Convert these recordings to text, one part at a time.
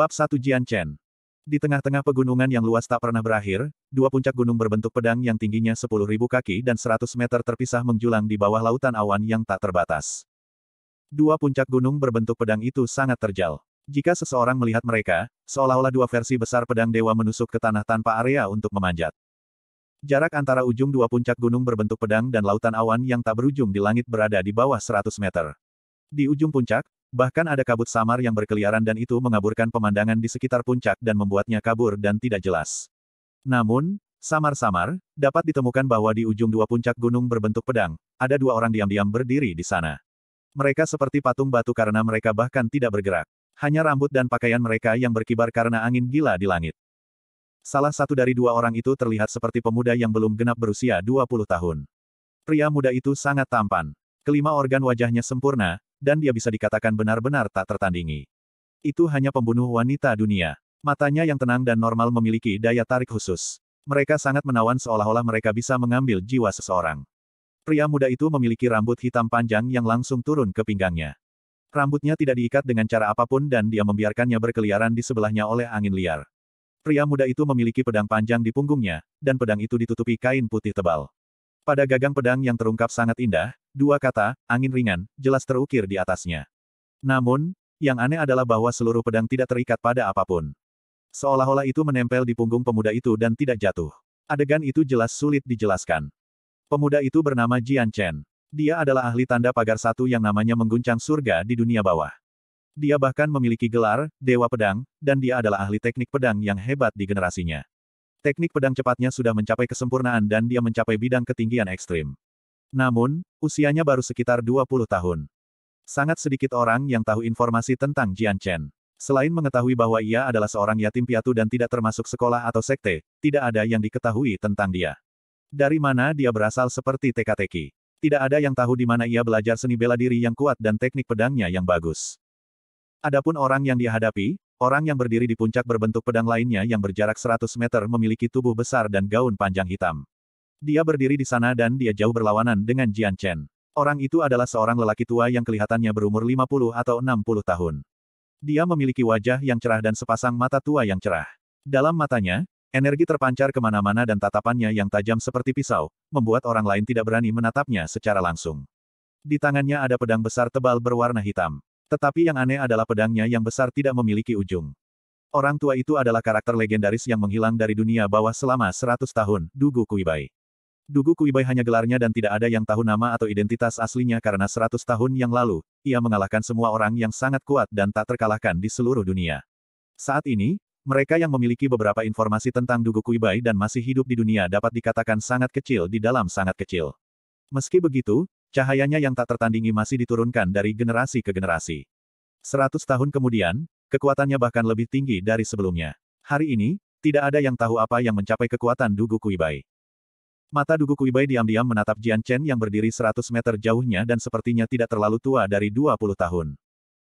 Bab 1 Jian Chen. Di tengah-tengah pegunungan yang luas tak pernah berakhir, dua puncak gunung berbentuk pedang yang tingginya 10.000 kaki dan 100 meter terpisah menjulang di bawah lautan awan yang tak terbatas. Dua puncak gunung berbentuk pedang itu sangat terjal. Jika seseorang melihat mereka, seolah-olah dua versi besar pedang dewa menusuk ke tanah tanpa area untuk memanjat. Jarak antara ujung dua puncak gunung berbentuk pedang dan lautan awan yang tak berujung di langit berada di bawah 100 meter. Di ujung puncak, Bahkan ada kabut samar yang berkeliaran dan itu mengaburkan pemandangan di sekitar puncak dan membuatnya kabur dan tidak jelas. Namun, samar-samar, dapat ditemukan bahwa di ujung dua puncak gunung berbentuk pedang, ada dua orang diam-diam berdiri di sana. Mereka seperti patung batu karena mereka bahkan tidak bergerak. Hanya rambut dan pakaian mereka yang berkibar karena angin gila di langit. Salah satu dari dua orang itu terlihat seperti pemuda yang belum genap berusia 20 tahun. Pria muda itu sangat tampan. Kelima organ wajahnya sempurna, dan dia bisa dikatakan benar-benar tak tertandingi. Itu hanya pembunuh wanita dunia. Matanya yang tenang dan normal memiliki daya tarik khusus. Mereka sangat menawan seolah-olah mereka bisa mengambil jiwa seseorang. Pria muda itu memiliki rambut hitam panjang yang langsung turun ke pinggangnya. Rambutnya tidak diikat dengan cara apapun dan dia membiarkannya berkeliaran di sebelahnya oleh angin liar. Pria muda itu memiliki pedang panjang di punggungnya, dan pedang itu ditutupi kain putih tebal. Pada gagang pedang yang terungkap sangat indah, Dua kata, angin ringan, jelas terukir di atasnya. Namun, yang aneh adalah bahwa seluruh pedang tidak terikat pada apapun. Seolah-olah itu menempel di punggung pemuda itu dan tidak jatuh. Adegan itu jelas sulit dijelaskan. Pemuda itu bernama Jian Chen. Dia adalah ahli tanda pagar satu yang namanya mengguncang surga di dunia bawah. Dia bahkan memiliki gelar, Dewa Pedang, dan dia adalah ahli teknik pedang yang hebat di generasinya. Teknik pedang cepatnya sudah mencapai kesempurnaan dan dia mencapai bidang ketinggian ekstrim. Namun, usianya baru sekitar 20 tahun. Sangat sedikit orang yang tahu informasi tentang Jian Chen. Selain mengetahui bahwa ia adalah seorang yatim piatu dan tidak termasuk sekolah atau sekte, tidak ada yang diketahui tentang dia. Dari mana dia berasal seperti teka-teki. Tidak ada yang tahu di mana ia belajar seni bela diri yang kuat dan teknik pedangnya yang bagus. Adapun orang yang dihadapi, orang yang berdiri di puncak berbentuk pedang lainnya yang berjarak 100 meter memiliki tubuh besar dan gaun panjang hitam. Dia berdiri di sana dan dia jauh berlawanan dengan Jian Chen. Orang itu adalah seorang lelaki tua yang kelihatannya berumur 50 atau 60 tahun. Dia memiliki wajah yang cerah dan sepasang mata tua yang cerah. Dalam matanya, energi terpancar kemana-mana dan tatapannya yang tajam seperti pisau, membuat orang lain tidak berani menatapnya secara langsung. Di tangannya ada pedang besar tebal berwarna hitam. Tetapi yang aneh adalah pedangnya yang besar tidak memiliki ujung. Orang tua itu adalah karakter legendaris yang menghilang dari dunia bawah selama 100 tahun, Dugu Kuibai. Dugu Kuibai hanya gelarnya dan tidak ada yang tahu nama atau identitas aslinya karena 100 tahun yang lalu, ia mengalahkan semua orang yang sangat kuat dan tak terkalahkan di seluruh dunia. Saat ini, mereka yang memiliki beberapa informasi tentang Dugu Kuibai dan masih hidup di dunia dapat dikatakan sangat kecil di dalam sangat kecil. Meski begitu, cahayanya yang tak tertandingi masih diturunkan dari generasi ke generasi. 100 tahun kemudian, kekuatannya bahkan lebih tinggi dari sebelumnya. Hari ini, tidak ada yang tahu apa yang mencapai kekuatan Dugu Kuibai. Mata dugu Kuibai diam-diam menatap Jian Chen yang berdiri 100 meter jauhnya dan sepertinya tidak terlalu tua dari 20 tahun.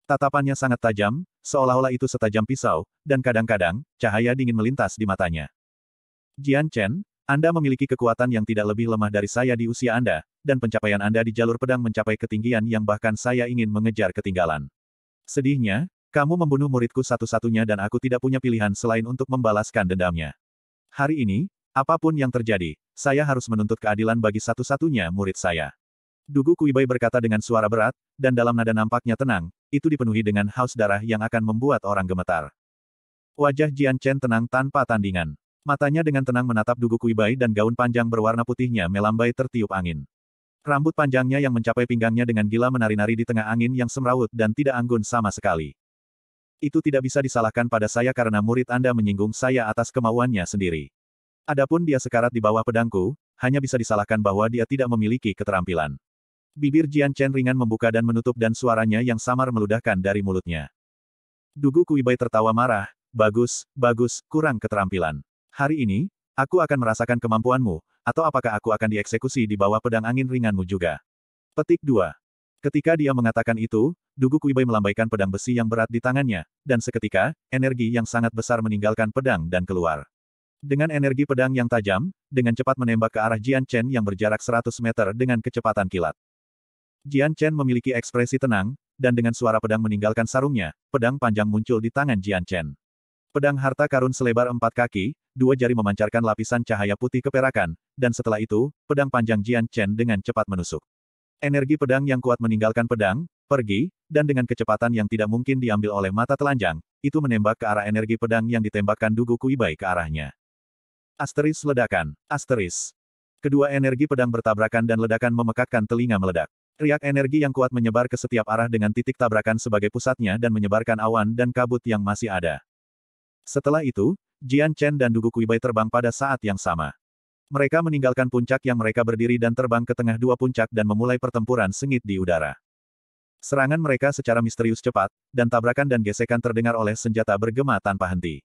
Tatapannya sangat tajam, seolah-olah itu setajam pisau, dan kadang-kadang, cahaya dingin melintas di matanya. Jian Chen, Anda memiliki kekuatan yang tidak lebih lemah dari saya di usia Anda, dan pencapaian Anda di jalur pedang mencapai ketinggian yang bahkan saya ingin mengejar ketinggalan. Sedihnya, kamu membunuh muridku satu-satunya dan aku tidak punya pilihan selain untuk membalaskan dendamnya. Hari ini, Apapun yang terjadi, saya harus menuntut keadilan bagi satu-satunya murid saya. Dugu Kuibai berkata dengan suara berat, dan dalam nada nampaknya tenang, itu dipenuhi dengan haus darah yang akan membuat orang gemetar. Wajah Jian Chen tenang tanpa tandingan. Matanya dengan tenang menatap Dugu Kuibai dan gaun panjang berwarna putihnya melambai tertiup angin. Rambut panjangnya yang mencapai pinggangnya dengan gila menari-nari di tengah angin yang semrawut dan tidak anggun sama sekali. Itu tidak bisa disalahkan pada saya karena murid Anda menyinggung saya atas kemauannya sendiri. Adapun dia sekarat di bawah pedangku, hanya bisa disalahkan bahwa dia tidak memiliki keterampilan. Bibir Jian Chen ringan membuka dan menutup dan suaranya yang samar meludahkan dari mulutnya. Dugu Kuibai tertawa marah, bagus, bagus, kurang keterampilan. Hari ini, aku akan merasakan kemampuanmu, atau apakah aku akan dieksekusi di bawah pedang angin ringanmu juga. Petik 2. Ketika dia mengatakan itu, Dugu Kuibai melambaikan pedang besi yang berat di tangannya, dan seketika, energi yang sangat besar meninggalkan pedang dan keluar. Dengan energi pedang yang tajam, dengan cepat menembak ke arah Jian Chen yang berjarak 100 meter dengan kecepatan kilat. Jian Chen memiliki ekspresi tenang, dan dengan suara pedang meninggalkan sarungnya, pedang panjang muncul di tangan Jian Chen. Pedang harta karun selebar empat kaki, dua jari memancarkan lapisan cahaya putih keperakan, dan setelah itu, pedang panjang Jian Chen dengan cepat menusuk. Energi pedang yang kuat meninggalkan pedang, pergi, dan dengan kecepatan yang tidak mungkin diambil oleh mata telanjang, itu menembak ke arah energi pedang yang ditembakkan Dugu Kuibai ke arahnya. Asteris ledakan. Asteris. Kedua energi pedang bertabrakan dan ledakan memekakkan telinga meledak. Riak energi yang kuat menyebar ke setiap arah dengan titik tabrakan sebagai pusatnya dan menyebarkan awan dan kabut yang masih ada. Setelah itu, Jian Chen dan Dugu Kuibai terbang pada saat yang sama. Mereka meninggalkan puncak yang mereka berdiri dan terbang ke tengah dua puncak dan memulai pertempuran sengit di udara. Serangan mereka secara misterius cepat, dan tabrakan dan gesekan terdengar oleh senjata bergema tanpa henti.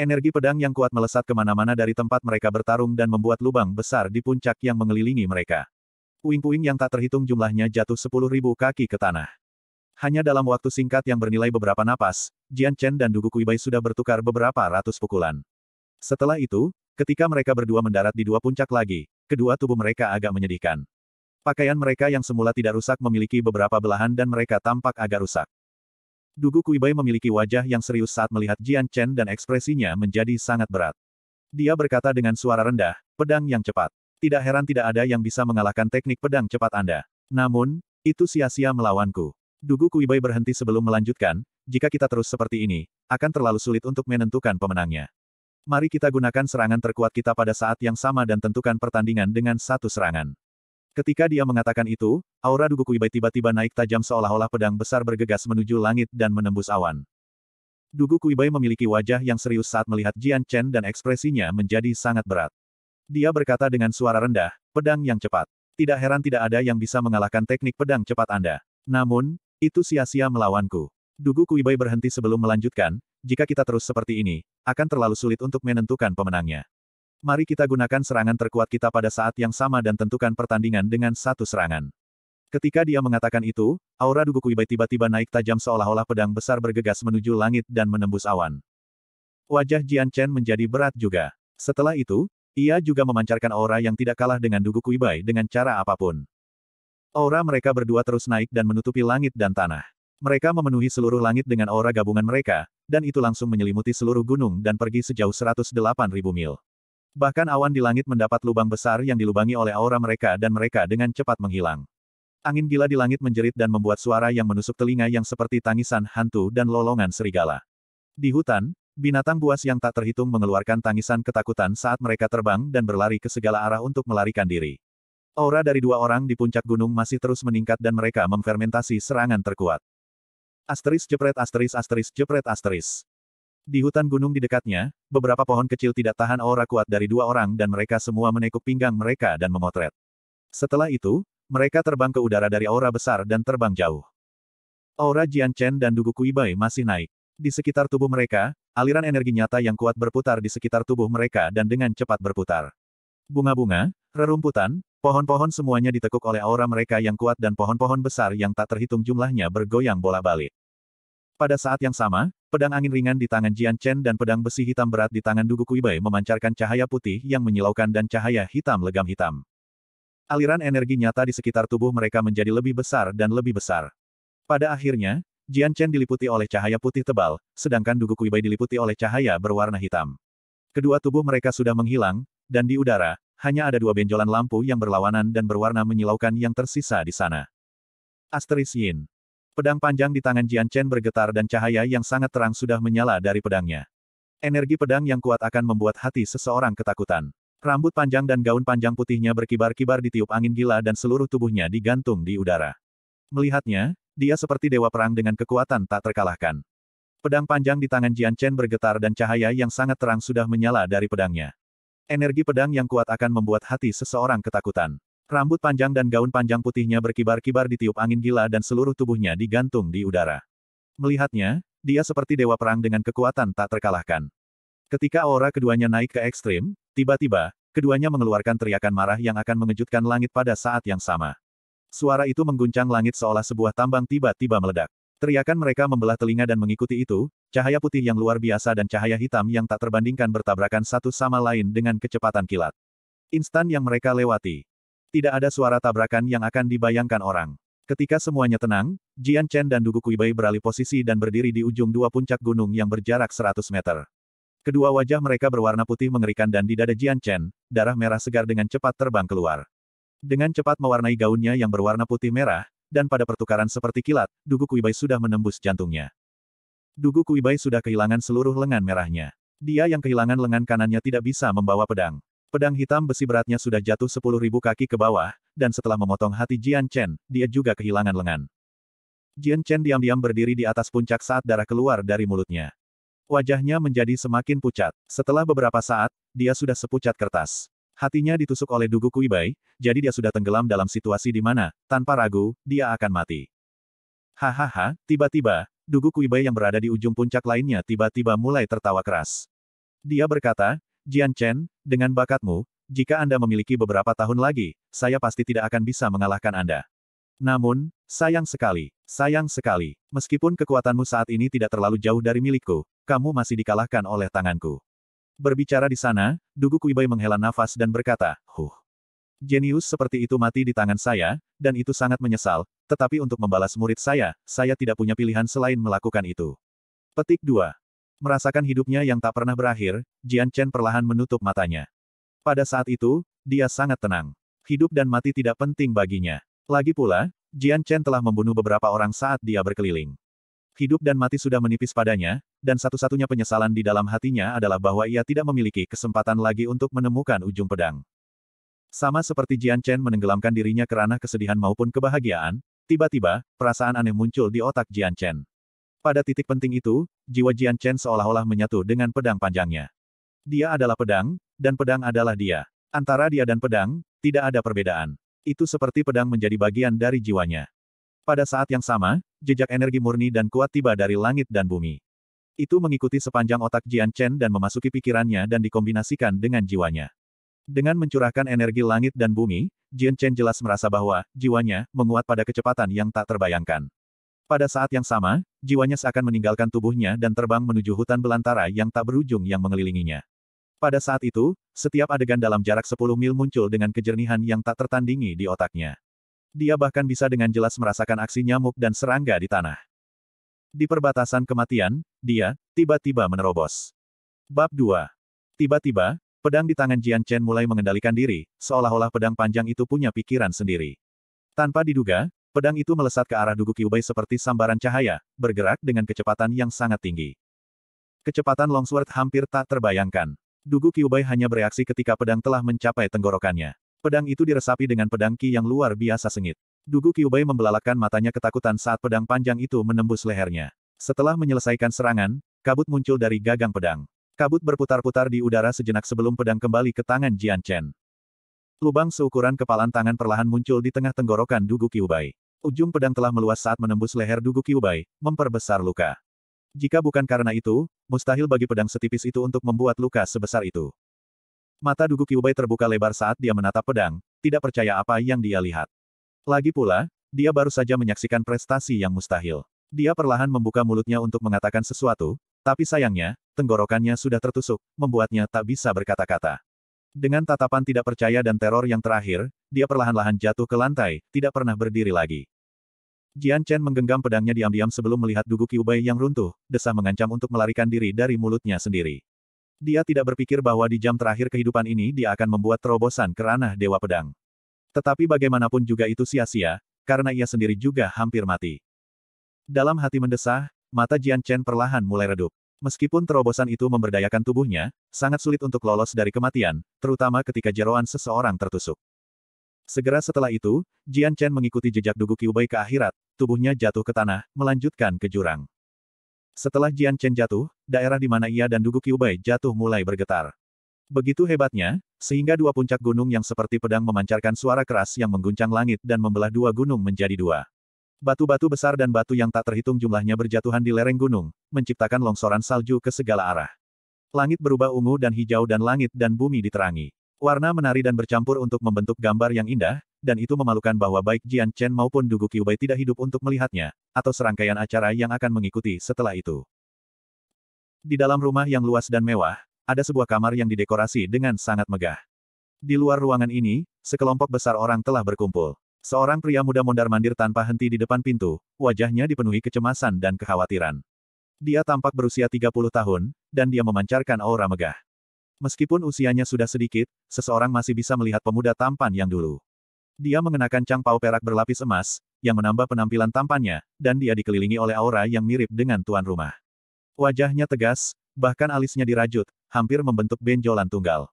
Energi pedang yang kuat melesat kemana-mana dari tempat mereka bertarung dan membuat lubang besar di puncak yang mengelilingi mereka. Puing-puing yang tak terhitung jumlahnya jatuh sepuluh ribu kaki ke tanah. Hanya dalam waktu singkat yang bernilai beberapa napas, Jian Chen dan Dugu Kuibai sudah bertukar beberapa ratus pukulan. Setelah itu, ketika mereka berdua mendarat di dua puncak lagi, kedua tubuh mereka agak menyedihkan. Pakaian mereka yang semula tidak rusak memiliki beberapa belahan dan mereka tampak agak rusak. Dugu Kuibai memiliki wajah yang serius saat melihat Jian Chen dan ekspresinya menjadi sangat berat. Dia berkata dengan suara rendah, pedang yang cepat. Tidak heran tidak ada yang bisa mengalahkan teknik pedang cepat Anda. Namun, itu sia-sia melawanku. Dugu Kuibai berhenti sebelum melanjutkan, jika kita terus seperti ini, akan terlalu sulit untuk menentukan pemenangnya. Mari kita gunakan serangan terkuat kita pada saat yang sama dan tentukan pertandingan dengan satu serangan. Ketika dia mengatakan itu, aura Dugu Kuibai tiba-tiba naik tajam seolah-olah pedang besar bergegas menuju langit dan menembus awan. Dugu Kuibai memiliki wajah yang serius saat melihat Jian Chen dan ekspresinya menjadi sangat berat. Dia berkata dengan suara rendah, pedang yang cepat. Tidak heran tidak ada yang bisa mengalahkan teknik pedang cepat Anda. Namun, itu sia-sia melawanku. Dugu Kuibai berhenti sebelum melanjutkan, jika kita terus seperti ini, akan terlalu sulit untuk menentukan pemenangnya. Mari kita gunakan serangan terkuat kita pada saat yang sama dan tentukan pertandingan dengan satu serangan. Ketika dia mengatakan itu, aura Dugu Kuibai tiba-tiba naik tajam seolah-olah pedang besar bergegas menuju langit dan menembus awan. Wajah Jian Chen menjadi berat juga. Setelah itu, ia juga memancarkan aura yang tidak kalah dengan Dugu Kuibai dengan cara apapun. Aura mereka berdua terus naik dan menutupi langit dan tanah. Mereka memenuhi seluruh langit dengan aura gabungan mereka, dan itu langsung menyelimuti seluruh gunung dan pergi sejauh 108.000 mil. Bahkan awan di langit mendapat lubang besar yang dilubangi oleh aura mereka dan mereka dengan cepat menghilang. Angin gila di langit menjerit dan membuat suara yang menusuk telinga yang seperti tangisan hantu dan lolongan serigala. Di hutan, binatang buas yang tak terhitung mengeluarkan tangisan ketakutan saat mereka terbang dan berlari ke segala arah untuk melarikan diri. Aura dari dua orang di puncak gunung masih terus meningkat dan mereka memfermentasi serangan terkuat. Asteris jepret asteris asteris jepret asteris. Di hutan gunung di dekatnya, beberapa pohon kecil tidak tahan aura kuat dari dua orang dan mereka semua menekuk pinggang mereka dan memotret. Setelah itu, mereka terbang ke udara dari aura besar dan terbang jauh. Aura Jian Chen dan Dugu Kuibai masih naik. Di sekitar tubuh mereka, aliran energi nyata yang kuat berputar di sekitar tubuh mereka dan dengan cepat berputar. Bunga-bunga, rerumputan, pohon-pohon semuanya ditekuk oleh aura mereka yang kuat dan pohon-pohon besar yang tak terhitung jumlahnya bergoyang bola balik. Pada saat yang sama, pedang angin ringan di tangan Jian Chen dan pedang besi hitam berat di tangan Dugu Kuibai memancarkan cahaya putih yang menyilaukan dan cahaya hitam legam hitam. Aliran energi nyata di sekitar tubuh mereka menjadi lebih besar dan lebih besar. Pada akhirnya, Jian Chen diliputi oleh cahaya putih tebal, sedangkan Dugu Kuibai diliputi oleh cahaya berwarna hitam. Kedua tubuh mereka sudah menghilang, dan di udara, hanya ada dua benjolan lampu yang berlawanan dan berwarna menyilaukan yang tersisa di sana. Asteris Yin. Pedang panjang di tangan Jian Chen bergetar dan cahaya yang sangat terang sudah menyala dari pedangnya. Energi pedang yang kuat akan membuat hati seseorang ketakutan. Rambut panjang dan gaun panjang putihnya berkibar-kibar di tiup angin gila dan seluruh tubuhnya digantung di udara. Melihatnya, dia seperti dewa perang dengan kekuatan tak terkalahkan. Pedang panjang di tangan Jian Chen bergetar dan cahaya yang sangat terang sudah menyala dari pedangnya. Energi pedang yang kuat akan membuat hati seseorang ketakutan. Rambut panjang dan gaun panjang putihnya berkibar-kibar ditiup angin gila dan seluruh tubuhnya digantung di udara. Melihatnya, dia seperti dewa perang dengan kekuatan tak terkalahkan. Ketika aura keduanya naik ke ekstrim, tiba-tiba, keduanya mengeluarkan teriakan marah yang akan mengejutkan langit pada saat yang sama. Suara itu mengguncang langit seolah sebuah tambang tiba-tiba meledak. Teriakan mereka membelah telinga dan mengikuti itu, cahaya putih yang luar biasa dan cahaya hitam yang tak terbandingkan bertabrakan satu sama lain dengan kecepatan kilat. Instan yang mereka lewati. Tidak ada suara tabrakan yang akan dibayangkan orang. Ketika semuanya tenang, Jian Chen dan Dugu Kuibai beralih posisi dan berdiri di ujung dua puncak gunung yang berjarak 100 meter. Kedua wajah mereka berwarna putih mengerikan dan di dada Jian Chen, darah merah segar dengan cepat terbang keluar. Dengan cepat mewarnai gaunnya yang berwarna putih merah, dan pada pertukaran seperti kilat, Dugu Kuibai sudah menembus jantungnya. Dugu Kuibai sudah kehilangan seluruh lengan merahnya. Dia yang kehilangan lengan kanannya tidak bisa membawa pedang. Pedang hitam besi beratnya sudah jatuh sepuluh ribu kaki ke bawah, dan setelah memotong hati Jian Chen, dia juga kehilangan lengan. Jian Chen diam-diam berdiri di atas puncak saat darah keluar dari mulutnya. Wajahnya menjadi semakin pucat. Setelah beberapa saat, dia sudah sepucat kertas. Hatinya ditusuk oleh dugu Kuibai, jadi dia sudah tenggelam dalam situasi di mana, tanpa ragu, dia akan mati. Hahaha, tiba-tiba, dugu Kuibai yang berada di ujung puncak lainnya tiba-tiba mulai tertawa keras. Dia berkata, Jian Chen, dengan bakatmu, jika Anda memiliki beberapa tahun lagi, saya pasti tidak akan bisa mengalahkan Anda. Namun, sayang sekali, sayang sekali, meskipun kekuatanmu saat ini tidak terlalu jauh dari milikku, kamu masih dikalahkan oleh tanganku. Berbicara di sana, Dugu Kuibai menghela nafas dan berkata, Huh. Jenius seperti itu mati di tangan saya, dan itu sangat menyesal, tetapi untuk membalas murid saya, saya tidak punya pilihan selain melakukan itu. Petik 2. Merasakan hidupnya yang tak pernah berakhir, Jian Chen perlahan menutup matanya. Pada saat itu, dia sangat tenang. Hidup dan mati tidak penting baginya. Lagi pula, Jian Chen telah membunuh beberapa orang saat dia berkeliling. Hidup dan mati sudah menipis padanya, dan satu-satunya penyesalan di dalam hatinya adalah bahwa ia tidak memiliki kesempatan lagi untuk menemukan ujung pedang. Sama seperti Jian Chen menenggelamkan dirinya ke ranah kesedihan maupun kebahagiaan, tiba-tiba, perasaan aneh muncul di otak Jian Chen. Pada titik penting itu, jiwa Jian Chen seolah-olah menyatu dengan pedang panjangnya. Dia adalah pedang, dan pedang adalah dia. Antara dia dan pedang, tidak ada perbedaan. Itu seperti pedang menjadi bagian dari jiwanya. Pada saat yang sama, jejak energi murni dan kuat tiba dari langit dan bumi. Itu mengikuti sepanjang otak Jian Chen dan memasuki pikirannya dan dikombinasikan dengan jiwanya. Dengan mencurahkan energi langit dan bumi, Jian Chen jelas merasa bahwa jiwanya menguat pada kecepatan yang tak terbayangkan. Pada saat yang sama, jiwanya seakan meninggalkan tubuhnya dan terbang menuju hutan belantara yang tak berujung yang mengelilinginya. Pada saat itu, setiap adegan dalam jarak 10 mil muncul dengan kejernihan yang tak tertandingi di otaknya. Dia bahkan bisa dengan jelas merasakan aksi nyamuk dan serangga di tanah. Di perbatasan kematian, dia tiba-tiba menerobos. Bab 2. Tiba-tiba, pedang di tangan Jian Chen mulai mengendalikan diri, seolah-olah pedang panjang itu punya pikiran sendiri. Tanpa diduga, Pedang itu melesat ke arah Dugu Kyubai seperti sambaran cahaya, bergerak dengan kecepatan yang sangat tinggi. Kecepatan longsword hampir tak terbayangkan. Dugu Kyubai hanya bereaksi ketika pedang telah mencapai tenggorokannya. Pedang itu diresapi dengan pedang Ki yang luar biasa sengit. Dugu Kyubai membelalakan matanya ketakutan saat pedang panjang itu menembus lehernya. Setelah menyelesaikan serangan, kabut muncul dari gagang pedang. Kabut berputar-putar di udara sejenak sebelum pedang kembali ke tangan Jian Chen. Lubang seukuran kepalan tangan perlahan muncul di tengah tenggorokan Dugu Kiubai. Ujung pedang telah meluas saat menembus leher Dugu Kiubai, memperbesar luka. Jika bukan karena itu, mustahil bagi pedang setipis itu untuk membuat luka sebesar itu. Mata Dugu Kiubai terbuka lebar saat dia menatap pedang, tidak percaya apa yang dia lihat. Lagi pula, dia baru saja menyaksikan prestasi yang mustahil. Dia perlahan membuka mulutnya untuk mengatakan sesuatu, tapi sayangnya, tenggorokannya sudah tertusuk, membuatnya tak bisa berkata-kata. Dengan tatapan tidak percaya dan teror yang terakhir, dia perlahan-lahan jatuh ke lantai, tidak pernah berdiri lagi. Jian Chen menggenggam pedangnya diam-diam sebelum melihat dugu Kiubai yang runtuh, desah mengancam untuk melarikan diri dari mulutnya sendiri. Dia tidak berpikir bahwa di jam terakhir kehidupan ini dia akan membuat terobosan ke ranah Dewa Pedang. Tetapi bagaimanapun juga itu sia-sia, karena ia sendiri juga hampir mati. Dalam hati mendesah, mata Jian Chen perlahan mulai redup. Meskipun terobosan itu memberdayakan tubuhnya, sangat sulit untuk lolos dari kematian, terutama ketika jeroan seseorang tertusuk. Segera setelah itu, Jian Chen mengikuti jejak Dugu Qiubai ke akhirat, tubuhnya jatuh ke tanah, melanjutkan ke jurang. Setelah Jian Chen jatuh, daerah di mana ia dan Dugu Qiubai jatuh mulai bergetar. Begitu hebatnya, sehingga dua puncak gunung yang seperti pedang memancarkan suara keras yang mengguncang langit dan membelah dua gunung menjadi dua. Batu-batu besar dan batu yang tak terhitung jumlahnya berjatuhan di lereng gunung, menciptakan longsoran salju ke segala arah. Langit berubah ungu dan hijau dan langit dan bumi diterangi. Warna menari dan bercampur untuk membentuk gambar yang indah, dan itu memalukan bahwa baik Jian Chen maupun Dugu Qiubei tidak hidup untuk melihatnya, atau serangkaian acara yang akan mengikuti setelah itu. Di dalam rumah yang luas dan mewah, ada sebuah kamar yang didekorasi dengan sangat megah. Di luar ruangan ini, sekelompok besar orang telah berkumpul. Seorang pria muda mondar-mandir tanpa henti di depan pintu, wajahnya dipenuhi kecemasan dan kekhawatiran. Dia tampak berusia 30 tahun, dan dia memancarkan aura megah. Meskipun usianya sudah sedikit, seseorang masih bisa melihat pemuda tampan yang dulu. Dia mengenakan cangpau perak berlapis emas, yang menambah penampilan tampannya, dan dia dikelilingi oleh aura yang mirip dengan tuan rumah. Wajahnya tegas, bahkan alisnya dirajut, hampir membentuk benjolan tunggal.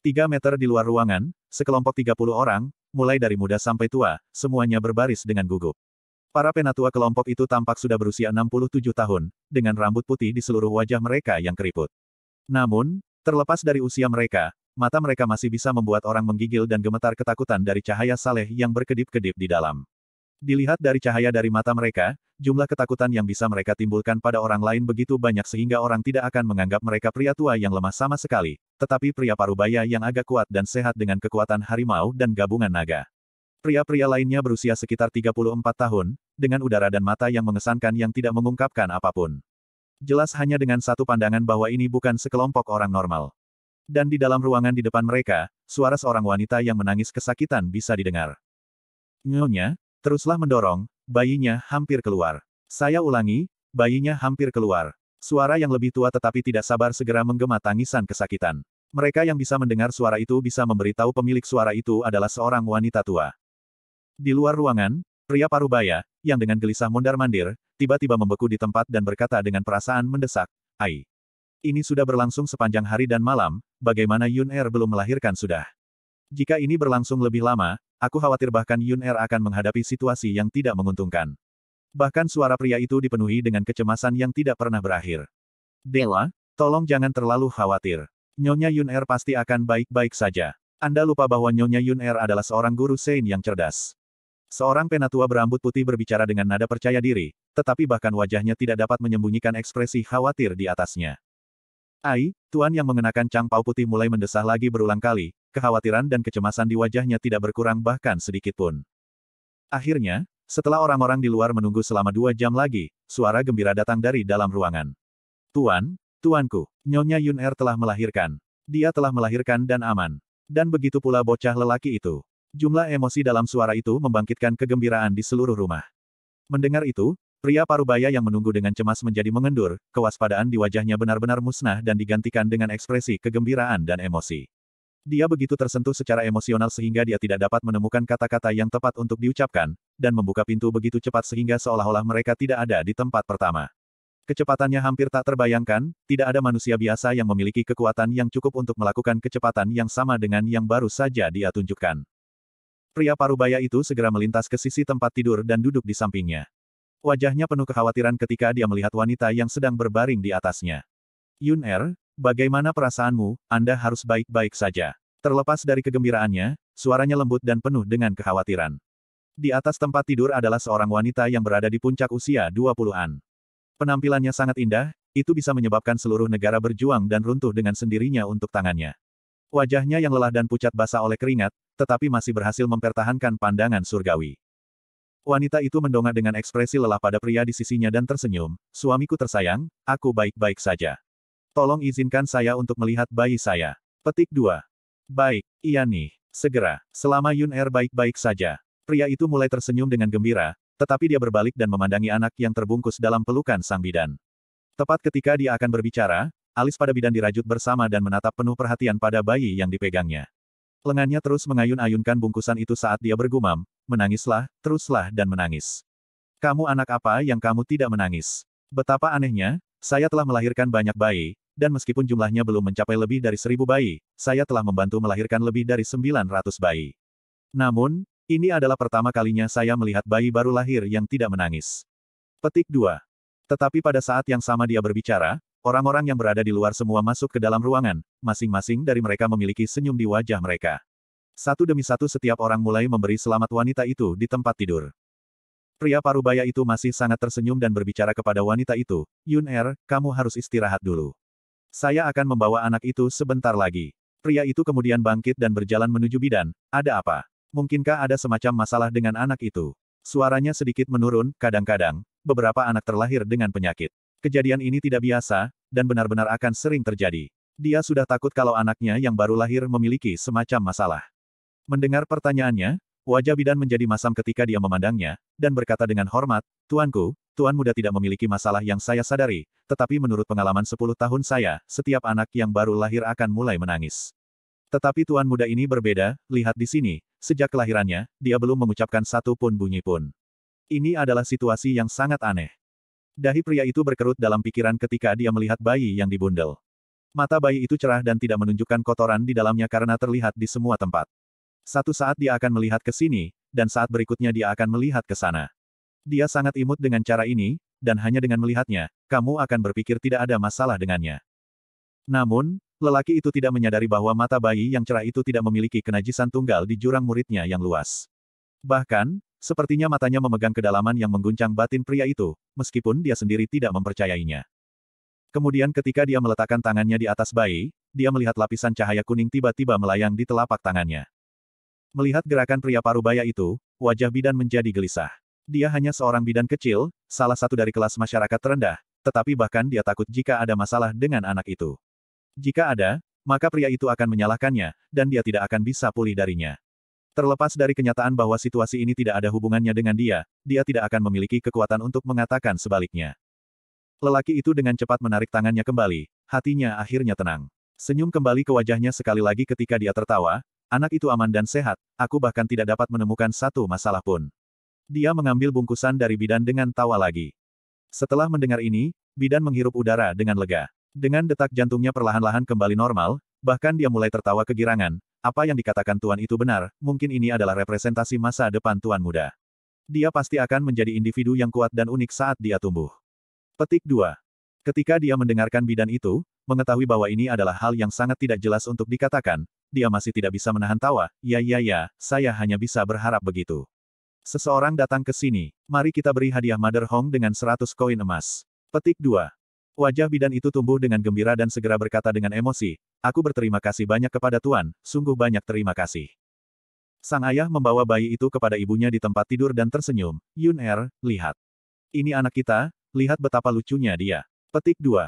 Tiga meter di luar ruangan, sekelompok 30 orang, mulai dari muda sampai tua, semuanya berbaris dengan gugup. Para penatua kelompok itu tampak sudah berusia 67 tahun, dengan rambut putih di seluruh wajah mereka yang keriput. Namun, terlepas dari usia mereka, mata mereka masih bisa membuat orang menggigil dan gemetar ketakutan dari cahaya saleh yang berkedip-kedip di dalam. Dilihat dari cahaya dari mata mereka, jumlah ketakutan yang bisa mereka timbulkan pada orang lain begitu banyak sehingga orang tidak akan menganggap mereka pria tua yang lemah sama sekali, tetapi pria parubaya yang agak kuat dan sehat dengan kekuatan harimau dan gabungan naga. Pria-pria lainnya berusia sekitar 34 tahun, dengan udara dan mata yang mengesankan yang tidak mengungkapkan apapun. Jelas hanya dengan satu pandangan bahwa ini bukan sekelompok orang normal. Dan di dalam ruangan di depan mereka, suara seorang wanita yang menangis kesakitan bisa didengar. Nyonya, Teruslah mendorong, bayinya hampir keluar. Saya ulangi, bayinya hampir keluar. Suara yang lebih tua tetapi tidak sabar segera menggema tangisan kesakitan. Mereka yang bisa mendengar suara itu bisa memberitahu pemilik suara itu adalah seorang wanita tua. Di luar ruangan, pria parubaya, yang dengan gelisah mondar-mandir, tiba-tiba membeku di tempat dan berkata dengan perasaan mendesak, Ai. Ini sudah berlangsung sepanjang hari dan malam, bagaimana Yun Er belum melahirkan sudah. Jika ini berlangsung lebih lama, aku khawatir bahkan Yun Er akan menghadapi situasi yang tidak menguntungkan. Bahkan suara pria itu dipenuhi dengan kecemasan yang tidak pernah berakhir. Dewa, tolong jangan terlalu khawatir. Nyonya Yun Er pasti akan baik-baik saja. Anda lupa bahwa Nyonya Yun Er adalah seorang guru Sein yang cerdas. Seorang penatua berambut putih berbicara dengan nada percaya diri, tetapi bahkan wajahnya tidak dapat menyembunyikan ekspresi khawatir di atasnya. Ai, tuan yang mengenakan cangpau putih mulai mendesah lagi berulang kali, kekhawatiran dan kecemasan di wajahnya tidak berkurang bahkan sedikit pun. Akhirnya, setelah orang-orang di luar menunggu selama dua jam lagi, suara gembira datang dari dalam ruangan. Tuan, tuanku, Nyonya Yun Er telah melahirkan. Dia telah melahirkan dan aman. Dan begitu pula bocah lelaki itu. Jumlah emosi dalam suara itu membangkitkan kegembiraan di seluruh rumah. Mendengar itu, Pria parubaya yang menunggu dengan cemas menjadi mengendur, kewaspadaan di wajahnya benar-benar musnah dan digantikan dengan ekspresi kegembiraan dan emosi. Dia begitu tersentuh secara emosional sehingga dia tidak dapat menemukan kata-kata yang tepat untuk diucapkan, dan membuka pintu begitu cepat sehingga seolah-olah mereka tidak ada di tempat pertama. Kecepatannya hampir tak terbayangkan, tidak ada manusia biasa yang memiliki kekuatan yang cukup untuk melakukan kecepatan yang sama dengan yang baru saja dia tunjukkan. Pria parubaya itu segera melintas ke sisi tempat tidur dan duduk di sampingnya. Wajahnya penuh kekhawatiran ketika dia melihat wanita yang sedang berbaring di atasnya. Yun Er, bagaimana perasaanmu, Anda harus baik-baik saja. Terlepas dari kegembiraannya, suaranya lembut dan penuh dengan kekhawatiran. Di atas tempat tidur adalah seorang wanita yang berada di puncak usia 20-an. Penampilannya sangat indah, itu bisa menyebabkan seluruh negara berjuang dan runtuh dengan sendirinya untuk tangannya. Wajahnya yang lelah dan pucat basah oleh keringat, tetapi masih berhasil mempertahankan pandangan surgawi. Wanita itu mendongak dengan ekspresi lelah pada pria di sisinya dan tersenyum, suamiku tersayang, aku baik-baik saja. Tolong izinkan saya untuk melihat bayi saya. Petik 2. Baik, iya nih, segera, selama Yun Er baik-baik saja. Pria itu mulai tersenyum dengan gembira, tetapi dia berbalik dan memandangi anak yang terbungkus dalam pelukan sang bidan. Tepat ketika dia akan berbicara, alis pada bidan dirajut bersama dan menatap penuh perhatian pada bayi yang dipegangnya. Lengannya terus mengayun-ayunkan bungkusan itu saat dia bergumam, menangislah, teruslah dan menangis. Kamu anak apa yang kamu tidak menangis? Betapa anehnya, saya telah melahirkan banyak bayi, dan meskipun jumlahnya belum mencapai lebih dari seribu bayi, saya telah membantu melahirkan lebih dari sembilan ratus bayi. Namun, ini adalah pertama kalinya saya melihat bayi baru lahir yang tidak menangis. Petik 2. Tetapi pada saat yang sama dia berbicara, Orang-orang yang berada di luar semua masuk ke dalam ruangan, masing-masing dari mereka memiliki senyum di wajah mereka. Satu demi satu setiap orang mulai memberi selamat wanita itu di tempat tidur. Pria parubaya itu masih sangat tersenyum dan berbicara kepada wanita itu, Yun Er, kamu harus istirahat dulu. Saya akan membawa anak itu sebentar lagi. Pria itu kemudian bangkit dan berjalan menuju bidan, ada apa? Mungkinkah ada semacam masalah dengan anak itu? Suaranya sedikit menurun, kadang-kadang, beberapa anak terlahir dengan penyakit. Kejadian ini tidak biasa, dan benar-benar akan sering terjadi. Dia sudah takut kalau anaknya yang baru lahir memiliki semacam masalah. Mendengar pertanyaannya, wajah bidan menjadi masam ketika dia memandangnya, dan berkata dengan hormat, Tuanku, Tuan muda tidak memiliki masalah yang saya sadari, tetapi menurut pengalaman 10 tahun saya, setiap anak yang baru lahir akan mulai menangis. Tetapi Tuan muda ini berbeda, lihat di sini, sejak kelahirannya, dia belum mengucapkan satu pun bunyi pun. Ini adalah situasi yang sangat aneh. Dahi pria itu berkerut dalam pikiran ketika dia melihat bayi yang dibundel. Mata bayi itu cerah dan tidak menunjukkan kotoran di dalamnya karena terlihat di semua tempat. Satu saat dia akan melihat ke sini, dan saat berikutnya dia akan melihat ke sana. Dia sangat imut dengan cara ini, dan hanya dengan melihatnya, kamu akan berpikir tidak ada masalah dengannya. Namun, lelaki itu tidak menyadari bahwa mata bayi yang cerah itu tidak memiliki kenajisan tunggal di jurang muridnya yang luas. Bahkan, Sepertinya matanya memegang kedalaman yang mengguncang batin pria itu, meskipun dia sendiri tidak mempercayainya. Kemudian ketika dia meletakkan tangannya di atas bayi, dia melihat lapisan cahaya kuning tiba-tiba melayang di telapak tangannya. Melihat gerakan pria parubaya itu, wajah bidan menjadi gelisah. Dia hanya seorang bidan kecil, salah satu dari kelas masyarakat terendah, tetapi bahkan dia takut jika ada masalah dengan anak itu. Jika ada, maka pria itu akan menyalahkannya, dan dia tidak akan bisa pulih darinya. Terlepas dari kenyataan bahwa situasi ini tidak ada hubungannya dengan dia, dia tidak akan memiliki kekuatan untuk mengatakan sebaliknya. Lelaki itu dengan cepat menarik tangannya kembali, hatinya akhirnya tenang. Senyum kembali ke wajahnya sekali lagi ketika dia tertawa, anak itu aman dan sehat, aku bahkan tidak dapat menemukan satu masalah pun. Dia mengambil bungkusan dari bidan dengan tawa lagi. Setelah mendengar ini, bidan menghirup udara dengan lega. Dengan detak jantungnya perlahan-lahan kembali normal, bahkan dia mulai tertawa kegirangan, apa yang dikatakan Tuan itu benar, mungkin ini adalah representasi masa depan Tuan muda. Dia pasti akan menjadi individu yang kuat dan unik saat dia tumbuh. Petik 2. Ketika dia mendengarkan bidan itu, mengetahui bahwa ini adalah hal yang sangat tidak jelas untuk dikatakan, dia masih tidak bisa menahan tawa, ya ya ya, saya hanya bisa berharap begitu. Seseorang datang ke sini, mari kita beri hadiah Mother Hong dengan 100 koin emas. Petik 2. Wajah bidan itu tumbuh dengan gembira dan segera berkata dengan emosi, Aku berterima kasih banyak kepada Tuan, sungguh banyak terima kasih. Sang ayah membawa bayi itu kepada ibunya di tempat tidur dan tersenyum. Yun Er, lihat. Ini anak kita, lihat betapa lucunya dia. Petik 2.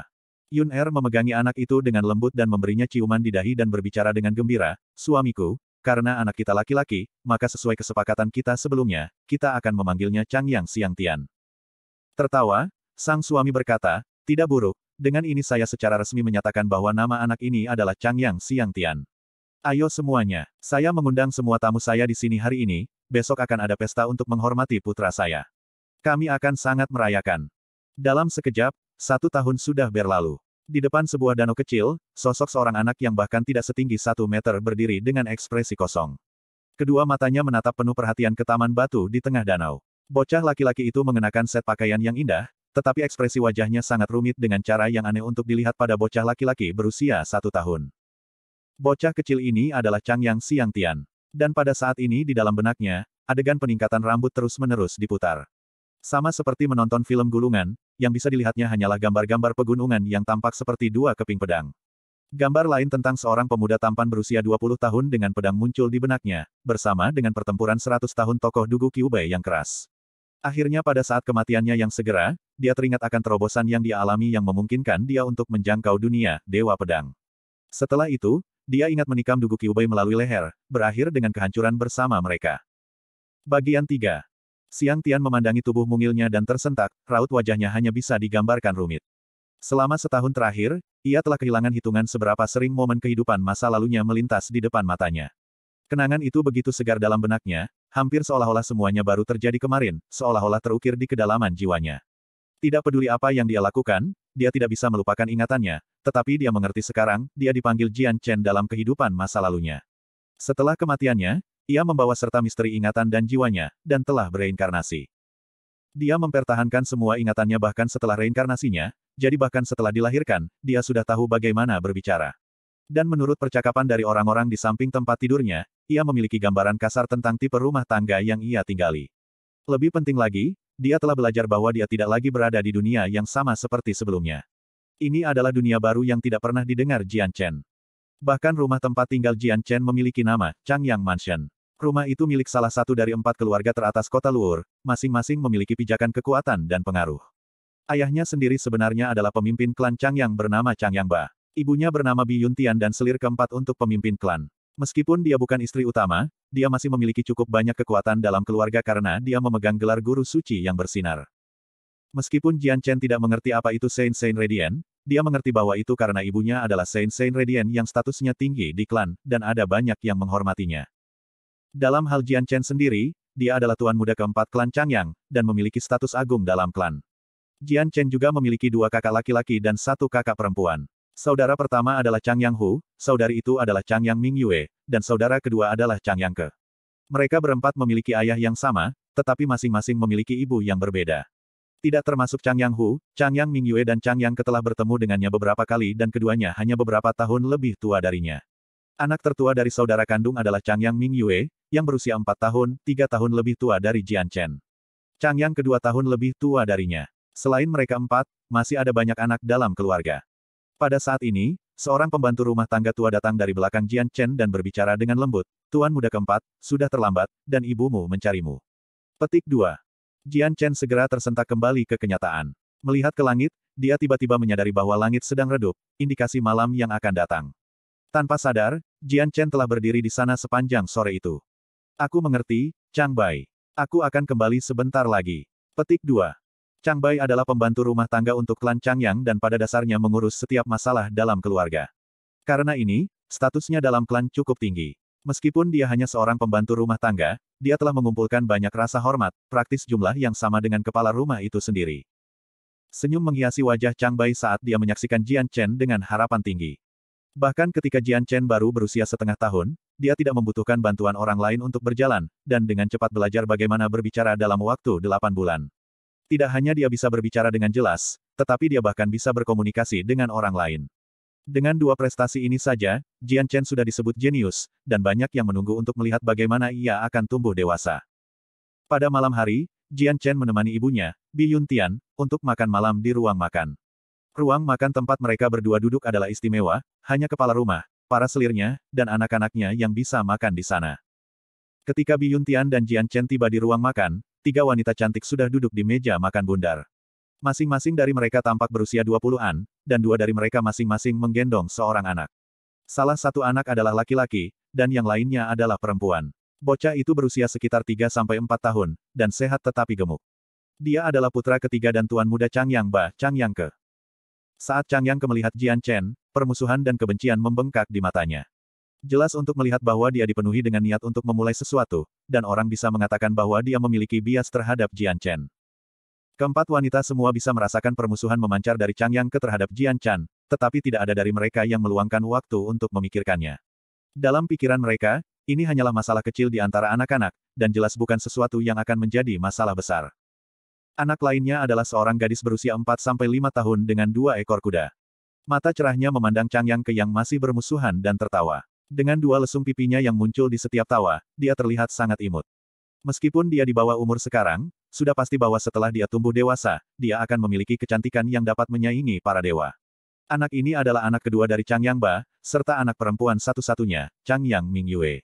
Yun Er memegangi anak itu dengan lembut dan memberinya ciuman di dahi dan berbicara dengan gembira, suamiku, karena anak kita laki-laki, maka sesuai kesepakatan kita sebelumnya, kita akan memanggilnya Chang Yang Siang Tian. Tertawa, sang suami berkata, tidak buruk, dengan ini saya secara resmi menyatakan bahwa nama anak ini adalah Chang Yang Siang Tian. Ayo semuanya, saya mengundang semua tamu saya di sini hari ini, besok akan ada pesta untuk menghormati putra saya. Kami akan sangat merayakan. Dalam sekejap, satu tahun sudah berlalu. Di depan sebuah danau kecil, sosok seorang anak yang bahkan tidak setinggi satu meter berdiri dengan ekspresi kosong. Kedua matanya menatap penuh perhatian ke taman batu di tengah danau. Bocah laki-laki itu mengenakan set pakaian yang indah, tetapi ekspresi wajahnya sangat rumit dengan cara yang aneh untuk dilihat pada bocah laki-laki berusia satu tahun. Bocah kecil ini adalah Chang Yang Siang Tian. Dan pada saat ini di dalam benaknya, adegan peningkatan rambut terus-menerus diputar. Sama seperti menonton film gulungan, yang bisa dilihatnya hanyalah gambar-gambar pegunungan yang tampak seperti dua keping pedang. Gambar lain tentang seorang pemuda tampan berusia 20 tahun dengan pedang muncul di benaknya, bersama dengan pertempuran 100 tahun tokoh Dugu Kyubei yang keras. Akhirnya pada saat kematiannya yang segera, dia teringat akan terobosan yang dia alami yang memungkinkan dia untuk menjangkau dunia, Dewa Pedang. Setelah itu, dia ingat menikam Dugu Kyubai melalui leher, berakhir dengan kehancuran bersama mereka. Bagian 3. Siang Tian memandangi tubuh mungilnya dan tersentak, raut wajahnya hanya bisa digambarkan rumit. Selama setahun terakhir, ia telah kehilangan hitungan seberapa sering momen kehidupan masa lalunya melintas di depan matanya. Kenangan itu begitu segar dalam benaknya, hampir seolah-olah semuanya baru terjadi kemarin, seolah-olah terukir di kedalaman jiwanya. Tidak peduli apa yang dia lakukan, dia tidak bisa melupakan ingatannya, tetapi dia mengerti sekarang, dia dipanggil Jian Chen dalam kehidupan masa lalunya. Setelah kematiannya, ia membawa serta misteri ingatan dan jiwanya, dan telah bereinkarnasi. Dia mempertahankan semua ingatannya bahkan setelah reinkarnasinya, jadi bahkan setelah dilahirkan, dia sudah tahu bagaimana berbicara. Dan menurut percakapan dari orang-orang di samping tempat tidurnya, ia memiliki gambaran kasar tentang tipe rumah tangga yang ia tinggali. Lebih penting lagi, dia telah belajar bahwa dia tidak lagi berada di dunia yang sama seperti sebelumnya. Ini adalah dunia baru yang tidak pernah didengar Jian Chen. Bahkan rumah tempat tinggal Jian Chen memiliki nama, Changyang Mansion. Rumah itu milik salah satu dari empat keluarga teratas kota Luur, masing-masing memiliki pijakan kekuatan dan pengaruh. Ayahnya sendiri sebenarnya adalah pemimpin klan Changyang bernama Changyang Ba. Ibunya bernama Bi Yuntian dan selir keempat untuk pemimpin klan. Meskipun dia bukan istri utama, dia masih memiliki cukup banyak kekuatan dalam keluarga karena dia memegang gelar guru suci yang bersinar. Meskipun Jian Chen tidak mengerti apa itu Saint Saint Radiant, dia mengerti bahwa itu karena ibunya adalah Saint Saint Radiant yang statusnya tinggi di klan, dan ada banyak yang menghormatinya. Dalam hal Jian Chen sendiri, dia adalah tuan muda keempat klan Changyang, dan memiliki status agung dalam klan. Jian Chen juga memiliki dua kakak laki-laki dan satu kakak perempuan. Saudara pertama adalah Chang Yang Hu, saudari itu adalah Chang Yang Ming Yue, dan saudara kedua adalah Chang Yang Ke. Mereka berempat memiliki ayah yang sama, tetapi masing-masing memiliki ibu yang berbeda. Tidak termasuk Chang Yang Hu, Chang Yang Ming Yue dan Chang Yang Ke telah bertemu dengannya beberapa kali dan keduanya hanya beberapa tahun lebih tua darinya. Anak tertua dari saudara kandung adalah Chang Yang Ming Yue, yang berusia empat tahun, tiga tahun lebih tua dari Jian Chen. Chang Yang kedua tahun lebih tua darinya. Selain mereka empat, masih ada banyak anak dalam keluarga. Pada saat ini, seorang pembantu rumah tangga tua datang dari belakang Jian Chen dan berbicara dengan lembut, Tuan muda keempat, sudah terlambat, dan ibumu mencarimu. Petik 2. Jian Chen segera tersentak kembali ke kenyataan. Melihat ke langit, dia tiba-tiba menyadari bahwa langit sedang redup, indikasi malam yang akan datang. Tanpa sadar, Jian Chen telah berdiri di sana sepanjang sore itu. Aku mengerti, Chang Bai. Aku akan kembali sebentar lagi. Petik 2. Chang Bai adalah pembantu rumah tangga untuk klan Chang Yang dan pada dasarnya mengurus setiap masalah dalam keluarga. Karena ini, statusnya dalam klan cukup tinggi. Meskipun dia hanya seorang pembantu rumah tangga, dia telah mengumpulkan banyak rasa hormat, praktis jumlah yang sama dengan kepala rumah itu sendiri. Senyum menghiasi wajah Chang Bai saat dia menyaksikan Jian Chen dengan harapan tinggi. Bahkan ketika Jian Chen baru berusia setengah tahun, dia tidak membutuhkan bantuan orang lain untuk berjalan, dan dengan cepat belajar bagaimana berbicara dalam waktu delapan bulan. Tidak hanya dia bisa berbicara dengan jelas, tetapi dia bahkan bisa berkomunikasi dengan orang lain. Dengan dua prestasi ini saja, Jian Chen sudah disebut jenius, dan banyak yang menunggu untuk melihat bagaimana ia akan tumbuh dewasa. Pada malam hari, Jian Chen menemani ibunya, Bi Yun Tian, untuk makan malam di ruang makan. Ruang makan tempat mereka berdua duduk adalah istimewa, hanya kepala rumah, para selirnya, dan anak-anaknya yang bisa makan di sana. Ketika Bi Yun Tian dan Jian Chen tiba di ruang makan, tiga wanita cantik sudah duduk di meja makan bundar. Masing-masing dari mereka tampak berusia 20-an, dan dua dari mereka masing-masing menggendong seorang anak. Salah satu anak adalah laki-laki, dan yang lainnya adalah perempuan. Bocah itu berusia sekitar 3-4 tahun, dan sehat tetapi gemuk. Dia adalah putra ketiga dan tuan muda Chang Yang Ba, Chang Yang Ke. Saat Chang Yang Ke melihat Jian Chen, permusuhan dan kebencian membengkak di matanya. Jelas untuk melihat bahwa dia dipenuhi dengan niat untuk memulai sesuatu, dan orang bisa mengatakan bahwa dia memiliki bias terhadap Jian Chen. Keempat wanita semua bisa merasakan permusuhan memancar dari Chang Yang ke terhadap Jian Chan, tetapi tidak ada dari mereka yang meluangkan waktu untuk memikirkannya. Dalam pikiran mereka, ini hanyalah masalah kecil di antara anak-anak, dan jelas bukan sesuatu yang akan menjadi masalah besar. Anak lainnya adalah seorang gadis berusia 4-5 tahun dengan dua ekor kuda. Mata cerahnya memandang Chang Yang ke yang masih bermusuhan dan tertawa. Dengan dua lesung pipinya yang muncul di setiap tawa, dia terlihat sangat imut. Meskipun dia di bawah umur sekarang, sudah pasti bahwa setelah dia tumbuh dewasa, dia akan memiliki kecantikan yang dapat menyaingi para dewa. Anak ini adalah anak kedua dari Chang Yang Ba, serta anak perempuan satu-satunya, Chang Yang Ming Yue.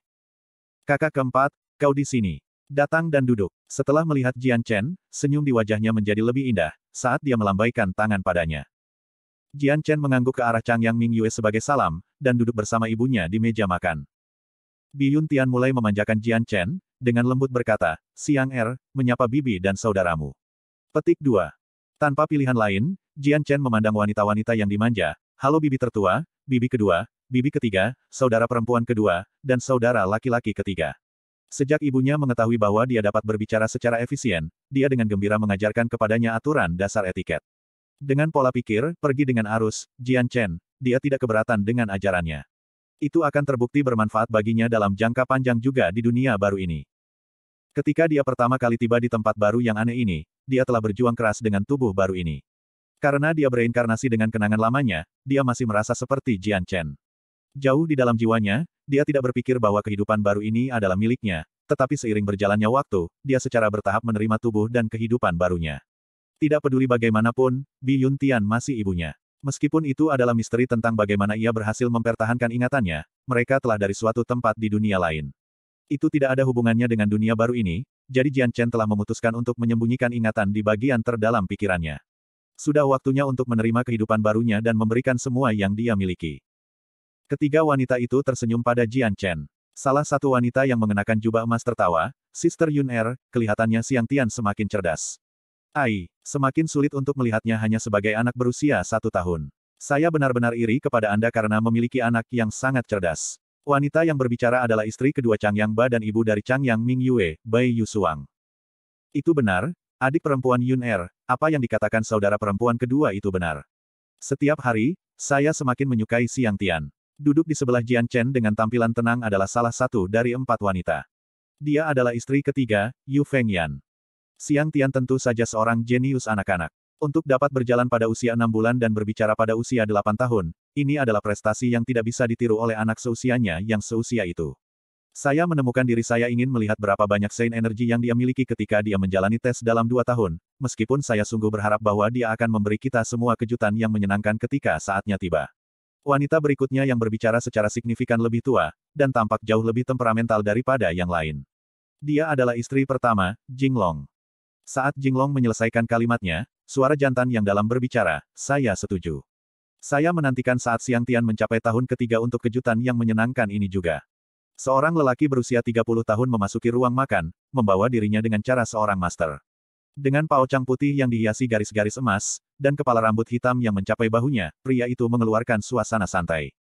Kakak keempat, kau di sini. Datang dan duduk. Setelah melihat Jian Chen, senyum di wajahnya menjadi lebih indah, saat dia melambaikan tangan padanya. Jian Chen mengangguk ke arah Chang Yang Ming Yue sebagai salam, dan duduk bersama ibunya di meja makan. Biyun Tian mulai memanjakan Jian Chen, dengan lembut berkata, Siang Er, menyapa bibi dan saudaramu. Petik 2. Tanpa pilihan lain, Jian Chen memandang wanita-wanita yang dimanja, halo bibi tertua, bibi kedua, bibi ketiga, saudara perempuan kedua, dan saudara laki-laki ketiga. Sejak ibunya mengetahui bahwa dia dapat berbicara secara efisien, dia dengan gembira mengajarkan kepadanya aturan dasar etiket. Dengan pola pikir, pergi dengan arus, Jian Chen, dia tidak keberatan dengan ajarannya. Itu akan terbukti bermanfaat baginya dalam jangka panjang juga di dunia baru ini. Ketika dia pertama kali tiba di tempat baru yang aneh ini, dia telah berjuang keras dengan tubuh baru ini. Karena dia bereinkarnasi dengan kenangan lamanya, dia masih merasa seperti Jian Chen. Jauh di dalam jiwanya, dia tidak berpikir bahwa kehidupan baru ini adalah miliknya, tetapi seiring berjalannya waktu, dia secara bertahap menerima tubuh dan kehidupan barunya. Tidak peduli bagaimanapun, Bi Yun Tian masih ibunya. Meskipun itu adalah misteri tentang bagaimana ia berhasil mempertahankan ingatannya, mereka telah dari suatu tempat di dunia lain. Itu tidak ada hubungannya dengan dunia baru ini, jadi Jian Chen telah memutuskan untuk menyembunyikan ingatan di bagian terdalam pikirannya. Sudah waktunya untuk menerima kehidupan barunya dan memberikan semua yang dia miliki. Ketiga wanita itu tersenyum pada Jian Chen. Salah satu wanita yang mengenakan jubah emas tertawa, Sister Yun Er, kelihatannya Siang Tian semakin cerdas. Ai, semakin sulit untuk melihatnya hanya sebagai anak berusia satu tahun. Saya benar-benar iri kepada Anda karena memiliki anak yang sangat cerdas. Wanita yang berbicara adalah istri kedua Chang Yang Ba dan ibu dari Chang Yang Ming Yue, Bai Yusuang. Itu benar, adik perempuan Yun Er, apa yang dikatakan saudara perempuan kedua itu benar. Setiap hari, saya semakin menyukai Siang Tian. Duduk di sebelah Jian Chen dengan tampilan tenang adalah salah satu dari empat wanita. Dia adalah istri ketiga, Yu Feng Yan. Siang Tian tentu saja seorang jenius anak-anak. Untuk dapat berjalan pada usia enam bulan dan berbicara pada usia delapan tahun, ini adalah prestasi yang tidak bisa ditiru oleh anak seusianya yang seusia itu. Saya menemukan diri saya ingin melihat berapa banyak sein energi yang dia miliki ketika dia menjalani tes dalam dua tahun, meskipun saya sungguh berharap bahwa dia akan memberi kita semua kejutan yang menyenangkan ketika saatnya tiba. Wanita berikutnya yang berbicara secara signifikan lebih tua, dan tampak jauh lebih temperamental daripada yang lain. Dia adalah istri pertama, Jing Long. Saat Jinglong menyelesaikan kalimatnya, suara jantan yang dalam berbicara, saya setuju. Saya menantikan saat Siang Tian mencapai tahun ketiga untuk kejutan yang menyenangkan ini juga. Seorang lelaki berusia 30 tahun memasuki ruang makan, membawa dirinya dengan cara seorang master. Dengan paocang putih yang dihiasi garis-garis emas, dan kepala rambut hitam yang mencapai bahunya, pria itu mengeluarkan suasana santai.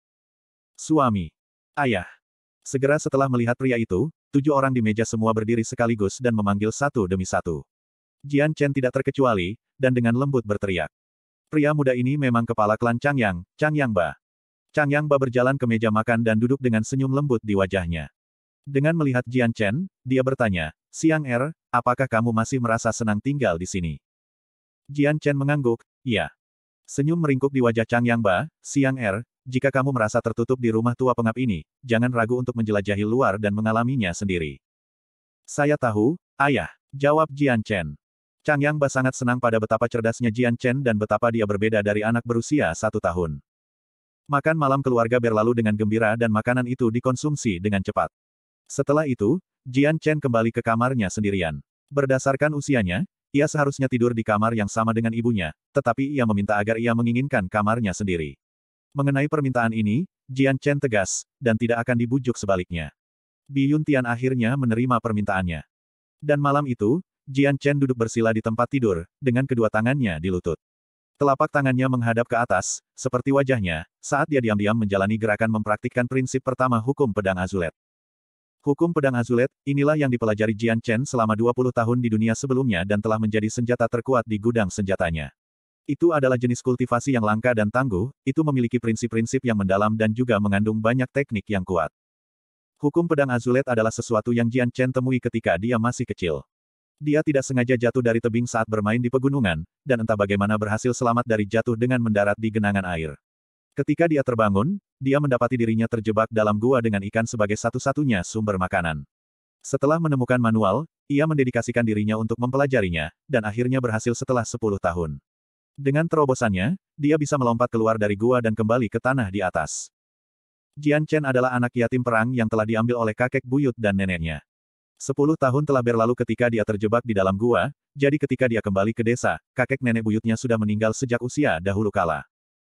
Suami. Ayah. Segera setelah melihat pria itu, tujuh orang di meja semua berdiri sekaligus dan memanggil satu demi satu. Jian Chen tidak terkecuali, dan dengan lembut berteriak. Pria muda ini memang kepala klan Chang Yang, Chang Yang Ba. Chang Yang Ba berjalan ke meja makan dan duduk dengan senyum lembut di wajahnya. Dengan melihat Jian Chen, dia bertanya, Siang Er, apakah kamu masih merasa senang tinggal di sini? Jian Chen mengangguk, iya. Senyum meringkuk di wajah Chang Yang Ba, Siang Er, jika kamu merasa tertutup di rumah tua pengap ini, jangan ragu untuk menjelajahi luar dan mengalaminya sendiri. Saya tahu, ayah, jawab Jian Chen. Chang Yang Ba sangat senang pada betapa cerdasnya Jian Chen dan betapa dia berbeda dari anak berusia satu tahun. Makan malam keluarga berlalu dengan gembira dan makanan itu dikonsumsi dengan cepat. Setelah itu, Jian Chen kembali ke kamarnya sendirian. Berdasarkan usianya, ia seharusnya tidur di kamar yang sama dengan ibunya, tetapi ia meminta agar ia menginginkan kamarnya sendiri. Mengenai permintaan ini, Jian Chen tegas, dan tidak akan dibujuk sebaliknya. Bi Yun Tian akhirnya menerima permintaannya. Dan malam itu, Jian Chen duduk bersila di tempat tidur, dengan kedua tangannya di lutut. Telapak tangannya menghadap ke atas, seperti wajahnya, saat dia diam-diam menjalani gerakan mempraktikkan prinsip pertama hukum pedang azulet. Hukum pedang azulet, inilah yang dipelajari Jian Chen selama 20 tahun di dunia sebelumnya dan telah menjadi senjata terkuat di gudang senjatanya. Itu adalah jenis kultivasi yang langka dan tangguh, itu memiliki prinsip-prinsip yang mendalam dan juga mengandung banyak teknik yang kuat. Hukum pedang azulet adalah sesuatu yang Jian Chen temui ketika dia masih kecil. Dia tidak sengaja jatuh dari tebing saat bermain di pegunungan, dan entah bagaimana berhasil selamat dari jatuh dengan mendarat di genangan air. Ketika dia terbangun, dia mendapati dirinya terjebak dalam gua dengan ikan sebagai satu-satunya sumber makanan. Setelah menemukan manual, ia mendedikasikan dirinya untuk mempelajarinya, dan akhirnya berhasil setelah 10 tahun. Dengan terobosannya, dia bisa melompat keluar dari gua dan kembali ke tanah di atas. Jian Chen adalah anak yatim perang yang telah diambil oleh kakek buyut dan neneknya. Sepuluh tahun telah berlalu ketika dia terjebak di dalam gua, jadi ketika dia kembali ke desa, kakek nenek buyutnya sudah meninggal sejak usia dahulu kala.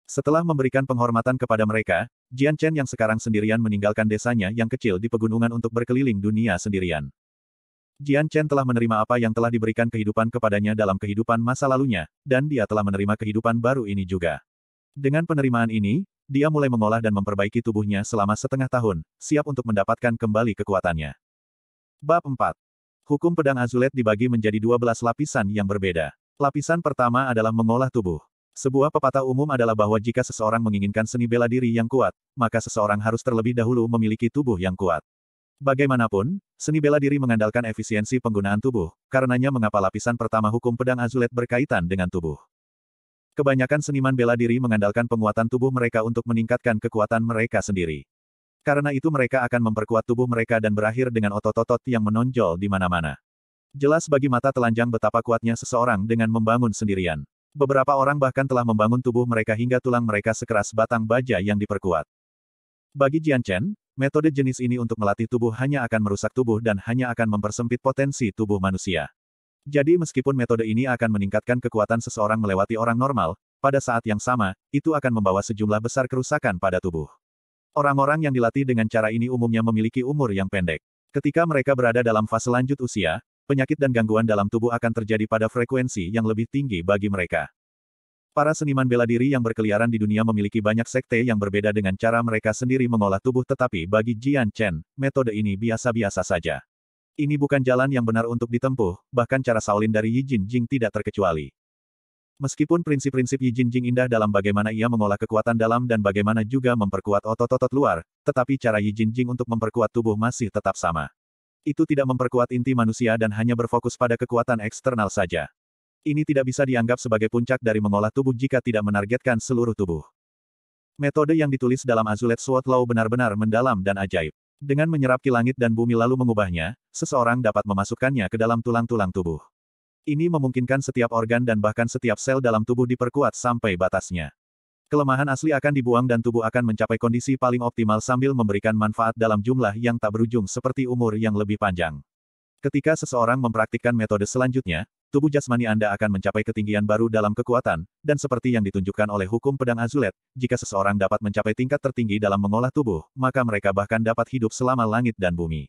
Setelah memberikan penghormatan kepada mereka, Jian Chen yang sekarang sendirian meninggalkan desanya yang kecil di pegunungan untuk berkeliling dunia sendirian. Jian Chen telah menerima apa yang telah diberikan kehidupan kepadanya dalam kehidupan masa lalunya, dan dia telah menerima kehidupan baru ini juga. Dengan penerimaan ini, dia mulai mengolah dan memperbaiki tubuhnya selama setengah tahun, siap untuk mendapatkan kembali kekuatannya. Bab 4. Hukum pedang azulet dibagi menjadi 12 lapisan yang berbeda. Lapisan pertama adalah mengolah tubuh. Sebuah pepatah umum adalah bahwa jika seseorang menginginkan seni bela diri yang kuat, maka seseorang harus terlebih dahulu memiliki tubuh yang kuat. Bagaimanapun, seni bela diri mengandalkan efisiensi penggunaan tubuh, karenanya mengapa lapisan pertama hukum pedang azulet berkaitan dengan tubuh. Kebanyakan seniman bela diri mengandalkan penguatan tubuh mereka untuk meningkatkan kekuatan mereka sendiri. Karena itu mereka akan memperkuat tubuh mereka dan berakhir dengan otot-otot yang menonjol di mana-mana. Jelas bagi mata telanjang betapa kuatnya seseorang dengan membangun sendirian. Beberapa orang bahkan telah membangun tubuh mereka hingga tulang mereka sekeras batang baja yang diperkuat. Bagi Jian Chen, metode jenis ini untuk melatih tubuh hanya akan merusak tubuh dan hanya akan mempersempit potensi tubuh manusia. Jadi meskipun metode ini akan meningkatkan kekuatan seseorang melewati orang normal, pada saat yang sama, itu akan membawa sejumlah besar kerusakan pada tubuh. Orang-orang yang dilatih dengan cara ini umumnya memiliki umur yang pendek. Ketika mereka berada dalam fase lanjut usia, penyakit dan gangguan dalam tubuh akan terjadi pada frekuensi yang lebih tinggi bagi mereka. Para seniman bela diri yang berkeliaran di dunia memiliki banyak sekte yang berbeda dengan cara mereka sendiri mengolah tubuh tetapi bagi Jian Chen, metode ini biasa-biasa saja. Ini bukan jalan yang benar untuk ditempuh, bahkan cara Shaolin dari Yi Jin Jing tidak terkecuali. Meskipun prinsip-prinsip Yi Jinjing indah dalam bagaimana ia mengolah kekuatan dalam dan bagaimana juga memperkuat otot-otot luar, tetapi cara Yi Jinjing untuk memperkuat tubuh masih tetap sama. Itu tidak memperkuat inti manusia dan hanya berfokus pada kekuatan eksternal saja. Ini tidak bisa dianggap sebagai puncak dari mengolah tubuh jika tidak menargetkan seluruh tubuh. Metode yang ditulis dalam Azulet Sword Law benar-benar mendalam dan ajaib. Dengan menyerap ki langit dan bumi lalu mengubahnya, seseorang dapat memasukkannya ke dalam tulang-tulang tubuh. Ini memungkinkan setiap organ dan bahkan setiap sel dalam tubuh diperkuat sampai batasnya. Kelemahan asli akan dibuang dan tubuh akan mencapai kondisi paling optimal sambil memberikan manfaat dalam jumlah yang tak berujung seperti umur yang lebih panjang. Ketika seseorang mempraktikkan metode selanjutnya, tubuh jasmani Anda akan mencapai ketinggian baru dalam kekuatan, dan seperti yang ditunjukkan oleh hukum pedang azulet, jika seseorang dapat mencapai tingkat tertinggi dalam mengolah tubuh, maka mereka bahkan dapat hidup selama langit dan bumi.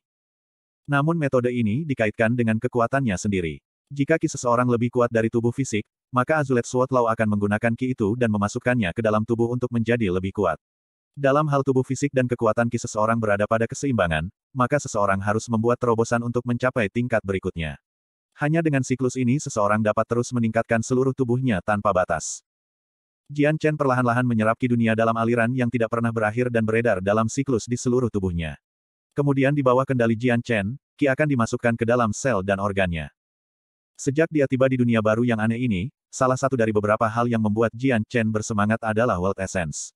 Namun metode ini dikaitkan dengan kekuatannya sendiri. Jika ki seseorang lebih kuat dari tubuh fisik, maka Azulet Sword Law akan menggunakan ki itu dan memasukkannya ke dalam tubuh untuk menjadi lebih kuat. Dalam hal tubuh fisik dan kekuatan ki seseorang berada pada keseimbangan, maka seseorang harus membuat terobosan untuk mencapai tingkat berikutnya. Hanya dengan siklus ini seseorang dapat terus meningkatkan seluruh tubuhnya tanpa batas. Jian Chen perlahan-lahan menyerap ki dunia dalam aliran yang tidak pernah berakhir dan beredar dalam siklus di seluruh tubuhnya. Kemudian di bawah kendali Jian Chen, ki akan dimasukkan ke dalam sel dan organnya. Sejak dia tiba di dunia baru yang aneh ini, salah satu dari beberapa hal yang membuat Jian Chen bersemangat adalah World Essence.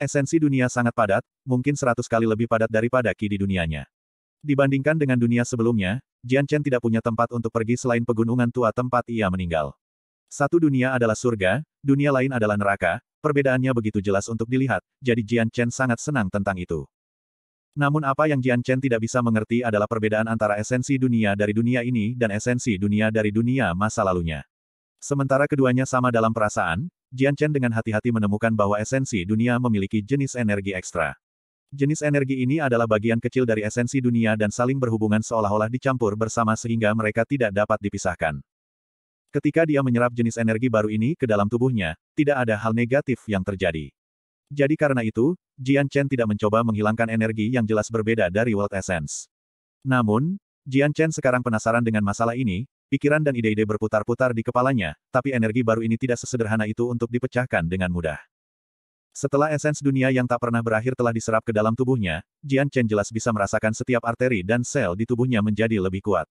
Esensi dunia sangat padat, mungkin seratus kali lebih padat daripada ki di dunianya. Dibandingkan dengan dunia sebelumnya, Jian Chen tidak punya tempat untuk pergi selain pegunungan tua tempat ia meninggal. Satu dunia adalah surga, dunia lain adalah neraka, perbedaannya begitu jelas untuk dilihat, jadi Jian Chen sangat senang tentang itu. Namun apa yang Jian Chen tidak bisa mengerti adalah perbedaan antara esensi dunia dari dunia ini dan esensi dunia dari dunia masa lalunya. Sementara keduanya sama dalam perasaan, Jian Chen dengan hati-hati menemukan bahwa esensi dunia memiliki jenis energi ekstra. Jenis energi ini adalah bagian kecil dari esensi dunia dan saling berhubungan seolah-olah dicampur bersama sehingga mereka tidak dapat dipisahkan. Ketika dia menyerap jenis energi baru ini ke dalam tubuhnya, tidak ada hal negatif yang terjadi. Jadi karena itu, Jian Chen tidak mencoba menghilangkan energi yang jelas berbeda dari World Essence. Namun, Jian Chen sekarang penasaran dengan masalah ini, pikiran dan ide-ide berputar-putar di kepalanya, tapi energi baru ini tidak sesederhana itu untuk dipecahkan dengan mudah. Setelah esens dunia yang tak pernah berakhir telah diserap ke dalam tubuhnya, Jian Chen jelas bisa merasakan setiap arteri dan sel di tubuhnya menjadi lebih kuat.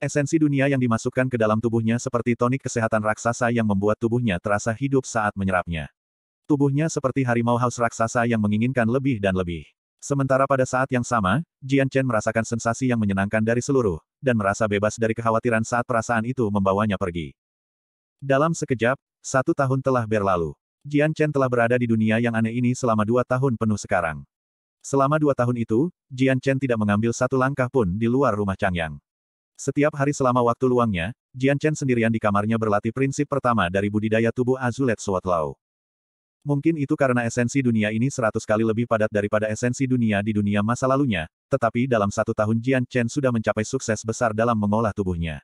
Esensi dunia yang dimasukkan ke dalam tubuhnya seperti tonik kesehatan raksasa yang membuat tubuhnya terasa hidup saat menyerapnya. Tubuhnya seperti harimau haus raksasa yang menginginkan lebih dan lebih. Sementara pada saat yang sama, Jian Chen merasakan sensasi yang menyenangkan dari seluruh, dan merasa bebas dari kekhawatiran saat perasaan itu membawanya pergi. Dalam sekejap, satu tahun telah berlalu. Jian Chen telah berada di dunia yang aneh ini selama dua tahun penuh sekarang. Selama dua tahun itu, Jian Chen tidak mengambil satu langkah pun di luar rumah Changyang. Setiap hari selama waktu luangnya, Jian Chen sendirian di kamarnya berlatih prinsip pertama dari budidaya tubuh Azulet Suat Lao. Mungkin itu karena esensi dunia ini seratus kali lebih padat daripada esensi dunia di dunia masa lalunya, tetapi dalam satu tahun Jian Chen sudah mencapai sukses besar dalam mengolah tubuhnya.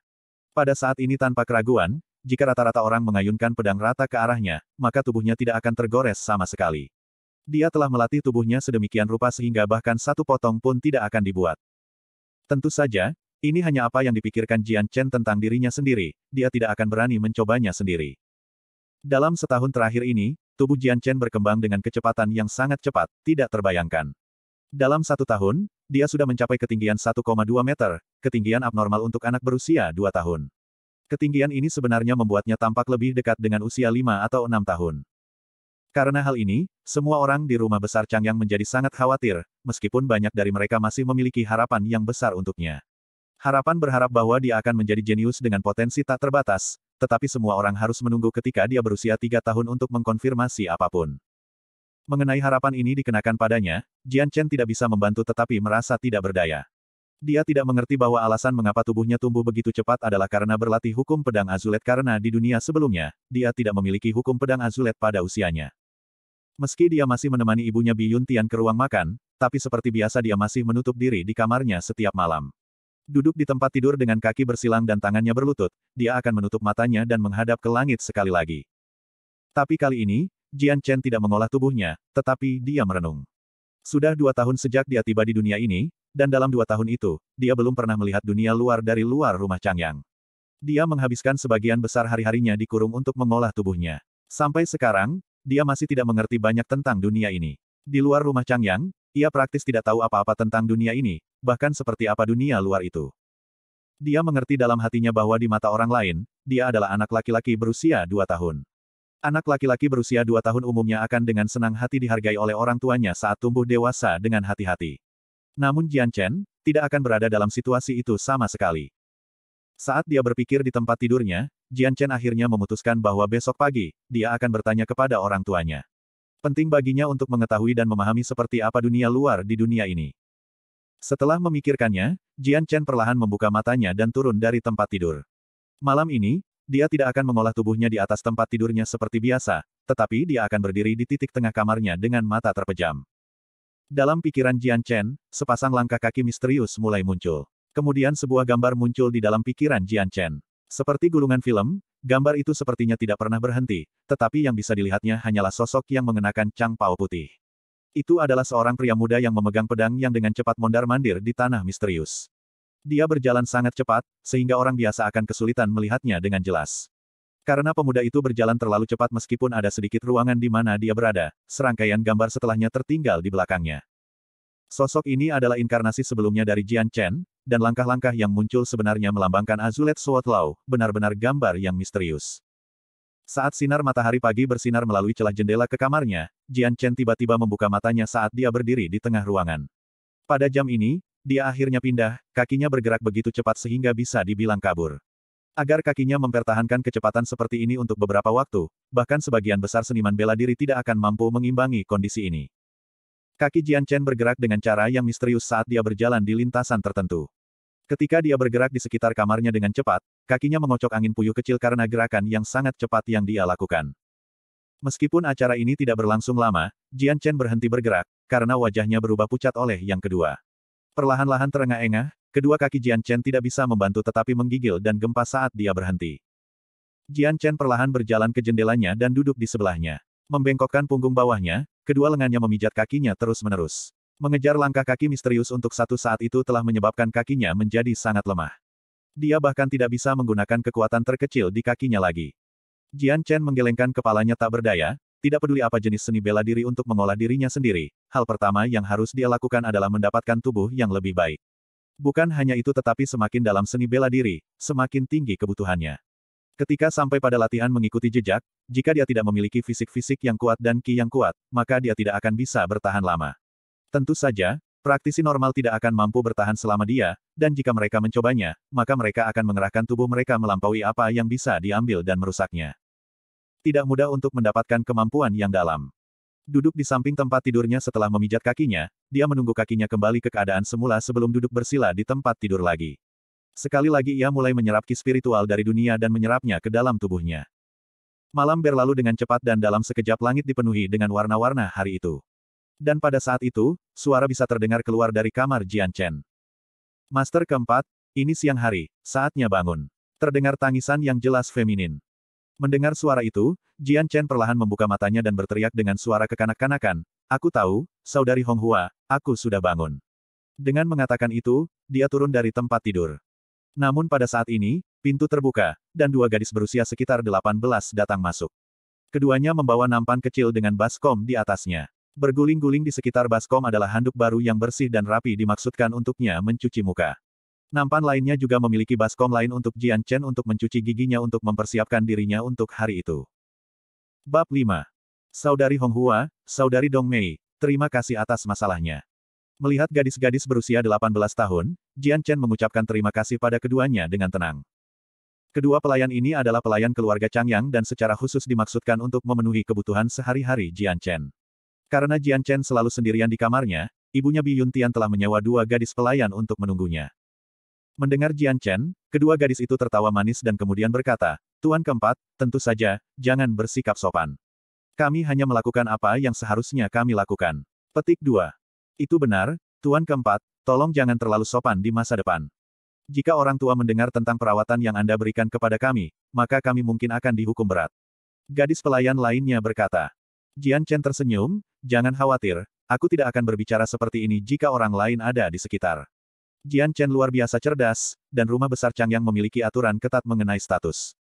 Pada saat ini tanpa keraguan, jika rata-rata orang mengayunkan pedang rata ke arahnya, maka tubuhnya tidak akan tergores sama sekali. Dia telah melatih tubuhnya sedemikian rupa sehingga bahkan satu potong pun tidak akan dibuat. Tentu saja, ini hanya apa yang dipikirkan Jian Chen tentang dirinya sendiri, dia tidak akan berani mencobanya sendiri. Dalam setahun terakhir ini, tubuh Jian Chen berkembang dengan kecepatan yang sangat cepat, tidak terbayangkan. Dalam satu tahun, dia sudah mencapai ketinggian 1,2 meter, ketinggian abnormal untuk anak berusia 2 tahun. Ketinggian ini sebenarnya membuatnya tampak lebih dekat dengan usia 5 atau 6 tahun. Karena hal ini, semua orang di rumah besar Changyang menjadi sangat khawatir, meskipun banyak dari mereka masih memiliki harapan yang besar untuknya. Harapan berharap bahwa dia akan menjadi jenius dengan potensi tak terbatas, tetapi semua orang harus menunggu ketika dia berusia tiga tahun untuk mengkonfirmasi apapun. Mengenai harapan ini dikenakan padanya, Jian Chen tidak bisa membantu tetapi merasa tidak berdaya. Dia tidak mengerti bahwa alasan mengapa tubuhnya tumbuh begitu cepat adalah karena berlatih hukum pedang azulet karena di dunia sebelumnya, dia tidak memiliki hukum pedang azulet pada usianya. Meski dia masih menemani ibunya Bi Yuntian ke ruang makan, tapi seperti biasa dia masih menutup diri di kamarnya setiap malam. Duduk di tempat tidur dengan kaki bersilang dan tangannya berlutut, dia akan menutup matanya dan menghadap ke langit sekali lagi. Tapi kali ini, Jian Chen tidak mengolah tubuhnya, tetapi dia merenung. Sudah dua tahun sejak dia tiba di dunia ini, dan dalam dua tahun itu, dia belum pernah melihat dunia luar dari luar rumah Changyang. Dia menghabiskan sebagian besar hari-harinya di kurung untuk mengolah tubuhnya. Sampai sekarang, dia masih tidak mengerti banyak tentang dunia ini. Di luar rumah Changyang, ia praktis tidak tahu apa-apa tentang dunia ini, bahkan seperti apa dunia luar itu. Dia mengerti dalam hatinya bahwa di mata orang lain, dia adalah anak laki-laki berusia dua tahun. Anak laki-laki berusia dua tahun umumnya akan dengan senang hati dihargai oleh orang tuanya saat tumbuh dewasa dengan hati-hati. Namun Jian Chen, tidak akan berada dalam situasi itu sama sekali. Saat dia berpikir di tempat tidurnya, Jian Chen akhirnya memutuskan bahwa besok pagi, dia akan bertanya kepada orang tuanya. Penting baginya untuk mengetahui dan memahami seperti apa dunia luar di dunia ini. Setelah memikirkannya, Jian Chen perlahan membuka matanya dan turun dari tempat tidur. Malam ini, dia tidak akan mengolah tubuhnya di atas tempat tidurnya seperti biasa, tetapi dia akan berdiri di titik tengah kamarnya dengan mata terpejam. Dalam pikiran Jian Chen, sepasang langkah kaki misterius mulai muncul. Kemudian sebuah gambar muncul di dalam pikiran Jian Chen. Seperti gulungan film, Gambar itu sepertinya tidak pernah berhenti, tetapi yang bisa dilihatnya hanyalah sosok yang mengenakan Chang Pao putih. Itu adalah seorang pria muda yang memegang pedang yang dengan cepat mondar-mandir di tanah misterius. Dia berjalan sangat cepat, sehingga orang biasa akan kesulitan melihatnya dengan jelas. Karena pemuda itu berjalan terlalu cepat meskipun ada sedikit ruangan di mana dia berada, serangkaian gambar setelahnya tertinggal di belakangnya. Sosok ini adalah inkarnasi sebelumnya dari Jian Chen, dan langkah-langkah yang muncul sebenarnya melambangkan Azulet Sword Lau, benar-benar gambar yang misterius. Saat sinar matahari pagi bersinar melalui celah jendela ke kamarnya, Jian Chen tiba-tiba membuka matanya saat dia berdiri di tengah ruangan. Pada jam ini, dia akhirnya pindah, kakinya bergerak begitu cepat sehingga bisa dibilang kabur. Agar kakinya mempertahankan kecepatan seperti ini untuk beberapa waktu, bahkan sebagian besar seniman bela diri tidak akan mampu mengimbangi kondisi ini. Kaki Jian Chen bergerak dengan cara yang misterius saat dia berjalan di lintasan tertentu. Ketika dia bergerak di sekitar kamarnya dengan cepat, kakinya mengocok angin puyuh kecil karena gerakan yang sangat cepat yang dia lakukan. Meskipun acara ini tidak berlangsung lama, Jian Chen berhenti bergerak, karena wajahnya berubah pucat oleh yang kedua. Perlahan-lahan terengah-engah, kedua kaki Jian Chen tidak bisa membantu tetapi menggigil dan gempa saat dia berhenti. Jian Chen perlahan berjalan ke jendelanya dan duduk di sebelahnya. Membengkokkan punggung bawahnya, kedua lengannya memijat kakinya terus-menerus. Mengejar langkah kaki misterius untuk satu saat itu telah menyebabkan kakinya menjadi sangat lemah. Dia bahkan tidak bisa menggunakan kekuatan terkecil di kakinya lagi. Jian Chen menggelengkan kepalanya tak berdaya, tidak peduli apa jenis seni bela diri untuk mengolah dirinya sendiri, hal pertama yang harus dia lakukan adalah mendapatkan tubuh yang lebih baik. Bukan hanya itu tetapi semakin dalam seni bela diri, semakin tinggi kebutuhannya. Ketika sampai pada latihan mengikuti jejak, jika dia tidak memiliki fisik-fisik yang kuat dan ki yang kuat, maka dia tidak akan bisa bertahan lama. Tentu saja, praktisi normal tidak akan mampu bertahan selama dia, dan jika mereka mencobanya, maka mereka akan mengerahkan tubuh mereka melampaui apa yang bisa diambil dan merusaknya. Tidak mudah untuk mendapatkan kemampuan yang dalam. Duduk di samping tempat tidurnya setelah memijat kakinya, dia menunggu kakinya kembali ke keadaan semula sebelum duduk bersila di tempat tidur lagi. Sekali lagi ia mulai menyerap ki spiritual dari dunia dan menyerapnya ke dalam tubuhnya. Malam berlalu dengan cepat dan dalam sekejap langit dipenuhi dengan warna-warna hari itu. Dan pada saat itu, suara bisa terdengar keluar dari kamar Jian Chen. Master keempat, ini siang hari, saatnya bangun. Terdengar tangisan yang jelas feminin. Mendengar suara itu, Jian Chen perlahan membuka matanya dan berteriak dengan suara kekanak-kanakan, Aku tahu, saudari Honghua, aku sudah bangun. Dengan mengatakan itu, dia turun dari tempat tidur. Namun pada saat ini, pintu terbuka, dan dua gadis berusia sekitar 18 datang masuk. Keduanya membawa nampan kecil dengan baskom di atasnya. Berguling-guling di sekitar baskom adalah handuk baru yang bersih dan rapi dimaksudkan untuknya mencuci muka. Nampan lainnya juga memiliki baskom lain untuk Jian Chen untuk mencuci giginya untuk mempersiapkan dirinya untuk hari itu. Bab 5. Saudari Honghua, Saudari Dong Mei, terima kasih atas masalahnya. Melihat gadis-gadis berusia 18 tahun, Jian Chen mengucapkan terima kasih pada keduanya dengan tenang. Kedua pelayan ini adalah pelayan keluarga Changyang dan secara khusus dimaksudkan untuk memenuhi kebutuhan sehari-hari Jian Chen. Karena Jian Chen selalu sendirian di kamarnya, ibunya Bi Yuntian telah menyewa dua gadis pelayan untuk menunggunya. Mendengar Jian Chen, kedua gadis itu tertawa manis dan kemudian berkata, Tuan keempat, tentu saja, jangan bersikap sopan. Kami hanya melakukan apa yang seharusnya kami lakukan. Petik 2. Itu benar, Tuan keempat, tolong jangan terlalu sopan di masa depan. Jika orang tua mendengar tentang perawatan yang Anda berikan kepada kami, maka kami mungkin akan dihukum berat. Gadis pelayan lainnya berkata. Jian Chen tersenyum, jangan khawatir, aku tidak akan berbicara seperti ini jika orang lain ada di sekitar. Jian Chen luar biasa cerdas, dan rumah besar Chang yang memiliki aturan ketat mengenai status.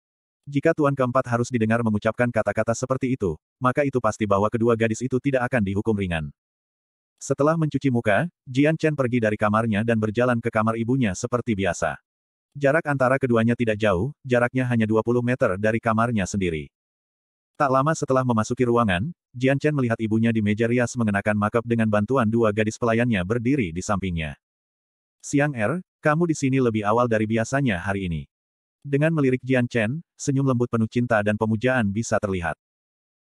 Jika tuan keempat harus didengar mengucapkan kata-kata seperti itu, maka itu pasti bahwa kedua gadis itu tidak akan dihukum ringan. Setelah mencuci muka, Jian Chen pergi dari kamarnya dan berjalan ke kamar ibunya seperti biasa. Jarak antara keduanya tidak jauh, jaraknya hanya 20 meter dari kamarnya sendiri. Tak lama setelah memasuki ruangan, Jian Chen melihat ibunya di meja rias mengenakan makeup dengan bantuan dua gadis pelayannya berdiri di sampingnya. Siang Er, kamu di sini lebih awal dari biasanya hari ini. Dengan melirik Jian Chen, senyum lembut penuh cinta dan pemujaan bisa terlihat.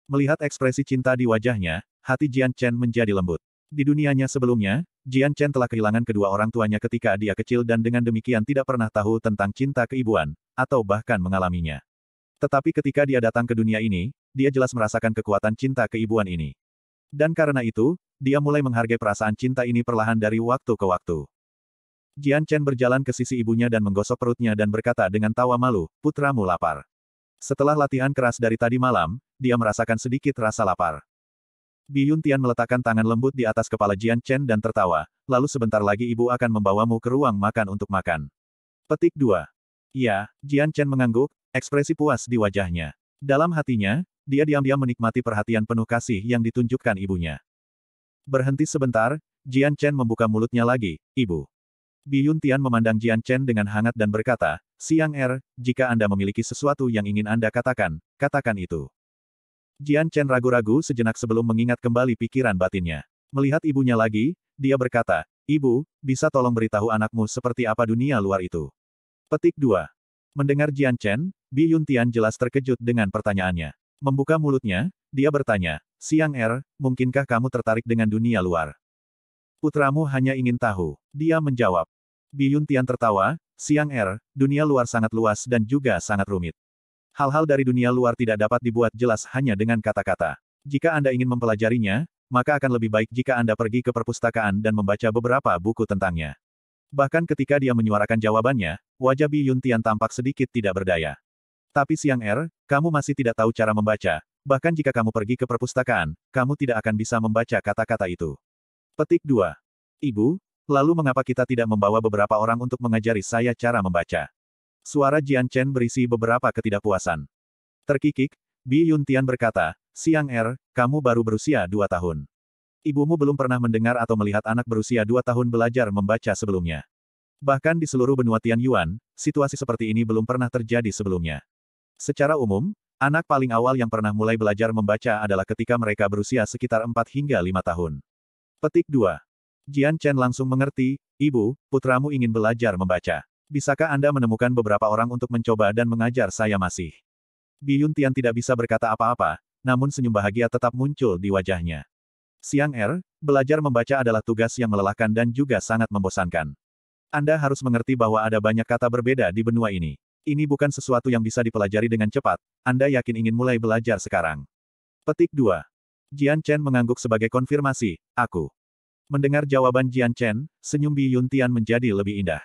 Melihat ekspresi cinta di wajahnya, hati Jian Chen menjadi lembut. Di dunianya sebelumnya, Jian Chen telah kehilangan kedua orang tuanya ketika dia kecil dan dengan demikian tidak pernah tahu tentang cinta keibuan, atau bahkan mengalaminya. Tetapi ketika dia datang ke dunia ini, dia jelas merasakan kekuatan cinta keibuan ini. Dan karena itu, dia mulai menghargai perasaan cinta ini perlahan dari waktu ke waktu. Jian Chen berjalan ke sisi ibunya dan menggosok perutnya dan berkata dengan tawa malu, putramu lapar. Setelah latihan keras dari tadi malam, dia merasakan sedikit rasa lapar. Biyun Tian meletakkan tangan lembut di atas kepala Jian Chen dan tertawa, lalu sebentar lagi ibu akan membawamu ke ruang makan untuk makan. Petik 2. Ya, Jian Chen mengangguk, ekspresi puas di wajahnya. Dalam hatinya, dia diam-diam menikmati perhatian penuh kasih yang ditunjukkan ibunya. Berhenti sebentar, Jian Chen membuka mulutnya lagi, ibu. Biyun Tian memandang Jian Chen dengan hangat dan berkata, Siang Er, jika Anda memiliki sesuatu yang ingin Anda katakan, katakan itu. Jian Chen ragu-ragu sejenak sebelum mengingat kembali pikiran batinnya. Melihat ibunya lagi, dia berkata, Ibu, bisa tolong beritahu anakmu seperti apa dunia luar itu? Petik 2. Mendengar Jian Chen, Bi Yun Tian jelas terkejut dengan pertanyaannya. Membuka mulutnya, dia bertanya, Siang Er, mungkinkah kamu tertarik dengan dunia luar? Putramu hanya ingin tahu. Dia menjawab. Bi Yun Tian tertawa, Siang Er, dunia luar sangat luas dan juga sangat rumit. Hal-hal dari dunia luar tidak dapat dibuat jelas hanya dengan kata-kata. Jika Anda ingin mempelajarinya, maka akan lebih baik jika Anda pergi ke perpustakaan dan membaca beberapa buku tentangnya. Bahkan ketika dia menyuarakan jawabannya, wajah Bi Yun tampak sedikit tidak berdaya. Tapi siang Er, kamu masih tidak tahu cara membaca, bahkan jika kamu pergi ke perpustakaan, kamu tidak akan bisa membaca kata-kata itu. Petik 2. Ibu, lalu mengapa kita tidak membawa beberapa orang untuk mengajari saya cara membaca? Suara Jian Chen berisi beberapa ketidakpuasan. Terkikik, Bi Yun Tian berkata, Siang Er, kamu baru berusia dua tahun. Ibumu belum pernah mendengar atau melihat anak berusia dua tahun belajar membaca sebelumnya. Bahkan di seluruh benua Tian Yuan, situasi seperti ini belum pernah terjadi sebelumnya. Secara umum, anak paling awal yang pernah mulai belajar membaca adalah ketika mereka berusia sekitar 4 hingga lima tahun. Petik 2. Jian Chen langsung mengerti, Ibu, putramu ingin belajar membaca. Bisakah Anda menemukan beberapa orang untuk mencoba dan mengajar saya masih? Biyun Tian tidak bisa berkata apa-apa, namun senyum bahagia tetap muncul di wajahnya. Siang Er, belajar membaca adalah tugas yang melelahkan dan juga sangat membosankan. Anda harus mengerti bahwa ada banyak kata berbeda di benua ini. Ini bukan sesuatu yang bisa dipelajari dengan cepat, Anda yakin ingin mulai belajar sekarang. Petik 2. Jian Chen mengangguk sebagai konfirmasi, aku. Mendengar jawaban Jian Chen, senyum Bi Yun Tian menjadi lebih indah.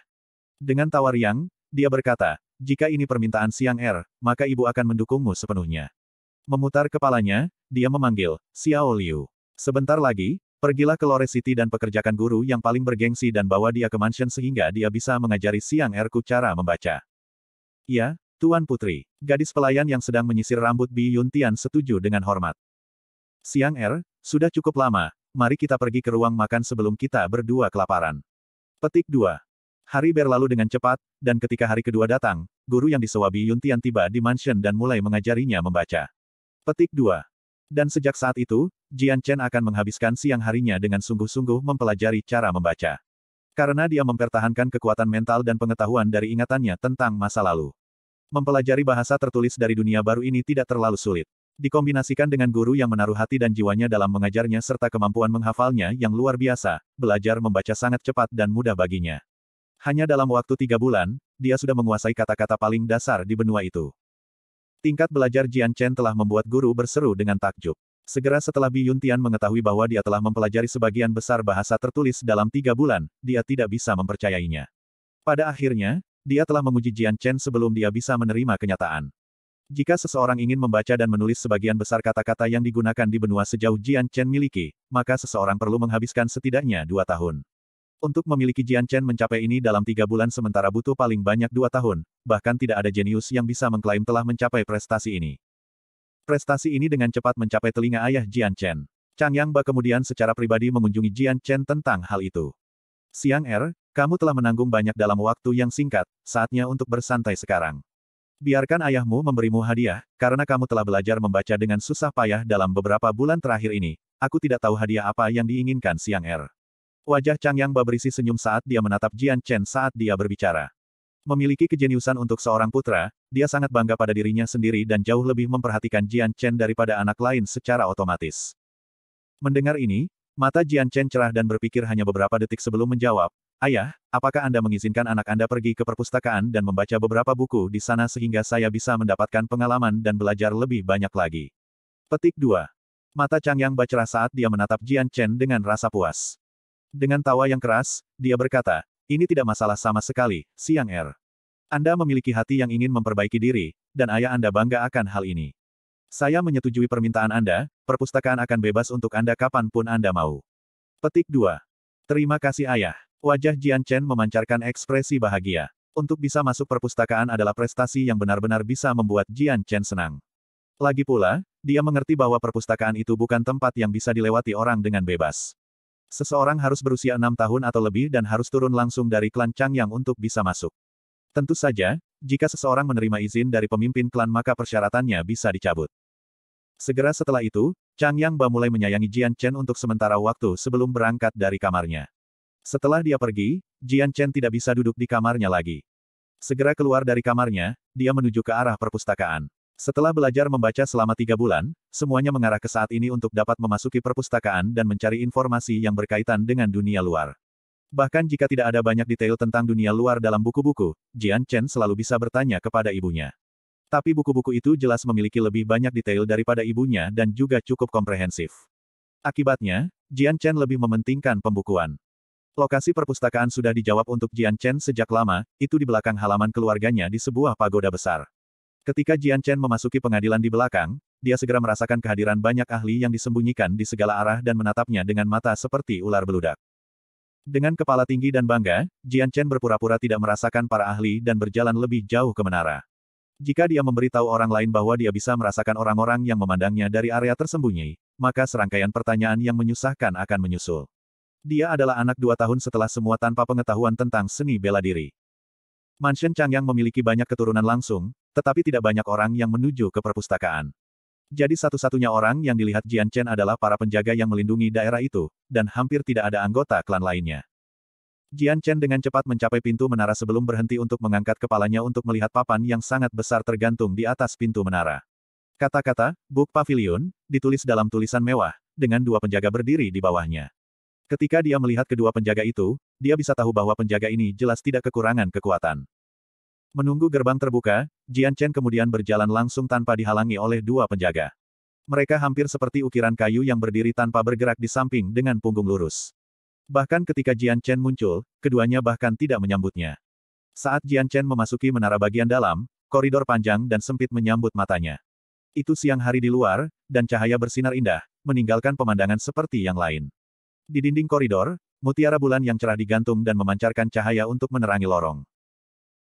Dengan tawar yang, dia berkata, jika ini permintaan Siang Er, maka ibu akan mendukungmu sepenuhnya. Memutar kepalanya, dia memanggil, Xiao Liu. Sebentar lagi, pergilah ke Lore City dan pekerjakan guru yang paling bergengsi dan bawa dia ke mansion sehingga dia bisa mengajari Siang er ku cara membaca. Ya, Tuan Putri. Gadis pelayan yang sedang menyisir rambut Bi Yun Tian setuju dengan hormat. Siang Er, sudah cukup lama, mari kita pergi ke ruang makan sebelum kita berdua kelaparan. Petik 2. Hari berlalu dengan cepat, dan ketika hari kedua datang, guru yang disewabi Yuntian tiba di mansion dan mulai mengajarinya membaca. Petik 2. Dan sejak saat itu, Jian Chen akan menghabiskan siang harinya dengan sungguh-sungguh mempelajari cara membaca. Karena dia mempertahankan kekuatan mental dan pengetahuan dari ingatannya tentang masa lalu. Mempelajari bahasa tertulis dari dunia baru ini tidak terlalu sulit. Dikombinasikan dengan guru yang menaruh hati dan jiwanya dalam mengajarnya serta kemampuan menghafalnya yang luar biasa, belajar membaca sangat cepat dan mudah baginya. Hanya dalam waktu tiga bulan, dia sudah menguasai kata-kata paling dasar di benua itu. Tingkat belajar Jian Chen telah membuat guru berseru dengan takjub. Segera setelah Bi Yuntian mengetahui bahwa dia telah mempelajari sebagian besar bahasa tertulis dalam tiga bulan, dia tidak bisa mempercayainya. Pada akhirnya, dia telah menguji Jian Chen sebelum dia bisa menerima kenyataan. Jika seseorang ingin membaca dan menulis sebagian besar kata-kata yang digunakan di benua sejauh Jian Chen miliki, maka seseorang perlu menghabiskan setidaknya dua tahun. Untuk memiliki Jian Chen mencapai ini dalam tiga bulan sementara butuh paling banyak dua tahun, bahkan tidak ada jenius yang bisa mengklaim telah mencapai prestasi ini. Prestasi ini dengan cepat mencapai telinga ayah Jian Chen. Chang Yang Ba kemudian secara pribadi mengunjungi Jian Chen tentang hal itu. Siang Er, kamu telah menanggung banyak dalam waktu yang singkat, saatnya untuk bersantai sekarang. Biarkan ayahmu memberimu hadiah, karena kamu telah belajar membaca dengan susah payah dalam beberapa bulan terakhir ini. Aku tidak tahu hadiah apa yang diinginkan Siang Er. Wajah Chang Yang berisi senyum saat dia menatap Jian Chen saat dia berbicara. Memiliki kejeniusan untuk seorang putra, dia sangat bangga pada dirinya sendiri dan jauh lebih memperhatikan Jian Chen daripada anak lain secara otomatis. Mendengar ini, mata Jian Chen cerah dan berpikir hanya beberapa detik sebelum menjawab, Ayah, apakah Anda mengizinkan anak Anda pergi ke perpustakaan dan membaca beberapa buku di sana sehingga saya bisa mendapatkan pengalaman dan belajar lebih banyak lagi? Petik 2. Mata Chang Yang bercerah saat dia menatap Jian Chen dengan rasa puas. Dengan tawa yang keras, dia berkata, ini tidak masalah sama sekali, Siang Er. Anda memiliki hati yang ingin memperbaiki diri, dan ayah Anda bangga akan hal ini. Saya menyetujui permintaan Anda, perpustakaan akan bebas untuk Anda kapanpun Anda mau. Petik 2. Terima kasih ayah. Wajah Jian Chen memancarkan ekspresi bahagia. Untuk bisa masuk perpustakaan adalah prestasi yang benar-benar bisa membuat Jian Chen senang. Lagi pula, dia mengerti bahwa perpustakaan itu bukan tempat yang bisa dilewati orang dengan bebas. Seseorang harus berusia enam tahun atau lebih dan harus turun langsung dari klan Chang Yang untuk bisa masuk. Tentu saja, jika seseorang menerima izin dari pemimpin klan maka persyaratannya bisa dicabut. Segera setelah itu, Chang Yang Ba mulai menyayangi Jian Chen untuk sementara waktu sebelum berangkat dari kamarnya. Setelah dia pergi, Jian Chen tidak bisa duduk di kamarnya lagi. Segera keluar dari kamarnya, dia menuju ke arah perpustakaan. Setelah belajar membaca selama tiga bulan, semuanya mengarah ke saat ini untuk dapat memasuki perpustakaan dan mencari informasi yang berkaitan dengan dunia luar. Bahkan jika tidak ada banyak detail tentang dunia luar dalam buku-buku, Jian Chen selalu bisa bertanya kepada ibunya. Tapi buku-buku itu jelas memiliki lebih banyak detail daripada ibunya dan juga cukup komprehensif. Akibatnya, Jian Chen lebih mementingkan pembukuan. Lokasi perpustakaan sudah dijawab untuk Jian Chen sejak lama, itu di belakang halaman keluarganya di sebuah pagoda besar. Ketika Jian Chen memasuki pengadilan di belakang, dia segera merasakan kehadiran banyak ahli yang disembunyikan di segala arah dan menatapnya dengan mata seperti ular beludak. Dengan kepala tinggi dan bangga, Jian Chen berpura-pura tidak merasakan para ahli dan berjalan lebih jauh ke menara. Jika dia memberitahu orang lain bahwa dia bisa merasakan orang-orang yang memandangnya dari area tersembunyi, maka serangkaian pertanyaan yang menyusahkan akan menyusul. Dia adalah anak dua tahun setelah semua tanpa pengetahuan tentang seni bela diri. Mansion Chang yang memiliki banyak keturunan langsung, tetapi tidak banyak orang yang menuju ke perpustakaan. Jadi satu-satunya orang yang dilihat Jian Chen adalah para penjaga yang melindungi daerah itu, dan hampir tidak ada anggota klan lainnya. Jian Chen dengan cepat mencapai pintu menara sebelum berhenti untuk mengangkat kepalanya untuk melihat papan yang sangat besar tergantung di atas pintu menara. Kata-kata, Book Pavilion, ditulis dalam tulisan mewah, dengan dua penjaga berdiri di bawahnya. Ketika dia melihat kedua penjaga itu, dia bisa tahu bahwa penjaga ini jelas tidak kekurangan kekuatan. Menunggu gerbang terbuka, Jian Chen kemudian berjalan langsung tanpa dihalangi oleh dua penjaga. Mereka hampir seperti ukiran kayu yang berdiri tanpa bergerak di samping dengan punggung lurus. Bahkan ketika Jian Chen muncul, keduanya bahkan tidak menyambutnya. Saat Jian Chen memasuki menara bagian dalam, koridor panjang dan sempit menyambut matanya. Itu siang hari di luar, dan cahaya bersinar indah, meninggalkan pemandangan seperti yang lain. Di dinding koridor, mutiara bulan yang cerah digantung dan memancarkan cahaya untuk menerangi lorong.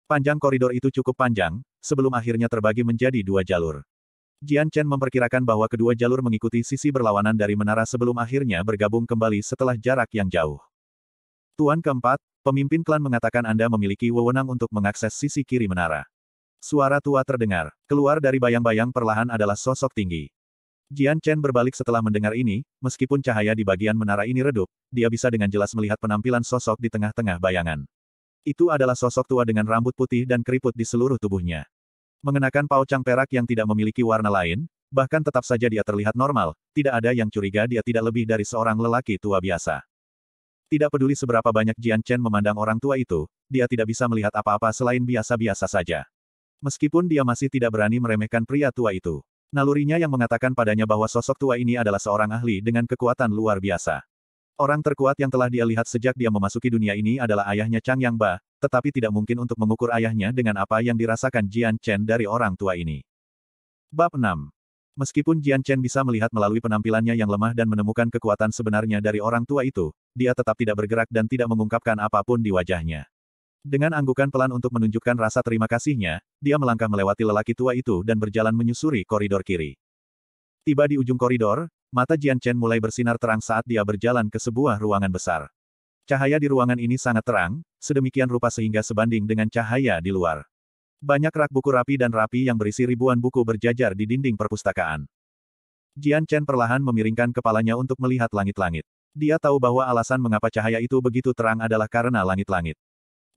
Panjang koridor itu cukup panjang, sebelum akhirnya terbagi menjadi dua jalur. Jian Chen memperkirakan bahwa kedua jalur mengikuti sisi berlawanan dari menara sebelum akhirnya bergabung kembali setelah jarak yang jauh. Tuan keempat, pemimpin klan mengatakan Anda memiliki wewenang untuk mengakses sisi kiri menara. Suara tua terdengar. Keluar dari bayang-bayang perlahan adalah sosok tinggi. Jian Chen berbalik setelah mendengar ini, meskipun cahaya di bagian menara ini redup, dia bisa dengan jelas melihat penampilan sosok di tengah-tengah bayangan. Itu adalah sosok tua dengan rambut putih dan keriput di seluruh tubuhnya. Mengenakan paucang perak yang tidak memiliki warna lain, bahkan tetap saja dia terlihat normal, tidak ada yang curiga dia tidak lebih dari seorang lelaki tua biasa. Tidak peduli seberapa banyak Jian Chen memandang orang tua itu, dia tidak bisa melihat apa-apa selain biasa-biasa saja. Meskipun dia masih tidak berani meremehkan pria tua itu. Nalurinya yang mengatakan padanya bahwa sosok tua ini adalah seorang ahli dengan kekuatan luar biasa. Orang terkuat yang telah dia lihat sejak dia memasuki dunia ini adalah ayahnya Chang Yang Ba, tetapi tidak mungkin untuk mengukur ayahnya dengan apa yang dirasakan Jian Chen dari orang tua ini. Bab 6 Meskipun Jian Chen bisa melihat melalui penampilannya yang lemah dan menemukan kekuatan sebenarnya dari orang tua itu, dia tetap tidak bergerak dan tidak mengungkapkan apapun di wajahnya. Dengan anggukan pelan untuk menunjukkan rasa terima kasihnya, dia melangkah melewati lelaki tua itu dan berjalan menyusuri koridor kiri. Tiba di ujung koridor, Mata Jian Chen mulai bersinar terang saat dia berjalan ke sebuah ruangan besar. Cahaya di ruangan ini sangat terang, sedemikian rupa sehingga sebanding dengan cahaya di luar. Banyak rak buku rapi dan rapi yang berisi ribuan buku berjajar di dinding perpustakaan. Jian Chen perlahan memiringkan kepalanya untuk melihat langit-langit. Dia tahu bahwa alasan mengapa cahaya itu begitu terang adalah karena langit-langit.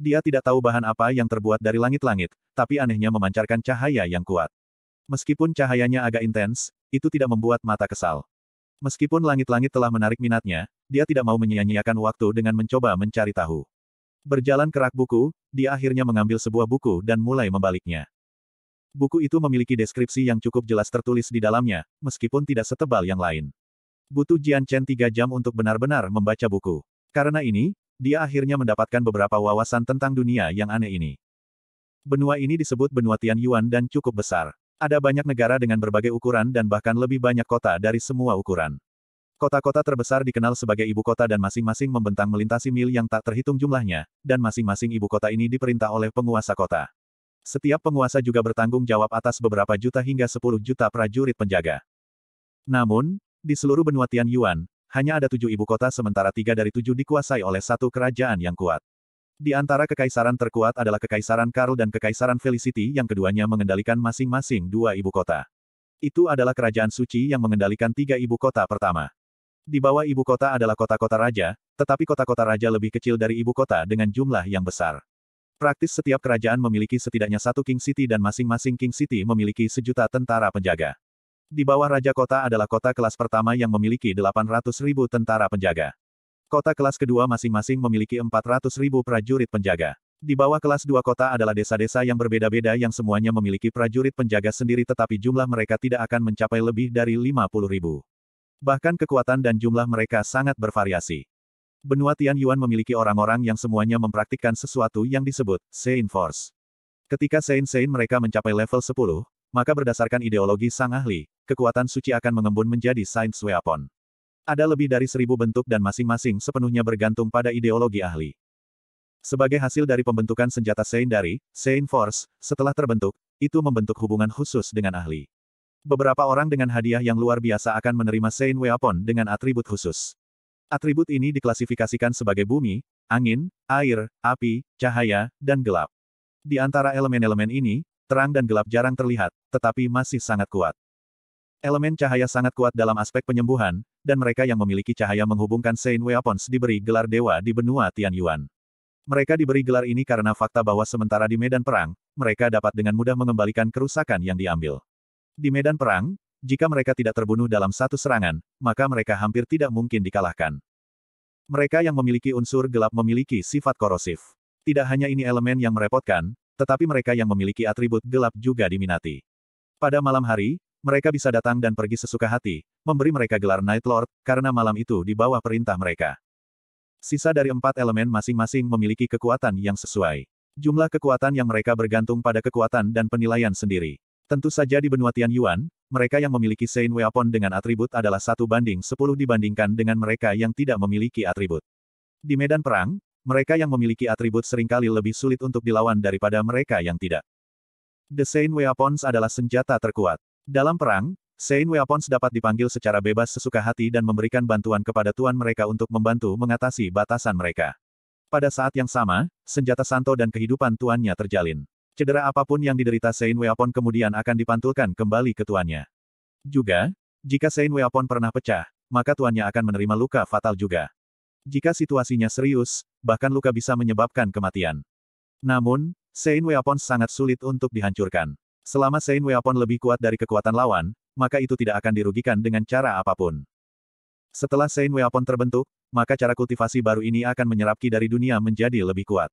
Dia tidak tahu bahan apa yang terbuat dari langit-langit, tapi anehnya memancarkan cahaya yang kuat. Meskipun cahayanya agak intens, itu tidak membuat mata kesal. Meskipun langit-langit telah menarik minatnya, dia tidak mau menyia-nyiakan waktu dengan mencoba mencari tahu. Berjalan kerak buku, dia akhirnya mengambil sebuah buku dan mulai membaliknya. Buku itu memiliki deskripsi yang cukup jelas tertulis di dalamnya, meskipun tidak setebal yang lain. Butuh Jian Chen tiga jam untuk benar-benar membaca buku. Karena ini, dia akhirnya mendapatkan beberapa wawasan tentang dunia yang aneh ini. Benua ini disebut benua Tian Yuan dan cukup besar. Ada banyak negara dengan berbagai ukuran dan bahkan lebih banyak kota dari semua ukuran. Kota-kota terbesar dikenal sebagai ibu kota dan masing-masing membentang melintasi mil yang tak terhitung jumlahnya, dan masing-masing ibu kota ini diperintah oleh penguasa kota. Setiap penguasa juga bertanggung jawab atas beberapa juta hingga sepuluh juta prajurit penjaga. Namun, di seluruh benua Tianyuan, hanya ada tujuh ibu kota sementara tiga dari tujuh dikuasai oleh satu kerajaan yang kuat. Di antara kekaisaran terkuat adalah Kekaisaran Karu dan Kekaisaran Felicity yang keduanya mengendalikan masing-masing dua ibu kota. Itu adalah kerajaan suci yang mengendalikan tiga ibu kota pertama. Di bawah ibu kota adalah kota-kota raja, tetapi kota-kota raja lebih kecil dari ibu kota dengan jumlah yang besar. Praktis setiap kerajaan memiliki setidaknya satu King City dan masing-masing King City memiliki sejuta tentara penjaga. Di bawah raja kota adalah kota kelas pertama yang memiliki ribu tentara penjaga. Kota kelas kedua masing-masing memiliki 400 ribu prajurit penjaga. Di bawah kelas dua kota adalah desa-desa yang berbeda-beda yang semuanya memiliki prajurit penjaga sendiri tetapi jumlah mereka tidak akan mencapai lebih dari 50 ribu. Bahkan kekuatan dan jumlah mereka sangat bervariasi. Benua Tian Yuan memiliki orang-orang yang semuanya mempraktikkan sesuatu yang disebut Sein Force. Ketika Sein-Sein mereka mencapai level 10, maka berdasarkan ideologi Sang Ahli, kekuatan suci akan mengembun menjadi Saint Weapon. Ada lebih dari seribu bentuk dan masing-masing sepenuhnya bergantung pada ideologi ahli. Sebagai hasil dari pembentukan senjata Sein dari Sein Force, setelah terbentuk, itu membentuk hubungan khusus dengan ahli. Beberapa orang dengan hadiah yang luar biasa akan menerima Sein Weapon dengan atribut khusus. Atribut ini diklasifikasikan sebagai bumi, angin, air, api, cahaya, dan gelap. Di antara elemen-elemen ini, terang dan gelap jarang terlihat, tetapi masih sangat kuat. Elemen cahaya sangat kuat dalam aspek penyembuhan, dan mereka yang memiliki cahaya menghubungkan Saint Weapons diberi gelar dewa di benua Tianyuan. Mereka diberi gelar ini karena fakta bahwa sementara di medan perang, mereka dapat dengan mudah mengembalikan kerusakan yang diambil. Di medan perang, jika mereka tidak terbunuh dalam satu serangan, maka mereka hampir tidak mungkin dikalahkan. Mereka yang memiliki unsur gelap memiliki sifat korosif. Tidak hanya ini elemen yang merepotkan, tetapi mereka yang memiliki atribut gelap juga diminati. Pada malam hari, mereka bisa datang dan pergi sesuka hati, memberi mereka gelar Night Lord, karena malam itu di bawah perintah mereka. Sisa dari empat elemen masing-masing memiliki kekuatan yang sesuai. Jumlah kekuatan yang mereka bergantung pada kekuatan dan penilaian sendiri. Tentu saja di benua Tian Yuan, mereka yang memiliki Sein Weapon dengan atribut adalah satu banding sepuluh dibandingkan dengan mereka yang tidak memiliki atribut. Di medan perang, mereka yang memiliki atribut seringkali lebih sulit untuk dilawan daripada mereka yang tidak. The Sein Weapons adalah senjata terkuat. Dalam perang, Sein Weapons dapat dipanggil secara bebas sesuka hati dan memberikan bantuan kepada tuan mereka untuk membantu mengatasi batasan mereka. Pada saat yang sama, senjata Santo dan kehidupan tuannya terjalin. Cedera apapun yang diderita Sein Weapon kemudian akan dipantulkan kembali ke tuannya. Juga, jika Sein Weapon pernah pecah, maka tuannya akan menerima luka fatal juga. Jika situasinya serius, bahkan luka bisa menyebabkan kematian. Namun, Sein Weapon sangat sulit untuk dihancurkan. Selama Sein Weapon lebih kuat dari kekuatan lawan, maka itu tidak akan dirugikan dengan cara apapun. Setelah Sein Weapon terbentuk, maka cara kultivasi baru ini akan menyerap ki dari dunia menjadi lebih kuat.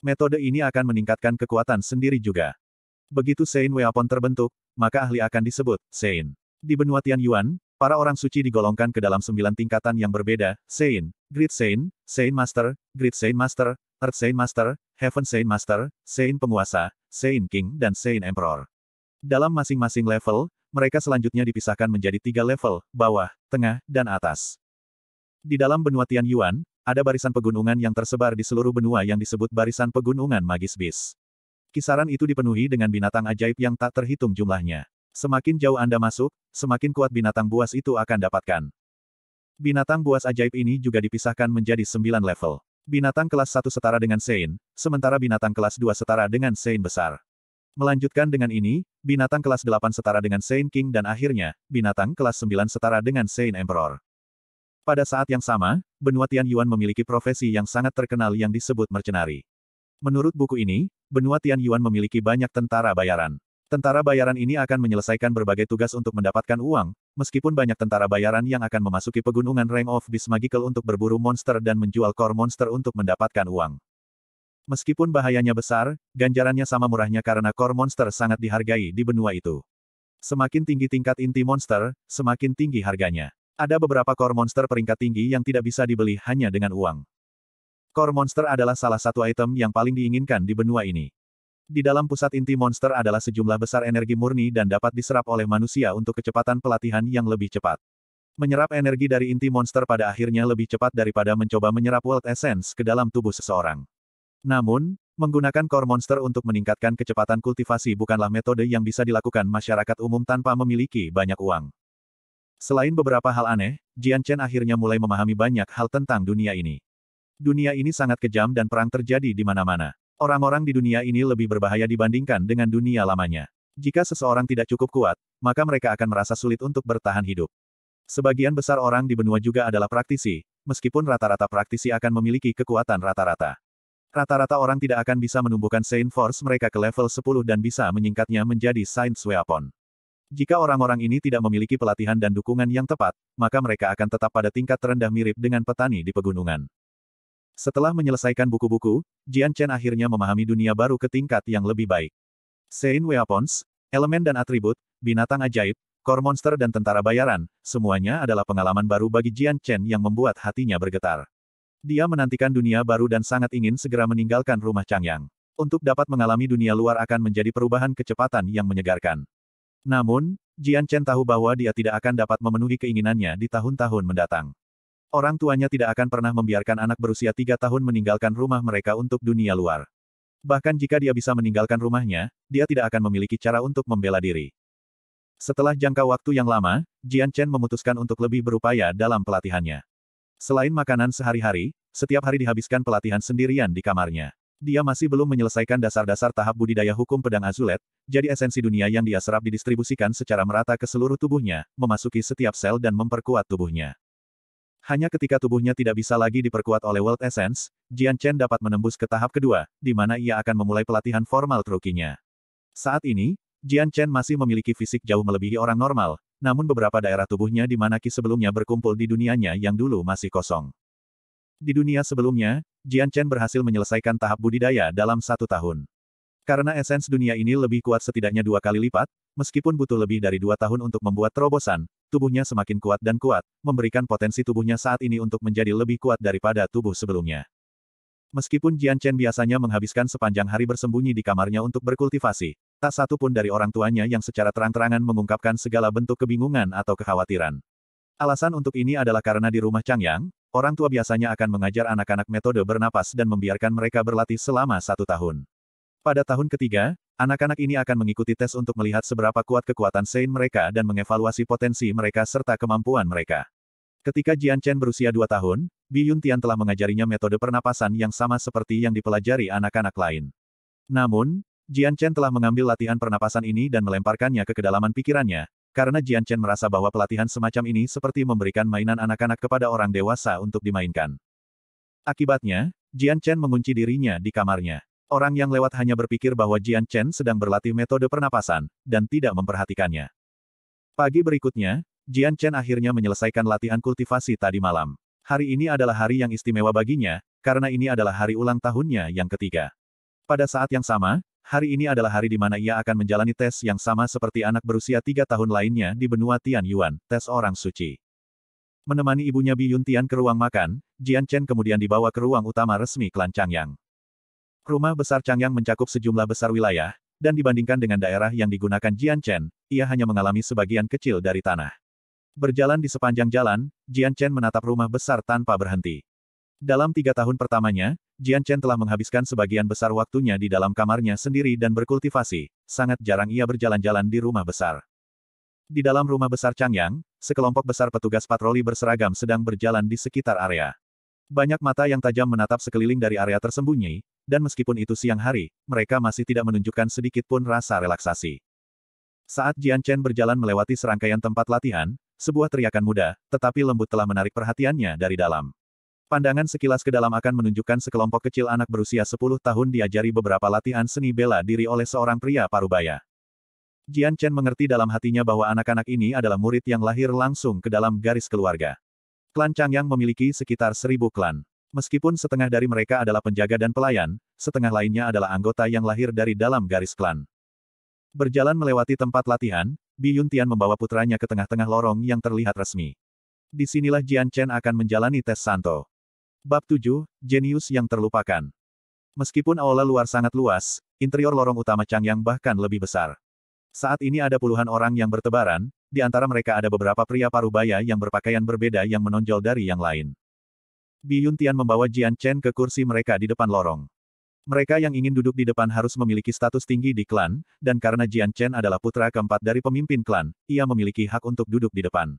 Metode ini akan meningkatkan kekuatan sendiri juga. Begitu Sein Weapon terbentuk, maka ahli akan disebut Sein. Di benua Tianyuan, para orang suci digolongkan ke dalam sembilan tingkatan yang berbeda, Sein, Great Sein, Sein Master, Great Sein Master, Earth Sein Master, Heaven Sein Master, Sein Penguasa, Saint King dan Saint Emperor. Dalam masing-masing level, mereka selanjutnya dipisahkan menjadi tiga level, bawah, tengah, dan atas. Di dalam benua Tian Yuan, ada barisan pegunungan yang tersebar di seluruh benua yang disebut barisan pegunungan magis bis. Kisaran itu dipenuhi dengan binatang ajaib yang tak terhitung jumlahnya. Semakin jauh Anda masuk, semakin kuat binatang buas itu akan dapatkan. Binatang buas ajaib ini juga dipisahkan menjadi sembilan level. Binatang kelas 1 setara dengan Sein, sementara binatang kelas 2 setara dengan Sein besar. Melanjutkan dengan ini, binatang kelas 8 setara dengan Sein King dan akhirnya, binatang kelas 9 setara dengan Sein Emperor. Pada saat yang sama, benua Yuan memiliki profesi yang sangat terkenal yang disebut mercenari. Menurut buku ini, benua Yuan memiliki banyak tentara bayaran. Tentara bayaran ini akan menyelesaikan berbagai tugas untuk mendapatkan uang, meskipun banyak tentara bayaran yang akan memasuki pegunungan Ring of Beast Magical untuk berburu monster dan menjual core monster untuk mendapatkan uang. Meskipun bahayanya besar, ganjarannya sama murahnya karena core monster sangat dihargai di benua itu. Semakin tinggi tingkat inti monster, semakin tinggi harganya. Ada beberapa core monster peringkat tinggi yang tidak bisa dibeli hanya dengan uang. Core monster adalah salah satu item yang paling diinginkan di benua ini. Di dalam pusat inti monster adalah sejumlah besar energi murni dan dapat diserap oleh manusia untuk kecepatan pelatihan yang lebih cepat. Menyerap energi dari inti monster pada akhirnya lebih cepat daripada mencoba menyerap World Essence ke dalam tubuh seseorang. Namun, Menggunakan core monster untuk meningkatkan kecepatan kultivasi bukanlah metode yang bisa dilakukan masyarakat umum tanpa memiliki banyak uang. Selain beberapa hal aneh, Jian Chen akhirnya mulai memahami banyak hal tentang dunia ini. Dunia ini sangat kejam dan perang terjadi di mana-mana. Orang-orang di dunia ini lebih berbahaya dibandingkan dengan dunia lamanya. Jika seseorang tidak cukup kuat, maka mereka akan merasa sulit untuk bertahan hidup. Sebagian besar orang di benua juga adalah praktisi, meskipun rata-rata praktisi akan memiliki kekuatan rata-rata. Rata-rata orang tidak akan bisa menumbuhkan Saint Force mereka ke level 10 dan bisa menyingkatnya menjadi Saint Weapon. Jika orang-orang ini tidak memiliki pelatihan dan dukungan yang tepat, maka mereka akan tetap pada tingkat terendah mirip dengan petani di pegunungan. Setelah menyelesaikan buku-buku, Jian Chen akhirnya memahami dunia baru ke tingkat yang lebih baik. Sein Weapons, elemen dan atribut, binatang ajaib, core monster dan tentara bayaran, semuanya adalah pengalaman baru bagi Jian Chen yang membuat hatinya bergetar. Dia menantikan dunia baru dan sangat ingin segera meninggalkan rumah Changyang. Untuk dapat mengalami dunia luar akan menjadi perubahan kecepatan yang menyegarkan. Namun, Jian Chen tahu bahwa dia tidak akan dapat memenuhi keinginannya di tahun-tahun mendatang. Orang tuanya tidak akan pernah membiarkan anak berusia tiga tahun meninggalkan rumah mereka untuk dunia luar. Bahkan jika dia bisa meninggalkan rumahnya, dia tidak akan memiliki cara untuk membela diri. Setelah jangka waktu yang lama, Jian Chen memutuskan untuk lebih berupaya dalam pelatihannya. Selain makanan sehari-hari, setiap hari dihabiskan pelatihan sendirian di kamarnya. Dia masih belum menyelesaikan dasar-dasar tahap budidaya hukum pedang azulet, jadi esensi dunia yang dia serap didistribusikan secara merata ke seluruh tubuhnya, memasuki setiap sel dan memperkuat tubuhnya. Hanya ketika tubuhnya tidak bisa lagi diperkuat oleh World Essence, Jian Chen dapat menembus ke tahap kedua, di mana ia akan memulai pelatihan formal trukinya. Saat ini, Jian Chen masih memiliki fisik jauh melebihi orang normal, namun beberapa daerah tubuhnya di mana Ki sebelumnya berkumpul di dunianya yang dulu masih kosong. Di dunia sebelumnya, Jian Chen berhasil menyelesaikan tahap budidaya dalam satu tahun. Karena esens dunia ini lebih kuat setidaknya dua kali lipat, meskipun butuh lebih dari dua tahun untuk membuat terobosan, tubuhnya semakin kuat dan kuat, memberikan potensi tubuhnya saat ini untuk menjadi lebih kuat daripada tubuh sebelumnya. Meskipun Jian Chen biasanya menghabiskan sepanjang hari bersembunyi di kamarnya untuk berkultivasi, tak satu pun dari orang tuanya yang secara terang-terangan mengungkapkan segala bentuk kebingungan atau kekhawatiran. Alasan untuk ini adalah karena di rumah Changyang, orang tua biasanya akan mengajar anak-anak metode bernapas dan membiarkan mereka berlatih selama satu tahun. Pada tahun ketiga, Anak-anak ini akan mengikuti tes untuk melihat seberapa kuat kekuatan Sein mereka dan mengevaluasi potensi mereka serta kemampuan mereka. Ketika Jian Chen berusia dua tahun, Bi Yun Tian telah mengajarinya metode pernapasan yang sama seperti yang dipelajari anak-anak lain. Namun, Jian Chen telah mengambil latihan pernapasan ini dan melemparkannya ke kedalaman pikirannya, karena Jian Chen merasa bahwa pelatihan semacam ini seperti memberikan mainan anak-anak kepada orang dewasa untuk dimainkan. Akibatnya, Jian Chen mengunci dirinya di kamarnya. Orang yang lewat hanya berpikir bahwa Jian Chen sedang berlatih metode pernapasan, dan tidak memperhatikannya. Pagi berikutnya, Jian Chen akhirnya menyelesaikan latihan kultivasi tadi malam. Hari ini adalah hari yang istimewa baginya, karena ini adalah hari ulang tahunnya yang ketiga. Pada saat yang sama, hari ini adalah hari di mana ia akan menjalani tes yang sama seperti anak berusia tiga tahun lainnya di benua Tian Yuan, tes orang suci. Menemani ibunya Bi Yuntian ke ruang makan, Jian Chen kemudian dibawa ke ruang utama resmi klan Yang. Rumah besar Changyang mencakup sejumlah besar wilayah, dan dibandingkan dengan daerah yang digunakan Jian Chen, ia hanya mengalami sebagian kecil dari tanah. Berjalan di sepanjang jalan, Jian Chen menatap rumah besar tanpa berhenti. Dalam tiga tahun pertamanya, Jian Chen telah menghabiskan sebagian besar waktunya di dalam kamarnya sendiri dan berkultivasi, sangat jarang ia berjalan-jalan di rumah besar. Di dalam rumah besar Changyang, sekelompok besar petugas patroli berseragam sedang berjalan di sekitar area. Banyak mata yang tajam menatap sekeliling dari area tersembunyi, dan meskipun itu siang hari, mereka masih tidak menunjukkan sedikit pun rasa relaksasi. Saat Jian Chen berjalan melewati serangkaian tempat latihan, sebuah teriakan muda, tetapi lembut telah menarik perhatiannya dari dalam. Pandangan sekilas ke dalam akan menunjukkan sekelompok kecil anak berusia 10 tahun diajari beberapa latihan seni bela diri oleh seorang pria parubaya. Jian Chen mengerti dalam hatinya bahwa anak-anak ini adalah murid yang lahir langsung ke dalam garis keluarga. Klan yang memiliki sekitar seribu klan. Meskipun setengah dari mereka adalah penjaga dan pelayan, setengah lainnya adalah anggota yang lahir dari dalam garis klan. Berjalan melewati tempat latihan, Bi Yuntian membawa putranya ke tengah-tengah lorong yang terlihat resmi. Disinilah Jian Chen akan menjalani tes Santo. Bab 7, Jenius yang terlupakan. Meskipun aula luar sangat luas, interior lorong utama Changyang bahkan lebih besar. Saat ini ada puluhan orang yang bertebaran, di antara mereka ada beberapa pria parubaya yang berpakaian berbeda yang menonjol dari yang lain. Bi Yun Tian membawa Jian Chen ke kursi mereka di depan lorong. Mereka yang ingin duduk di depan harus memiliki status tinggi di klan, dan karena Jian Chen adalah putra keempat dari pemimpin klan, ia memiliki hak untuk duduk di depan.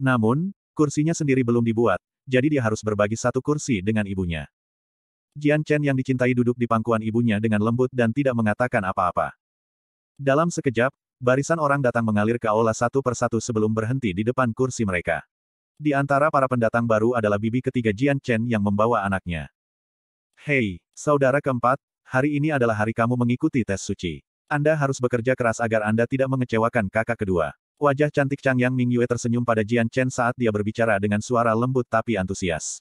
Namun, kursinya sendiri belum dibuat, jadi dia harus berbagi satu kursi dengan ibunya. Jian Chen yang dicintai duduk di pangkuan ibunya dengan lembut dan tidak mengatakan apa-apa. Dalam sekejap, barisan orang datang mengalir ke aula satu persatu sebelum berhenti di depan kursi mereka. Di antara para pendatang baru adalah bibi ketiga Jian Chen yang membawa anaknya. Hei, saudara keempat, hari ini adalah hari kamu mengikuti tes suci. Anda harus bekerja keras agar Anda tidak mengecewakan kakak kedua. Wajah cantik Chang Yang Mingyue tersenyum pada Jian Chen saat dia berbicara dengan suara lembut tapi antusias.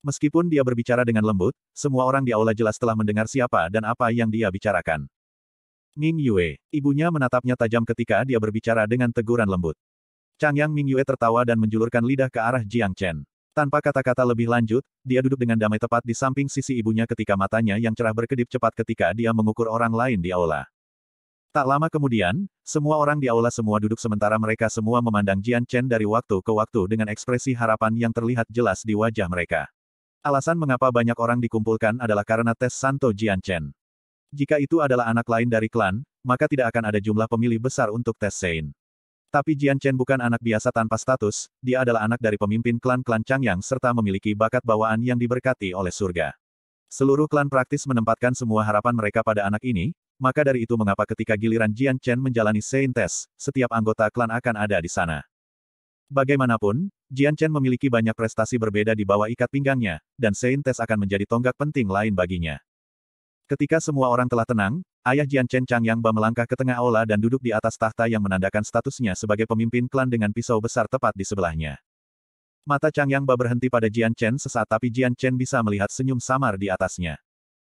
Meskipun dia berbicara dengan lembut, semua orang di aula jelas telah mendengar siapa dan apa yang dia bicarakan. Ming Yue, ibunya menatapnya tajam ketika dia berbicara dengan teguran lembut. Chang Yang Mingyue tertawa dan menjulurkan lidah ke arah Jiang Chen. Tanpa kata-kata lebih lanjut, dia duduk dengan damai tepat di samping sisi ibunya ketika matanya yang cerah berkedip cepat ketika dia mengukur orang lain di aula. Tak lama kemudian, semua orang di aula semua duduk sementara mereka semua memandang Jian Chen dari waktu ke waktu dengan ekspresi harapan yang terlihat jelas di wajah mereka. Alasan mengapa banyak orang dikumpulkan adalah karena tes Santo Jian Chen. Jika itu adalah anak lain dari klan, maka tidak akan ada jumlah pemilih besar untuk tes Sein. Tapi Jian Chen bukan anak biasa tanpa status, dia adalah anak dari pemimpin klan-klan Changyang serta memiliki bakat bawaan yang diberkati oleh surga. Seluruh klan praktis menempatkan semua harapan mereka pada anak ini, maka dari itu mengapa ketika giliran Jian Chen menjalani Saint Test, setiap anggota klan akan ada di sana. Bagaimanapun, Jian Chen memiliki banyak prestasi berbeda di bawah ikat pinggangnya, dan Saint Test akan menjadi tonggak penting lain baginya. Ketika semua orang telah tenang, Ayah Jian Chen Yang Ba melangkah ke tengah aula dan duduk di atas tahta yang menandakan statusnya sebagai pemimpin klan dengan pisau besar tepat di sebelahnya. Mata Chang Yang Ba berhenti pada Jian Chen sesaat tapi Jian Chen bisa melihat senyum samar di atasnya.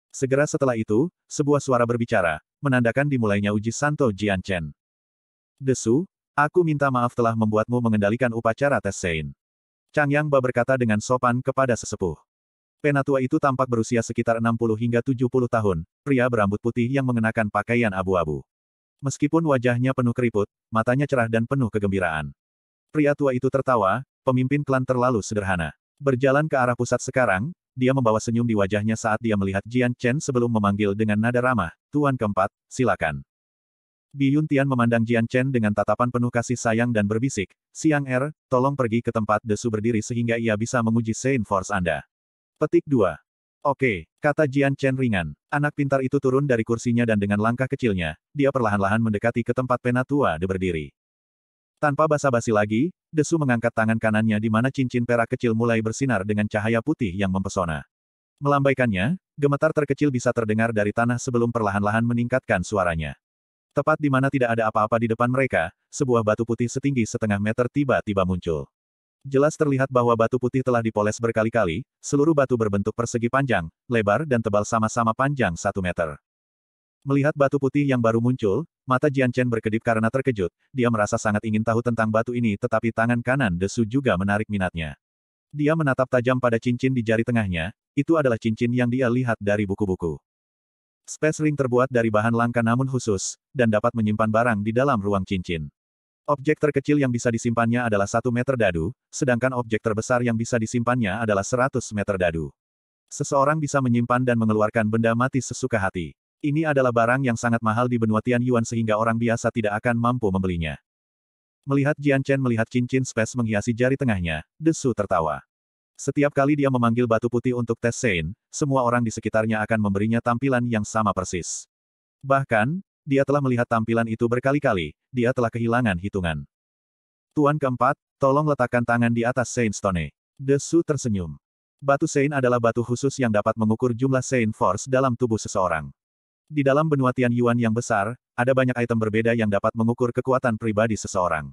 Segera setelah itu, sebuah suara berbicara, menandakan dimulainya uji Santo Jian Chen. Desu, aku minta maaf telah membuatmu mengendalikan upacara tes Sein. Chang Yang Ba berkata dengan sopan kepada sesepuh. Penatua itu tampak berusia sekitar 60 hingga 70 tahun, pria berambut putih yang mengenakan pakaian abu-abu. Meskipun wajahnya penuh keriput, matanya cerah dan penuh kegembiraan. Pria tua itu tertawa, pemimpin klan terlalu sederhana. Berjalan ke arah pusat sekarang, dia membawa senyum di wajahnya saat dia melihat Jian Chen sebelum memanggil dengan nada ramah, Tuan keempat, silakan. Biyun Tian memandang Jian Chen dengan tatapan penuh kasih sayang dan berbisik, Siang Er, tolong pergi ke tempat Desu berdiri sehingga ia bisa menguji Saint Force Anda. Petik 2. Oke, kata Jian Chen ringan. Anak pintar itu turun dari kursinya dan dengan langkah kecilnya, dia perlahan-lahan mendekati ke tempat penatua de berdiri. Tanpa basa-basi lagi, Desu mengangkat tangan kanannya di mana cincin perak kecil mulai bersinar dengan cahaya putih yang mempesona. Melambaikannya, gemetar terkecil bisa terdengar dari tanah sebelum perlahan-lahan meningkatkan suaranya. Tepat di mana tidak ada apa-apa di depan mereka, sebuah batu putih setinggi setengah meter tiba-tiba muncul jelas terlihat bahwa batu putih telah dipoles berkali-kali, seluruh batu berbentuk persegi panjang, lebar dan tebal sama-sama panjang satu meter. Melihat batu putih yang baru muncul, mata Jian Chen berkedip karena terkejut, dia merasa sangat ingin tahu tentang batu ini tetapi tangan kanan Desu juga menarik minatnya. Dia menatap tajam pada cincin di jari tengahnya, itu adalah cincin yang dia lihat dari buku-buku. Space ring terbuat dari bahan langka namun khusus, dan dapat menyimpan barang di dalam ruang cincin. Objek terkecil yang bisa disimpannya adalah 1 meter dadu, sedangkan objek terbesar yang bisa disimpannya adalah 100 meter dadu. Seseorang bisa menyimpan dan mengeluarkan benda mati sesuka hati. Ini adalah barang yang sangat mahal di benua Tian Yuan sehingga orang biasa tidak akan mampu membelinya. Melihat Jian Chen melihat cincin space menghiasi jari tengahnya, Desu tertawa. Setiap kali dia memanggil batu putih untuk tes Sein, semua orang di sekitarnya akan memberinya tampilan yang sama persis. Bahkan, dia telah melihat tampilan itu berkali-kali, dia telah kehilangan hitungan. Tuan keempat, tolong letakkan tangan di atas Saint Stone. Desu tersenyum. Batu Saint adalah batu khusus yang dapat mengukur jumlah Saint Force dalam tubuh seseorang. Di dalam benua Tian Yuan yang besar, ada banyak item berbeda yang dapat mengukur kekuatan pribadi seseorang.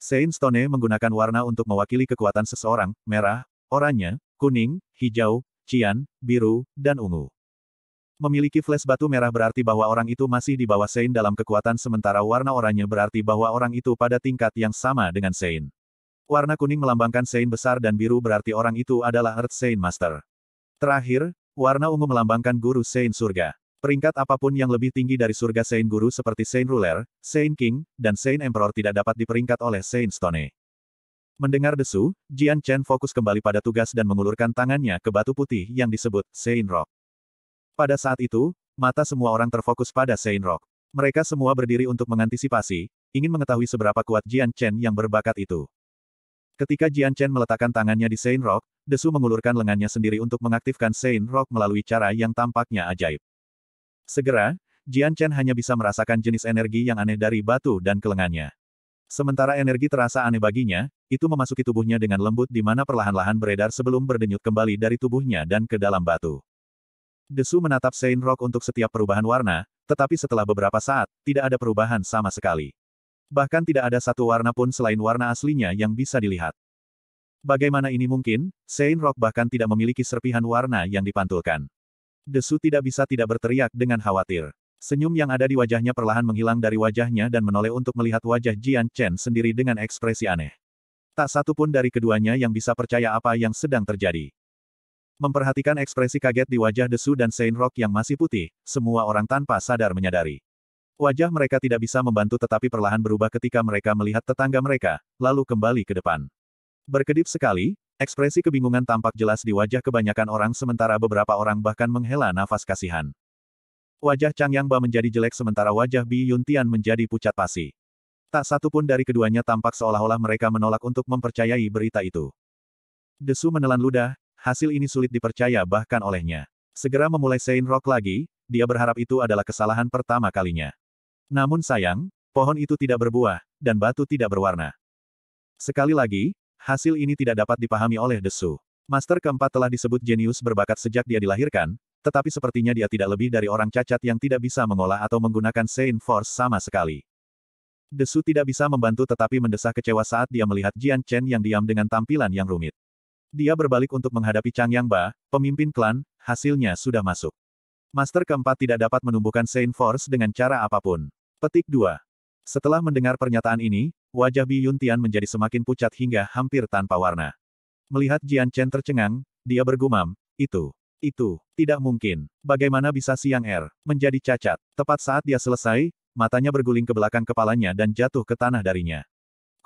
Saint Stone menggunakan warna untuk mewakili kekuatan seseorang, merah, oranye, kuning, hijau, cyan, biru, dan ungu. Memiliki flash batu merah berarti bahwa orang itu masih di bawah Sein dalam kekuatan sementara warna oranye berarti bahwa orang itu pada tingkat yang sama dengan Sein. Warna kuning melambangkan Sein besar dan biru berarti orang itu adalah Earth Sein Master. Terakhir, warna ungu melambangkan Guru Sein Surga. Peringkat apapun yang lebih tinggi dari surga Sein Guru seperti Sein Ruler, Sein King, dan Sein Emperor tidak dapat diperingkat oleh Sein Stone. Mendengar desu, Jian Chen fokus kembali pada tugas dan mengulurkan tangannya ke batu putih yang disebut Sein Rock. Pada saat itu, mata semua orang terfokus pada Saint Rock. Mereka semua berdiri untuk mengantisipasi, ingin mengetahui seberapa kuat Jian Chen yang berbakat itu. Ketika Jian Chen meletakkan tangannya di Saint Rock, Desu mengulurkan lengannya sendiri untuk mengaktifkan Saint Rock melalui cara yang tampaknya ajaib. Segera, Jian Chen hanya bisa merasakan jenis energi yang aneh dari batu dan kelengannya. Sementara energi terasa aneh baginya, itu memasuki tubuhnya dengan lembut di mana perlahan-lahan beredar sebelum berdenyut kembali dari tubuhnya dan ke dalam batu. Desu menatap Sein Rock untuk setiap perubahan warna, tetapi setelah beberapa saat, tidak ada perubahan sama sekali. Bahkan tidak ada satu warna pun selain warna aslinya yang bisa dilihat. Bagaimana ini mungkin, Sein Rock bahkan tidak memiliki serpihan warna yang dipantulkan. Desu tidak bisa tidak berteriak dengan khawatir. Senyum yang ada di wajahnya perlahan menghilang dari wajahnya dan menoleh untuk melihat wajah Jian Chen sendiri dengan ekspresi aneh. Tak satu pun dari keduanya yang bisa percaya apa yang sedang terjadi. Memperhatikan ekspresi kaget di wajah Desu dan Saint Rock yang masih putih, semua orang tanpa sadar menyadari. Wajah mereka tidak bisa membantu tetapi perlahan berubah ketika mereka melihat tetangga mereka, lalu kembali ke depan. Berkedip sekali, ekspresi kebingungan tampak jelas di wajah kebanyakan orang sementara beberapa orang bahkan menghela nafas kasihan. Wajah Chang Yang Ba menjadi jelek sementara wajah Bi Yun Tian menjadi pucat pasi. Tak satu pun dari keduanya tampak seolah-olah mereka menolak untuk mempercayai berita itu. Desu menelan ludah, hasil ini sulit dipercaya bahkan olehnya. Segera memulai Sein Rock lagi, dia berharap itu adalah kesalahan pertama kalinya. Namun sayang, pohon itu tidak berbuah, dan batu tidak berwarna. Sekali lagi, hasil ini tidak dapat dipahami oleh Desu. Master keempat telah disebut jenius berbakat sejak dia dilahirkan, tetapi sepertinya dia tidak lebih dari orang cacat yang tidak bisa mengolah atau menggunakan Saint Force sama sekali. Desu tidak bisa membantu tetapi mendesah kecewa saat dia melihat Jian Chen yang diam dengan tampilan yang rumit. Dia berbalik untuk menghadapi Chang Yang Ba, pemimpin klan, hasilnya sudah masuk. Master keempat tidak dapat menumbuhkan Saint Force dengan cara apapun. Petik 2. Setelah mendengar pernyataan ini, wajah Bi Yun Tian menjadi semakin pucat hingga hampir tanpa warna. Melihat Jian Chen tercengang, dia bergumam, itu, itu, tidak mungkin. Bagaimana bisa Siang Er menjadi cacat? Tepat saat dia selesai, matanya berguling ke belakang kepalanya dan jatuh ke tanah darinya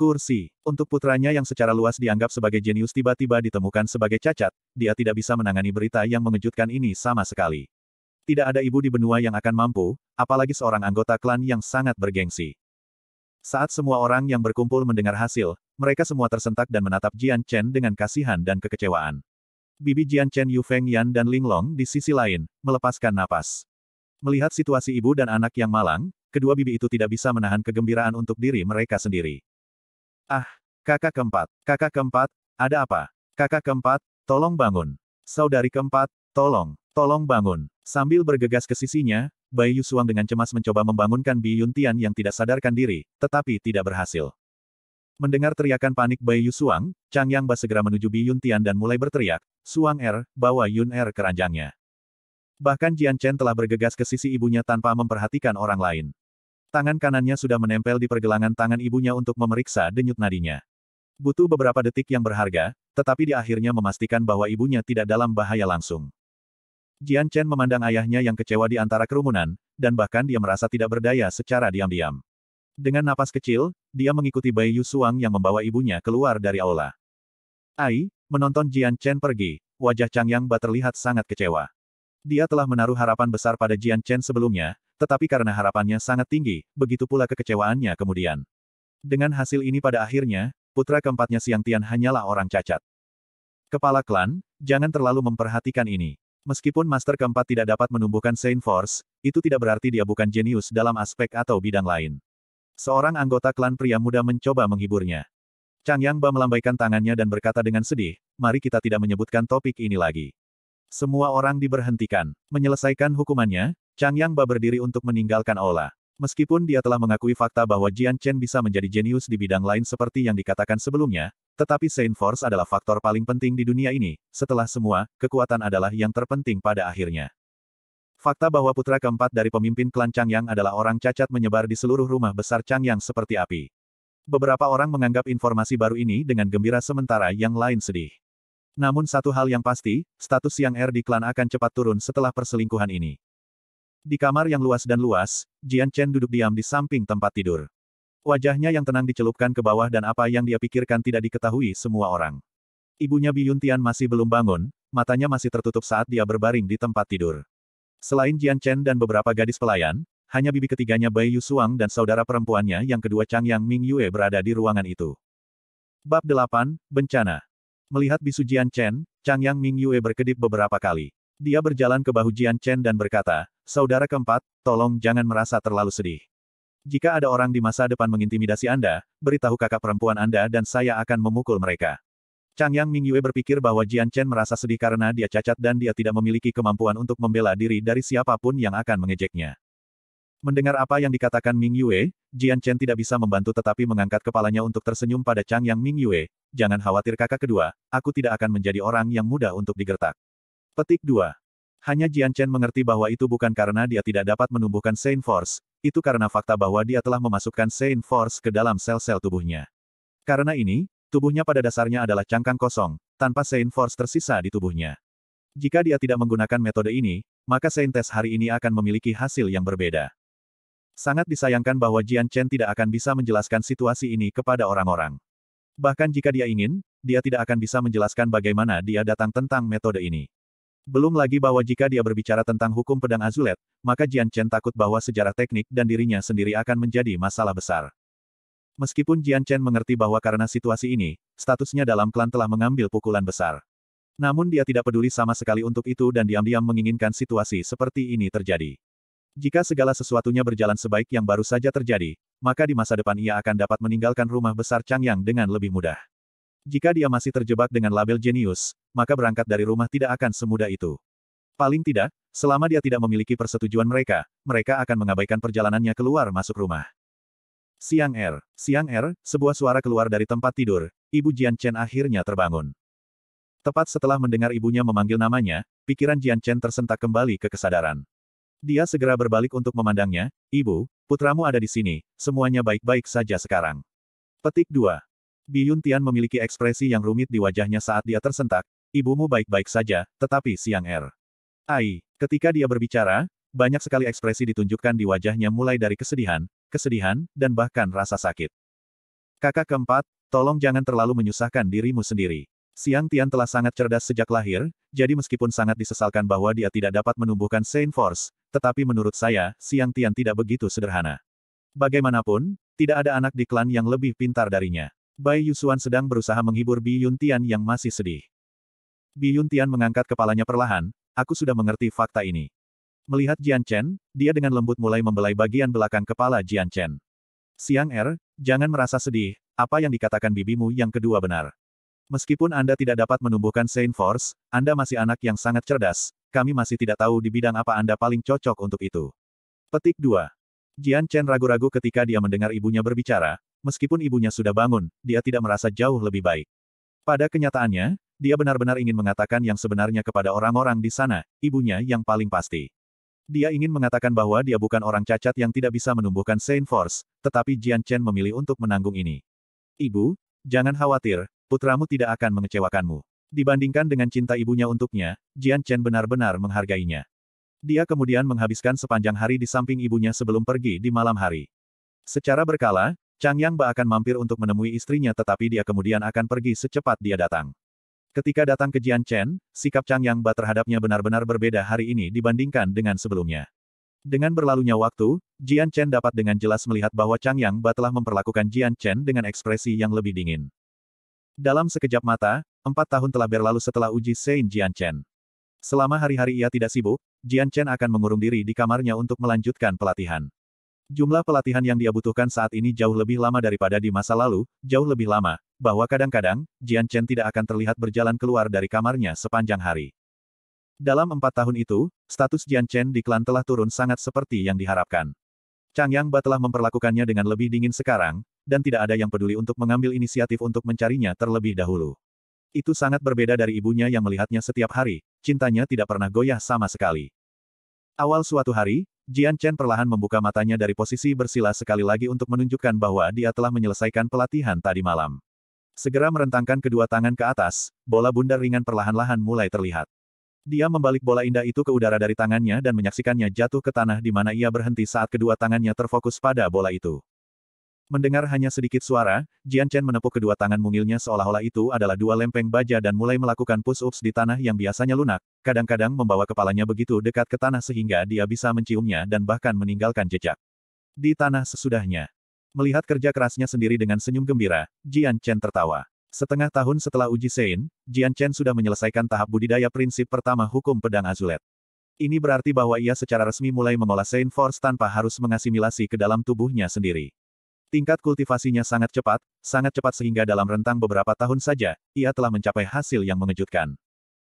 kursi. Untuk putranya yang secara luas dianggap sebagai jenius tiba-tiba ditemukan sebagai cacat, dia tidak bisa menangani berita yang mengejutkan ini sama sekali. Tidak ada ibu di benua yang akan mampu, apalagi seorang anggota klan yang sangat bergengsi. Saat semua orang yang berkumpul mendengar hasil, mereka semua tersentak dan menatap Jian Chen dengan kasihan dan kekecewaan. Bibi Jian Chen Yu Feng Yan dan Ling Long di sisi lain, melepaskan napas. Melihat situasi ibu dan anak yang malang, kedua bibi itu tidak bisa menahan kegembiraan untuk diri mereka sendiri. Ah, kakak keempat, kakak keempat, ada apa? Kakak keempat, tolong bangun. Saudari keempat, tolong, tolong bangun. Sambil bergegas ke sisinya, Bai Yusuang dengan cemas mencoba membangunkan Bi Yuntian yang tidak sadarkan diri, tetapi tidak berhasil. Mendengar teriakan panik Bai Yusuang, Chang Yang Ba segera menuju Bi Yuntian dan mulai berteriak, Suang Er, bawa Yun Er keranjangnya. Bahkan Jian Chen telah bergegas ke sisi ibunya tanpa memperhatikan orang lain. Tangan kanannya sudah menempel di pergelangan tangan ibunya untuk memeriksa denyut nadinya. Butuh beberapa detik yang berharga, tetapi di akhirnya memastikan bahwa ibunya tidak dalam bahaya langsung. Jian Chen memandang ayahnya yang kecewa di antara kerumunan, dan bahkan dia merasa tidak berdaya secara diam-diam. Dengan napas kecil, dia mengikuti Bai Yu Suang yang membawa ibunya keluar dari aula. Ai, menonton Jian Chen pergi, wajah Chang Yang Ba terlihat sangat kecewa. Dia telah menaruh harapan besar pada Jian Chen sebelumnya, tetapi karena harapannya sangat tinggi, begitu pula kekecewaannya kemudian. Dengan hasil ini pada akhirnya, putra keempatnya Siang Tian hanyalah orang cacat. Kepala klan, jangan terlalu memperhatikan ini. Meskipun master keempat tidak dapat menumbuhkan Saint Force, itu tidak berarti dia bukan jenius dalam aspek atau bidang lain. Seorang anggota klan pria muda mencoba menghiburnya. Chang Yang Ba melambaikan tangannya dan berkata dengan sedih, mari kita tidak menyebutkan topik ini lagi. Semua orang diberhentikan. Menyelesaikan hukumannya, Chang Yang Ba berdiri untuk meninggalkan Ola. Meskipun dia telah mengakui fakta bahwa Jian Chen bisa menjadi jenius di bidang lain seperti yang dikatakan sebelumnya, tetapi Saint Force adalah faktor paling penting di dunia ini, setelah semua, kekuatan adalah yang terpenting pada akhirnya. Fakta bahwa putra keempat dari pemimpin klan Chang Yang adalah orang cacat menyebar di seluruh rumah besar Chang Yang seperti api. Beberapa orang menganggap informasi baru ini dengan gembira sementara yang lain sedih. Namun satu hal yang pasti, status Yang Er di klan akan cepat turun setelah perselingkuhan ini. Di kamar yang luas dan luas, Jian Chen duduk diam di samping tempat tidur. Wajahnya yang tenang dicelupkan ke bawah dan apa yang dia pikirkan tidak diketahui semua orang. Ibunya Bi Yuntian masih belum bangun, matanya masih tertutup saat dia berbaring di tempat tidur. Selain Jian Chen dan beberapa gadis pelayan, hanya bibi ketiganya Bai Yu Suang dan saudara perempuannya yang kedua Chang Yang Ming Yue berada di ruangan itu. Bab 8, Bencana Melihat bisu Jian Chen, Chang Yang Ming Yue berkedip beberapa kali. Dia berjalan ke bahu Jian Chen dan berkata, Saudara keempat, tolong jangan merasa terlalu sedih. Jika ada orang di masa depan mengintimidasi Anda, beritahu kakak perempuan Anda dan saya akan memukul mereka. Chang Yang Mingyue berpikir bahwa Jian Chen merasa sedih karena dia cacat dan dia tidak memiliki kemampuan untuk membela diri dari siapapun yang akan mengejeknya. Mendengar apa yang dikatakan Ming Yue, Jian Chen tidak bisa membantu tetapi mengangkat kepalanya untuk tersenyum pada Chang Yang Ming Yue, jangan khawatir kakak kedua, aku tidak akan menjadi orang yang mudah untuk digertak. Petik 2. Hanya Jian Chen mengerti bahwa itu bukan karena dia tidak dapat menumbuhkan Saint Force, itu karena fakta bahwa dia telah memasukkan Saint Force ke dalam sel-sel tubuhnya. Karena ini, tubuhnya pada dasarnya adalah cangkang kosong, tanpa Saint Force tersisa di tubuhnya. Jika dia tidak menggunakan metode ini, maka Saint Test hari ini akan memiliki hasil yang berbeda. Sangat disayangkan bahwa Jian Chen tidak akan bisa menjelaskan situasi ini kepada orang-orang. Bahkan jika dia ingin, dia tidak akan bisa menjelaskan bagaimana dia datang tentang metode ini. Belum lagi bahwa jika dia berbicara tentang hukum pedang Azulet, maka Jian Chen takut bahwa sejarah teknik dan dirinya sendiri akan menjadi masalah besar. Meskipun Jian Chen mengerti bahwa karena situasi ini, statusnya dalam klan telah mengambil pukulan besar. Namun dia tidak peduli sama sekali untuk itu dan diam-diam menginginkan situasi seperti ini terjadi. Jika segala sesuatunya berjalan sebaik yang baru saja terjadi, maka di masa depan ia akan dapat meninggalkan rumah besar Changyang dengan lebih mudah. Jika dia masih terjebak dengan label jenius, maka berangkat dari rumah tidak akan semudah itu. Paling tidak, selama dia tidak memiliki persetujuan mereka, mereka akan mengabaikan perjalanannya keluar masuk rumah. Siang Er, Siang Er, sebuah suara keluar dari tempat tidur, ibu Jian Chen akhirnya terbangun. Tepat setelah mendengar ibunya memanggil namanya, pikiran Jian Chen tersentak kembali ke kesadaran. Dia segera berbalik untuk memandangnya, Ibu, putramu ada di sini, semuanya baik-baik saja sekarang. Petik 2. Biyun Tian memiliki ekspresi yang rumit di wajahnya saat dia tersentak, ibumu baik-baik saja, tetapi siang er. Ai, ketika dia berbicara, banyak sekali ekspresi ditunjukkan di wajahnya mulai dari kesedihan, kesedihan, dan bahkan rasa sakit. Kakak keempat, tolong jangan terlalu menyusahkan dirimu sendiri. Siang Tian telah sangat cerdas sejak lahir, jadi meskipun sangat disesalkan bahwa dia tidak dapat menumbuhkan Saint Force, tetapi menurut saya, Siang Tian tidak begitu sederhana. Bagaimanapun, tidak ada anak di klan yang lebih pintar darinya. Bai Yusuan sedang berusaha menghibur Bi Yuntian yang masih sedih. Bi Yuntian mengangkat kepalanya perlahan, aku sudah mengerti fakta ini. Melihat Jian Chen, dia dengan lembut mulai membelai bagian belakang kepala Jian Chen. Siang Er, jangan merasa sedih, apa yang dikatakan bibimu yang kedua benar. Meskipun Anda tidak dapat menumbuhkan Saint Force, Anda masih anak yang sangat cerdas, kami masih tidak tahu di bidang apa Anda paling cocok untuk itu. Petik 2. Jian Chen ragu-ragu ketika dia mendengar ibunya berbicara, meskipun ibunya sudah bangun, dia tidak merasa jauh lebih baik. Pada kenyataannya, dia benar-benar ingin mengatakan yang sebenarnya kepada orang-orang di sana, ibunya yang paling pasti. Dia ingin mengatakan bahwa dia bukan orang cacat yang tidak bisa menumbuhkan Saint Force, tetapi Jian Chen memilih untuk menanggung ini. Ibu, jangan khawatir, putramu tidak akan mengecewakanmu. Dibandingkan dengan cinta ibunya untuknya, Jian Chen benar-benar menghargainya. Dia kemudian menghabiskan sepanjang hari di samping ibunya sebelum pergi di malam hari. Secara berkala, Chang Yang Ba akan mampir untuk menemui istrinya tetapi dia kemudian akan pergi secepat dia datang. Ketika datang ke Jian Chen, sikap Chang Yang Ba terhadapnya benar-benar berbeda hari ini dibandingkan dengan sebelumnya. Dengan berlalunya waktu, Jian Chen dapat dengan jelas melihat bahwa Chang Yang Ba telah memperlakukan Jian Chen dengan ekspresi yang lebih dingin. Dalam sekejap mata, empat tahun telah berlalu setelah uji Sein Jian Chen. Selama hari-hari ia tidak sibuk, Jian Chen akan mengurung diri di kamarnya untuk melanjutkan pelatihan. Jumlah pelatihan yang dia butuhkan saat ini jauh lebih lama daripada di masa lalu, jauh lebih lama, bahwa kadang-kadang, Jian Chen tidak akan terlihat berjalan keluar dari kamarnya sepanjang hari. Dalam empat tahun itu, status Jian Chen di klan telah turun sangat seperti yang diharapkan. Chang Yang Ba telah memperlakukannya dengan lebih dingin sekarang, dan tidak ada yang peduli untuk mengambil inisiatif untuk mencarinya terlebih dahulu. Itu sangat berbeda dari ibunya yang melihatnya setiap hari, cintanya tidak pernah goyah sama sekali. Awal suatu hari, Jian Chen perlahan membuka matanya dari posisi bersila sekali lagi untuk menunjukkan bahwa dia telah menyelesaikan pelatihan tadi malam. Segera merentangkan kedua tangan ke atas, bola bundar ringan perlahan-lahan mulai terlihat. Dia membalik bola indah itu ke udara dari tangannya dan menyaksikannya jatuh ke tanah di mana ia berhenti saat kedua tangannya terfokus pada bola itu. Mendengar hanya sedikit suara, Jian Chen menepuk kedua tangan mungilnya seolah-olah itu adalah dua lempeng baja dan mulai melakukan push-ups di tanah yang biasanya lunak, kadang-kadang membawa kepalanya begitu dekat ke tanah sehingga dia bisa menciumnya dan bahkan meninggalkan jejak. Di tanah sesudahnya. Melihat kerja kerasnya sendiri dengan senyum gembira, Jian Chen tertawa. Setengah tahun setelah uji Sein, Jian Chen sudah menyelesaikan tahap budidaya prinsip pertama hukum pedang azulet. Ini berarti bahwa ia secara resmi mulai mengolah Sein Force tanpa harus mengasimilasi ke dalam tubuhnya sendiri. Tingkat kultivasinya sangat cepat, sangat cepat sehingga dalam rentang beberapa tahun saja, ia telah mencapai hasil yang mengejutkan.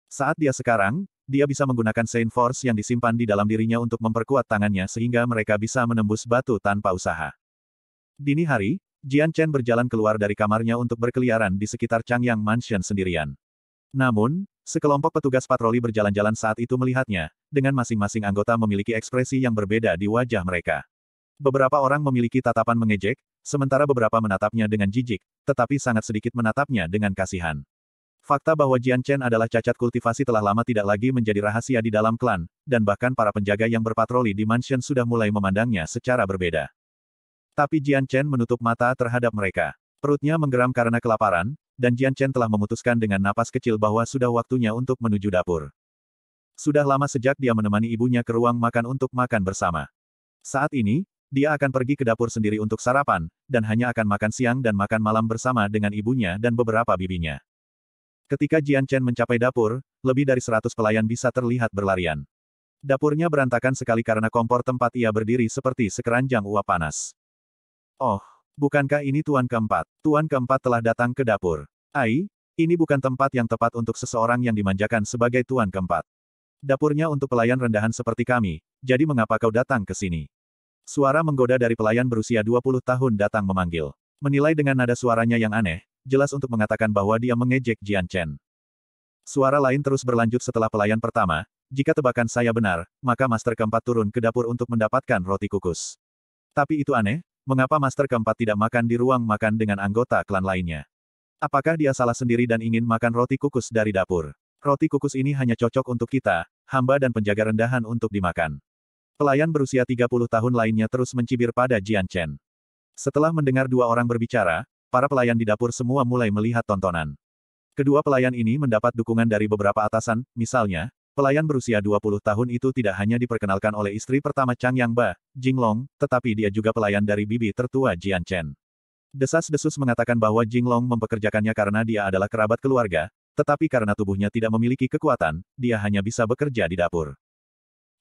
Saat dia sekarang, dia bisa menggunakan Saint Force yang disimpan di dalam dirinya untuk memperkuat tangannya sehingga mereka bisa menembus batu tanpa usaha. Dini hari, Jian Chen berjalan keluar dari kamarnya untuk berkeliaran di sekitar Changyang Mansion sendirian. Namun, sekelompok petugas patroli berjalan-jalan saat itu melihatnya, dengan masing-masing anggota memiliki ekspresi yang berbeda di wajah mereka. Beberapa orang memiliki tatapan mengejek, sementara beberapa menatapnya dengan jijik, tetapi sangat sedikit menatapnya dengan kasihan. Fakta bahwa Jian Chen adalah cacat kultivasi telah lama tidak lagi menjadi rahasia di dalam klan, dan bahkan para penjaga yang berpatroli di mansion sudah mulai memandangnya secara berbeda. Tapi Jian Chen menutup mata terhadap mereka. Perutnya menggeram karena kelaparan, dan Jian Chen telah memutuskan dengan napas kecil bahwa sudah waktunya untuk menuju dapur. Sudah lama sejak dia menemani ibunya ke ruang makan untuk makan bersama. Saat ini, dia akan pergi ke dapur sendiri untuk sarapan, dan hanya akan makan siang dan makan malam bersama dengan ibunya dan beberapa bibinya. Ketika Jian Chen mencapai dapur, lebih dari seratus pelayan bisa terlihat berlarian. Dapurnya berantakan sekali karena kompor tempat ia berdiri seperti sekeranjang uap panas. Oh, bukankah ini tuan keempat? Tuan keempat telah datang ke dapur. Ai, ini bukan tempat yang tepat untuk seseorang yang dimanjakan sebagai tuan keempat. Dapurnya untuk pelayan rendahan seperti kami, jadi mengapa kau datang ke sini? Suara menggoda dari pelayan berusia 20 tahun datang memanggil. Menilai dengan nada suaranya yang aneh, jelas untuk mengatakan bahwa dia mengejek Jian Chen. Suara lain terus berlanjut setelah pelayan pertama, jika tebakan saya benar, maka master keempat turun ke dapur untuk mendapatkan roti kukus. Tapi itu aneh, mengapa master keempat tidak makan di ruang makan dengan anggota klan lainnya? Apakah dia salah sendiri dan ingin makan roti kukus dari dapur? Roti kukus ini hanya cocok untuk kita, hamba dan penjaga rendahan untuk dimakan. Pelayan berusia 30 tahun lainnya terus mencibir pada Jian Chen. Setelah mendengar dua orang berbicara, para pelayan di dapur semua mulai melihat tontonan. Kedua pelayan ini mendapat dukungan dari beberapa atasan, misalnya, pelayan berusia 20 tahun itu tidak hanya diperkenalkan oleh istri pertama Chang Yang Ba, Jing Long, tetapi dia juga pelayan dari bibi tertua Jian Chen. Desas-desus mengatakan bahwa Jing Long mempekerjakannya karena dia adalah kerabat keluarga, tetapi karena tubuhnya tidak memiliki kekuatan, dia hanya bisa bekerja di dapur.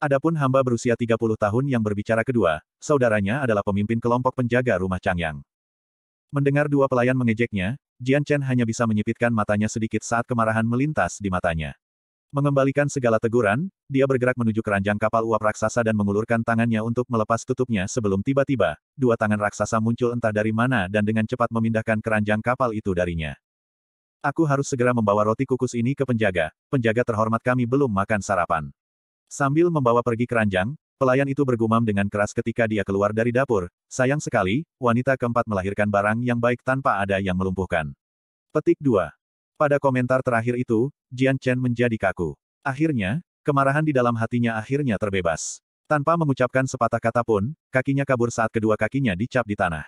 Adapun hamba berusia 30 tahun yang berbicara kedua, saudaranya adalah pemimpin kelompok penjaga rumah Changyang. Mendengar dua pelayan mengejeknya, Jian Chen hanya bisa menyipitkan matanya sedikit saat kemarahan melintas di matanya. Mengembalikan segala teguran, dia bergerak menuju keranjang kapal uap raksasa dan mengulurkan tangannya untuk melepas tutupnya sebelum tiba-tiba, dua tangan raksasa muncul entah dari mana dan dengan cepat memindahkan keranjang kapal itu darinya. Aku harus segera membawa roti kukus ini ke penjaga, penjaga terhormat kami belum makan sarapan. Sambil membawa pergi keranjang, pelayan itu bergumam dengan keras ketika dia keluar dari dapur. Sayang sekali, wanita keempat melahirkan barang yang baik tanpa ada yang melumpuhkan. Petik 2. Pada komentar terakhir itu, Jian Chen menjadi kaku. Akhirnya, kemarahan di dalam hatinya akhirnya terbebas. Tanpa mengucapkan sepatah kata pun, kakinya kabur saat kedua kakinya dicap di tanah.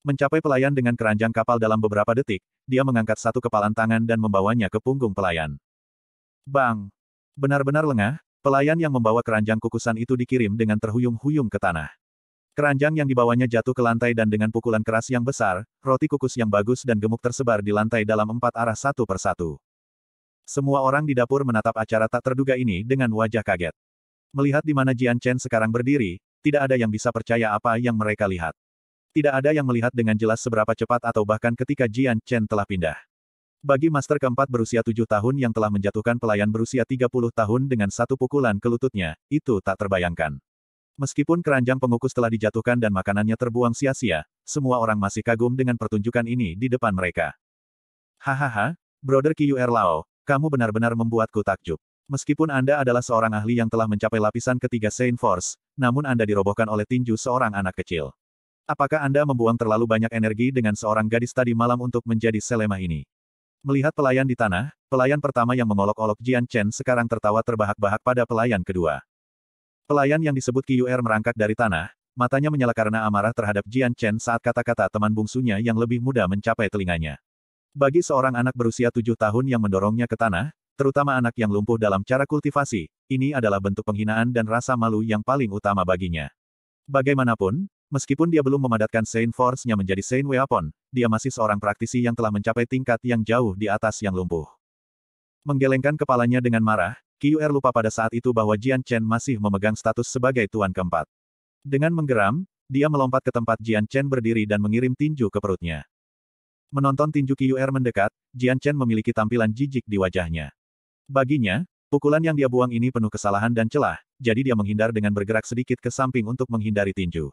Mencapai pelayan dengan keranjang kapal dalam beberapa detik, dia mengangkat satu kepalan tangan dan membawanya ke punggung pelayan. Bang! Benar-benar lengah, Pelayan yang membawa keranjang kukusan itu dikirim dengan terhuyung-huyung ke tanah. Keranjang yang dibawanya jatuh ke lantai dan dengan pukulan keras yang besar, roti kukus yang bagus dan gemuk tersebar di lantai dalam empat arah satu persatu. Semua orang di dapur menatap acara tak terduga ini dengan wajah kaget. Melihat di mana Jian Chen sekarang berdiri, tidak ada yang bisa percaya apa yang mereka lihat. Tidak ada yang melihat dengan jelas seberapa cepat atau bahkan ketika Jian Chen telah pindah. Bagi master keempat berusia tujuh tahun yang telah menjatuhkan pelayan berusia tiga puluh tahun dengan satu pukulan ke lututnya, itu tak terbayangkan. Meskipun keranjang pengukus telah dijatuhkan dan makanannya terbuang sia-sia, semua orang masih kagum dengan pertunjukan ini di depan mereka. Hahaha, Brother QR Lao, kamu benar-benar membuatku takjub. Meskipun Anda adalah seorang ahli yang telah mencapai lapisan ketiga Saint Force, namun Anda dirobohkan oleh tinju seorang anak kecil. Apakah Anda membuang terlalu banyak energi dengan seorang gadis tadi malam untuk menjadi selema ini? Melihat pelayan di tanah, pelayan pertama yang mengolok-olok Jian Chen sekarang tertawa terbahak-bahak pada pelayan kedua. Pelayan yang disebut Qr er merangkak dari tanah, matanya menyala karena amarah terhadap Jian Chen saat kata-kata teman bungsunya yang lebih muda mencapai telinganya. Bagi seorang anak berusia tujuh tahun yang mendorongnya ke tanah, terutama anak yang lumpuh dalam cara kultivasi, ini adalah bentuk penghinaan dan rasa malu yang paling utama baginya. Bagaimanapun, Meskipun dia belum memadatkan Saint Force-nya menjadi Saint Weapon, dia masih seorang praktisi yang telah mencapai tingkat yang jauh di atas yang lumpuh. Menggelengkan kepalanya dengan marah, QR er lupa pada saat itu bahwa Jian Chen masih memegang status sebagai tuan keempat. Dengan menggeram, dia melompat ke tempat Jian Chen berdiri dan mengirim tinju ke perutnya. Menonton tinju QR er mendekat, Jian Chen memiliki tampilan jijik di wajahnya. Baginya, Pukulan yang dia buang ini penuh kesalahan dan celah, jadi dia menghindar dengan bergerak sedikit ke samping untuk menghindari tinju.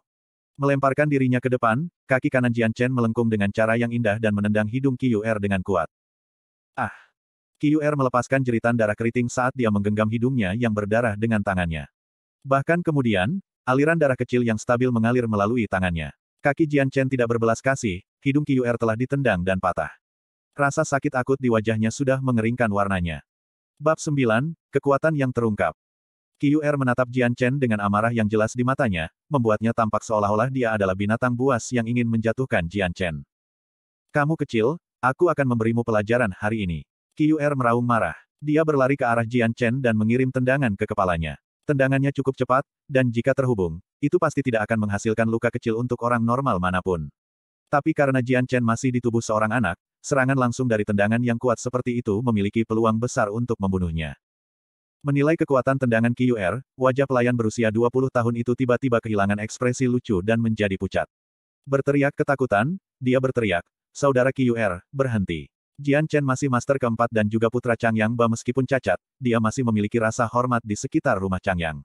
Melemparkan dirinya ke depan, kaki kanan Jian Chen melengkung dengan cara yang indah dan menendang hidung Er dengan kuat. Ah! Er melepaskan jeritan darah keriting saat dia menggenggam hidungnya yang berdarah dengan tangannya. Bahkan kemudian, aliran darah kecil yang stabil mengalir melalui tangannya. Kaki Jian Chen tidak berbelas kasih, hidung Er telah ditendang dan patah. Rasa sakit akut di wajahnya sudah mengeringkan warnanya. Bab 9, Kekuatan yang terungkap. QR er menatap Jian Chen dengan amarah yang jelas di matanya, membuatnya tampak seolah-olah dia adalah binatang buas yang ingin menjatuhkan Jian Chen. Kamu kecil, aku akan memberimu pelajaran hari ini. QR er meraung marah. Dia berlari ke arah Jian Chen dan mengirim tendangan ke kepalanya. Tendangannya cukup cepat, dan jika terhubung, itu pasti tidak akan menghasilkan luka kecil untuk orang normal manapun. Tapi karena Jian Chen masih di tubuh seorang anak, serangan langsung dari tendangan yang kuat seperti itu memiliki peluang besar untuk membunuhnya. Menilai kekuatan tendangan QR, er, wajah pelayan berusia 20 tahun itu tiba-tiba kehilangan ekspresi lucu dan menjadi pucat. Berteriak ketakutan, dia berteriak, Saudara QR, er, berhenti. Jian Chen masih master keempat dan juga putra Changyang, Yang Ba meskipun cacat, dia masih memiliki rasa hormat di sekitar rumah Chang Yang.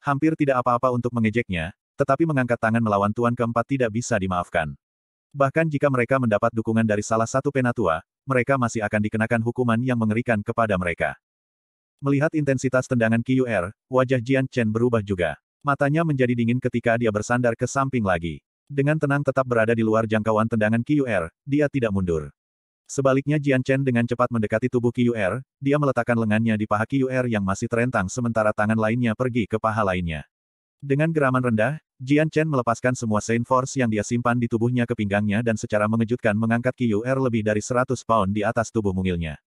Hampir tidak apa-apa untuk mengejeknya, tetapi mengangkat tangan melawan tuan keempat tidak bisa dimaafkan. Bahkan jika mereka mendapat dukungan dari salah satu penatua, mereka masih akan dikenakan hukuman yang mengerikan kepada mereka. Melihat intensitas tendangan QR, er, wajah Jian Chen berubah juga. Matanya menjadi dingin ketika dia bersandar ke samping lagi. Dengan tenang tetap berada di luar jangkauan tendangan QR, er, dia tidak mundur. Sebaliknya Jian Chen dengan cepat mendekati tubuh QR, er, dia meletakkan lengannya di paha QR yang masih terentang sementara tangan lainnya pergi ke paha lainnya. Dengan geraman rendah, Jian Chen melepaskan semua Saint Force yang dia simpan di tubuhnya ke pinggangnya dan secara mengejutkan mengangkat QR lebih dari 100 pound di atas tubuh mungilnya.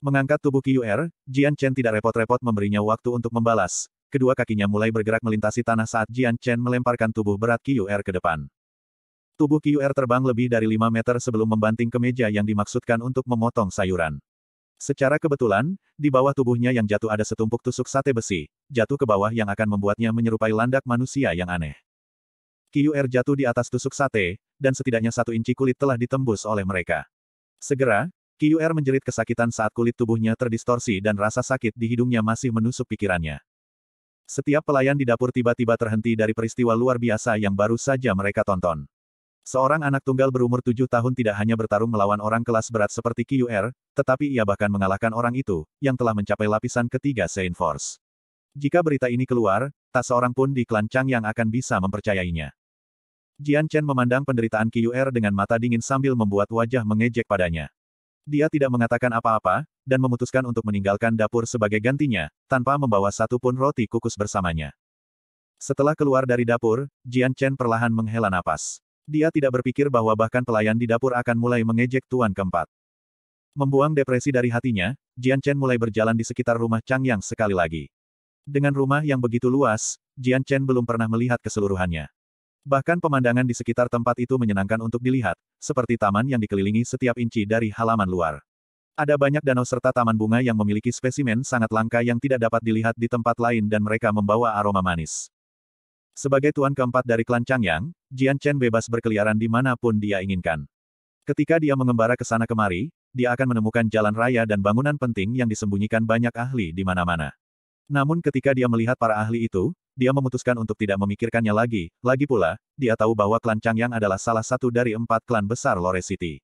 Mengangkat tubuh QR, er, Jian Chen tidak repot-repot memberinya waktu untuk membalas. Kedua kakinya mulai bergerak melintasi tanah saat Jian Chen melemparkan tubuh berat QR er ke depan. Tubuh QR er terbang lebih dari 5 meter sebelum membanting ke meja yang dimaksudkan untuk memotong sayuran. Secara kebetulan, di bawah tubuhnya yang jatuh ada setumpuk tusuk sate besi, jatuh ke bawah yang akan membuatnya menyerupai landak manusia yang aneh. QR jatuh di atas tusuk sate, dan setidaknya satu inci kulit telah ditembus oleh mereka. Segera, QR menjerit kesakitan saat kulit tubuhnya terdistorsi dan rasa sakit di hidungnya masih menusuk pikirannya. Setiap pelayan di dapur tiba-tiba terhenti dari peristiwa luar biasa yang baru saja mereka tonton. Seorang anak tunggal berumur tujuh tahun tidak hanya bertarung melawan orang kelas berat seperti QR, tetapi ia bahkan mengalahkan orang itu, yang telah mencapai lapisan ketiga Saint Force. Jika berita ini keluar, tak seorang pun di klan Chang yang akan bisa mempercayainya. Jian Chen memandang penderitaan QR dengan mata dingin sambil membuat wajah mengejek padanya. Dia tidak mengatakan apa-apa, dan memutuskan untuk meninggalkan dapur sebagai gantinya, tanpa membawa satu pun roti kukus bersamanya. Setelah keluar dari dapur, Jian Chen perlahan menghela napas. Dia tidak berpikir bahwa bahkan pelayan di dapur akan mulai mengejek tuan keempat. Membuang depresi dari hatinya, Jian Chen mulai berjalan di sekitar rumah Chang Yang sekali lagi. Dengan rumah yang begitu luas, Jian Chen belum pernah melihat keseluruhannya. Bahkan pemandangan di sekitar tempat itu menyenangkan untuk dilihat, seperti taman yang dikelilingi setiap inci dari halaman luar. Ada banyak danau serta taman bunga yang memiliki spesimen sangat langka yang tidak dapat dilihat di tempat lain dan mereka membawa aroma manis. Sebagai tuan keempat dari klan Changyang, Jian Chen bebas berkeliaran di dimanapun dia inginkan. Ketika dia mengembara ke sana kemari, dia akan menemukan jalan raya dan bangunan penting yang disembunyikan banyak ahli di mana-mana. Namun ketika dia melihat para ahli itu, dia memutuskan untuk tidak memikirkannya lagi, lagi pula, dia tahu bahwa klan Changyang adalah salah satu dari empat klan besar Lore City.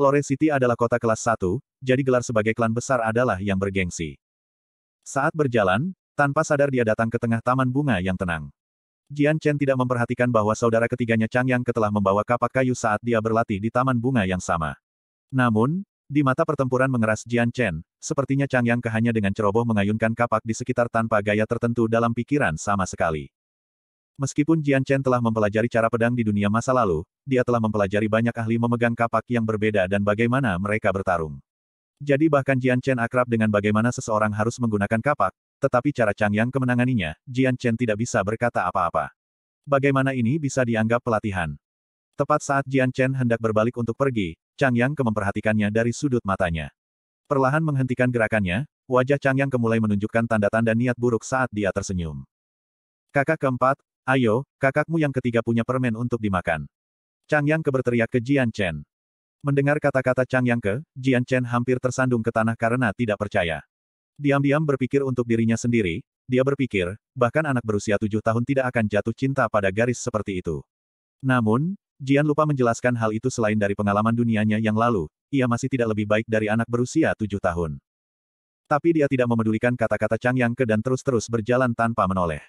Lore City adalah kota kelas satu, jadi gelar sebagai klan besar adalah yang bergengsi. Saat berjalan, tanpa sadar dia datang ke tengah taman bunga yang tenang. Jian Chen tidak memperhatikan bahwa saudara ketiganya Chang Yang telah membawa kapak kayu saat dia berlatih di taman bunga yang sama. Namun, di mata pertempuran mengeras Jian Chen, sepertinya Chang Yang kehanya dengan ceroboh mengayunkan kapak di sekitar tanpa gaya tertentu dalam pikiran sama sekali. Meskipun Jian Chen telah mempelajari cara pedang di dunia masa lalu, dia telah mempelajari banyak ahli memegang kapak yang berbeda dan bagaimana mereka bertarung. Jadi bahkan Jian Chen akrab dengan bagaimana seseorang harus menggunakan kapak, tetapi cara Chang Yang kemenanganinya, Jian Chen tidak bisa berkata apa-apa. Bagaimana ini bisa dianggap pelatihan? Tepat saat Jian Chen hendak berbalik untuk pergi, Chang Yang Ke memperhatikannya dari sudut matanya. Perlahan menghentikan gerakannya, wajah Chang Yang Ke menunjukkan tanda-tanda niat buruk saat dia tersenyum. Kakak keempat, ayo, kakakmu yang ketiga punya permen untuk dimakan. Chang Yang Ke berteriak ke Jian Chen. Mendengar kata-kata Chang Yang Ke, Jian Chen hampir tersandung ke tanah karena tidak percaya. Diam-diam berpikir untuk dirinya sendiri, dia berpikir, bahkan anak berusia tujuh tahun tidak akan jatuh cinta pada garis seperti itu. Namun, Jian lupa menjelaskan hal itu selain dari pengalaman dunianya yang lalu, ia masih tidak lebih baik dari anak berusia tujuh tahun. Tapi dia tidak memedulikan kata-kata Chang Yang Ke dan terus-terus berjalan tanpa menoleh.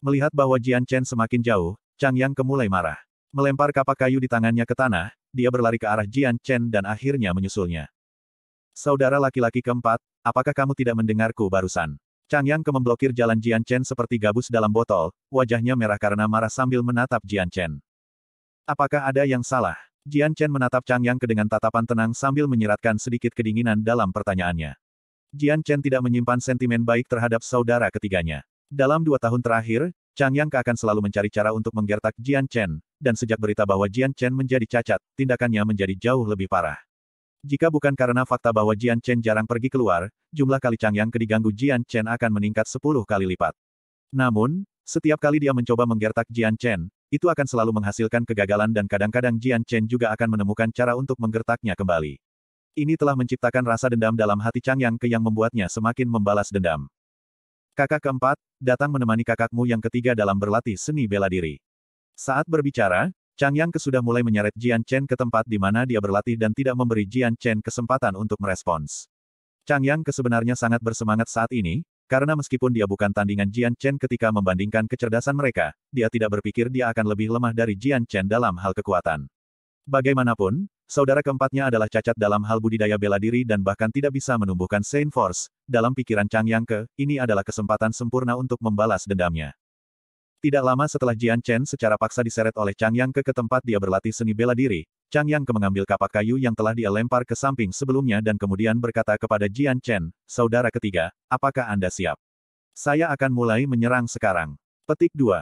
Melihat bahwa Jian Chen semakin jauh, Chang Yang Ke mulai marah. Melempar kapak kayu di tangannya ke tanah, dia berlari ke arah Jian Chen dan akhirnya menyusulnya. Saudara laki-laki keempat, apakah kamu tidak mendengarku barusan? Chang Yang Ke memblokir jalan Jian Chen seperti gabus dalam botol, wajahnya merah karena marah sambil menatap Jian Chen. Apakah ada yang salah? Jian Chen menatap Chang Yang ke dengan tatapan tenang sambil menyiratkan sedikit kedinginan dalam pertanyaannya. Jian Chen tidak menyimpan sentimen baik terhadap saudara ketiganya. Dalam dua tahun terakhir, Chang Yang akan selalu mencari cara untuk menggertak Jian Chen, dan sejak berita bahwa Jian Chen menjadi cacat, tindakannya menjadi jauh lebih parah. Jika bukan karena fakta bahwa Jian Chen jarang pergi keluar, jumlah kali Chang Yang diganggu Jian Chen akan meningkat sepuluh kali lipat. Namun, setiap kali dia mencoba menggertak Jian Chen, itu akan selalu menghasilkan kegagalan dan kadang-kadang Jian Chen juga akan menemukan cara untuk menggertaknya kembali. Ini telah menciptakan rasa dendam dalam hati Chang Yang ke yang membuatnya semakin membalas dendam. Kakak keempat, datang menemani kakakmu yang ketiga dalam berlatih seni bela diri. Saat berbicara, Chang Yang ke sudah mulai menyeret Jian Chen ke tempat di mana dia berlatih dan tidak memberi Jian Chen kesempatan untuk merespons. Chang Yang ke sebenarnya sangat bersemangat saat ini, karena meskipun dia bukan tandingan Jian Chen ketika membandingkan kecerdasan mereka, dia tidak berpikir dia akan lebih lemah dari Jian Chen dalam hal kekuatan. Bagaimanapun, saudara keempatnya adalah cacat dalam hal budidaya bela diri dan bahkan tidak bisa menumbuhkan Saint Force. Dalam pikiran Chang Yang Ke, ini adalah kesempatan sempurna untuk membalas dendamnya. Tidak lama setelah Jian Chen secara paksa diseret oleh Chang Yang Ke ke tempat dia berlatih seni bela diri, Chang Yang Ke mengambil kapak kayu yang telah dia lempar ke samping sebelumnya dan kemudian berkata kepada Jian Chen, saudara ketiga, apakah Anda siap? Saya akan mulai menyerang sekarang. Petik 2.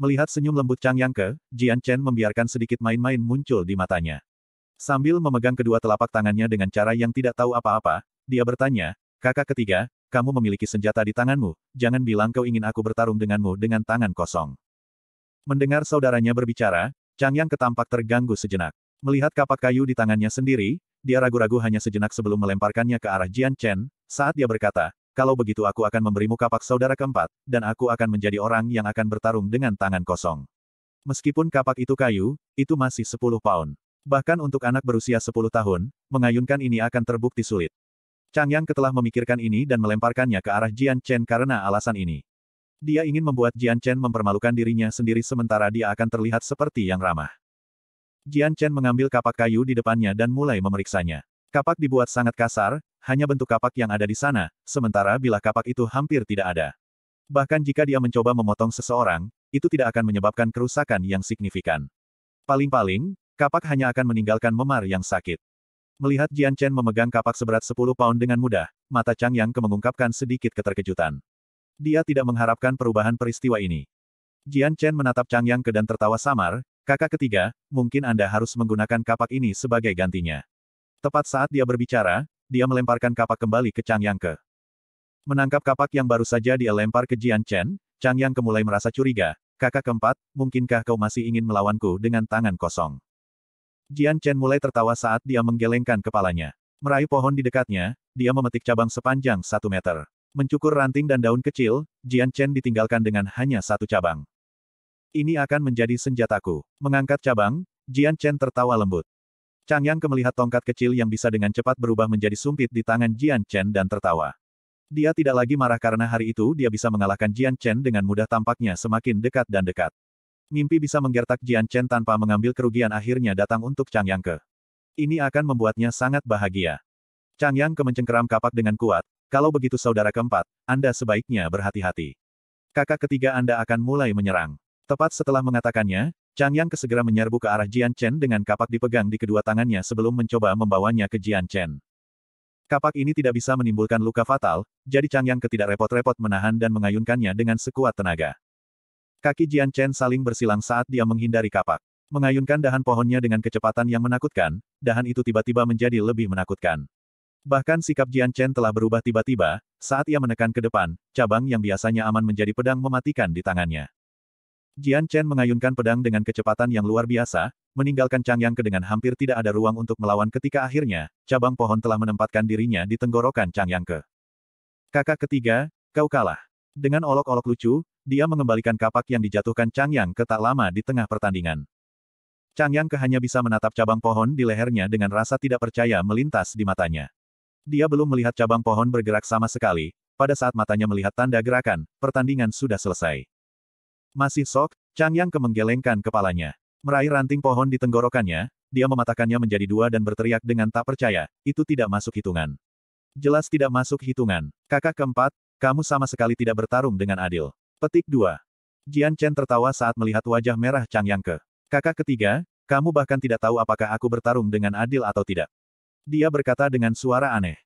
Melihat senyum lembut Chang Yang Ke, Jian Chen membiarkan sedikit main-main muncul di matanya. Sambil memegang kedua telapak tangannya dengan cara yang tidak tahu apa-apa, dia bertanya, kakak ketiga, kamu memiliki senjata di tanganmu, jangan bilang kau ingin aku bertarung denganmu dengan tangan kosong. Mendengar saudaranya berbicara, Chang Yang ketampak terganggu sejenak. Melihat kapak kayu di tangannya sendiri, dia ragu-ragu hanya sejenak sebelum melemparkannya ke arah Jian Chen, saat dia berkata, kalau begitu aku akan memberimu kapak saudara keempat, dan aku akan menjadi orang yang akan bertarung dengan tangan kosong. Meskipun kapak itu kayu, itu masih 10 pound. Bahkan untuk anak berusia 10 tahun, mengayunkan ini akan terbukti sulit. Chang Yang ketelah memikirkan ini dan melemparkannya ke arah Jian Chen karena alasan ini. Dia ingin membuat Jian Chen mempermalukan dirinya sendiri sementara dia akan terlihat seperti yang ramah. Jian Chen mengambil kapak kayu di depannya dan mulai memeriksanya. Kapak dibuat sangat kasar, hanya bentuk kapak yang ada di sana, sementara bila kapak itu hampir tidak ada. Bahkan jika dia mencoba memotong seseorang, itu tidak akan menyebabkan kerusakan yang signifikan. Paling-paling, kapak hanya akan meninggalkan memar yang sakit. Melihat Jian Chen memegang kapak seberat 10 pound dengan mudah, mata Chang Yang kemengungkapkan sedikit keterkejutan. Dia tidak mengharapkan perubahan peristiwa ini. Jian Chen menatap Chang Yang ke dan tertawa samar, Kakak ketiga, mungkin Anda harus menggunakan kapak ini sebagai gantinya. Tepat saat dia berbicara, dia melemparkan kapak kembali ke Chang Yang Ke. Menangkap kapak yang baru saja dia lempar ke Jian Chen, Chang Yang Ke mulai merasa curiga. Kakak keempat, mungkinkah kau masih ingin melawanku dengan tangan kosong? Jian Chen mulai tertawa saat dia menggelengkan kepalanya. Meraih pohon di dekatnya, dia memetik cabang sepanjang satu meter. Mencukur ranting dan daun kecil, Jian Chen ditinggalkan dengan hanya satu cabang. Ini akan menjadi senjataku. Mengangkat cabang, Jian Chen tertawa lembut. Chang Yang melihat tongkat kecil yang bisa dengan cepat berubah menjadi sumpit di tangan Jian Chen dan tertawa. Dia tidak lagi marah karena hari itu dia bisa mengalahkan Jian Chen dengan mudah tampaknya semakin dekat dan dekat. Mimpi bisa menggertak Jian Chen tanpa mengambil kerugian akhirnya datang untuk Chang Yang Ke. Ini akan membuatnya sangat bahagia. Chang Yang Ke mencengkeram kapak dengan kuat, kalau begitu saudara keempat, Anda sebaiknya berhati-hati. Kakak ketiga Anda akan mulai menyerang. Tepat setelah mengatakannya, Chang Yang kesegera menyerbu ke arah Jian Chen dengan kapak dipegang di kedua tangannya sebelum mencoba membawanya ke Jian Chen. Kapak ini tidak bisa menimbulkan luka fatal, jadi Chang Yang ketidak repot-repot menahan dan mengayunkannya dengan sekuat tenaga. Kaki Jian Chen saling bersilang saat dia menghindari kapak. Mengayunkan dahan pohonnya dengan kecepatan yang menakutkan, dahan itu tiba-tiba menjadi lebih menakutkan. Bahkan sikap Jian Chen telah berubah tiba-tiba, saat ia menekan ke depan, cabang yang biasanya aman menjadi pedang mematikan di tangannya. Jian Chen mengayunkan pedang dengan kecepatan yang luar biasa, meninggalkan Chang Yang ke dengan hampir tidak ada ruang untuk melawan ketika akhirnya, cabang pohon telah menempatkan dirinya di tenggorokan Chang Yang ke. Kakak ketiga, kau kalah. Dengan olok-olok lucu, dia mengembalikan kapak yang dijatuhkan Chang Yang ke tak lama di tengah pertandingan. Chang Yang ke hanya bisa menatap cabang pohon di lehernya dengan rasa tidak percaya melintas di matanya. Dia belum melihat cabang pohon bergerak sama sekali, pada saat matanya melihat tanda gerakan, pertandingan sudah selesai. Masih sok, Chang Yang kemenggelengkan kepalanya. Meraih ranting pohon di tenggorokannya, dia mematakannya menjadi dua dan berteriak dengan tak percaya, itu tidak masuk hitungan. Jelas tidak masuk hitungan. Kakak keempat, kamu sama sekali tidak bertarung dengan adil. Petik dua. Jian Chen tertawa saat melihat wajah merah Chang Yang ke. Kakak ketiga, kamu bahkan tidak tahu apakah aku bertarung dengan adil atau tidak. Dia berkata dengan suara aneh.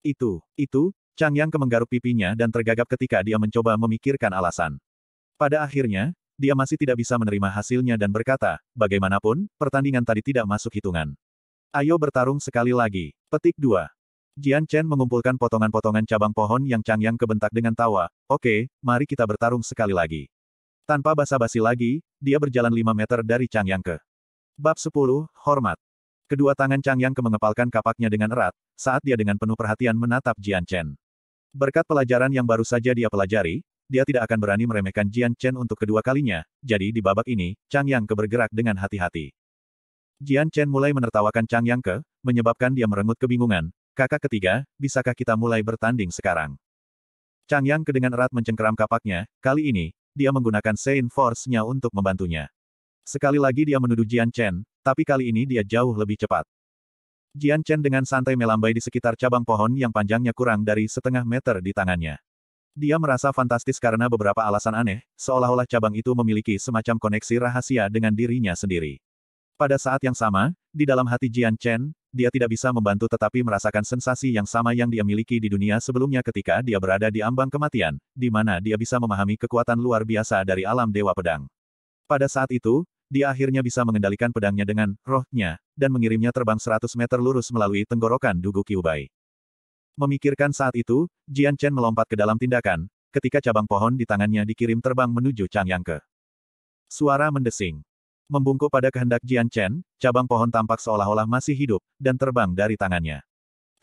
Itu, itu, Chang Yang kemenggaruk pipinya dan tergagap ketika dia mencoba memikirkan alasan. Pada akhirnya, dia masih tidak bisa menerima hasilnya dan berkata, bagaimanapun, pertandingan tadi tidak masuk hitungan. Ayo bertarung sekali lagi. Petik 2. Jian Chen mengumpulkan potongan-potongan cabang pohon yang Chang Yang kebentak dengan tawa, oke, mari kita bertarung sekali lagi. Tanpa basa-basi lagi, dia berjalan 5 meter dari Chang Yang ke. Bab 10, Hormat. Kedua tangan Chang Yang ke mengepalkan kapaknya dengan erat, saat dia dengan penuh perhatian menatap Jian Chen. Berkat pelajaran yang baru saja dia pelajari, dia tidak akan berani meremehkan Jian Chen untuk kedua kalinya, jadi di babak ini, Chang Yang Ke bergerak dengan hati-hati. Jian Chen mulai menertawakan Chang Yang Ke, menyebabkan dia merenggut kebingungan, kakak ketiga, bisakah kita mulai bertanding sekarang? Chang Yang Ke dengan erat mencengkeram kapaknya, kali ini, dia menggunakan Sein Force-nya untuk membantunya. Sekali lagi dia menuduh Jian Chen, tapi kali ini dia jauh lebih cepat. Jian Chen dengan santai melambai di sekitar cabang pohon yang panjangnya kurang dari setengah meter di tangannya. Dia merasa fantastis karena beberapa alasan aneh, seolah-olah cabang itu memiliki semacam koneksi rahasia dengan dirinya sendiri. Pada saat yang sama, di dalam hati Jian Chen, dia tidak bisa membantu tetapi merasakan sensasi yang sama yang dia miliki di dunia sebelumnya ketika dia berada di ambang kematian, di mana dia bisa memahami kekuatan luar biasa dari alam Dewa Pedang. Pada saat itu, dia akhirnya bisa mengendalikan pedangnya dengan rohnya, dan mengirimnya terbang 100 meter lurus melalui tenggorokan Dugu Kiubai. Memikirkan saat itu, Jian Chen melompat ke dalam tindakan, ketika cabang pohon di tangannya dikirim terbang menuju Chang Yang Ke. Suara mendesing. Membungkuk pada kehendak Jian Chen, cabang pohon tampak seolah-olah masih hidup, dan terbang dari tangannya.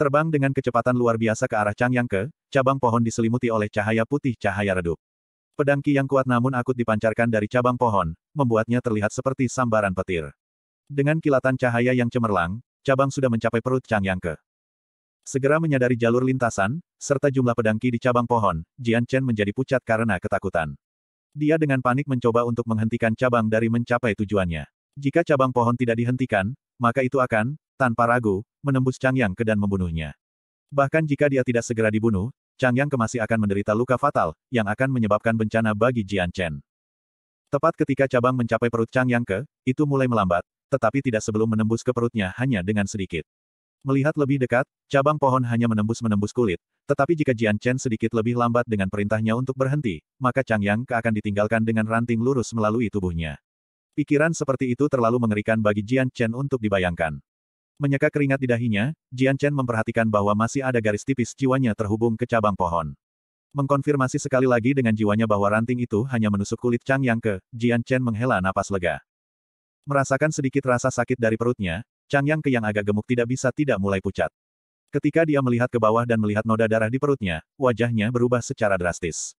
Terbang dengan kecepatan luar biasa ke arah Chang Yang Ke, cabang pohon diselimuti oleh cahaya putih cahaya redup. Pedang yang kuat namun akut dipancarkan dari cabang pohon, membuatnya terlihat seperti sambaran petir. Dengan kilatan cahaya yang cemerlang, cabang sudah mencapai perut Chang Yang Ke. Segera menyadari jalur lintasan, serta jumlah pedangki di cabang pohon, Jian Chen menjadi pucat karena ketakutan. Dia dengan panik mencoba untuk menghentikan cabang dari mencapai tujuannya. Jika cabang pohon tidak dihentikan, maka itu akan, tanpa ragu, menembus Chang Yang ke dan membunuhnya. Bahkan jika dia tidak segera dibunuh, Chang Yang masih akan menderita luka fatal, yang akan menyebabkan bencana bagi Jian Chen. Tepat ketika cabang mencapai perut Chang Yang ke, itu mulai melambat, tetapi tidak sebelum menembus ke perutnya hanya dengan sedikit. Melihat lebih dekat, cabang pohon hanya menembus-menembus kulit, tetapi jika Jian Chen sedikit lebih lambat dengan perintahnya untuk berhenti, maka Chang Yang Ke akan ditinggalkan dengan ranting lurus melalui tubuhnya. Pikiran seperti itu terlalu mengerikan bagi Jian Chen untuk dibayangkan. Menyeka keringat di dahinya, Jian Chen memperhatikan bahwa masih ada garis tipis jiwanya terhubung ke cabang pohon. Mengkonfirmasi sekali lagi dengan jiwanya bahwa ranting itu hanya menusuk kulit Chang Yang Ke, Jian Chen menghela napas lega. Merasakan sedikit rasa sakit dari perutnya, Chang Yang ke yang agak gemuk tidak bisa tidak mulai pucat. Ketika dia melihat ke bawah dan melihat noda darah di perutnya, wajahnya berubah secara drastis.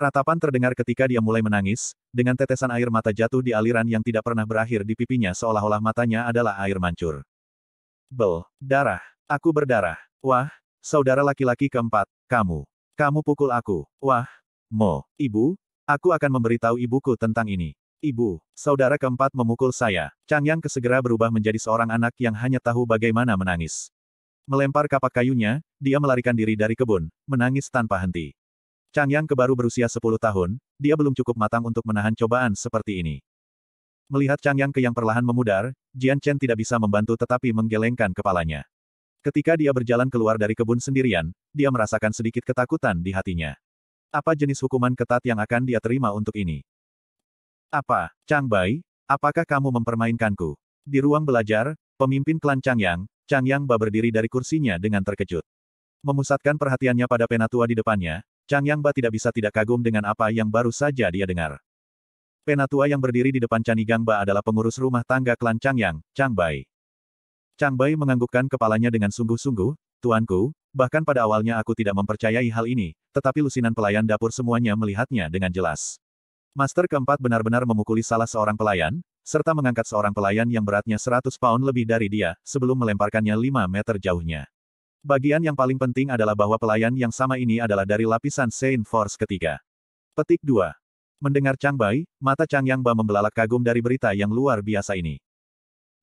Ratapan terdengar ketika dia mulai menangis, dengan tetesan air mata jatuh di aliran yang tidak pernah berakhir di pipinya seolah-olah matanya adalah air mancur. Bel, darah, aku berdarah. Wah, saudara laki-laki keempat, kamu. Kamu pukul aku. Wah, Mo, ibu, aku akan memberitahu ibuku tentang ini. Ibu, saudara keempat memukul saya. Chang Yang kesegera berubah menjadi seorang anak yang hanya tahu bagaimana menangis. Melempar kapak kayunya, dia melarikan diri dari kebun, menangis tanpa henti. Chang Yang kebaru berusia 10 tahun, dia belum cukup matang untuk menahan cobaan seperti ini. Melihat Chang Yang ke yang perlahan memudar, Jian Chen tidak bisa membantu tetapi menggelengkan kepalanya. Ketika dia berjalan keluar dari kebun sendirian, dia merasakan sedikit ketakutan di hatinya. Apa jenis hukuman ketat yang akan dia terima untuk ini? Apa, Chang Bai, apakah kamu mempermainkanku? Di ruang belajar, pemimpin klan Chang Yang, Chang Yang Ba berdiri dari kursinya dengan terkejut. Memusatkan perhatiannya pada penatua di depannya, Chang Yang Ba tidak bisa tidak kagum dengan apa yang baru saja dia dengar. Penatua yang berdiri di depan Gang Ba adalah pengurus rumah tangga klan Chang Yang, Chang Bai. Chang Bai menganggukkan kepalanya dengan sungguh-sungguh, Tuanku, bahkan pada awalnya aku tidak mempercayai hal ini, tetapi lusinan pelayan dapur semuanya melihatnya dengan jelas. Master keempat benar-benar memukuli salah seorang pelayan, serta mengangkat seorang pelayan yang beratnya 100 pound lebih dari dia, sebelum melemparkannya 5 meter jauhnya. Bagian yang paling penting adalah bahwa pelayan yang sama ini adalah dari lapisan Saint Force ketiga. Petik 2. Mendengar Chang Bai, mata Chang Yang Ba membelalak kagum dari berita yang luar biasa ini.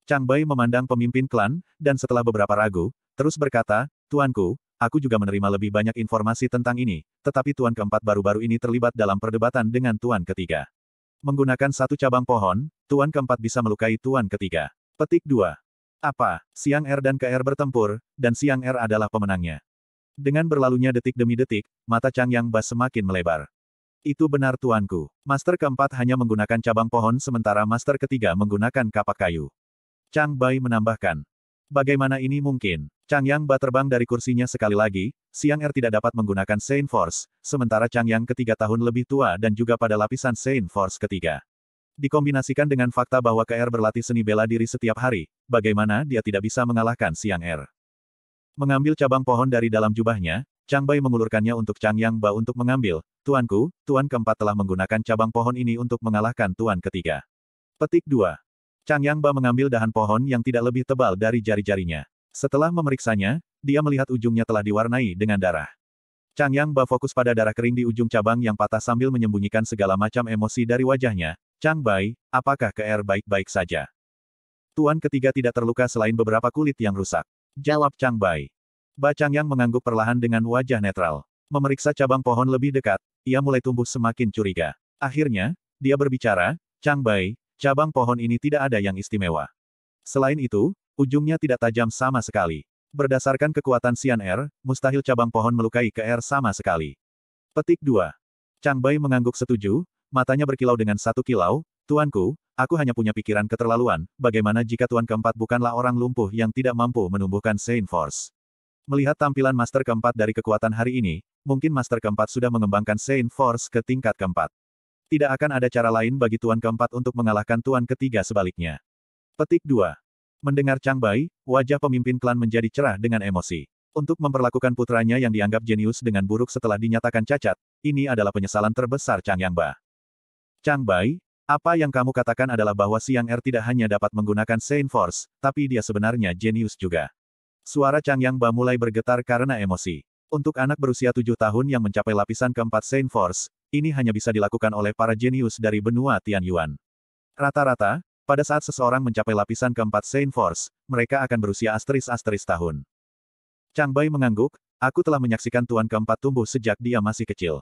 Chang Bai memandang pemimpin klan, dan setelah beberapa ragu, terus berkata, Tuanku, aku juga menerima lebih banyak informasi tentang ini, tetapi tuan keempat baru-baru ini terlibat dalam perdebatan dengan tuan ketiga. Menggunakan satu cabang pohon, tuan keempat bisa melukai tuan ketiga. Petik 2. Apa, siang R dan KR bertempur, dan siang R adalah pemenangnya. Dengan berlalunya detik demi detik, mata Chang Yang Bas semakin melebar. Itu benar tuanku. Master keempat hanya menggunakan cabang pohon sementara master ketiga menggunakan kapak kayu. Chang Bai menambahkan. Bagaimana ini mungkin? Chang Yang Ba terbang dari kursinya sekali lagi, Siang Er tidak dapat menggunakan Saint Force, sementara Chang Yang ketiga tahun lebih tua dan juga pada lapisan Saint Force ketiga. Dikombinasikan dengan fakta bahwa KR er berlatih seni bela diri setiap hari, bagaimana dia tidak bisa mengalahkan Siang Er. Mengambil cabang pohon dari dalam jubahnya, Chang Bai mengulurkannya untuk Chang Yang Ba untuk mengambil, Tuanku, Tuan keempat telah menggunakan cabang pohon ini untuk mengalahkan Tuan ketiga. Petik 2. Chang Yang Ba mengambil dahan pohon yang tidak lebih tebal dari jari-jarinya. Setelah memeriksanya, dia melihat ujungnya telah diwarnai dengan darah. Chang Yang Ba fokus pada darah kering di ujung cabang yang patah sambil menyembunyikan segala macam emosi dari wajahnya. Chang Bai, apakah ke air baik-baik saja? Tuan ketiga tidak terluka selain beberapa kulit yang rusak. Jawab Chang Bai. Ba Chang Yang mengangguk perlahan dengan wajah netral. Memeriksa cabang pohon lebih dekat, ia mulai tumbuh semakin curiga. Akhirnya, dia berbicara, Chang Bai, cabang pohon ini tidak ada yang istimewa. Selain itu, ujungnya tidak tajam sama sekali. Berdasarkan kekuatan Xian Er, mustahil cabang pohon melukai ke Er sama sekali. Petik 2. Chang Bai mengangguk setuju, matanya berkilau dengan satu kilau, Tuanku, aku hanya punya pikiran keterlaluan, bagaimana jika Tuan keempat bukanlah orang lumpuh yang tidak mampu menumbuhkan Saint Force. Melihat tampilan Master keempat dari kekuatan hari ini, mungkin Master keempat sudah mengembangkan Saint Force ke tingkat keempat. Tidak akan ada cara lain bagi Tuan keempat untuk mengalahkan Tuan ketiga sebaliknya. Petik 2. Mendengar Chang Bai, wajah pemimpin klan menjadi cerah dengan emosi. Untuk memperlakukan putranya yang dianggap jenius dengan buruk setelah dinyatakan cacat, ini adalah penyesalan terbesar Chang Yang Ba. Chang Bai, apa yang kamu katakan adalah bahwa Siang Er tidak hanya dapat menggunakan Saint Force, tapi dia sebenarnya jenius juga. Suara Chang Yang Ba mulai bergetar karena emosi. Untuk anak berusia tujuh tahun yang mencapai lapisan keempat Saint Force, ini hanya bisa dilakukan oleh para jenius dari benua Tianyuan. Rata-rata, pada saat seseorang mencapai lapisan keempat Saint Force, mereka akan berusia asteris-asteris tahun. Chang Bai mengangguk, aku telah menyaksikan tuan keempat tumbuh sejak dia masih kecil.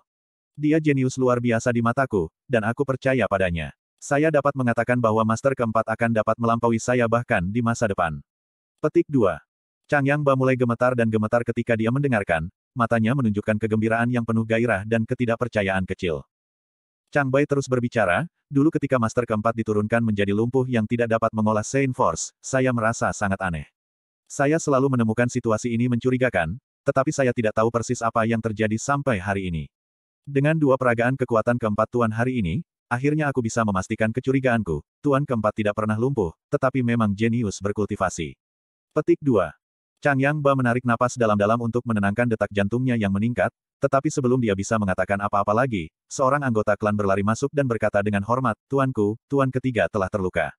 Dia jenius luar biasa di mataku, dan aku percaya padanya. Saya dapat mengatakan bahwa master keempat akan dapat melampaui saya bahkan di masa depan. Petik 2. Chang Yang Ba mulai gemetar dan gemetar ketika dia mendengarkan, matanya menunjukkan kegembiraan yang penuh gairah dan ketidakpercayaan kecil. Chang Bai terus berbicara, dulu ketika Master keempat diturunkan menjadi lumpuh yang tidak dapat mengolah Saint Force, saya merasa sangat aneh. Saya selalu menemukan situasi ini mencurigakan, tetapi saya tidak tahu persis apa yang terjadi sampai hari ini. Dengan dua peragaan kekuatan keempat Tuan hari ini, akhirnya aku bisa memastikan kecurigaanku, Tuan keempat tidak pernah lumpuh, tetapi memang jenius berkultivasi. Petik 2. Chang Yang Ba menarik napas dalam-dalam untuk menenangkan detak jantungnya yang meningkat, tetapi sebelum dia bisa mengatakan apa-apa lagi, seorang anggota klan berlari masuk dan berkata dengan hormat, Tuanku, Tuan ketiga telah terluka.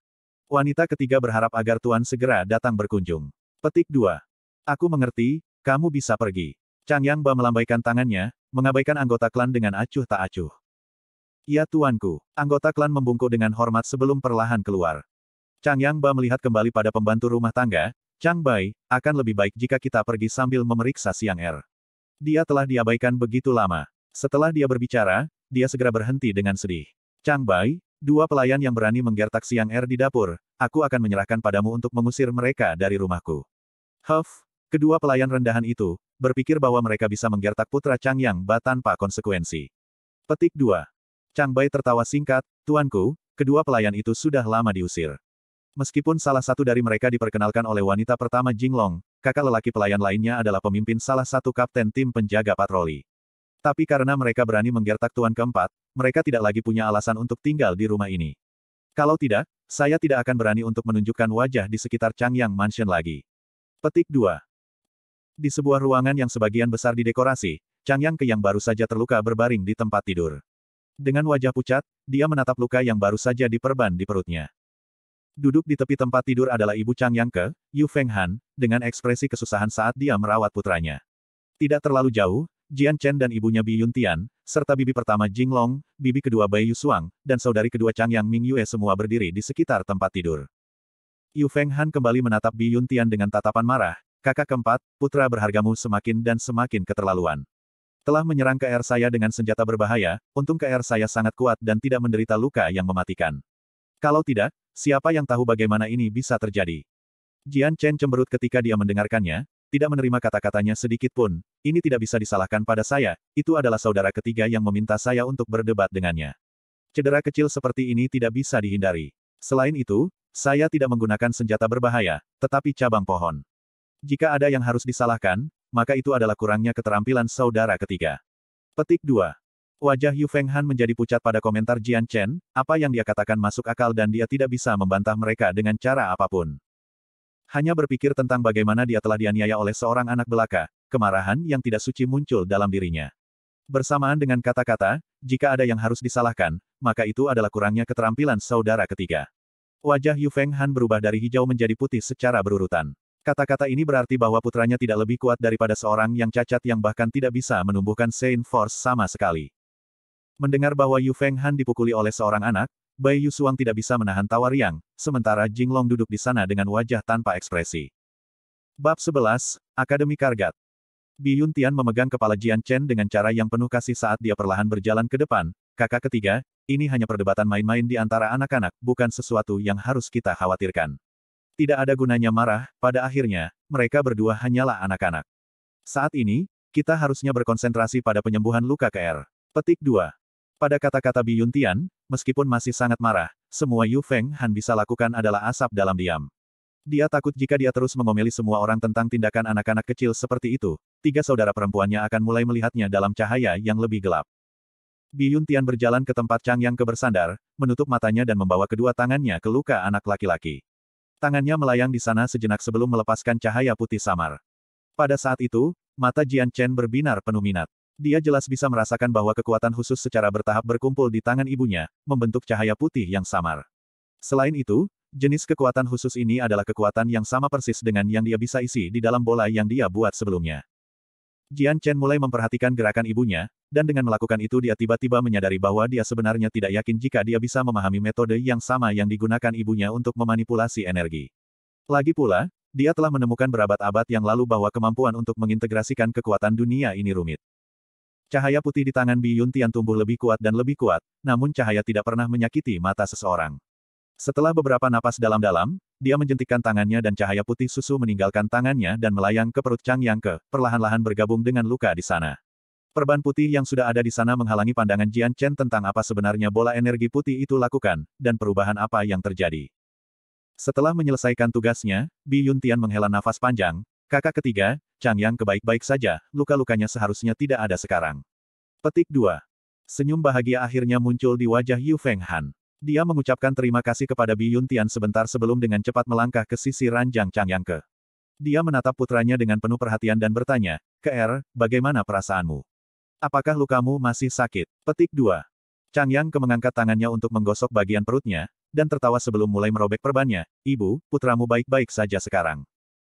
Wanita ketiga berharap agar Tuan segera datang berkunjung. Petik 2. Aku mengerti, kamu bisa pergi. Chang Yang Ba melambaikan tangannya, mengabaikan anggota klan dengan acuh tak acuh. Ya Tuanku, anggota klan membungkuk dengan hormat sebelum perlahan keluar. Chang Yang Ba melihat kembali pada pembantu rumah tangga, Chang Bai, akan lebih baik jika kita pergi sambil memeriksa Siang Er. Dia telah diabaikan begitu lama. Setelah dia berbicara, dia segera berhenti dengan sedih. Chang Bai, dua pelayan yang berani menggertak Siang Er di dapur, aku akan menyerahkan padamu untuk mengusir mereka dari rumahku. Huff, kedua pelayan rendahan itu, berpikir bahwa mereka bisa menggertak putra Chang Yang Ba tanpa konsekuensi. Petik 2. Chang Bai tertawa singkat, Tuanku, kedua pelayan itu sudah lama diusir. Meskipun salah satu dari mereka diperkenalkan oleh wanita pertama Jinglong, kakak lelaki pelayan lainnya adalah pemimpin salah satu kapten tim penjaga patroli. Tapi karena mereka berani menggertak tuan keempat, mereka tidak lagi punya alasan untuk tinggal di rumah ini. Kalau tidak, saya tidak akan berani untuk menunjukkan wajah di sekitar Changyang Mansion lagi. Petik 2. Di sebuah ruangan yang sebagian besar didekorasi, Changyang Ke yang baru saja terluka berbaring di tempat tidur. Dengan wajah pucat, dia menatap luka yang baru saja diperban di perutnya. Duduk di tepi tempat tidur adalah ibu Chang Yang Ke, Yu Feng Han, dengan ekspresi kesusahan saat dia merawat putranya. Tidak terlalu jauh, Jian Chen dan ibunya Bi Yun Tian, serta bibi pertama Jing Long, bibi kedua Bai Yu Suang, dan saudari kedua Chang Yang Ming Yue semua berdiri di sekitar tempat tidur. Yu Feng Han kembali menatap Bi Yun Tian dengan tatapan marah, kakak keempat, putra berhargamu semakin dan semakin keterlaluan. Telah menyerang ke KR saya dengan senjata berbahaya, untung ke KR saya sangat kuat dan tidak menderita luka yang mematikan. Kalau tidak, siapa yang tahu bagaimana ini bisa terjadi? Jian Chen cemberut ketika dia mendengarkannya, tidak menerima kata-katanya sedikit pun. Ini tidak bisa disalahkan pada saya, itu adalah saudara ketiga yang meminta saya untuk berdebat dengannya. Cedera kecil seperti ini tidak bisa dihindari. Selain itu, saya tidak menggunakan senjata berbahaya, tetapi cabang pohon. Jika ada yang harus disalahkan, maka itu adalah kurangnya keterampilan saudara ketiga. Petik 2. Wajah Yu Feng Han menjadi pucat pada komentar Jian Chen, apa yang dia katakan masuk akal dan dia tidak bisa membantah mereka dengan cara apapun. Hanya berpikir tentang bagaimana dia telah dianiaya oleh seorang anak belaka, kemarahan yang tidak suci muncul dalam dirinya. Bersamaan dengan kata-kata, jika ada yang harus disalahkan, maka itu adalah kurangnya keterampilan saudara ketiga. Wajah Yu Feng Han berubah dari hijau menjadi putih secara berurutan. Kata-kata ini berarti bahwa putranya tidak lebih kuat daripada seorang yang cacat yang bahkan tidak bisa menumbuhkan Saint Force sama sekali. Mendengar bahwa Yu Feng Han dipukuli oleh seorang anak, Bai Yu Suang tidak bisa menahan tawa riang, sementara Jing Long duduk di sana dengan wajah tanpa ekspresi. Bab 11, Akademi Kargat Bi Yun Tian memegang kepala Jian Chen dengan cara yang penuh kasih saat dia perlahan berjalan ke depan, kakak ketiga, ini hanya perdebatan main-main di antara anak-anak, bukan sesuatu yang harus kita khawatirkan. Tidak ada gunanya marah, pada akhirnya, mereka berdua hanyalah anak-anak. Saat ini, kita harusnya berkonsentrasi pada penyembuhan luka KR. Petik 2. Pada kata-kata Bi Yuntian, meskipun masih sangat marah, semua Yu Feng Han bisa lakukan adalah asap dalam diam. Dia takut jika dia terus mengomeli semua orang tentang tindakan anak-anak kecil seperti itu, tiga saudara perempuannya akan mulai melihatnya dalam cahaya yang lebih gelap. Bi Yuntian berjalan ke tempat Chang Yang kebersandar, menutup matanya dan membawa kedua tangannya ke luka anak laki-laki. Tangannya melayang di sana sejenak sebelum melepaskan cahaya putih samar. Pada saat itu, mata Jian Chen berbinar penuh minat. Dia jelas bisa merasakan bahwa kekuatan khusus secara bertahap berkumpul di tangan ibunya, membentuk cahaya putih yang samar. Selain itu, jenis kekuatan khusus ini adalah kekuatan yang sama persis dengan yang dia bisa isi di dalam bola yang dia buat sebelumnya. Jian Chen mulai memperhatikan gerakan ibunya, dan dengan melakukan itu dia tiba-tiba menyadari bahwa dia sebenarnya tidak yakin jika dia bisa memahami metode yang sama yang digunakan ibunya untuk memanipulasi energi. Lagi pula, dia telah menemukan berabad-abad yang lalu bahwa kemampuan untuk mengintegrasikan kekuatan dunia ini rumit. Cahaya putih di tangan Bi Yun Tian tumbuh lebih kuat dan lebih kuat, namun cahaya tidak pernah menyakiti mata seseorang. Setelah beberapa napas dalam-dalam, dia menjentikkan tangannya dan cahaya putih susu meninggalkan tangannya dan melayang ke perut Chang Yang Ke, perlahan-lahan bergabung dengan luka di sana. Perban putih yang sudah ada di sana menghalangi pandangan Jian Chen tentang apa sebenarnya bola energi putih itu lakukan, dan perubahan apa yang terjadi. Setelah menyelesaikan tugasnya, Bi Yun Tian menghela nafas panjang, Kakak ketiga, Chang Yang kebaik-baik saja, luka-lukanya seharusnya tidak ada sekarang. Petik 2. Senyum bahagia akhirnya muncul di wajah Yu Feng Han. Dia mengucapkan terima kasih kepada Bi Yun Tian sebentar sebelum dengan cepat melangkah ke sisi ranjang Chang Yang Ke. Dia menatap putranya dengan penuh perhatian dan bertanya, Er, bagaimana perasaanmu? Apakah lukamu masih sakit? Petik 2. Chang Yang Ke mengangkat tangannya untuk menggosok bagian perutnya, dan tertawa sebelum mulai merobek perbannya, Ibu, putramu baik-baik saja sekarang.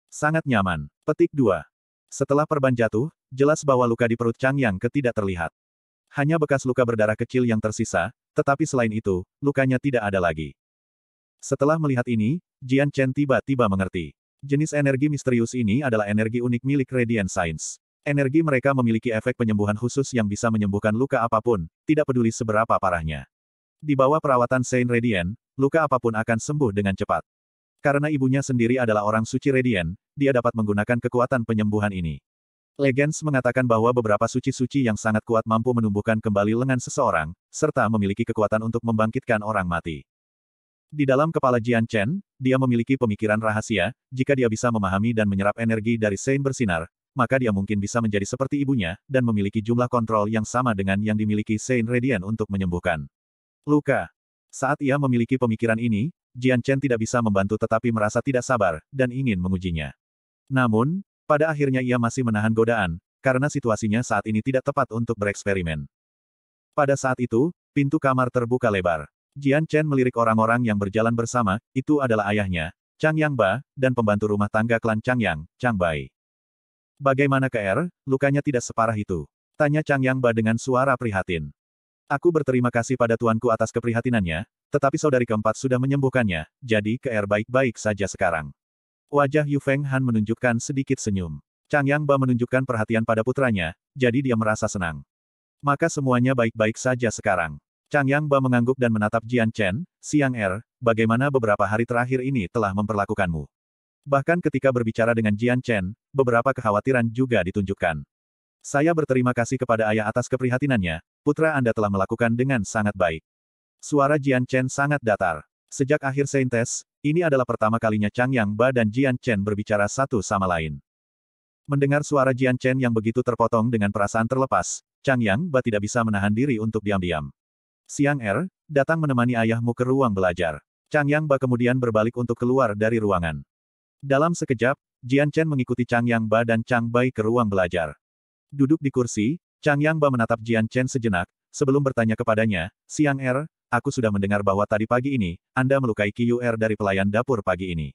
Sangat nyaman. Petik 2. Setelah perban jatuh, jelas bahwa luka di perut Chang Yang ketidak terlihat. Hanya bekas luka berdarah kecil yang tersisa, tetapi selain itu, lukanya tidak ada lagi. Setelah melihat ini, Jian Chen tiba-tiba mengerti. Jenis energi misterius ini adalah energi unik milik Radiant Science. Energi mereka memiliki efek penyembuhan khusus yang bisa menyembuhkan luka apapun, tidak peduli seberapa parahnya. Di bawah perawatan Saint Radiant, luka apapun akan sembuh dengan cepat. Karena ibunya sendiri adalah orang suci Redian, dia dapat menggunakan kekuatan penyembuhan ini. Legends mengatakan bahwa beberapa suci-suci yang sangat kuat mampu menumbuhkan kembali lengan seseorang, serta memiliki kekuatan untuk membangkitkan orang mati. Di dalam kepala Jian Chen, dia memiliki pemikiran rahasia, jika dia bisa memahami dan menyerap energi dari Saint bersinar, maka dia mungkin bisa menjadi seperti ibunya, dan memiliki jumlah kontrol yang sama dengan yang dimiliki Saint Radiant untuk menyembuhkan. Luka. Saat ia memiliki pemikiran ini, Jian Chen tidak bisa membantu tetapi merasa tidak sabar, dan ingin mengujinya. Namun, pada akhirnya ia masih menahan godaan, karena situasinya saat ini tidak tepat untuk bereksperimen. Pada saat itu, pintu kamar terbuka lebar. Jian Chen melirik orang-orang yang berjalan bersama, itu adalah ayahnya, Chang Yang Ba, dan pembantu rumah tangga klan Chang Yang, Chang Bai. Bagaimana KR, lukanya tidak separah itu? Tanya Chang Yang Ba dengan suara prihatin. Aku berterima kasih pada tuanku atas keprihatinannya, tetapi saudari keempat sudah menyembuhkannya, jadi ke air baik-baik saja sekarang. Wajah Yu Feng Han menunjukkan sedikit senyum. Chang Yang Ba menunjukkan perhatian pada putranya, jadi dia merasa senang. Maka semuanya baik-baik saja sekarang. Chang Yang Ba mengangguk dan menatap Jian Chen, Siang Er, bagaimana beberapa hari terakhir ini telah memperlakukanmu. Bahkan ketika berbicara dengan Jian Chen, beberapa kekhawatiran juga ditunjukkan. Saya berterima kasih kepada ayah atas keprihatinannya, putra Anda telah melakukan dengan sangat baik. Suara Jian Chen sangat datar. Sejak akhir Saintes, ini adalah pertama kalinya Chang Yang Ba dan Jian Chen berbicara satu sama lain. Mendengar suara Jian Chen yang begitu terpotong dengan perasaan terlepas, Chang Yang Ba tidak bisa menahan diri untuk diam-diam. Siang Er, datang menemani ayahmu ke ruang belajar. Chang Yang Ba kemudian berbalik untuk keluar dari ruangan. Dalam sekejap, Jian Chen mengikuti Chang Yang Ba dan Chang Bai ke ruang belajar. Duduk di kursi, Chang Yang Ba menatap Jian Chen sejenak, sebelum bertanya kepadanya, Siang Er, aku sudah mendengar bahwa tadi pagi ini, Anda melukai QR dari pelayan dapur pagi ini.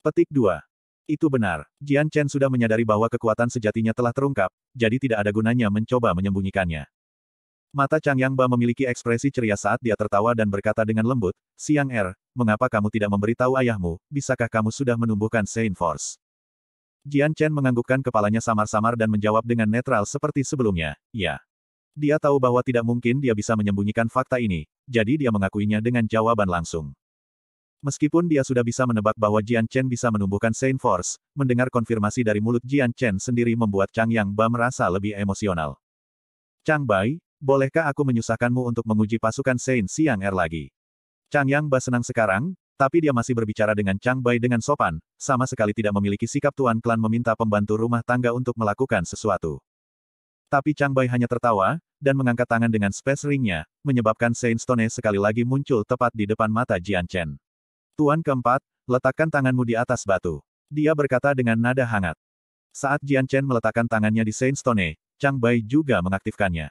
Petik 2. Itu benar, Jian Chen sudah menyadari bahwa kekuatan sejatinya telah terungkap, jadi tidak ada gunanya mencoba menyembunyikannya. Mata Chang Yang Ba memiliki ekspresi ceria saat dia tertawa dan berkata dengan lembut, Siang Er, mengapa kamu tidak memberitahu ayahmu, bisakah kamu sudah menumbuhkan Saint Force? Jian Chen menganggukkan kepalanya samar-samar dan menjawab dengan netral seperti sebelumnya, ya. Dia tahu bahwa tidak mungkin dia bisa menyembunyikan fakta ini, jadi dia mengakuinya dengan jawaban langsung. Meskipun dia sudah bisa menebak bahwa Jian Chen bisa menumbuhkan Saint Force, mendengar konfirmasi dari mulut Jian Chen sendiri membuat Chang Yang Ba merasa lebih emosional. Chang Bai, bolehkah aku menyusahkanmu untuk menguji pasukan Saint Siang Er lagi? Chang Yang Ba senang sekarang, tapi dia masih berbicara dengan Chang Bai dengan sopan, sama sekali tidak memiliki sikap tuan klan meminta pembantu rumah tangga untuk melakukan sesuatu. Tapi Chang Bai hanya tertawa, dan mengangkat tangan dengan space ringnya, menyebabkan Saint Stone sekali lagi muncul tepat di depan mata Jian Chen. Tuan keempat, letakkan tanganmu di atas batu. Dia berkata dengan nada hangat. Saat Jian Chen meletakkan tangannya di Saint Stone, Chang Bai juga mengaktifkannya.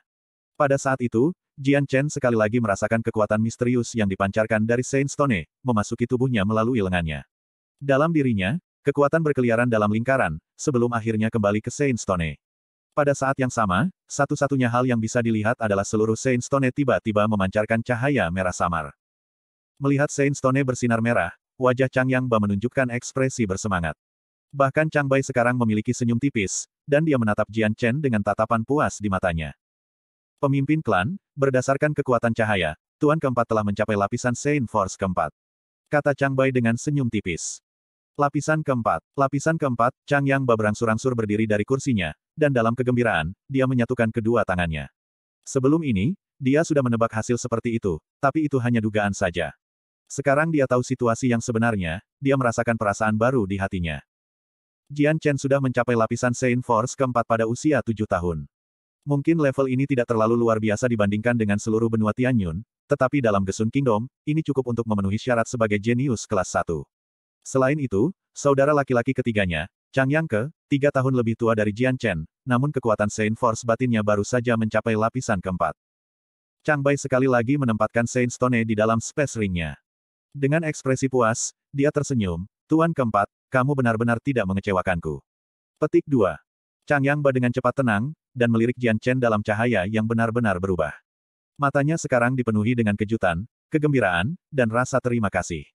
Pada saat itu, Jian Chen sekali lagi merasakan kekuatan misterius yang dipancarkan dari Saint Stone, memasuki tubuhnya melalui lengannya. Dalam dirinya, kekuatan berkeliaran dalam lingkaran, sebelum akhirnya kembali ke Saint Stone. Pada saat yang sama, satu-satunya hal yang bisa dilihat adalah seluruh Saint Stone tiba-tiba memancarkan cahaya merah samar. Melihat Saint Stone bersinar merah, wajah Chang Yang Ba menunjukkan ekspresi bersemangat. Bahkan Chang Bai sekarang memiliki senyum tipis, dan dia menatap Jian Chen dengan tatapan puas di matanya. Pemimpin klan, berdasarkan kekuatan cahaya, Tuan keempat telah mencapai lapisan Saint Force keempat. Kata Chang Bai dengan senyum tipis. Lapisan keempat. Lapisan keempat, Chang Yang berangsur-angsur berdiri dari kursinya, dan dalam kegembiraan, dia menyatukan kedua tangannya. Sebelum ini, dia sudah menebak hasil seperti itu, tapi itu hanya dugaan saja. Sekarang dia tahu situasi yang sebenarnya, dia merasakan perasaan baru di hatinya. Jian Chen sudah mencapai lapisan Saint Force keempat pada usia tujuh tahun. Mungkin level ini tidak terlalu luar biasa dibandingkan dengan seluruh benua Tianyun, tetapi dalam Gesun Kingdom, ini cukup untuk memenuhi syarat sebagai jenius kelas satu. Selain itu, saudara laki-laki ketiganya, Chang Yang Ke, tiga tahun lebih tua dari Jian Chen, namun kekuatan Saint Force batinnya baru saja mencapai lapisan keempat. Chang Bai sekali lagi menempatkan Saint Stone di dalam space ringnya. Dengan ekspresi puas, dia tersenyum, Tuan keempat, kamu benar-benar tidak mengecewakanku. Petik 2. Chang Yang Ba dengan cepat tenang, dan melirik Jian Chen dalam cahaya yang benar-benar berubah. Matanya sekarang dipenuhi dengan kejutan, kegembiraan, dan rasa terima kasih.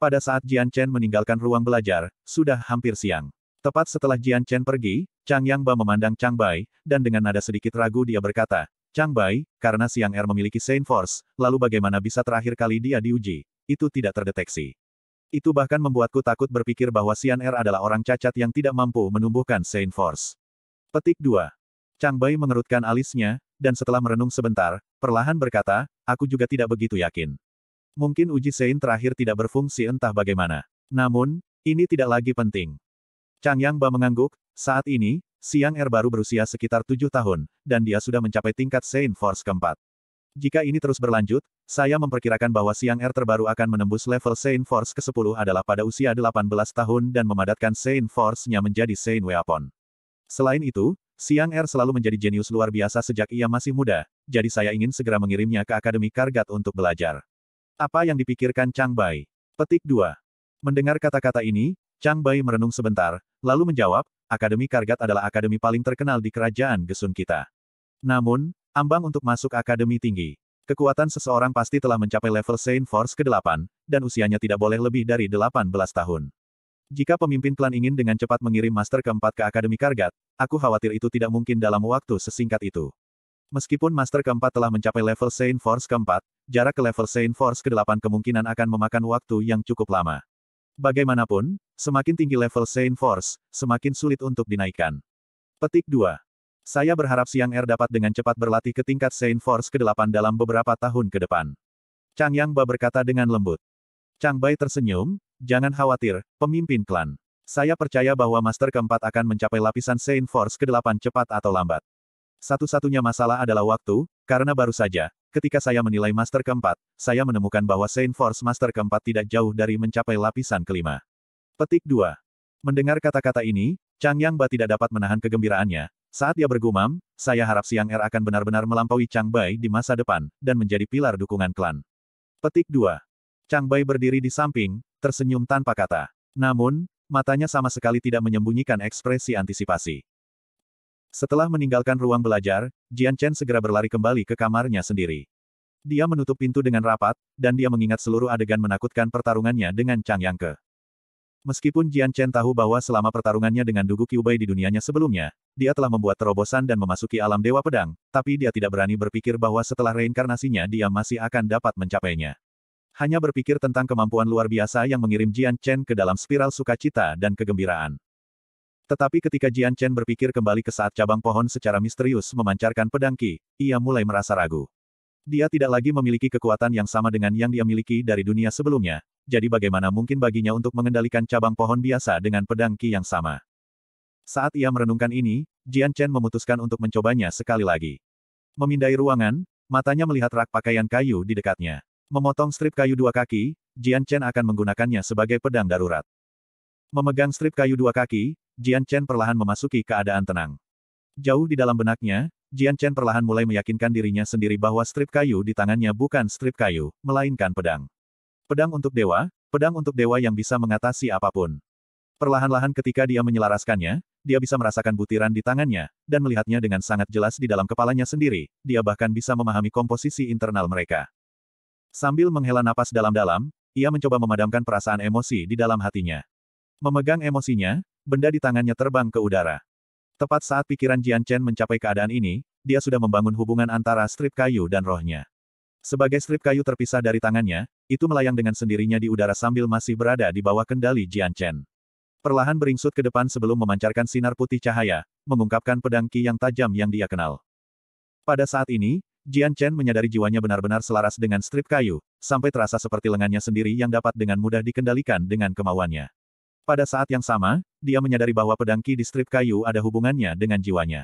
Pada saat Jian Chen meninggalkan ruang belajar, sudah hampir siang. Tepat setelah Jian Chen pergi, Chang Yang Ba memandang Chang Bai, dan dengan nada sedikit ragu dia berkata, Chang Bai, karena Siang Er memiliki Saint Force, lalu bagaimana bisa terakhir kali dia diuji? Itu tidak terdeteksi. Itu bahkan membuatku takut berpikir bahwa Sian Er adalah orang cacat yang tidak mampu menumbuhkan Saint Force. Petik 2. Chang Bai mengerutkan alisnya, dan setelah merenung sebentar, perlahan berkata, aku juga tidak begitu yakin. Mungkin uji Sein terakhir tidak berfungsi entah bagaimana. Namun, ini tidak lagi penting. Chang Yang Ba mengangguk, saat ini, Siang Er baru berusia sekitar tujuh tahun, dan dia sudah mencapai tingkat Sein Force keempat. Jika ini terus berlanjut, saya memperkirakan bahwa Siang Er terbaru akan menembus level Sein Force ke-10 adalah pada usia 18 tahun dan memadatkan Sein Force-nya menjadi Sein Weapon. Selain itu, Siang Er selalu menjadi jenius luar biasa sejak ia masih muda, jadi saya ingin segera mengirimnya ke Akademi Kargat untuk belajar. Apa yang dipikirkan Chang Bai? Petik 2. Mendengar kata-kata ini, Chang Bai merenung sebentar, lalu menjawab, Akademi Kargat adalah akademi paling terkenal di kerajaan Gesun kita. Namun, ambang untuk masuk akademi tinggi. Kekuatan seseorang pasti telah mencapai level Saint Force ke-8, dan usianya tidak boleh lebih dari 18 tahun. Jika pemimpin klan ingin dengan cepat mengirim master keempat ke Akademi Kargat, aku khawatir itu tidak mungkin dalam waktu sesingkat itu. Meskipun Master keempat telah mencapai level Saint Force keempat, jarak ke level Saint Force kedelapan kemungkinan akan memakan waktu yang cukup lama. Bagaimanapun, semakin tinggi level Saint Force, semakin sulit untuk dinaikkan. Petik 2. Saya berharap Siang Er dapat dengan cepat berlatih ke tingkat Saint Force ke-8 dalam beberapa tahun ke depan. Chang Yang Ba berkata dengan lembut. Chang Bai tersenyum, jangan khawatir, pemimpin klan. Saya percaya bahwa Master keempat akan mencapai lapisan Saint Force ke-8 cepat atau lambat. Satu-satunya masalah adalah waktu, karena baru saja, ketika saya menilai master keempat, saya menemukan bahwa Saint Force master keempat tidak jauh dari mencapai lapisan kelima. Petik 2. Mendengar kata-kata ini, Chang Yang Ba tidak dapat menahan kegembiraannya. Saat ia bergumam, saya harap Siang Er akan benar-benar melampaui Chang Bai di masa depan, dan menjadi pilar dukungan klan. Petik 2. Chang Bai berdiri di samping, tersenyum tanpa kata. Namun, matanya sama sekali tidak menyembunyikan ekspresi antisipasi. Setelah meninggalkan ruang belajar, Jian Chen segera berlari kembali ke kamarnya sendiri. Dia menutup pintu dengan rapat, dan dia mengingat seluruh adegan menakutkan pertarungannya dengan Chang Yangke. Meskipun Jian Chen tahu bahwa selama pertarungannya dengan Dugu Qiubei di dunianya sebelumnya, dia telah membuat terobosan dan memasuki alam Dewa Pedang, tapi dia tidak berani berpikir bahwa setelah reinkarnasinya dia masih akan dapat mencapainya. Hanya berpikir tentang kemampuan luar biasa yang mengirim Jian Chen ke dalam spiral sukacita dan kegembiraan. Tetapi ketika Jian Chen berpikir kembali ke saat cabang pohon secara misterius memancarkan pedang Qi, ia mulai merasa ragu. Dia tidak lagi memiliki kekuatan yang sama dengan yang dia miliki dari dunia sebelumnya, jadi bagaimana mungkin baginya untuk mengendalikan cabang pohon biasa dengan pedang Qi yang sama. Saat ia merenungkan ini, Jian Chen memutuskan untuk mencobanya sekali lagi. Memindai ruangan, matanya melihat rak pakaian kayu di dekatnya. Memotong strip kayu dua kaki, Jian Chen akan menggunakannya sebagai pedang darurat. Memegang strip kayu dua kaki, Jian Chen perlahan memasuki keadaan tenang. Jauh di dalam benaknya, Jian Chen perlahan mulai meyakinkan dirinya sendiri bahwa strip kayu di tangannya bukan strip kayu, melainkan pedang. Pedang untuk dewa, pedang untuk dewa yang bisa mengatasi apapun. Perlahan-lahan ketika dia menyelaraskannya, dia bisa merasakan butiran di tangannya, dan melihatnya dengan sangat jelas di dalam kepalanya sendiri, dia bahkan bisa memahami komposisi internal mereka. Sambil menghela napas dalam-dalam, ia mencoba memadamkan perasaan emosi di dalam hatinya. Memegang emosinya, benda di tangannya terbang ke udara. Tepat saat pikiran Jian Chen mencapai keadaan ini, dia sudah membangun hubungan antara strip kayu dan rohnya. Sebagai strip kayu terpisah dari tangannya, itu melayang dengan sendirinya di udara sambil masih berada di bawah kendali Jian Chen. Perlahan beringsut ke depan sebelum memancarkan sinar putih cahaya, mengungkapkan pedang Qi yang tajam yang dia kenal. Pada saat ini, Jian Chen menyadari jiwanya benar-benar selaras dengan strip kayu, sampai terasa seperti lengannya sendiri yang dapat dengan mudah dikendalikan dengan kemauannya. Pada saat yang sama, dia menyadari bahwa pedang Ki di strip kayu ada hubungannya dengan jiwanya.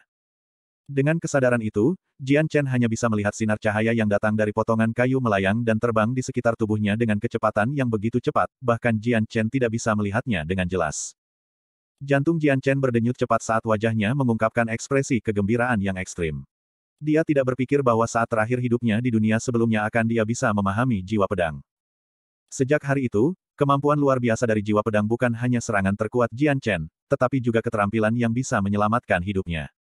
Dengan kesadaran itu, Jian Chen hanya bisa melihat sinar cahaya yang datang dari potongan kayu melayang dan terbang di sekitar tubuhnya dengan kecepatan yang begitu cepat, bahkan Jian Chen tidak bisa melihatnya dengan jelas. Jantung Jian Chen berdenyut cepat saat wajahnya mengungkapkan ekspresi kegembiraan yang ekstrim. Dia tidak berpikir bahwa saat terakhir hidupnya di dunia sebelumnya akan dia bisa memahami jiwa pedang. Sejak hari itu, Kemampuan luar biasa dari jiwa pedang bukan hanya serangan terkuat Jian Chen, tetapi juga keterampilan yang bisa menyelamatkan hidupnya.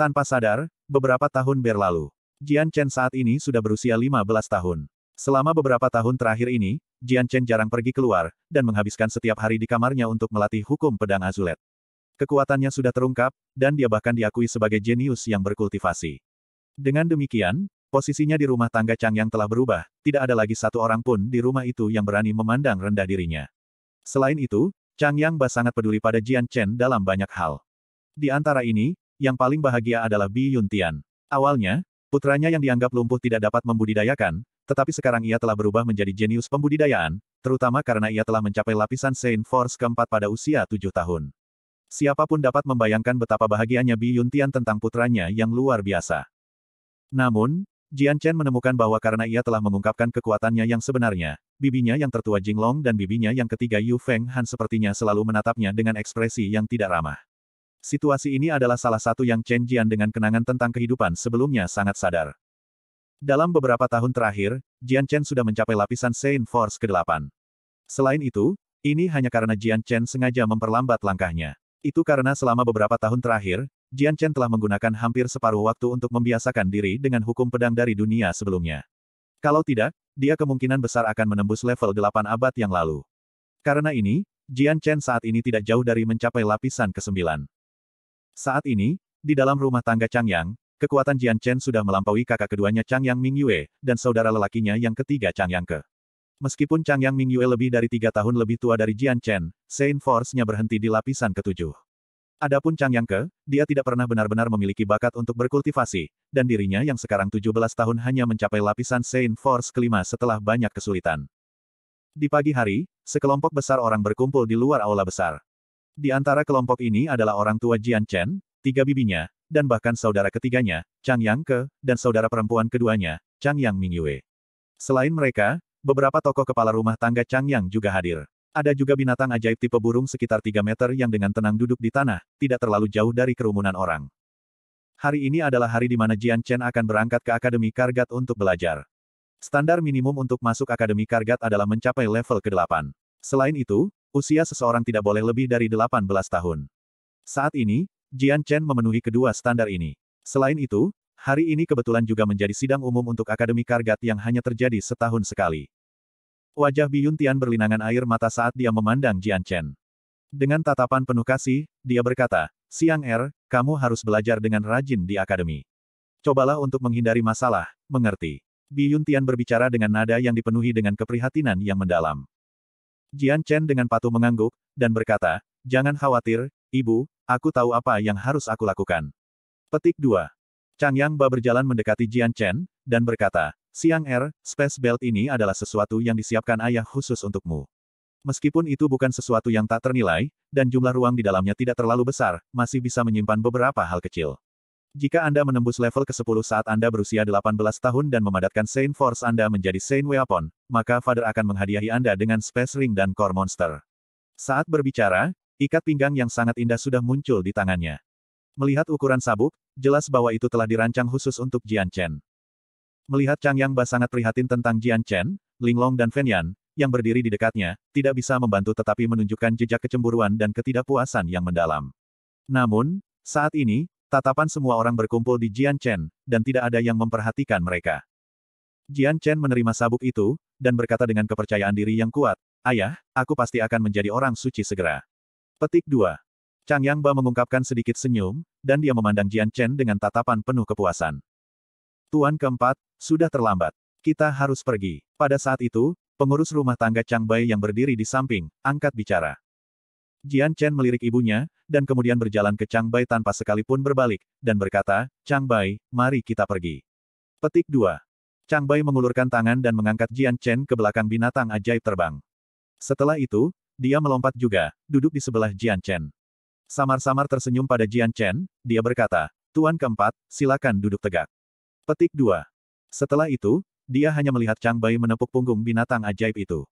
Tanpa sadar, beberapa tahun berlalu. Jian Chen saat ini sudah berusia 15 tahun. Selama beberapa tahun terakhir ini, Jian Chen jarang pergi keluar, dan menghabiskan setiap hari di kamarnya untuk melatih hukum pedang azulet. Kekuatannya sudah terungkap, dan dia bahkan diakui sebagai jenius yang berkultivasi. Dengan demikian, Posisinya di rumah tangga Chang yang telah berubah, tidak ada lagi satu orang pun di rumah itu yang berani memandang rendah dirinya. Selain itu, Chang Yang Ba sangat peduli pada Jian Chen dalam banyak hal. Di antara ini, yang paling bahagia adalah Bi Yun Tian. Awalnya, putranya yang dianggap lumpuh tidak dapat membudidayakan, tetapi sekarang ia telah berubah menjadi jenius pembudidayaan, terutama karena ia telah mencapai lapisan Saint Force keempat pada usia tujuh tahun. Siapapun dapat membayangkan betapa bahagianya Bi Yun Tian tentang putranya yang luar biasa. Namun, Jian Chen menemukan bahwa karena ia telah mengungkapkan kekuatannya yang sebenarnya, bibinya yang tertua Jing Long dan bibinya yang ketiga Yu Feng Han sepertinya selalu menatapnya dengan ekspresi yang tidak ramah. Situasi ini adalah salah satu yang Chen Jian dengan kenangan tentang kehidupan sebelumnya sangat sadar. Dalam beberapa tahun terakhir, Jian Chen sudah mencapai lapisan Saint Force ke-8. Selain itu, ini hanya karena Jian Chen sengaja memperlambat langkahnya. Itu karena selama beberapa tahun terakhir, Jian Chen telah menggunakan hampir separuh waktu untuk membiasakan diri dengan hukum pedang dari dunia sebelumnya. Kalau tidak, dia kemungkinan besar akan menembus level 8 abad yang lalu. Karena ini, Jian Chen saat ini tidak jauh dari mencapai lapisan ke-9. Saat ini, di dalam rumah tangga Changyang, kekuatan Jian Chen sudah melampaui kakak keduanya Changyang Mingyue, dan saudara lelakinya yang ketiga Changyang Ke. Meskipun Chang Yang Mingyue lebih dari tiga tahun lebih tua dari Jian Chen, Saint Force-nya berhenti di lapisan ketujuh. Adapun Chang Yang Ke, dia tidak pernah benar-benar memiliki bakat untuk berkultivasi, dan dirinya yang sekarang 17 tahun hanya mencapai lapisan Saint Force kelima setelah banyak kesulitan. Di pagi hari, sekelompok besar orang berkumpul di luar aula besar. Di antara kelompok ini adalah orang tua Jian Chen, tiga bibinya, dan bahkan saudara ketiganya, Chang Yang Ke, dan saudara perempuan keduanya, Chang Yang Mingyue. Selain mereka, Beberapa tokoh kepala rumah tangga Changyang juga hadir. Ada juga binatang ajaib tipe burung sekitar 3 meter yang dengan tenang duduk di tanah, tidak terlalu jauh dari kerumunan orang. Hari ini adalah hari di mana Jian Chen akan berangkat ke Akademi Kargat untuk belajar. Standar minimum untuk masuk Akademi Kargat adalah mencapai level ke-8. Selain itu, usia seseorang tidak boleh lebih dari 18 tahun. Saat ini, Jian Chen memenuhi kedua standar ini. Selain itu, hari ini kebetulan juga menjadi sidang umum untuk Akademi Kargat yang hanya terjadi setahun sekali. Wajah Biyun Tian berlinangan air mata saat dia memandang Jian Chen. Dengan tatapan penuh kasih, dia berkata, Siang Er, kamu harus belajar dengan rajin di akademi. Cobalah untuk menghindari masalah, mengerti. Biyun Tian berbicara dengan nada yang dipenuhi dengan keprihatinan yang mendalam. Jian Chen dengan patuh mengangguk, dan berkata, Jangan khawatir, Ibu, aku tahu apa yang harus aku lakukan. Petik 2. Chang Yang Ba berjalan mendekati Jian Chen, dan berkata, Siang Er, Space Belt ini adalah sesuatu yang disiapkan ayah khusus untukmu. Meskipun itu bukan sesuatu yang tak ternilai, dan jumlah ruang di dalamnya tidak terlalu besar, masih bisa menyimpan beberapa hal kecil. Jika Anda menembus level ke-10 saat Anda berusia 18 tahun dan memadatkan Saint Force Anda menjadi Saint Weapon, maka Father akan menghadiahi Anda dengan Space Ring dan Core Monster. Saat berbicara, ikat pinggang yang sangat indah sudah muncul di tangannya. Melihat ukuran sabuk, jelas bahwa itu telah dirancang khusus untuk Jian Chen. Melihat Chang Yang Ba sangat prihatin tentang Jian Chen, Linglong dan Yan, yang berdiri di dekatnya, tidak bisa membantu tetapi menunjukkan jejak kecemburuan dan ketidakpuasan yang mendalam. Namun, saat ini, tatapan semua orang berkumpul di Jian Chen, dan tidak ada yang memperhatikan mereka. Jian Chen menerima sabuk itu, dan berkata dengan kepercayaan diri yang kuat, Ayah, aku pasti akan menjadi orang suci segera. Petik 2. Chang Yang Ba mengungkapkan sedikit senyum, dan dia memandang Jian Chen dengan tatapan penuh kepuasan. Tuan keempat, sudah terlambat. Kita harus pergi. Pada saat itu, pengurus rumah tangga Chang Bai yang berdiri di samping, angkat bicara. Jian Chen melirik ibunya, dan kemudian berjalan ke Chang Bai tanpa sekalipun berbalik, dan berkata, Chang Bai, mari kita pergi. Petik 2. Chang Bai mengulurkan tangan dan mengangkat Jian Chen ke belakang binatang ajaib terbang. Setelah itu, dia melompat juga, duduk di sebelah Jian Chen. Samar-samar tersenyum pada Jian Chen, dia berkata, Tuan keempat, silakan duduk tegak. Petik 2. Setelah itu, dia hanya melihat Chang Bai menepuk punggung binatang ajaib itu.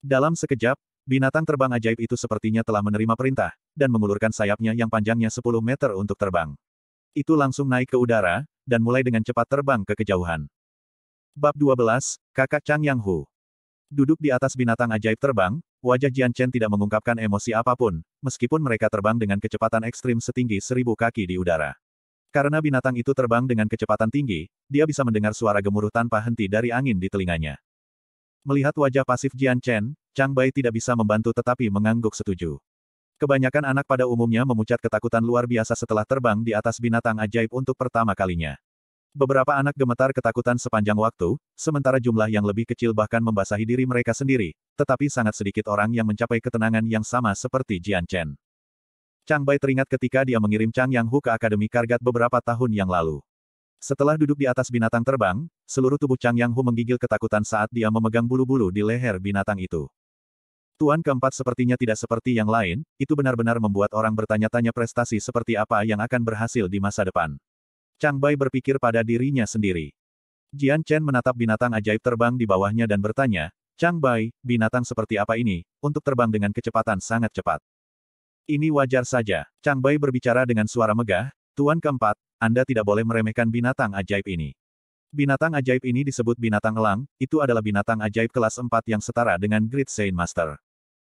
Dalam sekejap, binatang terbang ajaib itu sepertinya telah menerima perintah, dan mengulurkan sayapnya yang panjangnya 10 meter untuk terbang. Itu langsung naik ke udara, dan mulai dengan cepat terbang ke kejauhan. Bab 12, Kakak Chang Yang Hu Duduk di atas binatang ajaib terbang, wajah Jian Chen tidak mengungkapkan emosi apapun, meskipun mereka terbang dengan kecepatan ekstrim setinggi seribu kaki di udara. Karena binatang itu terbang dengan kecepatan tinggi, dia bisa mendengar suara gemuruh tanpa henti dari angin di telinganya. Melihat wajah pasif Jian Chen, Chang Bai tidak bisa membantu tetapi mengangguk setuju. Kebanyakan anak pada umumnya memucat ketakutan luar biasa setelah terbang di atas binatang ajaib untuk pertama kalinya. Beberapa anak gemetar ketakutan sepanjang waktu, sementara jumlah yang lebih kecil bahkan membasahi diri mereka sendiri, tetapi sangat sedikit orang yang mencapai ketenangan yang sama seperti Jian Chen. Chang Bai teringat ketika dia mengirim Chang Yang Hu ke Akademi Kargat beberapa tahun yang lalu. Setelah duduk di atas binatang terbang, seluruh tubuh Chang Yang Hu menggigil ketakutan saat dia memegang bulu-bulu di leher binatang itu. Tuan keempat sepertinya tidak seperti yang lain, itu benar-benar membuat orang bertanya-tanya prestasi seperti apa yang akan berhasil di masa depan. Chang Bai berpikir pada dirinya sendiri. Jian Chen menatap binatang ajaib terbang di bawahnya dan bertanya, Chang Bai, binatang seperti apa ini, untuk terbang dengan kecepatan sangat cepat. Ini wajar saja. Chang Bai berbicara dengan suara megah, Tuan keempat, Anda tidak boleh meremehkan binatang ajaib ini. Binatang ajaib ini disebut binatang elang, itu adalah binatang ajaib kelas 4 yang setara dengan Great Saint Master.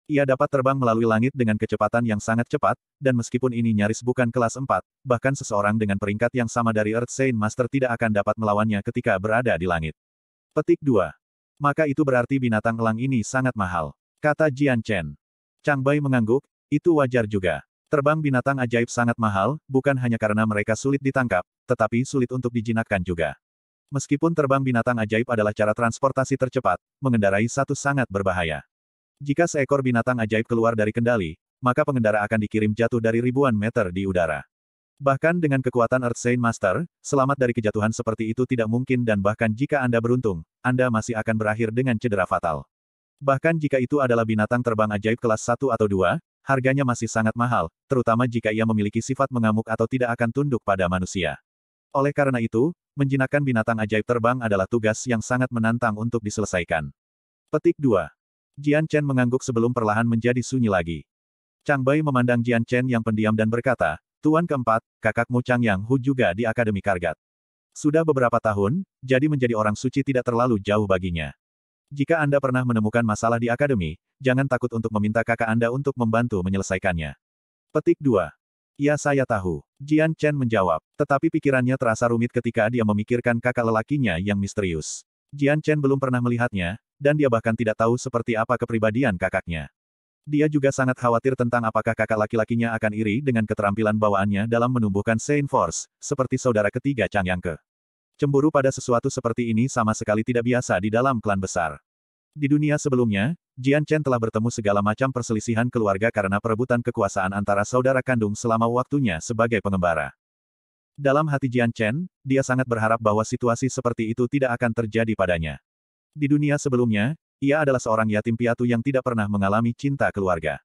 Ia dapat terbang melalui langit dengan kecepatan yang sangat cepat, dan meskipun ini nyaris bukan kelas 4, bahkan seseorang dengan peringkat yang sama dari Earth Saint Master tidak akan dapat melawannya ketika berada di langit. Petik 2. Maka itu berarti binatang elang ini sangat mahal. Kata Jian Chen. Chang Bai mengangguk, itu wajar juga. Terbang binatang ajaib sangat mahal, bukan hanya karena mereka sulit ditangkap, tetapi sulit untuk dijinakkan juga. Meskipun terbang binatang ajaib adalah cara transportasi tercepat, mengendarai satu sangat berbahaya. Jika seekor binatang ajaib keluar dari kendali, maka pengendara akan dikirim jatuh dari ribuan meter di udara. Bahkan dengan kekuatan Earth Saint Master, selamat dari kejatuhan seperti itu tidak mungkin dan bahkan jika Anda beruntung, Anda masih akan berakhir dengan cedera fatal. Bahkan jika itu adalah binatang terbang ajaib kelas 1 atau 2, harganya masih sangat mahal, terutama jika ia memiliki sifat mengamuk atau tidak akan tunduk pada manusia. Oleh karena itu, menjinakkan binatang ajaib terbang adalah tugas yang sangat menantang untuk diselesaikan. Petik 2. Jian Chen mengangguk sebelum perlahan menjadi sunyi lagi. Chang Bai memandang Jian Chen yang pendiam dan berkata, Tuan keempat, kakakmu Chang Yang Hu juga di Akademi Kargat. Sudah beberapa tahun, jadi menjadi orang suci tidak terlalu jauh baginya. Jika Anda pernah menemukan masalah di akademi, jangan takut untuk meminta kakak Anda untuk membantu menyelesaikannya. Petik 2. Ya saya tahu. Jian Chen menjawab, tetapi pikirannya terasa rumit ketika dia memikirkan kakak lelakinya yang misterius. Jian Chen belum pernah melihatnya, dan dia bahkan tidak tahu seperti apa kepribadian kakaknya. Dia juga sangat khawatir tentang apakah kakak laki-lakinya akan iri dengan keterampilan bawaannya dalam menumbuhkan Saint Force, seperti saudara ketiga Chang Yangke. Cemburu pada sesuatu seperti ini sama sekali tidak biasa di dalam klan besar. Di dunia sebelumnya, Jian Chen telah bertemu segala macam perselisihan keluarga karena perebutan kekuasaan antara saudara kandung selama waktunya sebagai pengembara. Dalam hati Jian Chen, dia sangat berharap bahwa situasi seperti itu tidak akan terjadi padanya. Di dunia sebelumnya, ia adalah seorang yatim piatu yang tidak pernah mengalami cinta keluarga.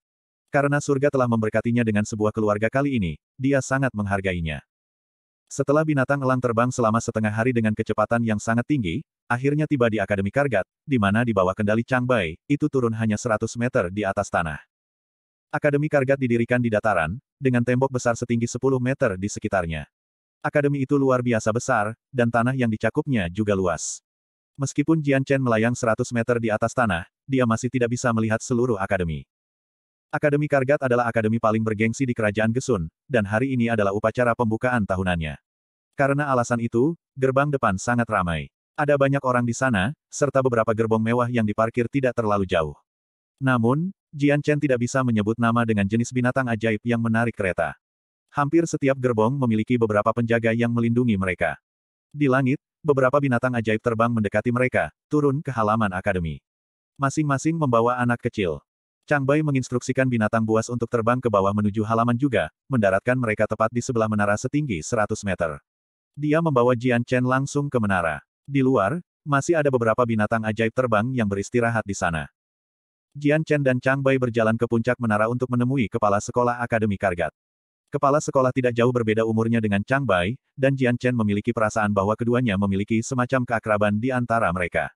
Karena surga telah memberkatinya dengan sebuah keluarga kali ini, dia sangat menghargainya. Setelah binatang elang terbang selama setengah hari dengan kecepatan yang sangat tinggi, akhirnya tiba di Akademi Kargat, di mana di bawah kendali Chang Bai, itu turun hanya 100 meter di atas tanah. Akademi Kargat didirikan di dataran, dengan tembok besar setinggi 10 meter di sekitarnya. Akademi itu luar biasa besar, dan tanah yang dicakupnya juga luas. Meskipun Jian Chen melayang 100 meter di atas tanah, dia masih tidak bisa melihat seluruh akademi. Akademi Kargat adalah akademi paling bergengsi di Kerajaan Gesun, dan hari ini adalah upacara pembukaan tahunannya. Karena alasan itu, gerbang depan sangat ramai. Ada banyak orang di sana, serta beberapa gerbong mewah yang diparkir tidak terlalu jauh. Namun, Jian Chen tidak bisa menyebut nama dengan jenis binatang ajaib yang menarik kereta. Hampir setiap gerbong memiliki beberapa penjaga yang melindungi mereka. Di langit, beberapa binatang ajaib terbang mendekati mereka, turun ke halaman akademi. Masing-masing membawa anak kecil. Chang Bai menginstruksikan binatang buas untuk terbang ke bawah menuju halaman juga, mendaratkan mereka tepat di sebelah menara setinggi 100 meter. Dia membawa Jian Chen langsung ke menara. Di luar, masih ada beberapa binatang ajaib terbang yang beristirahat di sana. Jian Chen dan Chang Bai berjalan ke puncak menara untuk menemui kepala sekolah Akademi Kargat. Kepala sekolah tidak jauh berbeda umurnya dengan Chang Bai, dan Jian Chen memiliki perasaan bahwa keduanya memiliki semacam keakraban di antara mereka.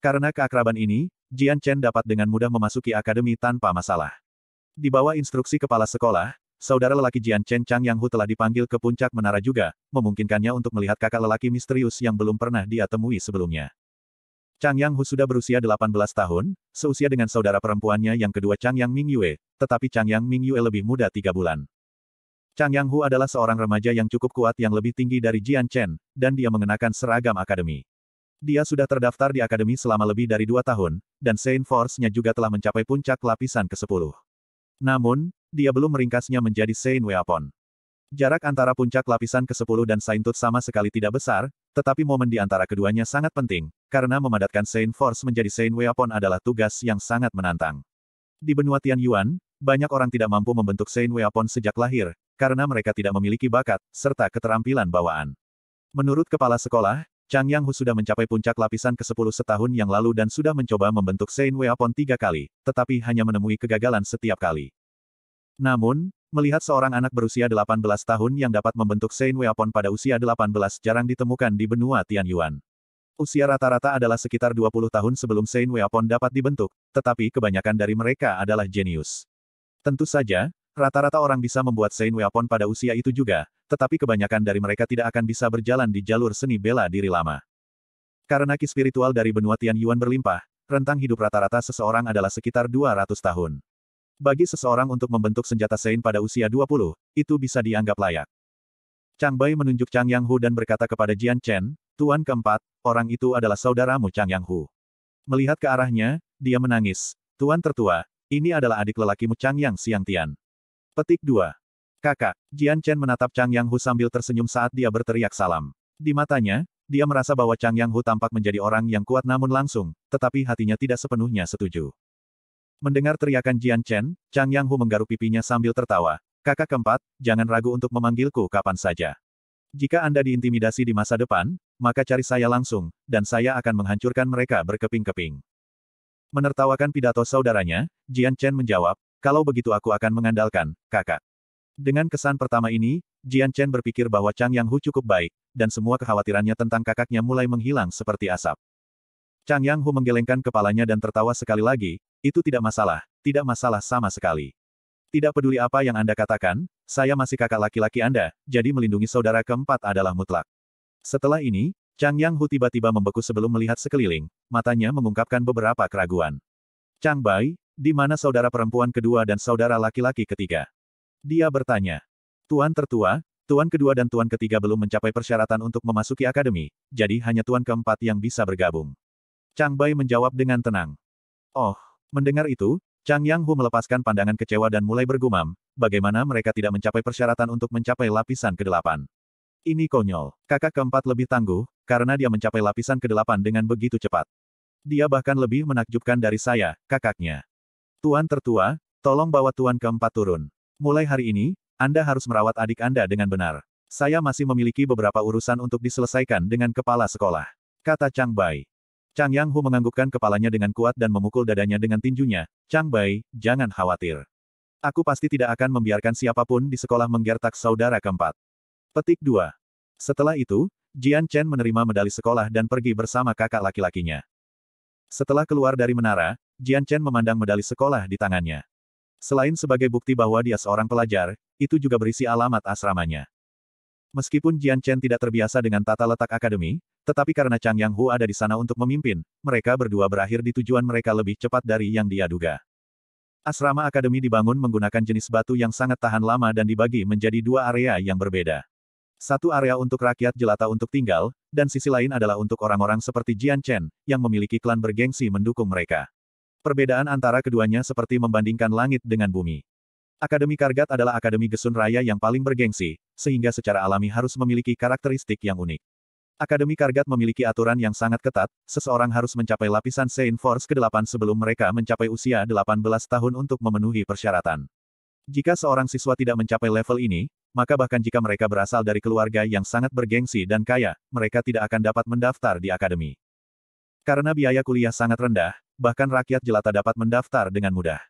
Karena keakraban ini, Jian Chen dapat dengan mudah memasuki akademi tanpa masalah. Di bawah instruksi kepala sekolah, saudara lelaki Jian Chen Chang Yang Hu telah dipanggil ke puncak menara juga, memungkinkannya untuk melihat kakak lelaki misterius yang belum pernah dia temui sebelumnya. Chang Yang Hu sudah berusia 18 tahun, seusia dengan saudara perempuannya yang kedua Chang Yang Ming Yue, tetapi Chang Yang Ming Yue lebih muda tiga bulan. Chang Yang Hu adalah seorang remaja yang cukup kuat yang lebih tinggi dari Jian Chen, dan dia mengenakan seragam akademi. Dia sudah terdaftar di akademi selama lebih dari dua tahun, dan Saint Force-nya juga telah mencapai puncak lapisan ke-10. Namun, dia belum meringkasnya menjadi Saint Weapon. Jarak antara puncak lapisan ke-10 dan Saintut sama sekali tidak besar, tetapi momen di antara keduanya sangat penting, karena memadatkan Saint Force menjadi Saint Weapon adalah tugas yang sangat menantang. Di benua Tianyuan, banyak orang tidak mampu membentuk Saint Weapon sejak lahir, karena mereka tidak memiliki bakat, serta keterampilan bawaan. Menurut kepala sekolah, Chang Yang Hu sudah mencapai puncak lapisan ke-10 setahun yang lalu dan sudah mencoba membentuk Sein Weapon tiga kali, tetapi hanya menemui kegagalan setiap kali. Namun, melihat seorang anak berusia 18 tahun yang dapat membentuk Sein Weapon pada usia 18 jarang ditemukan di benua Tianyuan. Usia rata-rata adalah sekitar 20 tahun sebelum Sein Weapon dapat dibentuk, tetapi kebanyakan dari mereka adalah jenius. Tentu saja, rata-rata orang bisa membuat Sein Weapon pada usia itu juga, tetapi kebanyakan dari mereka tidak akan bisa berjalan di jalur seni bela diri lama. Karena ki spiritual dari benua Tian Yuan berlimpah, rentang hidup rata-rata seseorang adalah sekitar 200 tahun. Bagi seseorang untuk membentuk senjata Sein pada usia 20, itu bisa dianggap layak. Chang Bai menunjuk Chang Yang Hu dan berkata kepada Jian Chen, Tuan keempat, orang itu adalah saudaramu Chang Yang Hu. Melihat ke arahnya, dia menangis. Tuan tertua, ini adalah adik lelakimu Chang Yang Siang Tian. Petik 2. Kakak, Jian Chen menatap Chang Yang Hu sambil tersenyum saat dia berteriak salam. Di matanya, dia merasa bahwa Chang Yang Hu tampak menjadi orang yang kuat namun langsung, tetapi hatinya tidak sepenuhnya setuju. Mendengar teriakan Jian Chen, Chang Yang Hu menggaruk pipinya sambil tertawa. Kakak keempat, jangan ragu untuk memanggilku kapan saja. Jika Anda diintimidasi di masa depan, maka cari saya langsung, dan saya akan menghancurkan mereka berkeping-keping. Menertawakan pidato saudaranya, Jian Chen menjawab, kalau begitu aku akan mengandalkan, kakak. Dengan kesan pertama ini, Jian Chen berpikir bahwa Chang Yang Hu cukup baik, dan semua kekhawatirannya tentang kakaknya mulai menghilang seperti asap. Chang Yang Hu menggelengkan kepalanya dan tertawa sekali lagi, itu tidak masalah, tidak masalah sama sekali. Tidak peduli apa yang Anda katakan, saya masih kakak laki-laki Anda, jadi melindungi saudara keempat adalah mutlak. Setelah ini, Chang Yang Hu tiba-tiba membeku sebelum melihat sekeliling, matanya mengungkapkan beberapa keraguan. Chang Bai, di mana saudara perempuan kedua dan saudara laki-laki ketiga? Dia bertanya. Tuan tertua, tuan kedua dan tuan ketiga belum mencapai persyaratan untuk memasuki akademi, jadi hanya tuan keempat yang bisa bergabung. Chang Bai menjawab dengan tenang. Oh, mendengar itu, Chang Yang Hu melepaskan pandangan kecewa dan mulai bergumam, bagaimana mereka tidak mencapai persyaratan untuk mencapai lapisan ke-8. Ini konyol. Kakak keempat lebih tangguh, karena dia mencapai lapisan ke-8 dengan begitu cepat. Dia bahkan lebih menakjubkan dari saya, kakaknya. Tuan tertua, tolong bawa tuan keempat turun. Mulai hari ini, Anda harus merawat adik Anda dengan benar. Saya masih memiliki beberapa urusan untuk diselesaikan dengan kepala sekolah. Kata Chang Bai. Chang Yang Hu menganggukkan kepalanya dengan kuat dan memukul dadanya dengan tinjunya. Chang Bai, jangan khawatir. Aku pasti tidak akan membiarkan siapapun di sekolah menggertak saudara keempat. Petik 2. Setelah itu, Jian Chen menerima medali sekolah dan pergi bersama kakak laki-lakinya. Setelah keluar dari menara, Jian Chen memandang medali sekolah di tangannya. Selain sebagai bukti bahwa dia seorang pelajar, itu juga berisi alamat asramanya. Meskipun Jian Chen tidak terbiasa dengan tata letak akademi, tetapi karena Chang Yang Hu ada di sana untuk memimpin, mereka berdua berakhir di tujuan mereka lebih cepat dari yang dia duga. Asrama akademi dibangun menggunakan jenis batu yang sangat tahan lama dan dibagi menjadi dua area yang berbeda. Satu area untuk rakyat jelata untuk tinggal, dan sisi lain adalah untuk orang-orang seperti Jian Chen, yang memiliki klan bergengsi mendukung mereka. Perbedaan antara keduanya seperti membandingkan langit dengan bumi. Akademi Kargat adalah akademi Gesun Raya yang paling bergengsi, sehingga secara alami harus memiliki karakteristik yang unik. Akademi Kargat memiliki aturan yang sangat ketat, seseorang harus mencapai lapisan Saint Force ke-8 sebelum mereka mencapai usia 18 tahun untuk memenuhi persyaratan. Jika seorang siswa tidak mencapai level ini, maka bahkan jika mereka berasal dari keluarga yang sangat bergengsi dan kaya, mereka tidak akan dapat mendaftar di akademi. Karena biaya kuliah sangat rendah, bahkan rakyat jelata dapat mendaftar dengan mudah.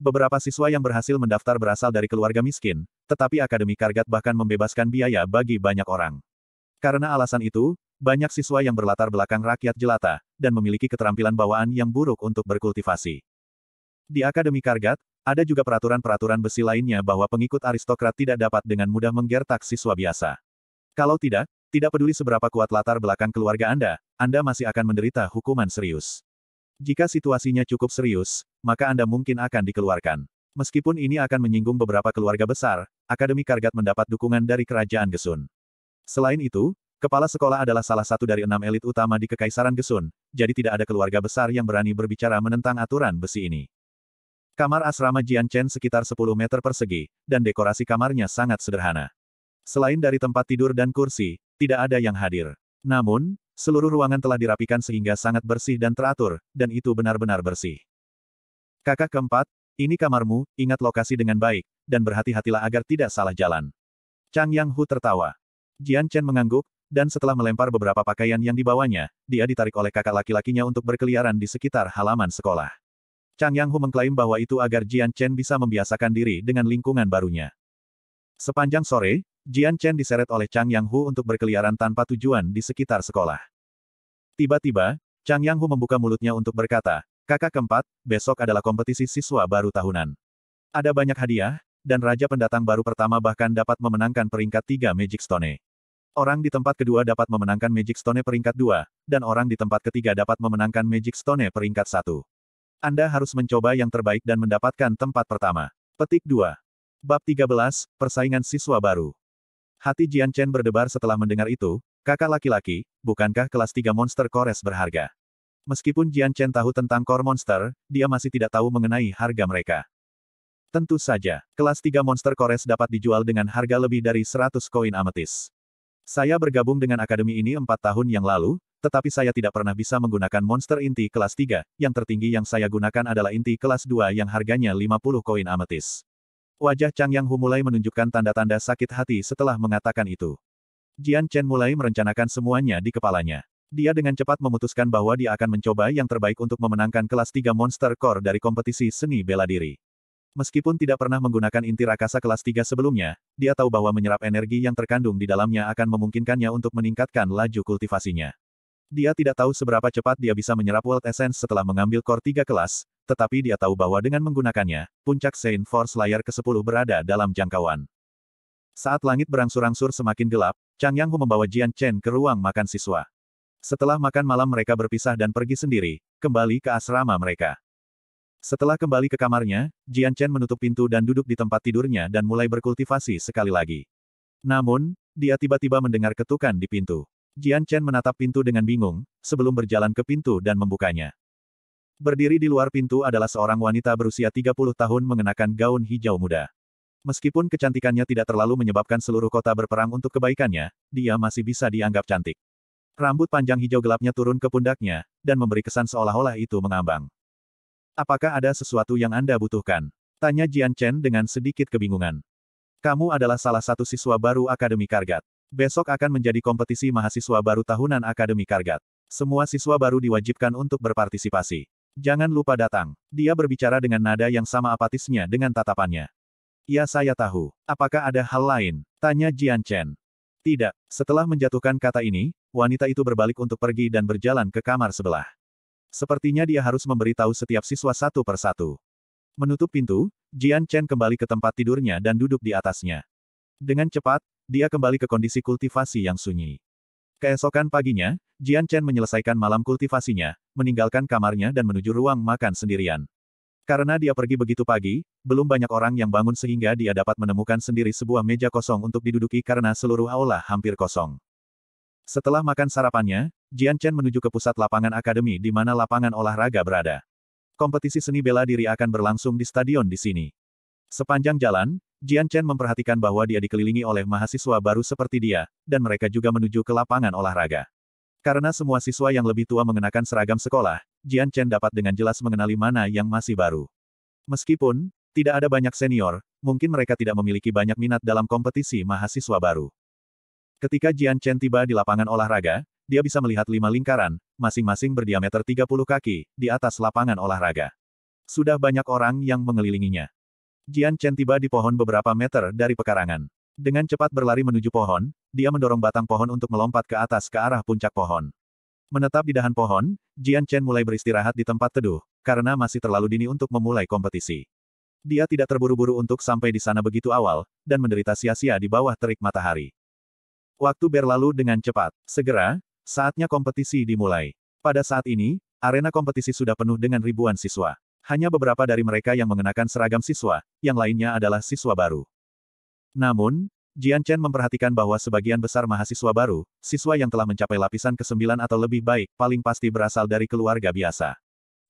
Beberapa siswa yang berhasil mendaftar berasal dari keluarga miskin, tetapi Akademi Kargat bahkan membebaskan biaya bagi banyak orang. Karena alasan itu, banyak siswa yang berlatar belakang rakyat jelata, dan memiliki keterampilan bawaan yang buruk untuk berkultivasi. Di Akademi Kargat, ada juga peraturan-peraturan besi lainnya bahwa pengikut aristokrat tidak dapat dengan mudah menggertak siswa biasa. Kalau tidak, tidak peduli seberapa kuat latar belakang keluarga Anda, Anda masih akan menderita hukuman serius. Jika situasinya cukup serius, maka Anda mungkin akan dikeluarkan. Meskipun ini akan menyinggung beberapa keluarga besar, Akademi Kargat mendapat dukungan dari Kerajaan Gesun. Selain itu, kepala sekolah adalah salah satu dari enam elit utama di Kekaisaran Gesun, jadi tidak ada keluarga besar yang berani berbicara menentang aturan besi ini. Kamar asrama Jian Chen sekitar 10 meter persegi, dan dekorasi kamarnya sangat sederhana. Selain dari tempat tidur dan kursi, tidak ada yang hadir. Namun, Seluruh ruangan telah dirapikan sehingga sangat bersih dan teratur, dan itu benar-benar bersih. Kakak keempat, ini kamarmu, ingat lokasi dengan baik, dan berhati-hatilah agar tidak salah jalan. Chang Yang Hu tertawa. Jian Chen mengangguk, dan setelah melempar beberapa pakaian yang dibawanya, dia ditarik oleh kakak laki-lakinya untuk berkeliaran di sekitar halaman sekolah. Chang Yang Hu mengklaim bahwa itu agar Jian Chen bisa membiasakan diri dengan lingkungan barunya. Sepanjang sore, Jian Chen diseret oleh Chang Yang Hu untuk berkeliaran tanpa tujuan di sekitar sekolah. Tiba-tiba, Chang Yang Hu membuka mulutnya untuk berkata, kakak keempat, besok adalah kompetisi siswa baru tahunan. Ada banyak hadiah, dan Raja Pendatang baru pertama bahkan dapat memenangkan peringkat tiga Magic Stone. Orang di tempat kedua dapat memenangkan Magic Stone peringkat dua, dan orang di tempat ketiga dapat memenangkan Magic Stone peringkat satu. Anda harus mencoba yang terbaik dan mendapatkan tempat pertama. Petik 2. Bab 13, Persaingan Siswa Baru. Hati Jian Chen berdebar setelah mendengar itu, kakak laki-laki, bukankah kelas tiga monster kores berharga? Meskipun Jian Chen tahu tentang core monster, dia masih tidak tahu mengenai harga mereka. Tentu saja, kelas tiga monster kores dapat dijual dengan harga lebih dari 100 koin ametis. Saya bergabung dengan akademi ini empat tahun yang lalu, tetapi saya tidak pernah bisa menggunakan monster inti kelas 3, yang tertinggi yang saya gunakan adalah inti kelas 2 yang harganya 50 koin ametis. Wajah Chang Yang Hu mulai menunjukkan tanda-tanda sakit hati setelah mengatakan itu. Jian Chen mulai merencanakan semuanya di kepalanya. Dia dengan cepat memutuskan bahwa dia akan mencoba yang terbaik untuk memenangkan kelas 3 Monster Core dari kompetisi seni bela diri. Meskipun tidak pernah menggunakan inti rakasa kelas 3 sebelumnya, dia tahu bahwa menyerap energi yang terkandung di dalamnya akan memungkinkannya untuk meningkatkan laju kultivasinya. Dia tidak tahu seberapa cepat dia bisa menyerap World Essence setelah mengambil core 3 kelas, tetapi dia tahu bahwa dengan menggunakannya, puncak Saint Force layar ke-10 berada dalam jangkauan. Saat langit berangsur-angsur semakin gelap, Chang Yanghu membawa Jian Chen ke ruang makan siswa. Setelah makan malam mereka berpisah dan pergi sendiri, kembali ke asrama mereka. Setelah kembali ke kamarnya, Jian Chen menutup pintu dan duduk di tempat tidurnya dan mulai berkultivasi sekali lagi. Namun, dia tiba-tiba mendengar ketukan di pintu. Jian Chen menatap pintu dengan bingung, sebelum berjalan ke pintu dan membukanya. Berdiri di luar pintu adalah seorang wanita berusia 30 tahun mengenakan gaun hijau muda. Meskipun kecantikannya tidak terlalu menyebabkan seluruh kota berperang untuk kebaikannya, dia masih bisa dianggap cantik. Rambut panjang hijau gelapnya turun ke pundaknya, dan memberi kesan seolah-olah itu mengambang. Apakah ada sesuatu yang Anda butuhkan? Tanya Jian Chen dengan sedikit kebingungan. Kamu adalah salah satu siswa baru Akademi Kargat. Besok akan menjadi kompetisi mahasiswa baru tahunan Akademi Kargat. Semua siswa baru diwajibkan untuk berpartisipasi. Jangan lupa datang. Dia berbicara dengan nada yang sama apatisnya dengan tatapannya. Ya saya tahu. Apakah ada hal lain? Tanya Jian Chen. Tidak. Setelah menjatuhkan kata ini, wanita itu berbalik untuk pergi dan berjalan ke kamar sebelah. Sepertinya dia harus memberitahu setiap siswa satu per satu. Menutup pintu, Jian Chen kembali ke tempat tidurnya dan duduk di atasnya. Dengan cepat, dia kembali ke kondisi kultivasi yang sunyi. Keesokan paginya, Jian Chen menyelesaikan malam kultivasinya, meninggalkan kamarnya dan menuju ruang makan sendirian. Karena dia pergi begitu pagi, belum banyak orang yang bangun sehingga dia dapat menemukan sendiri sebuah meja kosong untuk diduduki karena seluruh aula hampir kosong. Setelah makan sarapannya, Jian Chen menuju ke pusat lapangan akademi di mana lapangan olahraga berada. Kompetisi seni bela diri akan berlangsung di stadion di sini. Sepanjang jalan, Jian Chen memperhatikan bahwa dia dikelilingi oleh mahasiswa baru seperti dia, dan mereka juga menuju ke lapangan olahraga. Karena semua siswa yang lebih tua mengenakan seragam sekolah, Jian Chen dapat dengan jelas mengenali mana yang masih baru. Meskipun, tidak ada banyak senior, mungkin mereka tidak memiliki banyak minat dalam kompetisi mahasiswa baru. Ketika Jian Chen tiba di lapangan olahraga, dia bisa melihat lima lingkaran, masing-masing berdiameter 30 kaki, di atas lapangan olahraga. Sudah banyak orang yang mengelilinginya. Jian Chen tiba di pohon beberapa meter dari pekarangan. Dengan cepat berlari menuju pohon, dia mendorong batang pohon untuk melompat ke atas ke arah puncak pohon. Menetap di dahan pohon, Jian Chen mulai beristirahat di tempat teduh, karena masih terlalu dini untuk memulai kompetisi. Dia tidak terburu-buru untuk sampai di sana begitu awal, dan menderita sia-sia di bawah terik matahari. Waktu berlalu dengan cepat. Segera, saatnya kompetisi dimulai. Pada saat ini, arena kompetisi sudah penuh dengan ribuan siswa hanya beberapa dari mereka yang mengenakan seragam siswa, yang lainnya adalah siswa baru. Namun, Jian Chen memperhatikan bahwa sebagian besar mahasiswa baru, siswa yang telah mencapai lapisan ke-9 atau lebih baik, paling pasti berasal dari keluarga biasa.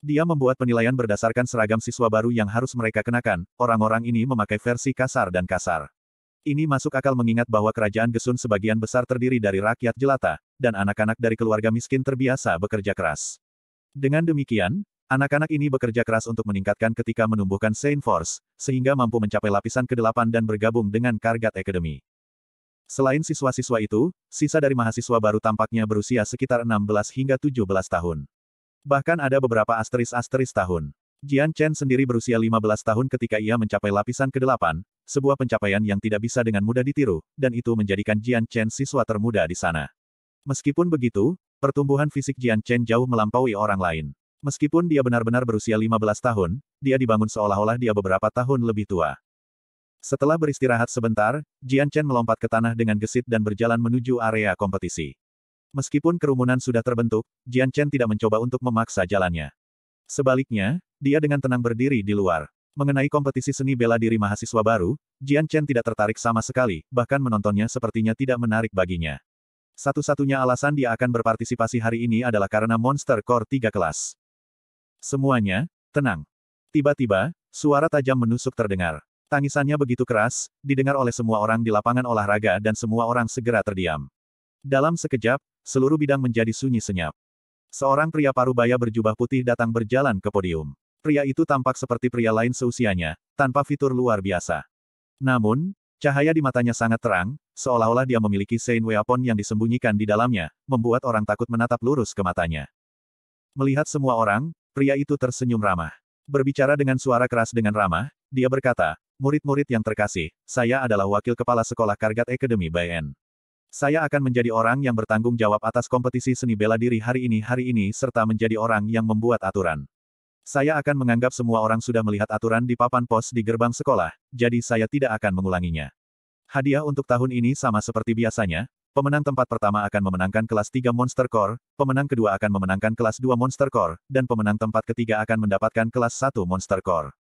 Dia membuat penilaian berdasarkan seragam siswa baru yang harus mereka kenakan, orang-orang ini memakai versi kasar dan kasar. Ini masuk akal mengingat bahwa kerajaan Gesun sebagian besar terdiri dari rakyat jelata, dan anak-anak dari keluarga miskin terbiasa bekerja keras. Dengan demikian, Anak-anak ini bekerja keras untuk meningkatkan ketika menumbuhkan Saint Force, sehingga mampu mencapai lapisan ke-8 dan bergabung dengan Kargat Academy. Selain siswa-siswa itu, sisa dari mahasiswa baru tampaknya berusia sekitar 16 hingga 17 tahun. Bahkan ada beberapa asteris-asteris tahun. Jian Chen sendiri berusia 15 tahun ketika ia mencapai lapisan ke-8, sebuah pencapaian yang tidak bisa dengan mudah ditiru, dan itu menjadikan Jian Chen siswa termuda di sana. Meskipun begitu, pertumbuhan fisik Jian Chen jauh melampaui orang lain. Meskipun dia benar-benar berusia 15 tahun, dia dibangun seolah-olah dia beberapa tahun lebih tua. Setelah beristirahat sebentar, Jian Chen melompat ke tanah dengan gesit dan berjalan menuju area kompetisi. Meskipun kerumunan sudah terbentuk, Jian Chen tidak mencoba untuk memaksa jalannya. Sebaliknya, dia dengan tenang berdiri di luar. Mengenai kompetisi seni bela diri mahasiswa baru, Jian Chen tidak tertarik sama sekali, bahkan menontonnya sepertinya tidak menarik baginya. Satu-satunya alasan dia akan berpartisipasi hari ini adalah karena Monster Core 3 kelas. Semuanya, tenang. Tiba-tiba, suara tajam menusuk terdengar. Tangisannya begitu keras, didengar oleh semua orang di lapangan olahraga dan semua orang segera terdiam. Dalam sekejap, seluruh bidang menjadi sunyi senyap. Seorang pria parubaya berjubah putih datang berjalan ke podium. Pria itu tampak seperti pria lain seusianya, tanpa fitur luar biasa. Namun, cahaya di matanya sangat terang, seolah-olah dia memiliki Sein Weapon yang disembunyikan di dalamnya, membuat orang takut menatap lurus ke matanya. Melihat semua orang, Pria itu tersenyum ramah. Berbicara dengan suara keras dengan ramah, dia berkata, murid-murid yang terkasih, saya adalah wakil kepala sekolah Kargat Academy Bayan. Saya akan menjadi orang yang bertanggung jawab atas kompetisi seni bela diri hari ini hari ini serta menjadi orang yang membuat aturan. Saya akan menganggap semua orang sudah melihat aturan di papan pos di gerbang sekolah, jadi saya tidak akan mengulanginya. Hadiah untuk tahun ini sama seperti biasanya, Pemenang tempat pertama akan memenangkan kelas 3 Monster Core, pemenang kedua akan memenangkan kelas 2 Monster Core, dan pemenang tempat ketiga akan mendapatkan kelas 1 Monster Core.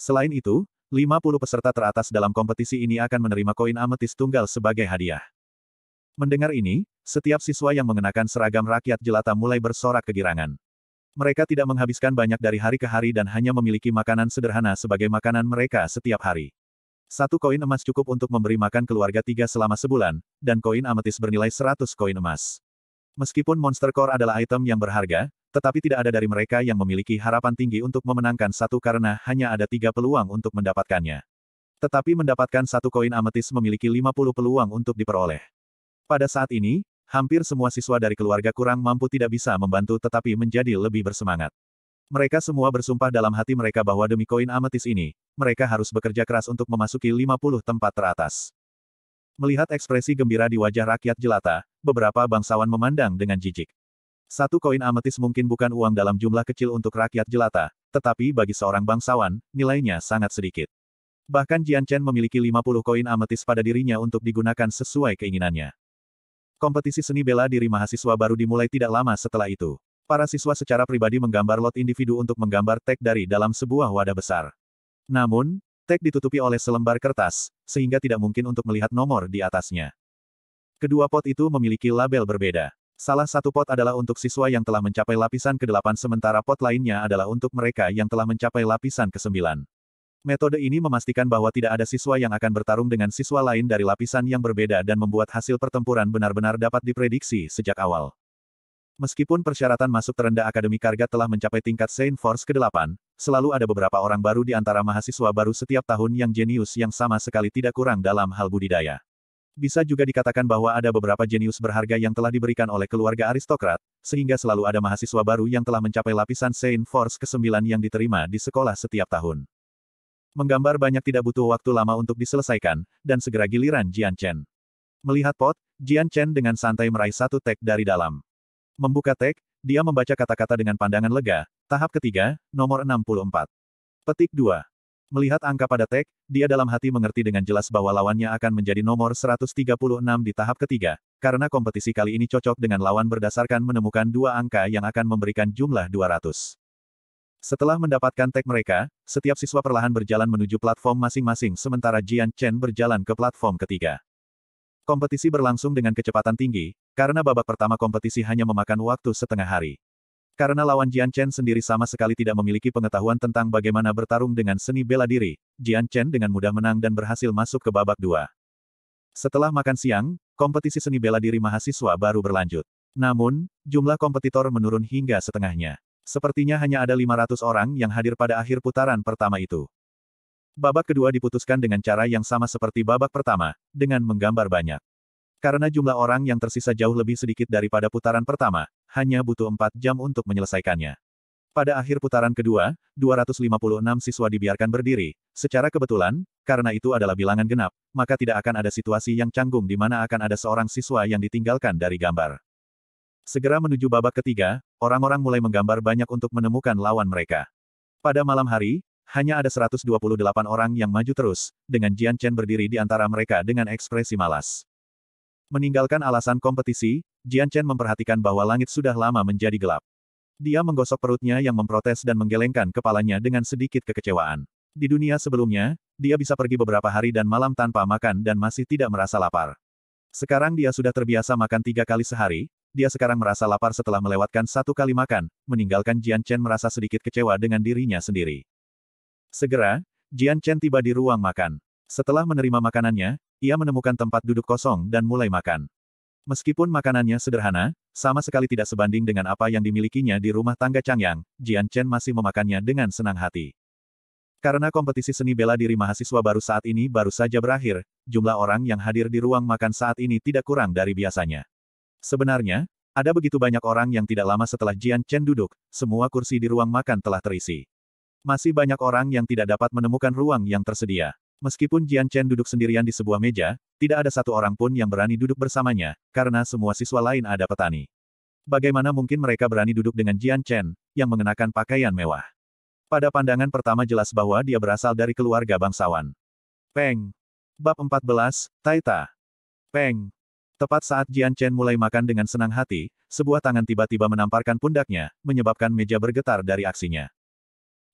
Selain itu, 50 peserta teratas dalam kompetisi ini akan menerima koin ametis tunggal sebagai hadiah. Mendengar ini, setiap siswa yang mengenakan seragam rakyat jelata mulai bersorak kegirangan. Mereka tidak menghabiskan banyak dari hari ke hari dan hanya memiliki makanan sederhana sebagai makanan mereka setiap hari. Satu koin emas cukup untuk memberi makan keluarga tiga selama sebulan, dan koin ametis bernilai 100 koin emas. Meskipun Monster Core adalah item yang berharga, tetapi tidak ada dari mereka yang memiliki harapan tinggi untuk memenangkan satu karena hanya ada tiga peluang untuk mendapatkannya. Tetapi mendapatkan satu koin ametis memiliki 50 peluang untuk diperoleh. Pada saat ini, hampir semua siswa dari keluarga kurang mampu tidak bisa membantu tetapi menjadi lebih bersemangat. Mereka semua bersumpah dalam hati mereka bahwa demi koin ametis ini, mereka harus bekerja keras untuk memasuki 50 tempat teratas. Melihat ekspresi gembira di wajah rakyat jelata, beberapa bangsawan memandang dengan jijik. Satu koin ametis mungkin bukan uang dalam jumlah kecil untuk rakyat jelata, tetapi bagi seorang bangsawan, nilainya sangat sedikit. Bahkan Jian Chen memiliki 50 koin ametis pada dirinya untuk digunakan sesuai keinginannya. Kompetisi seni bela diri mahasiswa baru dimulai tidak lama setelah itu. Para siswa secara pribadi menggambar lot individu untuk menggambar tag dari dalam sebuah wadah besar. Namun, tag ditutupi oleh selembar kertas, sehingga tidak mungkin untuk melihat nomor di atasnya. Kedua pot itu memiliki label berbeda. Salah satu pot adalah untuk siswa yang telah mencapai lapisan ke-8 sementara pot lainnya adalah untuk mereka yang telah mencapai lapisan ke-9. Metode ini memastikan bahwa tidak ada siswa yang akan bertarung dengan siswa lain dari lapisan yang berbeda dan membuat hasil pertempuran benar-benar dapat diprediksi sejak awal. Meskipun persyaratan masuk terendah Akademi Karga telah mencapai tingkat Saint Force ke-8, selalu ada beberapa orang baru di antara mahasiswa baru setiap tahun yang jenius yang sama sekali tidak kurang dalam hal budidaya. Bisa juga dikatakan bahwa ada beberapa jenius berharga yang telah diberikan oleh keluarga aristokrat, sehingga selalu ada mahasiswa baru yang telah mencapai lapisan Saint Force ke-9 yang diterima di sekolah setiap tahun. Menggambar banyak tidak butuh waktu lama untuk diselesaikan, dan segera giliran Jian Chen. Melihat pot, Jian Chen dengan santai meraih satu tek dari dalam. Membuka tag, dia membaca kata-kata dengan pandangan lega, tahap ketiga, nomor 64. Petik 2. Melihat angka pada tag, dia dalam hati mengerti dengan jelas bahwa lawannya akan menjadi nomor 136 di tahap ketiga, karena kompetisi kali ini cocok dengan lawan berdasarkan menemukan dua angka yang akan memberikan jumlah 200. Setelah mendapatkan tag mereka, setiap siswa perlahan berjalan menuju platform masing-masing sementara Jian Chen berjalan ke platform ketiga. Kompetisi berlangsung dengan kecepatan tinggi, karena babak pertama kompetisi hanya memakan waktu setengah hari. Karena lawan Jian Chen sendiri sama sekali tidak memiliki pengetahuan tentang bagaimana bertarung dengan seni bela diri, Jian Chen dengan mudah menang dan berhasil masuk ke babak dua. Setelah makan siang, kompetisi seni bela diri mahasiswa baru berlanjut. Namun, jumlah kompetitor menurun hingga setengahnya. Sepertinya hanya ada 500 orang yang hadir pada akhir putaran pertama itu. Babak kedua diputuskan dengan cara yang sama seperti babak pertama, dengan menggambar banyak. Karena jumlah orang yang tersisa jauh lebih sedikit daripada putaran pertama, hanya butuh 4 jam untuk menyelesaikannya. Pada akhir putaran kedua, 256 siswa dibiarkan berdiri. Secara kebetulan, karena itu adalah bilangan genap, maka tidak akan ada situasi yang canggung di mana akan ada seorang siswa yang ditinggalkan dari gambar. Segera menuju babak ketiga, orang-orang mulai menggambar banyak untuk menemukan lawan mereka. Pada malam hari, hanya ada 128 orang yang maju terus, dengan Jian Chen berdiri di antara mereka dengan ekspresi malas. Meninggalkan alasan kompetisi, Jian Chen memperhatikan bahwa langit sudah lama menjadi gelap. Dia menggosok perutnya yang memprotes dan menggelengkan kepalanya dengan sedikit kekecewaan. Di dunia sebelumnya, dia bisa pergi beberapa hari dan malam tanpa makan dan masih tidak merasa lapar. Sekarang dia sudah terbiasa makan tiga kali sehari, dia sekarang merasa lapar setelah melewatkan satu kali makan, meninggalkan Jian Chen merasa sedikit kecewa dengan dirinya sendiri. Segera, Jian Chen tiba di ruang makan. Setelah menerima makanannya, ia menemukan tempat duduk kosong dan mulai makan. Meskipun makanannya sederhana, sama sekali tidak sebanding dengan apa yang dimilikinya di rumah tangga Changyang, Jian Chen masih memakannya dengan senang hati. Karena kompetisi seni bela diri mahasiswa baru saat ini baru saja berakhir, jumlah orang yang hadir di ruang makan saat ini tidak kurang dari biasanya. Sebenarnya, ada begitu banyak orang yang tidak lama setelah Jian Chen duduk, semua kursi di ruang makan telah terisi. Masih banyak orang yang tidak dapat menemukan ruang yang tersedia. Meskipun Jian Chen duduk sendirian di sebuah meja, tidak ada satu orang pun yang berani duduk bersamanya, karena semua siswa lain ada petani. Bagaimana mungkin mereka berani duduk dengan Jian Chen, yang mengenakan pakaian mewah? Pada pandangan pertama jelas bahwa dia berasal dari keluarga bangsawan. Peng. Bab 14, Taita. Peng. Tepat saat Jian Chen mulai makan dengan senang hati, sebuah tangan tiba-tiba menamparkan pundaknya, menyebabkan meja bergetar dari aksinya.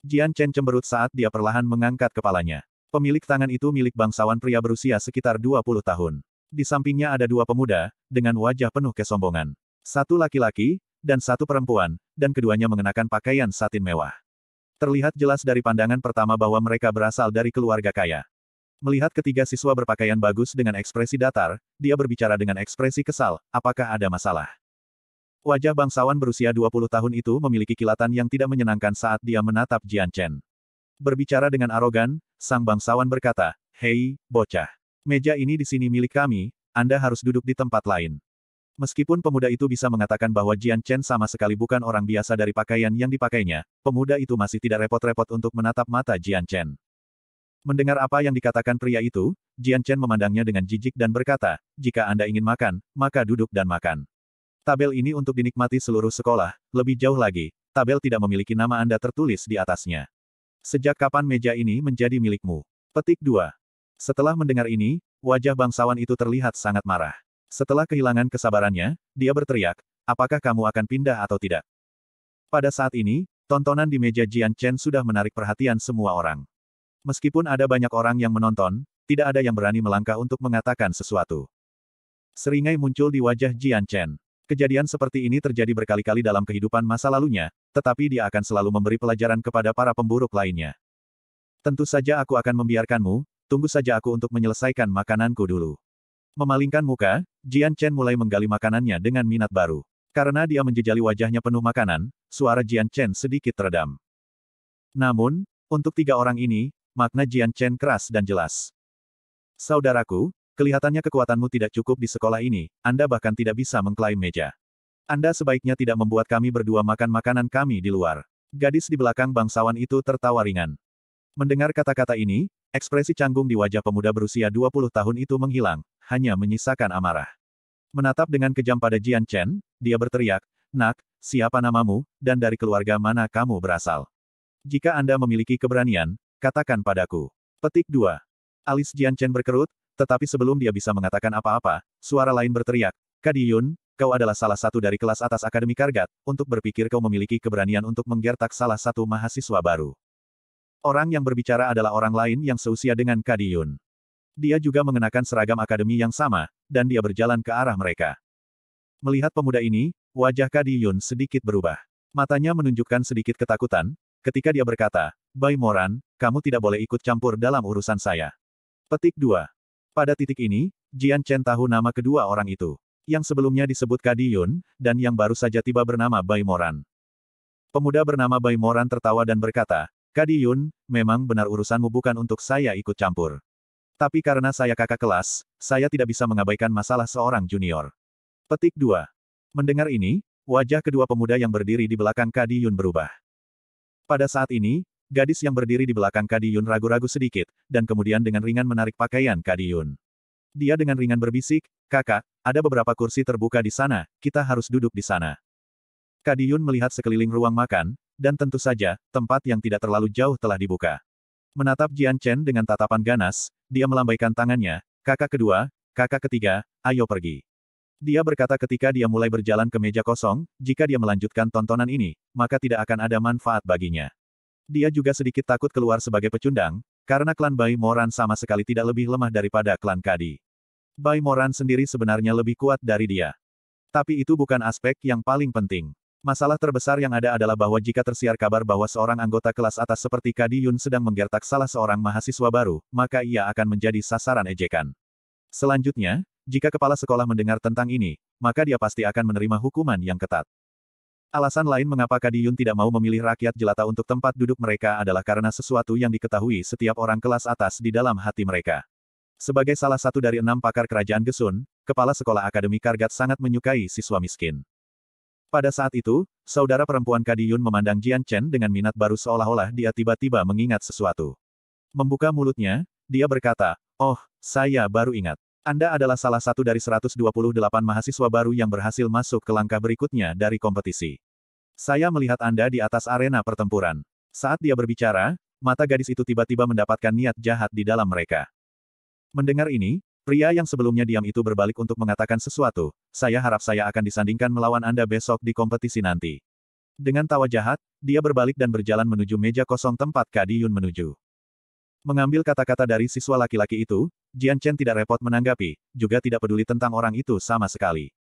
Jian Chen cemberut saat dia perlahan mengangkat kepalanya. Pemilik tangan itu milik bangsawan pria berusia sekitar 20 tahun. Di sampingnya ada dua pemuda, dengan wajah penuh kesombongan. Satu laki-laki, dan satu perempuan, dan keduanya mengenakan pakaian satin mewah. Terlihat jelas dari pandangan pertama bahwa mereka berasal dari keluarga kaya. Melihat ketiga siswa berpakaian bagus dengan ekspresi datar, dia berbicara dengan ekspresi kesal, apakah ada masalah? Wajah bangsawan berusia 20 tahun itu memiliki kilatan yang tidak menyenangkan saat dia menatap Jian Chen. Berbicara dengan arogan, sang bangsawan berkata, Hei, bocah. Meja ini di sini milik kami, Anda harus duduk di tempat lain. Meskipun pemuda itu bisa mengatakan bahwa Jian Chen sama sekali bukan orang biasa dari pakaian yang dipakainya, pemuda itu masih tidak repot-repot untuk menatap mata Jian Chen. Mendengar apa yang dikatakan pria itu, Jian Chen memandangnya dengan jijik dan berkata, jika Anda ingin makan, maka duduk dan makan. Tabel ini untuk dinikmati seluruh sekolah, lebih jauh lagi, tabel tidak memiliki nama Anda tertulis di atasnya. Sejak kapan meja ini menjadi milikmu? Petik 2. Setelah mendengar ini, wajah bangsawan itu terlihat sangat marah. Setelah kehilangan kesabarannya, dia berteriak, apakah kamu akan pindah atau tidak? Pada saat ini, tontonan di meja Jian Chen sudah menarik perhatian semua orang. Meskipun ada banyak orang yang menonton, tidak ada yang berani melangkah untuk mengatakan sesuatu. Seringai muncul di wajah Jian Chen. Kejadian seperti ini terjadi berkali-kali dalam kehidupan masa lalunya, tetapi dia akan selalu memberi pelajaran kepada para pemburuk lainnya. Tentu saja aku akan membiarkanmu, tunggu saja aku untuk menyelesaikan makananku dulu. Memalingkan muka, Jian Chen mulai menggali makanannya dengan minat baru. Karena dia menjejali wajahnya penuh makanan, suara Jian Chen sedikit teredam. Namun, untuk tiga orang ini, makna Jian Chen keras dan jelas. Saudaraku, Kelihatannya kekuatanmu tidak cukup di sekolah ini, Anda bahkan tidak bisa mengklaim meja. Anda sebaiknya tidak membuat kami berdua makan makanan kami di luar. Gadis di belakang bangsawan itu tertawa ringan. Mendengar kata-kata ini, ekspresi canggung di wajah pemuda berusia 20 tahun itu menghilang, hanya menyisakan amarah. Menatap dengan kejam pada Jian Chen, dia berteriak, Nak, siapa namamu, dan dari keluarga mana kamu berasal? Jika Anda memiliki keberanian, katakan padaku. Petik 2. Alis Jian Chen berkerut, tetapi sebelum dia bisa mengatakan apa-apa, suara lain berteriak, Kadiyun, kau adalah salah satu dari kelas atas Akademi Kargat, untuk berpikir kau memiliki keberanian untuk menggertak salah satu mahasiswa baru. Orang yang berbicara adalah orang lain yang seusia dengan Kadiyun. Dia juga mengenakan seragam akademi yang sama, dan dia berjalan ke arah mereka. Melihat pemuda ini, wajah Kadiyun sedikit berubah. Matanya menunjukkan sedikit ketakutan, ketika dia berkata, Bai Moran, kamu tidak boleh ikut campur dalam urusan saya. Petik 2. Pada titik ini, Jian Chen tahu nama kedua orang itu. Yang sebelumnya disebut Kadi Yun, dan yang baru saja tiba bernama Bai Moran. Pemuda bernama Bai Moran tertawa dan berkata, Kadi Yun, memang benar urusanmu bukan untuk saya ikut campur. Tapi karena saya kakak kelas, saya tidak bisa mengabaikan masalah seorang junior. Petik 2. Mendengar ini, wajah kedua pemuda yang berdiri di belakang Kadi Yun berubah. Pada saat ini, Gadis yang berdiri di belakang Kadiyun ragu-ragu sedikit, dan kemudian dengan ringan menarik pakaian Kadiyun. Dia dengan ringan berbisik, kakak, ada beberapa kursi terbuka di sana, kita harus duduk di sana. Kadiyun melihat sekeliling ruang makan, dan tentu saja, tempat yang tidak terlalu jauh telah dibuka. Menatap Jian Chen dengan tatapan ganas, dia melambaikan tangannya, kakak kedua, kakak ketiga, ayo pergi. Dia berkata ketika dia mulai berjalan ke meja kosong, jika dia melanjutkan tontonan ini, maka tidak akan ada manfaat baginya. Dia juga sedikit takut keluar sebagai pecundang, karena klan Bai Moran sama sekali tidak lebih lemah daripada klan Kadi. Bai Moran sendiri sebenarnya lebih kuat dari dia. Tapi itu bukan aspek yang paling penting. Masalah terbesar yang ada adalah bahwa jika tersiar kabar bahwa seorang anggota kelas atas seperti Kadi Yun sedang menggertak salah seorang mahasiswa baru, maka ia akan menjadi sasaran ejekan. Selanjutnya, jika kepala sekolah mendengar tentang ini, maka dia pasti akan menerima hukuman yang ketat. Alasan lain mengapa Kadiyun tidak mau memilih rakyat jelata untuk tempat duduk mereka adalah karena sesuatu yang diketahui setiap orang kelas atas di dalam hati mereka. Sebagai salah satu dari enam pakar kerajaan Gesun, kepala sekolah akademi Kargat sangat menyukai siswa miskin. Pada saat itu, saudara perempuan Kadiyun memandang Jian Chen dengan minat baru seolah-olah dia tiba-tiba mengingat sesuatu. Membuka mulutnya, dia berkata, Oh, saya baru ingat. Anda adalah salah satu dari 128 mahasiswa baru yang berhasil masuk ke langkah berikutnya dari kompetisi. Saya melihat Anda di atas arena pertempuran. Saat dia berbicara, mata gadis itu tiba-tiba mendapatkan niat jahat di dalam mereka. Mendengar ini, pria yang sebelumnya diam itu berbalik untuk mengatakan sesuatu, saya harap saya akan disandingkan melawan Anda besok di kompetisi nanti. Dengan tawa jahat, dia berbalik dan berjalan menuju meja kosong tempat Kadiyun menuju. Mengambil kata-kata dari siswa laki-laki itu, Jian Chen tidak repot menanggapi, juga tidak peduli tentang orang itu sama sekali.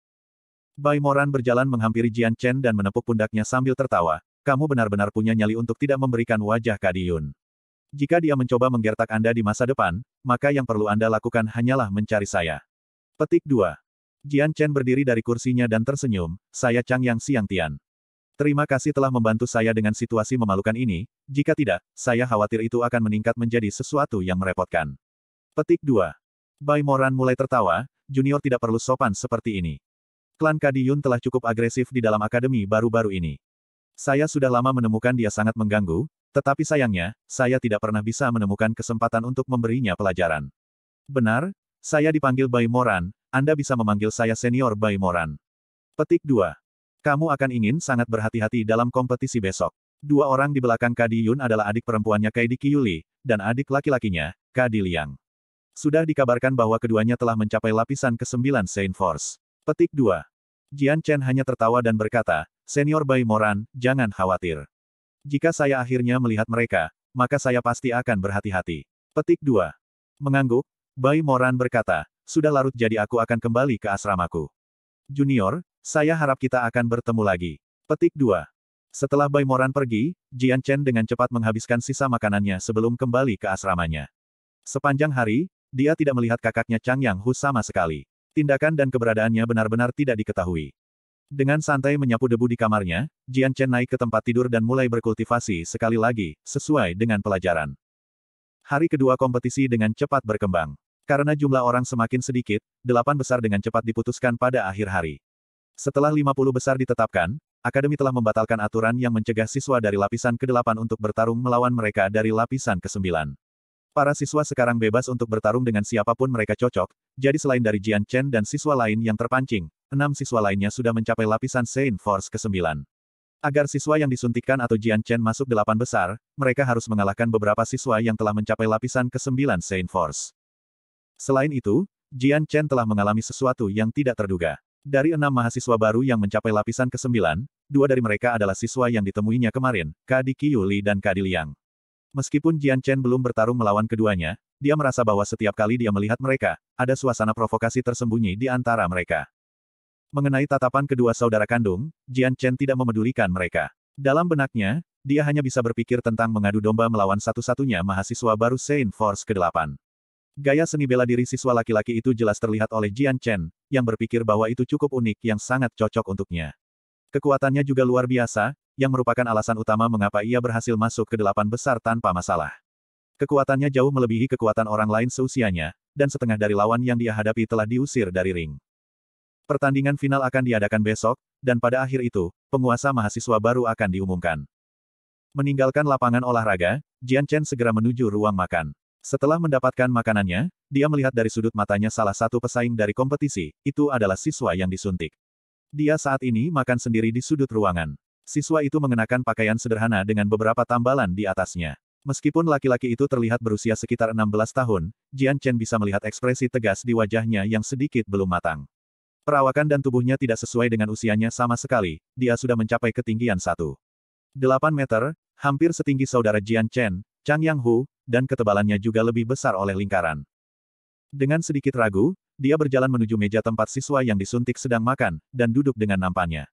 Bai Moran berjalan menghampiri Jian Chen dan menepuk pundaknya sambil tertawa, kamu benar-benar punya nyali untuk tidak memberikan wajah Kadiyun. Jika dia mencoba menggertak Anda di masa depan, maka yang perlu Anda lakukan hanyalah mencari saya. Petik 2. Jian Chen berdiri dari kursinya dan tersenyum, saya Chang Yang Siang Tian. Terima kasih telah membantu saya dengan situasi memalukan ini, jika tidak, saya khawatir itu akan meningkat menjadi sesuatu yang merepotkan. Petik 2. Bai Moran mulai tertawa, junior tidak perlu sopan seperti ini. Klan Kadiyun telah cukup agresif di dalam akademi baru-baru ini. Saya sudah lama menemukan dia sangat mengganggu, tetapi sayangnya, saya tidak pernah bisa menemukan kesempatan untuk memberinya pelajaran. Benar, saya dipanggil Bai Moran, Anda bisa memanggil saya senior Bai Moran. Petik 2. Kamu akan ingin sangat berhati-hati dalam kompetisi besok. Dua orang di belakang Kadi Yun adalah adik perempuannya Kaidi Kiyuli, dan adik laki-lakinya, Kadi Liang. Sudah dikabarkan bahwa keduanya telah mencapai lapisan ke-9 Saint Force. Petik 2. Jian Chen hanya tertawa dan berkata, Senior Bai Moran, jangan khawatir. Jika saya akhirnya melihat mereka, maka saya pasti akan berhati-hati. Petik 2. Mengangguk, Bai Moran berkata, sudah larut jadi aku akan kembali ke asramaku. Junior, saya harap kita akan bertemu lagi. Petik 2. Setelah Bai Moran pergi, Jian Chen dengan cepat menghabiskan sisa makanannya sebelum kembali ke asramanya. Sepanjang hari, dia tidak melihat kakaknya Chang Yang Hu sama sekali. Tindakan dan keberadaannya benar-benar tidak diketahui. Dengan santai menyapu debu di kamarnya, Jian Chen naik ke tempat tidur dan mulai berkultivasi sekali lagi, sesuai dengan pelajaran. Hari kedua kompetisi dengan cepat berkembang. Karena jumlah orang semakin sedikit, delapan besar dengan cepat diputuskan pada akhir hari. Setelah 50 besar ditetapkan, Akademi telah membatalkan aturan yang mencegah siswa dari lapisan ke-8 untuk bertarung melawan mereka dari lapisan ke-9. Para siswa sekarang bebas untuk bertarung dengan siapapun mereka cocok, jadi selain dari Jian Chen dan siswa lain yang terpancing, enam siswa lainnya sudah mencapai lapisan Saint Force ke-9. Agar siswa yang disuntikkan atau Jian Chen masuk delapan besar, mereka harus mengalahkan beberapa siswa yang telah mencapai lapisan ke-9 Saint Force. Selain itu, Jian Chen telah mengalami sesuatu yang tidak terduga. Dari enam mahasiswa baru yang mencapai lapisan ke-9, dua dari mereka adalah siswa yang ditemuinya kemarin, Kadi Kiyuli dan Kadi Liang. Meskipun Jian Chen belum bertarung melawan keduanya, dia merasa bahwa setiap kali dia melihat mereka, ada suasana provokasi tersembunyi di antara mereka. Mengenai tatapan kedua saudara kandung, Jian Chen tidak memedulikan mereka. Dalam benaknya, dia hanya bisa berpikir tentang mengadu domba melawan satu-satunya mahasiswa baru Saint Force ke-8. Gaya seni bela diri siswa laki-laki itu jelas terlihat oleh Jian Chen, yang berpikir bahwa itu cukup unik yang sangat cocok untuknya. Kekuatannya juga luar biasa, yang merupakan alasan utama mengapa ia berhasil masuk ke delapan besar tanpa masalah. Kekuatannya jauh melebihi kekuatan orang lain seusianya, dan setengah dari lawan yang dia hadapi telah diusir dari ring. Pertandingan final akan diadakan besok, dan pada akhir itu, penguasa mahasiswa baru akan diumumkan. Meninggalkan lapangan olahraga, Jian Chen segera menuju ruang makan. Setelah mendapatkan makanannya, dia melihat dari sudut matanya salah satu pesaing dari kompetisi, itu adalah siswa yang disuntik. Dia saat ini makan sendiri di sudut ruangan. Siswa itu mengenakan pakaian sederhana dengan beberapa tambalan di atasnya. Meskipun laki-laki itu terlihat berusia sekitar 16 tahun, Jian Chen bisa melihat ekspresi tegas di wajahnya yang sedikit belum matang. Perawakan dan tubuhnya tidak sesuai dengan usianya sama sekali, dia sudah mencapai ketinggian 1. 8 meter, hampir setinggi saudara Jian Chen, Chang Yang Hu, dan ketebalannya juga lebih besar oleh lingkaran. Dengan sedikit ragu, dia berjalan menuju meja tempat siswa yang disuntik sedang makan, dan duduk dengan nampannya.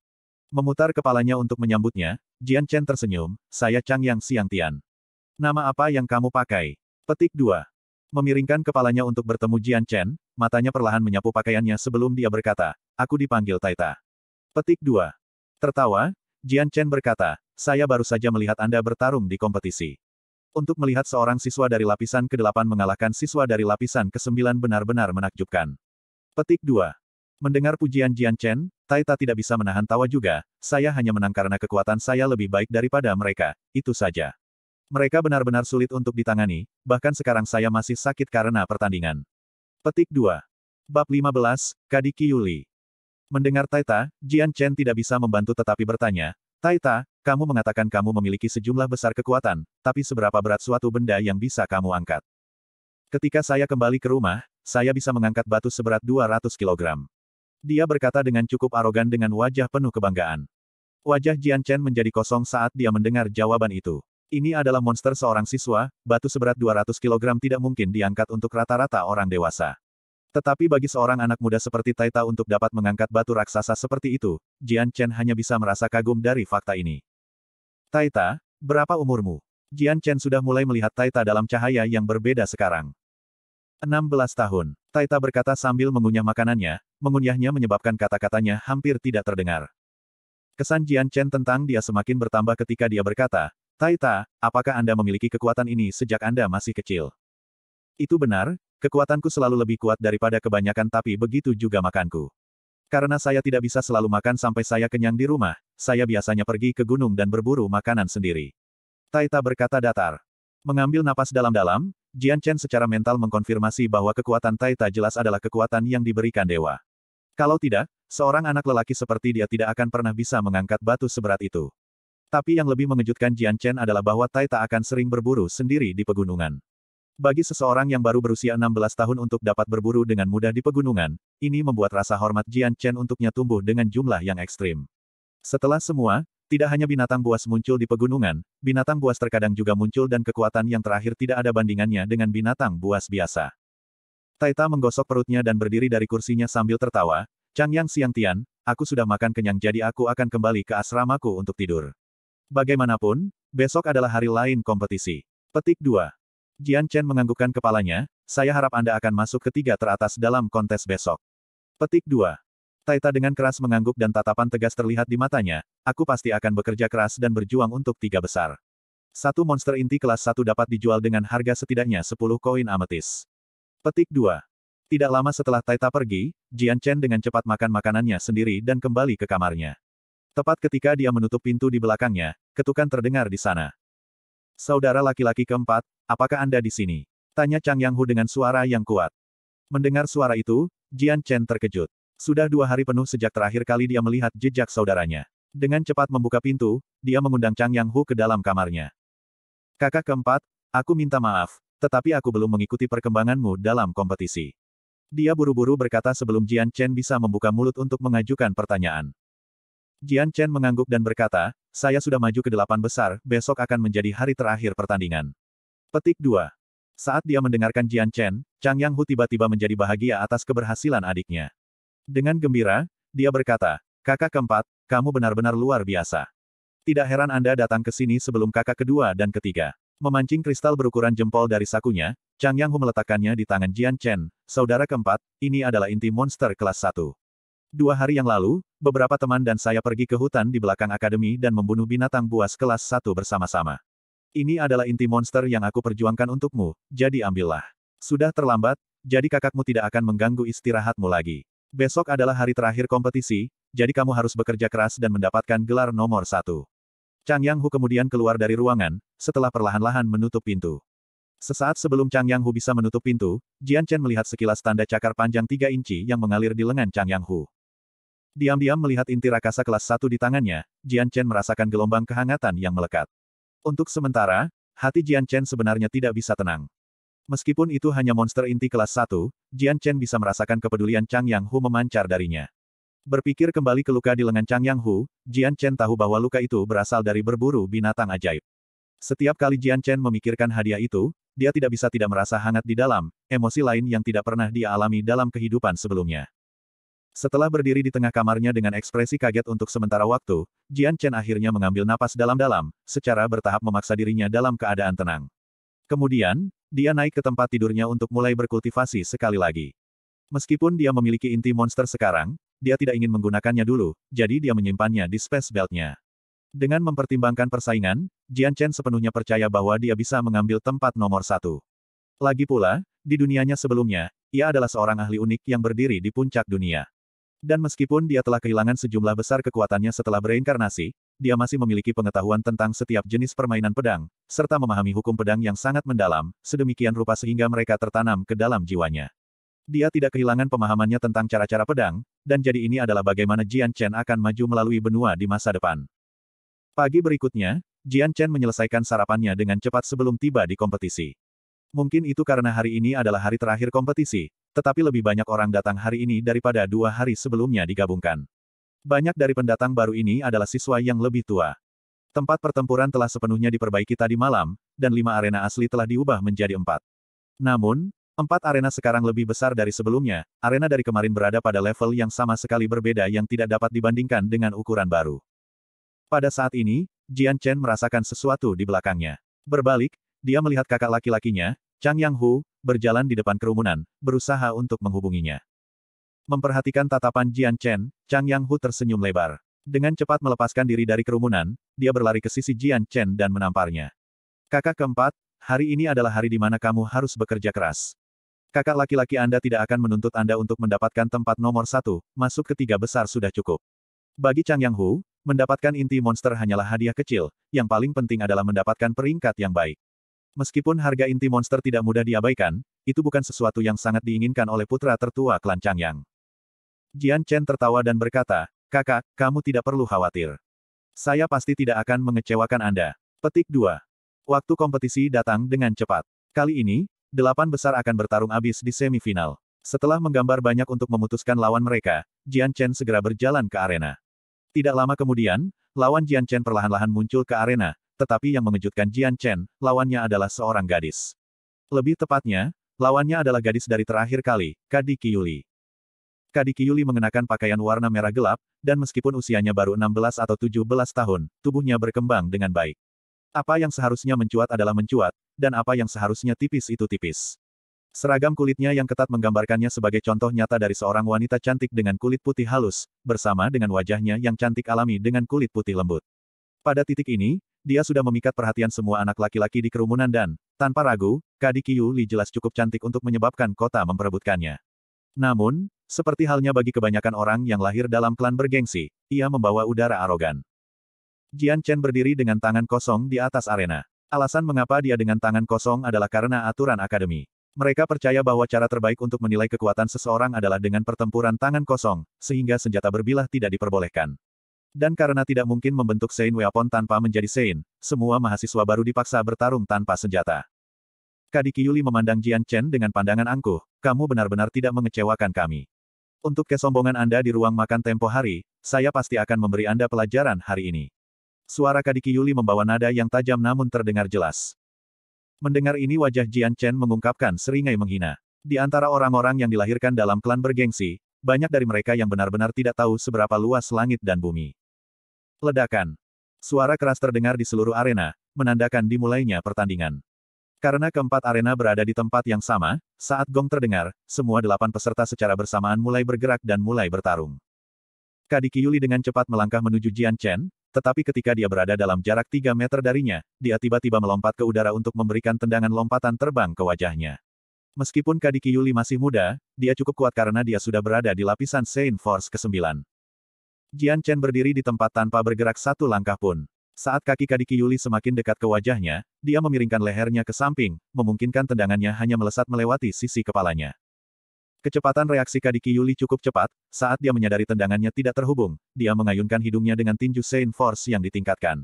Memutar kepalanya untuk menyambutnya, Jian Chen tersenyum, saya Chang Yang Siang Tian. Nama apa yang kamu pakai? Petik 2. Memiringkan kepalanya untuk bertemu Jian Chen, matanya perlahan menyapu pakaiannya sebelum dia berkata, aku dipanggil Taita. Petik 2. Tertawa, Jian Chen berkata, saya baru saja melihat Anda bertarung di kompetisi. Untuk melihat seorang siswa dari lapisan ke-8 mengalahkan siswa dari lapisan ke-9 benar-benar menakjubkan. Petik 2. Mendengar pujian Jian Chen, Taita tidak bisa menahan tawa juga, saya hanya menang karena kekuatan saya lebih baik daripada mereka, itu saja. Mereka benar-benar sulit untuk ditangani, bahkan sekarang saya masih sakit karena pertandingan. Petik 2. Bab 15, Kadiki Yuli. Mendengar Taita, Jian Chen tidak bisa membantu tetapi bertanya, Taita, kamu mengatakan kamu memiliki sejumlah besar kekuatan, tapi seberapa berat suatu benda yang bisa kamu angkat? Ketika saya kembali ke rumah, saya bisa mengangkat batu seberat 200 kg. Dia berkata dengan cukup arogan dengan wajah penuh kebanggaan. Wajah Jian Chen menjadi kosong saat dia mendengar jawaban itu. Ini adalah monster seorang siswa, batu seberat 200 kg tidak mungkin diangkat untuk rata-rata orang dewasa. Tetapi bagi seorang anak muda seperti Taita untuk dapat mengangkat batu raksasa seperti itu, Jian Chen hanya bisa merasa kagum dari fakta ini. Taita, berapa umurmu? Jian Chen sudah mulai melihat Taita dalam cahaya yang berbeda sekarang. 16 tahun, Taita berkata sambil mengunyah makanannya, mengunyahnya menyebabkan kata-katanya hampir tidak terdengar. Kesan Jian Chen tentang dia semakin bertambah ketika dia berkata, Taita, apakah Anda memiliki kekuatan ini sejak Anda masih kecil? Itu benar, kekuatanku selalu lebih kuat daripada kebanyakan tapi begitu juga makanku. Karena saya tidak bisa selalu makan sampai saya kenyang di rumah, saya biasanya pergi ke gunung dan berburu makanan sendiri. Taita berkata datar. Mengambil napas dalam-dalam, Jian Chen secara mental mengkonfirmasi bahwa kekuatan Taita jelas adalah kekuatan yang diberikan dewa. Kalau tidak, seorang anak lelaki seperti dia tidak akan pernah bisa mengangkat batu seberat itu. Tapi yang lebih mengejutkan Jian Chen adalah bahwa Taita akan sering berburu sendiri di pegunungan. Bagi seseorang yang baru berusia 16 tahun untuk dapat berburu dengan mudah di pegunungan, ini membuat rasa hormat Jian Chen untuknya tumbuh dengan jumlah yang ekstrim. Setelah semua, tidak hanya binatang buas muncul di pegunungan, binatang buas terkadang juga muncul dan kekuatan yang terakhir tidak ada bandingannya dengan binatang buas biasa. Taita menggosok perutnya dan berdiri dari kursinya sambil tertawa, Chang Yang Siang Tian, aku sudah makan kenyang jadi aku akan kembali ke asramaku untuk tidur. Bagaimanapun, besok adalah hari lain kompetisi. Petik 2. Jian Chen menganggukkan kepalanya, saya harap Anda akan masuk ketiga teratas dalam kontes besok. Petik 2. Taita dengan keras mengangguk dan tatapan tegas terlihat di matanya, aku pasti akan bekerja keras dan berjuang untuk tiga besar. Satu monster inti kelas 1 dapat dijual dengan harga setidaknya 10 koin ametis. Petik 2. Tidak lama setelah Taita pergi, Jian Chen dengan cepat makan makanannya sendiri dan kembali ke kamarnya. Tepat ketika dia menutup pintu di belakangnya, ketukan terdengar di sana. Saudara laki-laki keempat, apakah Anda di sini? Tanya Chang Yang Hu dengan suara yang kuat. Mendengar suara itu, Jian Chen terkejut. Sudah dua hari penuh sejak terakhir kali dia melihat jejak saudaranya. Dengan cepat membuka pintu, dia mengundang Chang Yang Hu ke dalam kamarnya. Kakak keempat, aku minta maaf, tetapi aku belum mengikuti perkembanganmu dalam kompetisi. Dia buru-buru berkata sebelum Jian Chen bisa membuka mulut untuk mengajukan pertanyaan. Jian Chen mengangguk dan berkata, saya sudah maju ke delapan besar, besok akan menjadi hari terakhir pertandingan. Petik 2. Saat dia mendengarkan Jian Chen, Chang Yang Hu tiba-tiba menjadi bahagia atas keberhasilan adiknya. Dengan gembira, dia berkata, kakak keempat, kamu benar-benar luar biasa. Tidak heran Anda datang ke sini sebelum kakak kedua dan ketiga. Memancing kristal berukuran jempol dari sakunya, Chang Yang Hu meletakkannya di tangan Jian Chen, saudara keempat, ini adalah inti monster kelas satu. Dua hari yang lalu, beberapa teman dan saya pergi ke hutan di belakang akademi dan membunuh binatang buas kelas satu bersama-sama. Ini adalah inti monster yang aku perjuangkan untukmu, jadi ambillah. Sudah terlambat, jadi kakakmu tidak akan mengganggu istirahatmu lagi. Besok adalah hari terakhir kompetisi, jadi kamu harus bekerja keras dan mendapatkan gelar nomor satu. Chang Yang Hu kemudian keluar dari ruangan, setelah perlahan-lahan menutup pintu. Sesaat sebelum Chang Yang Hu bisa menutup pintu, Jian Chen melihat sekilas tanda cakar panjang tiga inci yang mengalir di lengan Chang Yang Hu. Diam-diam melihat inti rakasa kelas 1 di tangannya, Jian Chen merasakan gelombang kehangatan yang melekat. Untuk sementara, hati Jian Chen sebenarnya tidak bisa tenang. Meskipun itu hanya monster inti kelas 1, Jian Chen bisa merasakan kepedulian Chang Yang Hu memancar darinya. Berpikir kembali ke luka di lengan Chang Yang Hu, Jian Chen tahu bahwa luka itu berasal dari berburu binatang ajaib. Setiap kali Jian Chen memikirkan hadiah itu, dia tidak bisa tidak merasa hangat di dalam, emosi lain yang tidak pernah dia alami dalam kehidupan sebelumnya. Setelah berdiri di tengah kamarnya dengan ekspresi kaget untuk sementara waktu, Jian Chen akhirnya mengambil napas dalam-dalam, secara bertahap memaksa dirinya dalam keadaan tenang. Kemudian, dia naik ke tempat tidurnya untuk mulai berkultivasi sekali lagi. Meskipun dia memiliki inti monster sekarang, dia tidak ingin menggunakannya dulu, jadi dia menyimpannya di space beltnya. Dengan mempertimbangkan persaingan, Jian Chen sepenuhnya percaya bahwa dia bisa mengambil tempat nomor satu. Lagi pula, di dunianya sebelumnya, ia adalah seorang ahli unik yang berdiri di puncak dunia. Dan meskipun dia telah kehilangan sejumlah besar kekuatannya setelah bereinkarnasi, dia masih memiliki pengetahuan tentang setiap jenis permainan pedang, serta memahami hukum pedang yang sangat mendalam, sedemikian rupa sehingga mereka tertanam ke dalam jiwanya. Dia tidak kehilangan pemahamannya tentang cara-cara pedang, dan jadi ini adalah bagaimana Jian Chen akan maju melalui benua di masa depan. Pagi berikutnya, Jian Chen menyelesaikan sarapannya dengan cepat sebelum tiba di kompetisi. Mungkin itu karena hari ini adalah hari terakhir kompetisi, tetapi lebih banyak orang datang hari ini daripada dua hari sebelumnya digabungkan. Banyak dari pendatang baru ini adalah siswa yang lebih tua. Tempat pertempuran telah sepenuhnya diperbaiki tadi malam, dan lima arena asli telah diubah menjadi empat. Namun, empat arena sekarang lebih besar dari sebelumnya, arena dari kemarin berada pada level yang sama sekali berbeda yang tidak dapat dibandingkan dengan ukuran baru. Pada saat ini, Jian Chen merasakan sesuatu di belakangnya. Berbalik, dia melihat kakak laki-lakinya, Chang Yang Hu, berjalan di depan kerumunan, berusaha untuk menghubunginya. Memperhatikan tatapan Jian Chen, Chang Yang Hu tersenyum lebar. Dengan cepat melepaskan diri dari kerumunan, dia berlari ke sisi Jian Chen dan menamparnya. Kakak keempat, hari ini adalah hari di mana kamu harus bekerja keras. Kakak laki-laki Anda tidak akan menuntut Anda untuk mendapatkan tempat nomor satu, masuk ke tiga besar sudah cukup. Bagi Chang Yang Hu, mendapatkan inti monster hanyalah hadiah kecil, yang paling penting adalah mendapatkan peringkat yang baik. Meskipun harga inti monster tidak mudah diabaikan, itu bukan sesuatu yang sangat diinginkan oleh putra tertua klan Changyang. Jian Chen tertawa dan berkata, Kakak, kamu tidak perlu khawatir. Saya pasti tidak akan mengecewakan Anda. Petik 2. Waktu kompetisi datang dengan cepat. Kali ini, delapan besar akan bertarung abis di semifinal. Setelah menggambar banyak untuk memutuskan lawan mereka, Jian Chen segera berjalan ke arena. Tidak lama kemudian, lawan Jian Chen perlahan-lahan muncul ke arena, tetapi yang mengejutkan Jian Chen, lawannya adalah seorang gadis. Lebih tepatnya, lawannya adalah gadis dari terakhir kali, Kadiki Yuli. Kadiki Yuli mengenakan pakaian warna merah gelap, dan meskipun usianya baru 16 atau 17 tahun, tubuhnya berkembang dengan baik. Apa yang seharusnya mencuat adalah mencuat, dan apa yang seharusnya tipis itu tipis. Seragam kulitnya yang ketat menggambarkannya sebagai contoh nyata dari seorang wanita cantik dengan kulit putih halus, bersama dengan wajahnya yang cantik alami dengan kulit putih lembut. Pada titik ini, dia sudah memikat perhatian semua anak laki-laki di kerumunan dan, tanpa ragu, Kadi Qiu Li jelas cukup cantik untuk menyebabkan kota memperebutkannya. Namun, seperti halnya bagi kebanyakan orang yang lahir dalam klan bergengsi, ia membawa udara arogan. Jian Chen berdiri dengan tangan kosong di atas arena. Alasan mengapa dia dengan tangan kosong adalah karena aturan akademi. Mereka percaya bahwa cara terbaik untuk menilai kekuatan seseorang adalah dengan pertempuran tangan kosong, sehingga senjata berbilah tidak diperbolehkan. Dan karena tidak mungkin membentuk Sein Weapon tanpa menjadi Sein, semua mahasiswa baru dipaksa bertarung tanpa senjata. Kadiki Yuli memandang Jian Chen dengan pandangan angkuh, kamu benar-benar tidak mengecewakan kami. Untuk kesombongan Anda di ruang makan tempo hari, saya pasti akan memberi Anda pelajaran hari ini. Suara Kadiki Yuli membawa nada yang tajam namun terdengar jelas. Mendengar ini wajah Jian Chen mengungkapkan seringai menghina. Di antara orang-orang yang dilahirkan dalam klan bergengsi, banyak dari mereka yang benar-benar tidak tahu seberapa luas langit dan bumi. Ledakan. Suara keras terdengar di seluruh arena, menandakan dimulainya pertandingan. Karena keempat arena berada di tempat yang sama, saat gong terdengar, semua delapan peserta secara bersamaan mulai bergerak dan mulai bertarung. Kadiki Yuli dengan cepat melangkah menuju Jian Chen, tetapi ketika dia berada dalam jarak 3 meter darinya, dia tiba-tiba melompat ke udara untuk memberikan tendangan lompatan terbang ke wajahnya. Meskipun Kadiki Yuli masih muda, dia cukup kuat karena dia sudah berada di lapisan Saint Force ke-9. Jian Chen berdiri di tempat tanpa bergerak satu langkah pun. Saat kaki Kadiki Yuli semakin dekat ke wajahnya, dia memiringkan lehernya ke samping, memungkinkan tendangannya hanya melesat melewati sisi kepalanya. Kecepatan reaksi Kadiki Yuli cukup cepat, saat dia menyadari tendangannya tidak terhubung, dia mengayunkan hidungnya dengan tinju Saint Force yang ditingkatkan.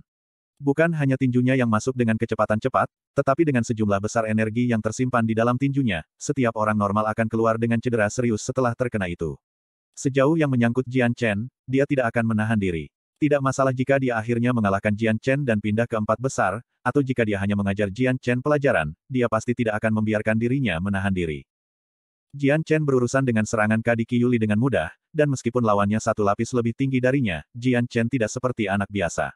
Bukan hanya tinjunya yang masuk dengan kecepatan cepat, tetapi dengan sejumlah besar energi yang tersimpan di dalam tinjunya, setiap orang normal akan keluar dengan cedera serius setelah terkena itu. Sejauh yang menyangkut Jian Chen, dia tidak akan menahan diri. Tidak masalah jika dia akhirnya mengalahkan Jian Chen dan pindah ke empat besar, atau jika dia hanya mengajar Jian Chen pelajaran, dia pasti tidak akan membiarkan dirinya menahan diri. Jian Chen berurusan dengan serangan Kadiki Yuli dengan mudah, dan meskipun lawannya satu lapis lebih tinggi darinya, Jian Chen tidak seperti anak biasa.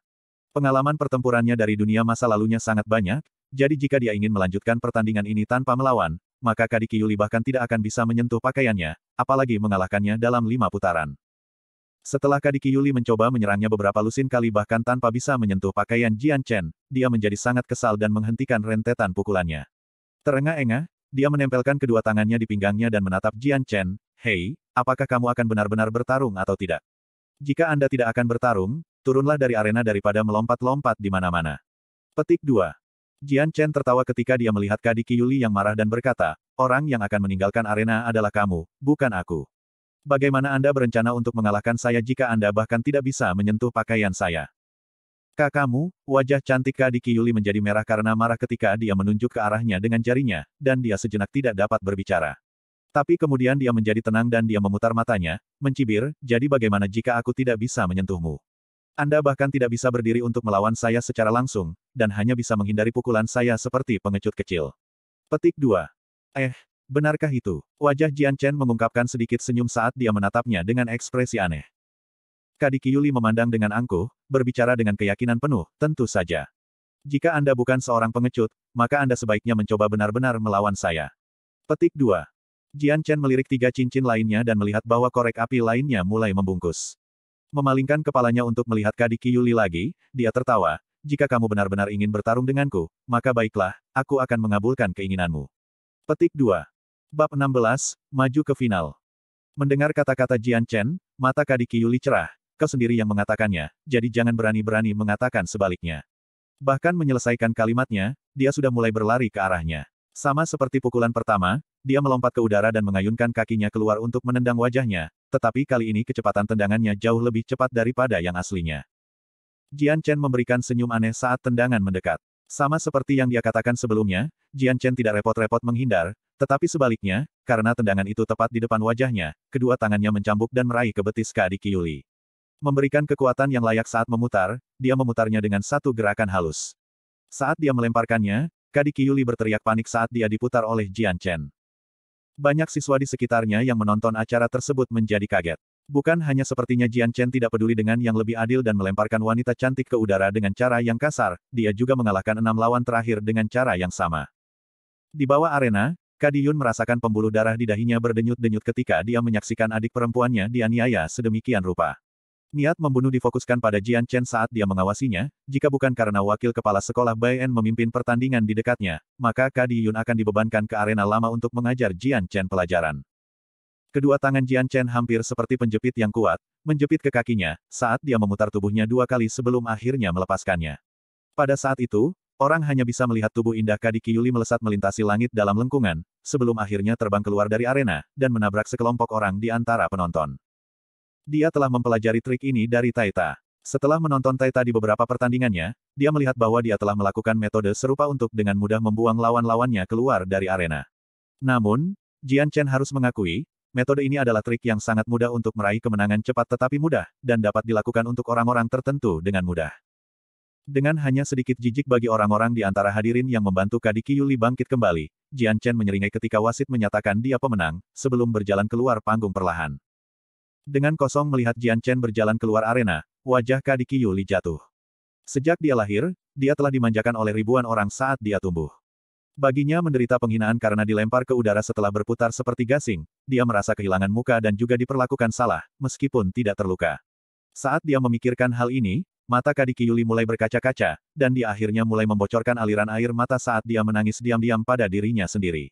Pengalaman pertempurannya dari dunia masa lalunya sangat banyak, jadi jika dia ingin melanjutkan pertandingan ini tanpa melawan, maka Kadiki Yuli bahkan tidak akan bisa menyentuh pakaiannya, apalagi mengalahkannya dalam lima putaran. Setelah Kadiki Yuli mencoba menyerangnya beberapa lusin kali bahkan tanpa bisa menyentuh pakaian Jian Chen, dia menjadi sangat kesal dan menghentikan rentetan pukulannya. Terengah-engah, dia menempelkan kedua tangannya di pinggangnya dan menatap Jian Chen, Hei, apakah kamu akan benar-benar bertarung atau tidak? Jika Anda tidak akan bertarung, turunlah dari arena daripada melompat-lompat di mana-mana. Petik 2. Jian Chen tertawa ketika dia melihat Kadi Yuli yang marah dan berkata, orang yang akan meninggalkan arena adalah kamu, bukan aku. Bagaimana Anda berencana untuk mengalahkan saya jika Anda bahkan tidak bisa menyentuh pakaian saya? Kakakmu, wajah cantik Kadi Kiyuli menjadi merah karena marah ketika dia menunjuk ke arahnya dengan jarinya, dan dia sejenak tidak dapat berbicara. Tapi kemudian dia menjadi tenang dan dia memutar matanya, mencibir, jadi bagaimana jika aku tidak bisa menyentuhmu? Anda bahkan tidak bisa berdiri untuk melawan saya secara langsung, dan hanya bisa menghindari pukulan saya seperti pengecut kecil. Petik 2. Eh, benarkah itu? Wajah Jian Chen mengungkapkan sedikit senyum saat dia menatapnya dengan ekspresi aneh. Kadiki Yuli memandang dengan angkuh, berbicara dengan keyakinan penuh, tentu saja. Jika Anda bukan seorang pengecut, maka Anda sebaiknya mencoba benar-benar melawan saya. Petik 2. Jian Chen melirik tiga cincin lainnya dan melihat bahwa korek api lainnya mulai membungkus. Memalingkan kepalanya untuk melihat Kadiki Yuli lagi, dia tertawa, jika kamu benar-benar ingin bertarung denganku, maka baiklah, aku akan mengabulkan keinginanmu. Petik 2. Bab 16, Maju ke Final. Mendengar kata-kata Jian Chen, mata Kadi Kiyuli cerah, kau sendiri yang mengatakannya, jadi jangan berani-berani mengatakan sebaliknya. Bahkan menyelesaikan kalimatnya, dia sudah mulai berlari ke arahnya. Sama seperti pukulan pertama, dia melompat ke udara dan mengayunkan kakinya keluar untuk menendang wajahnya, tetapi kali ini kecepatan tendangannya jauh lebih cepat daripada yang aslinya. Jian Chen memberikan senyum aneh saat tendangan mendekat. Sama seperti yang dia katakan sebelumnya, Jian Chen tidak repot-repot menghindar, tetapi sebaliknya, karena tendangan itu tepat di depan wajahnya, kedua tangannya mencambuk dan meraih ke betis Kak Yuli. Memberikan kekuatan yang layak saat memutar, dia memutarnya dengan satu gerakan halus. Saat dia melemparkannya, Kadiki Yuli berteriak panik saat dia diputar oleh Jian Chen. Banyak siswa di sekitarnya yang menonton acara tersebut menjadi kaget. Bukan hanya sepertinya Jian Chen tidak peduli dengan yang lebih adil dan melemparkan wanita cantik ke udara dengan cara yang kasar, dia juga mengalahkan enam lawan terakhir dengan cara yang sama. Di bawah arena, Kadiyun merasakan pembuluh darah di dahinya berdenyut-denyut ketika dia menyaksikan adik perempuannya dianiaya sedemikian rupa. Niat membunuh difokuskan pada Jian Chen saat dia mengawasinya, jika bukan karena wakil kepala sekolah Bai En memimpin pertandingan di dekatnya, maka Kadiyun akan dibebankan ke arena lama untuk mengajar Jian Chen pelajaran. Kedua tangan Jian Chen hampir seperti penjepit yang kuat, menjepit ke kakinya, saat dia memutar tubuhnya dua kali sebelum akhirnya melepaskannya. Pada saat itu, orang hanya bisa melihat tubuh indah Kadi Kiyuli melesat melintasi langit dalam lengkungan, sebelum akhirnya terbang keluar dari arena, dan menabrak sekelompok orang di antara penonton. Dia telah mempelajari trik ini dari Taita. Setelah menonton Taita di beberapa pertandingannya, dia melihat bahwa dia telah melakukan metode serupa untuk dengan mudah membuang lawan-lawannya keluar dari arena. Namun, Jian Chen harus mengakui, metode ini adalah trik yang sangat mudah untuk meraih kemenangan cepat tetapi mudah, dan dapat dilakukan untuk orang-orang tertentu dengan mudah. Dengan hanya sedikit jijik bagi orang-orang di antara hadirin yang membantu Kadiki Yuli bangkit kembali, Jian Chen menyeringai ketika wasit menyatakan dia pemenang, sebelum berjalan keluar panggung perlahan. Dengan kosong melihat Jian Chen berjalan keluar arena, wajah Kadiki Yuli jatuh. Sejak dia lahir, dia telah dimanjakan oleh ribuan orang saat dia tumbuh. Baginya menderita penghinaan karena dilempar ke udara setelah berputar seperti gasing, dia merasa kehilangan muka dan juga diperlakukan salah, meskipun tidak terluka. Saat dia memikirkan hal ini, mata Kadiki Yuli mulai berkaca-kaca, dan dia akhirnya mulai membocorkan aliran air mata saat dia menangis diam-diam pada dirinya sendiri.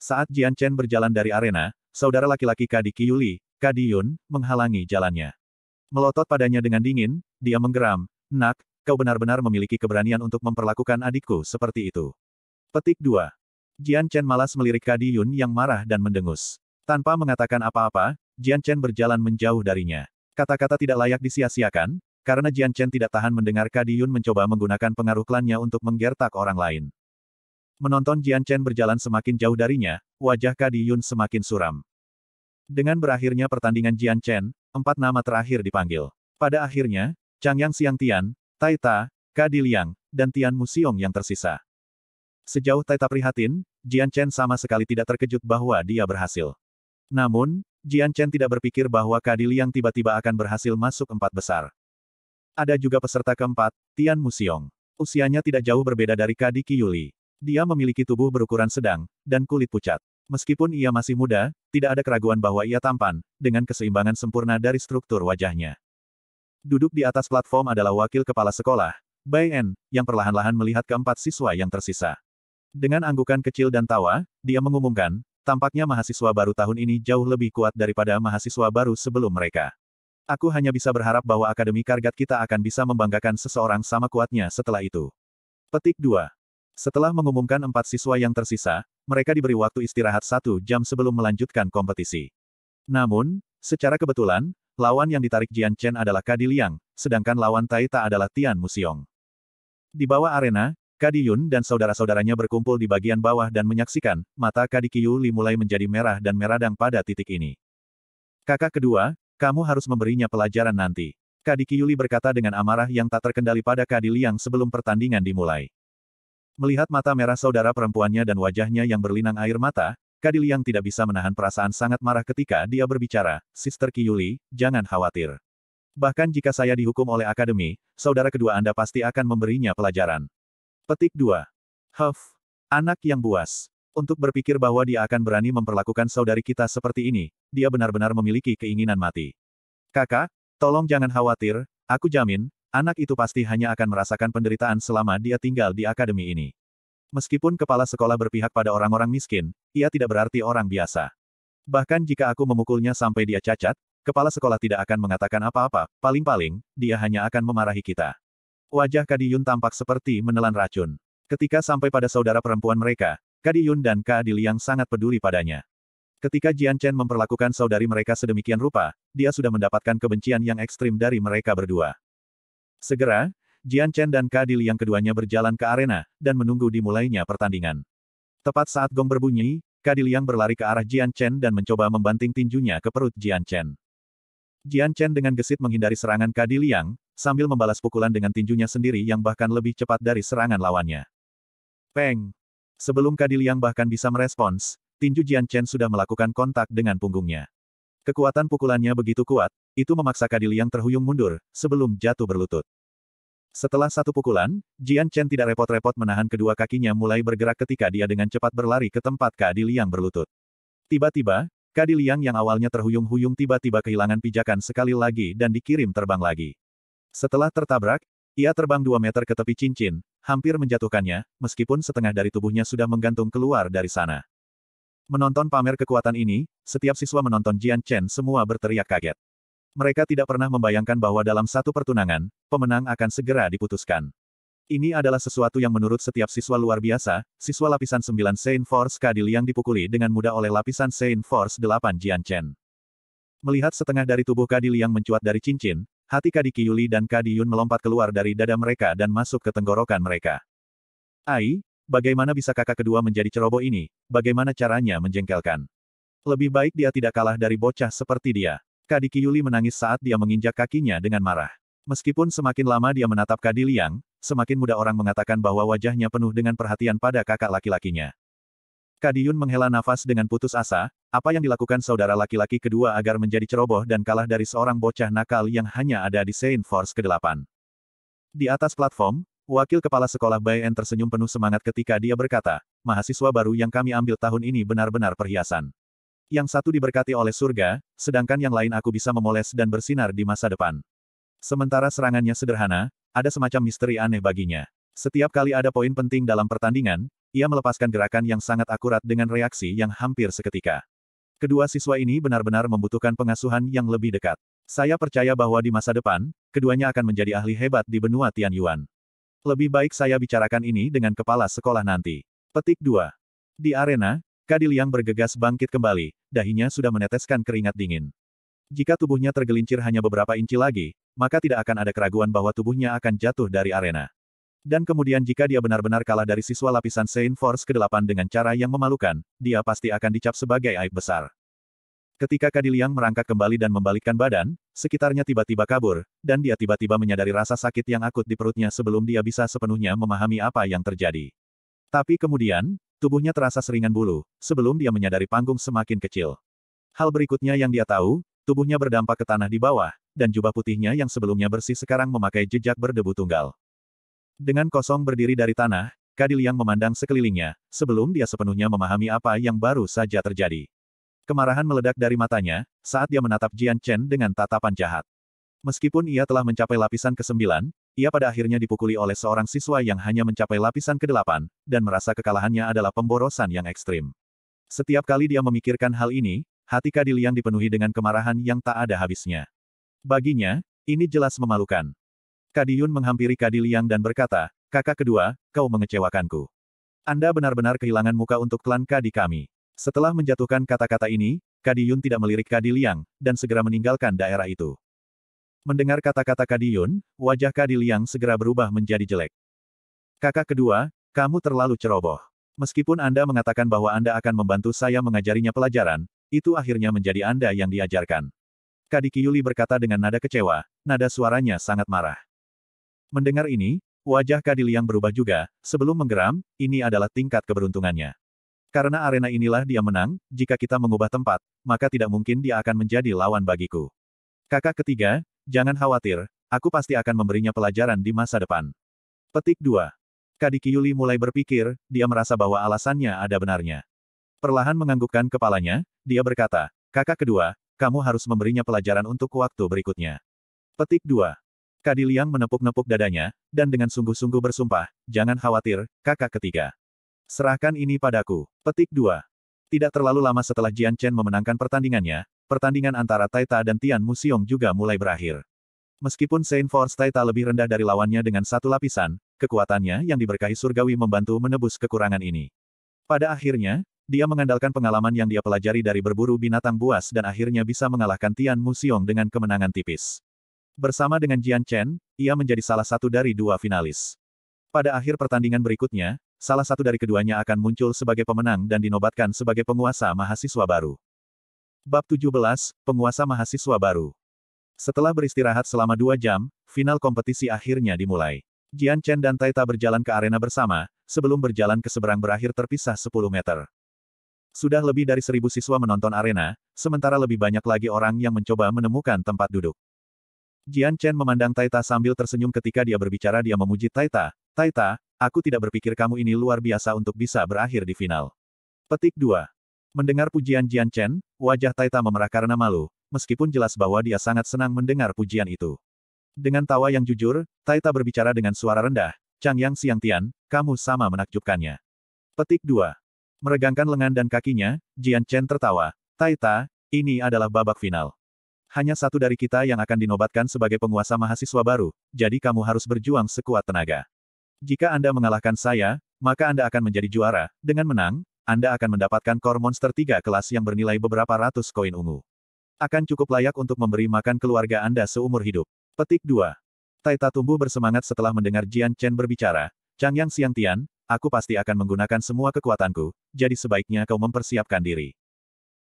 Saat Jian Chen berjalan dari arena, saudara laki-laki Kadiki Yuli, Kadi Yun, menghalangi jalannya. Melotot padanya dengan dingin, dia menggeram, Nak, kau benar-benar memiliki keberanian untuk memperlakukan adikku seperti itu. Petik 2. Jian Chen malas melirik Kadi Yun yang marah dan mendengus. Tanpa mengatakan apa-apa, Jian Chen berjalan menjauh darinya. Kata-kata tidak layak disia-siakan, karena Jian Chen tidak tahan mendengar Kadi Yun mencoba menggunakan pengaruh klannya untuk menggertak orang lain. Menonton Jian Chen berjalan semakin jauh darinya, wajah Kadi Yun semakin suram. Dengan berakhirnya pertandingan Jian Chen, empat nama terakhir dipanggil. Pada akhirnya, Chang Yang Siang Tian, Tai Ta, Kadi Liang, dan Tian Mu Musiong yang tersisa. Sejauh Taita prihatin, Jian Chen sama sekali tidak terkejut bahwa dia berhasil. Namun, Jian Chen tidak berpikir bahwa Kadi Liang tiba-tiba akan berhasil masuk empat besar. Ada juga peserta keempat, Tian Musiong. Usianya tidak jauh berbeda dari Kadi Kiyuli. Dia memiliki tubuh berukuran sedang, dan kulit pucat. Meskipun ia masih muda, tidak ada keraguan bahwa ia tampan, dengan keseimbangan sempurna dari struktur wajahnya. Duduk di atas platform adalah wakil kepala sekolah, Bai En, yang perlahan-lahan melihat keempat siswa yang tersisa. Dengan anggukan kecil dan tawa, dia mengumumkan, tampaknya mahasiswa baru tahun ini jauh lebih kuat daripada mahasiswa baru sebelum mereka. Aku hanya bisa berharap bahwa Akademi Kargat kita akan bisa membanggakan seseorang sama kuatnya setelah itu. Petik 2. Setelah mengumumkan empat siswa yang tersisa, mereka diberi waktu istirahat satu jam sebelum melanjutkan kompetisi. Namun, secara kebetulan, lawan yang ditarik Jian Chen adalah Kadi Liang, sedangkan lawan Tai adalah Tian Musiong. Di bawah arena, Kadi Yun dan saudara-saudaranya berkumpul di bagian bawah dan menyaksikan, mata Kadi Li mulai menjadi merah dan meradang pada titik ini. Kakak kedua, kamu harus memberinya pelajaran nanti. Kadi Li berkata dengan amarah yang tak terkendali pada Kadi Liang sebelum pertandingan dimulai. Melihat mata merah saudara perempuannya dan wajahnya yang berlinang air mata, Kadi Liang tidak bisa menahan perasaan sangat marah ketika dia berbicara, Sister Kiyuli, jangan khawatir. Bahkan jika saya dihukum oleh akademi, saudara kedua Anda pasti akan memberinya pelajaran. Petik 2. Huff. Anak yang buas. Untuk berpikir bahwa dia akan berani memperlakukan saudari kita seperti ini, dia benar-benar memiliki keinginan mati. Kakak, tolong jangan khawatir, aku jamin, anak itu pasti hanya akan merasakan penderitaan selama dia tinggal di akademi ini. Meskipun kepala sekolah berpihak pada orang-orang miskin, ia tidak berarti orang biasa. Bahkan jika aku memukulnya sampai dia cacat, kepala sekolah tidak akan mengatakan apa-apa, paling-paling, dia hanya akan memarahi kita. Wajah Kadiyun tampak seperti menelan racun. Ketika sampai pada saudara perempuan mereka, Kadiyun dan Kadi Liang sangat peduli padanya. Ketika Jian Chen memperlakukan saudari mereka sedemikian rupa, dia sudah mendapatkan kebencian yang ekstrim dari mereka berdua. Segera, Jian Chen dan Kadi Liang keduanya berjalan ke arena, dan menunggu dimulainya pertandingan. Tepat saat gong berbunyi, Kadi Liang berlari ke arah Jian Chen dan mencoba membanting tinjunya ke perut Jian Chen. Jian Chen dengan gesit menghindari serangan Kadi Liang, sambil membalas pukulan dengan tinjunya sendiri yang bahkan lebih cepat dari serangan lawannya. Peng! Sebelum Kadiliang bahkan bisa merespons, tinju Jian Chen sudah melakukan kontak dengan punggungnya. Kekuatan pukulannya begitu kuat, itu memaksa Kadiliang terhuyung mundur, sebelum jatuh berlutut. Setelah satu pukulan, Jian Chen tidak repot-repot menahan kedua kakinya mulai bergerak ketika dia dengan cepat berlari ke tempat Kadiliang berlutut. Tiba-tiba, Kadiliang yang awalnya terhuyung-huyung tiba-tiba kehilangan pijakan sekali lagi dan dikirim terbang lagi. Setelah tertabrak, ia terbang dua meter ke tepi cincin, hampir menjatuhkannya, meskipun setengah dari tubuhnya sudah menggantung keluar dari sana. Menonton pamer kekuatan ini, setiap siswa menonton Jian Chen semua berteriak kaget. Mereka tidak pernah membayangkan bahwa dalam satu pertunangan, pemenang akan segera diputuskan. Ini adalah sesuatu yang menurut setiap siswa luar biasa, siswa lapisan 9 Saint Force Kadil yang dipukuli dengan mudah oleh lapisan Saint Force 8 Jian Chen. Melihat setengah dari tubuh Kadil yang mencuat dari cincin, Hati Kadi Yuli dan Kadi Yun melompat keluar dari dada mereka dan masuk ke tenggorokan mereka. Ai, bagaimana bisa kakak kedua menjadi ceroboh ini? Bagaimana caranya menjengkelkan? Lebih baik dia tidak kalah dari bocah seperti dia. Kadi Yuli menangis saat dia menginjak kakinya dengan marah. Meskipun semakin lama dia menatap Kadi Liang, semakin mudah orang mengatakan bahwa wajahnya penuh dengan perhatian pada kakak laki-lakinya. Kadiyun menghela nafas dengan putus asa, apa yang dilakukan saudara laki-laki kedua agar menjadi ceroboh dan kalah dari seorang bocah nakal yang hanya ada di Saint Force ke-8. Di atas platform, wakil kepala sekolah Bayan tersenyum penuh semangat ketika dia berkata, mahasiswa baru yang kami ambil tahun ini benar-benar perhiasan. Yang satu diberkati oleh surga, sedangkan yang lain aku bisa memoles dan bersinar di masa depan. Sementara serangannya sederhana, ada semacam misteri aneh baginya. Setiap kali ada poin penting dalam pertandingan, ia melepaskan gerakan yang sangat akurat dengan reaksi yang hampir seketika. Kedua siswa ini benar-benar membutuhkan pengasuhan yang lebih dekat. Saya percaya bahwa di masa depan, keduanya akan menjadi ahli hebat di benua Tianyuan. Lebih baik saya bicarakan ini dengan kepala sekolah nanti. Petik 2. Di arena, yang bergegas bangkit kembali, dahinya sudah meneteskan keringat dingin. Jika tubuhnya tergelincir hanya beberapa inci lagi, maka tidak akan ada keraguan bahwa tubuhnya akan jatuh dari arena. Dan kemudian jika dia benar-benar kalah dari siswa lapisan Saint Force ke-8 dengan cara yang memalukan, dia pasti akan dicap sebagai aib besar. Ketika Kadiliang merangkak kembali dan membalikkan badan, sekitarnya tiba-tiba kabur, dan dia tiba-tiba menyadari rasa sakit yang akut di perutnya sebelum dia bisa sepenuhnya memahami apa yang terjadi. Tapi kemudian, tubuhnya terasa seringan bulu, sebelum dia menyadari panggung semakin kecil. Hal berikutnya yang dia tahu, tubuhnya berdampak ke tanah di bawah, dan jubah putihnya yang sebelumnya bersih sekarang memakai jejak berdebu tunggal. Dengan kosong berdiri dari tanah, Kadil yang memandang sekelilingnya, sebelum dia sepenuhnya memahami apa yang baru saja terjadi. Kemarahan meledak dari matanya, saat dia menatap Jian Chen dengan tatapan jahat. Meskipun ia telah mencapai lapisan ke-9, ia pada akhirnya dipukuli oleh seorang siswa yang hanya mencapai lapisan ke-8, dan merasa kekalahannya adalah pemborosan yang ekstrim. Setiap kali dia memikirkan hal ini, hati Kadil yang dipenuhi dengan kemarahan yang tak ada habisnya. Baginya, ini jelas memalukan. Kadiyun menghampiri Kadiliang dan berkata, kakak kedua, kau mengecewakanku. Anda benar-benar kehilangan muka untuk klan Kadi kami. Setelah menjatuhkan kata-kata ini, Kadiyun tidak melirik Kadiliang, dan segera meninggalkan daerah itu. Mendengar kata-kata Kadiyun, wajah Kadiliang segera berubah menjadi jelek. Kakak kedua, kamu terlalu ceroboh. Meskipun Anda mengatakan bahwa Anda akan membantu saya mengajarinya pelajaran, itu akhirnya menjadi Anda yang diajarkan. Kadikiyuli berkata dengan nada kecewa, nada suaranya sangat marah. Mendengar ini, wajah Kadil yang berubah juga, sebelum menggeram, ini adalah tingkat keberuntungannya. Karena arena inilah dia menang, jika kita mengubah tempat, maka tidak mungkin dia akan menjadi lawan bagiku. Kakak ketiga, jangan khawatir, aku pasti akan memberinya pelajaran di masa depan. Petik 2. Kadiki Yuli mulai berpikir, dia merasa bahwa alasannya ada benarnya. Perlahan menganggukkan kepalanya, dia berkata, kakak kedua, kamu harus memberinya pelajaran untuk waktu berikutnya. Petik 2. Kadiliang menepuk-nepuk dadanya, dan dengan sungguh-sungguh bersumpah, jangan khawatir, kakak ketiga. Serahkan ini padaku. Petik dua. Tidak terlalu lama setelah Jian Chen memenangkan pertandingannya, pertandingan antara Taita dan Tian Musiong juga mulai berakhir. Meskipun Saint Force Taita lebih rendah dari lawannya dengan satu lapisan, kekuatannya yang diberkahi surgawi membantu menebus kekurangan ini. Pada akhirnya, dia mengandalkan pengalaman yang dia pelajari dari berburu binatang buas dan akhirnya bisa mengalahkan Tian Musiong dengan kemenangan tipis. Bersama dengan Jian Chen, ia menjadi salah satu dari dua finalis. Pada akhir pertandingan berikutnya, salah satu dari keduanya akan muncul sebagai pemenang dan dinobatkan sebagai penguasa mahasiswa baru. Bab 17, Penguasa Mahasiswa Baru Setelah beristirahat selama dua jam, final kompetisi akhirnya dimulai. Jian Chen dan Taita berjalan ke arena bersama, sebelum berjalan ke seberang berakhir terpisah 10 meter. Sudah lebih dari seribu siswa menonton arena, sementara lebih banyak lagi orang yang mencoba menemukan tempat duduk. Jian Chen memandang Taita sambil tersenyum ketika dia berbicara dia memuji Taita. Taita, aku tidak berpikir kamu ini luar biasa untuk bisa berakhir di final. Petik 2. Mendengar pujian Jian Chen, wajah Taita memerah karena malu, meskipun jelas bahwa dia sangat senang mendengar pujian itu. Dengan tawa yang jujur, Taita berbicara dengan suara rendah, Chang Yang Siang Tian, kamu sama menakjubkannya. Petik 2. Meregangkan lengan dan kakinya, Jian Chen tertawa, Taita, ini adalah babak final. Hanya satu dari kita yang akan dinobatkan sebagai penguasa mahasiswa baru, jadi kamu harus berjuang sekuat tenaga. Jika Anda mengalahkan saya, maka Anda akan menjadi juara. Dengan menang, Anda akan mendapatkan core monster 3 kelas yang bernilai beberapa ratus koin ungu. Akan cukup layak untuk memberi makan keluarga Anda seumur hidup. Petik 2. Taita tumbuh bersemangat setelah mendengar Jian Chen berbicara. Chang Yang Xiang Tian, aku pasti akan menggunakan semua kekuatanku, jadi sebaiknya kau mempersiapkan diri.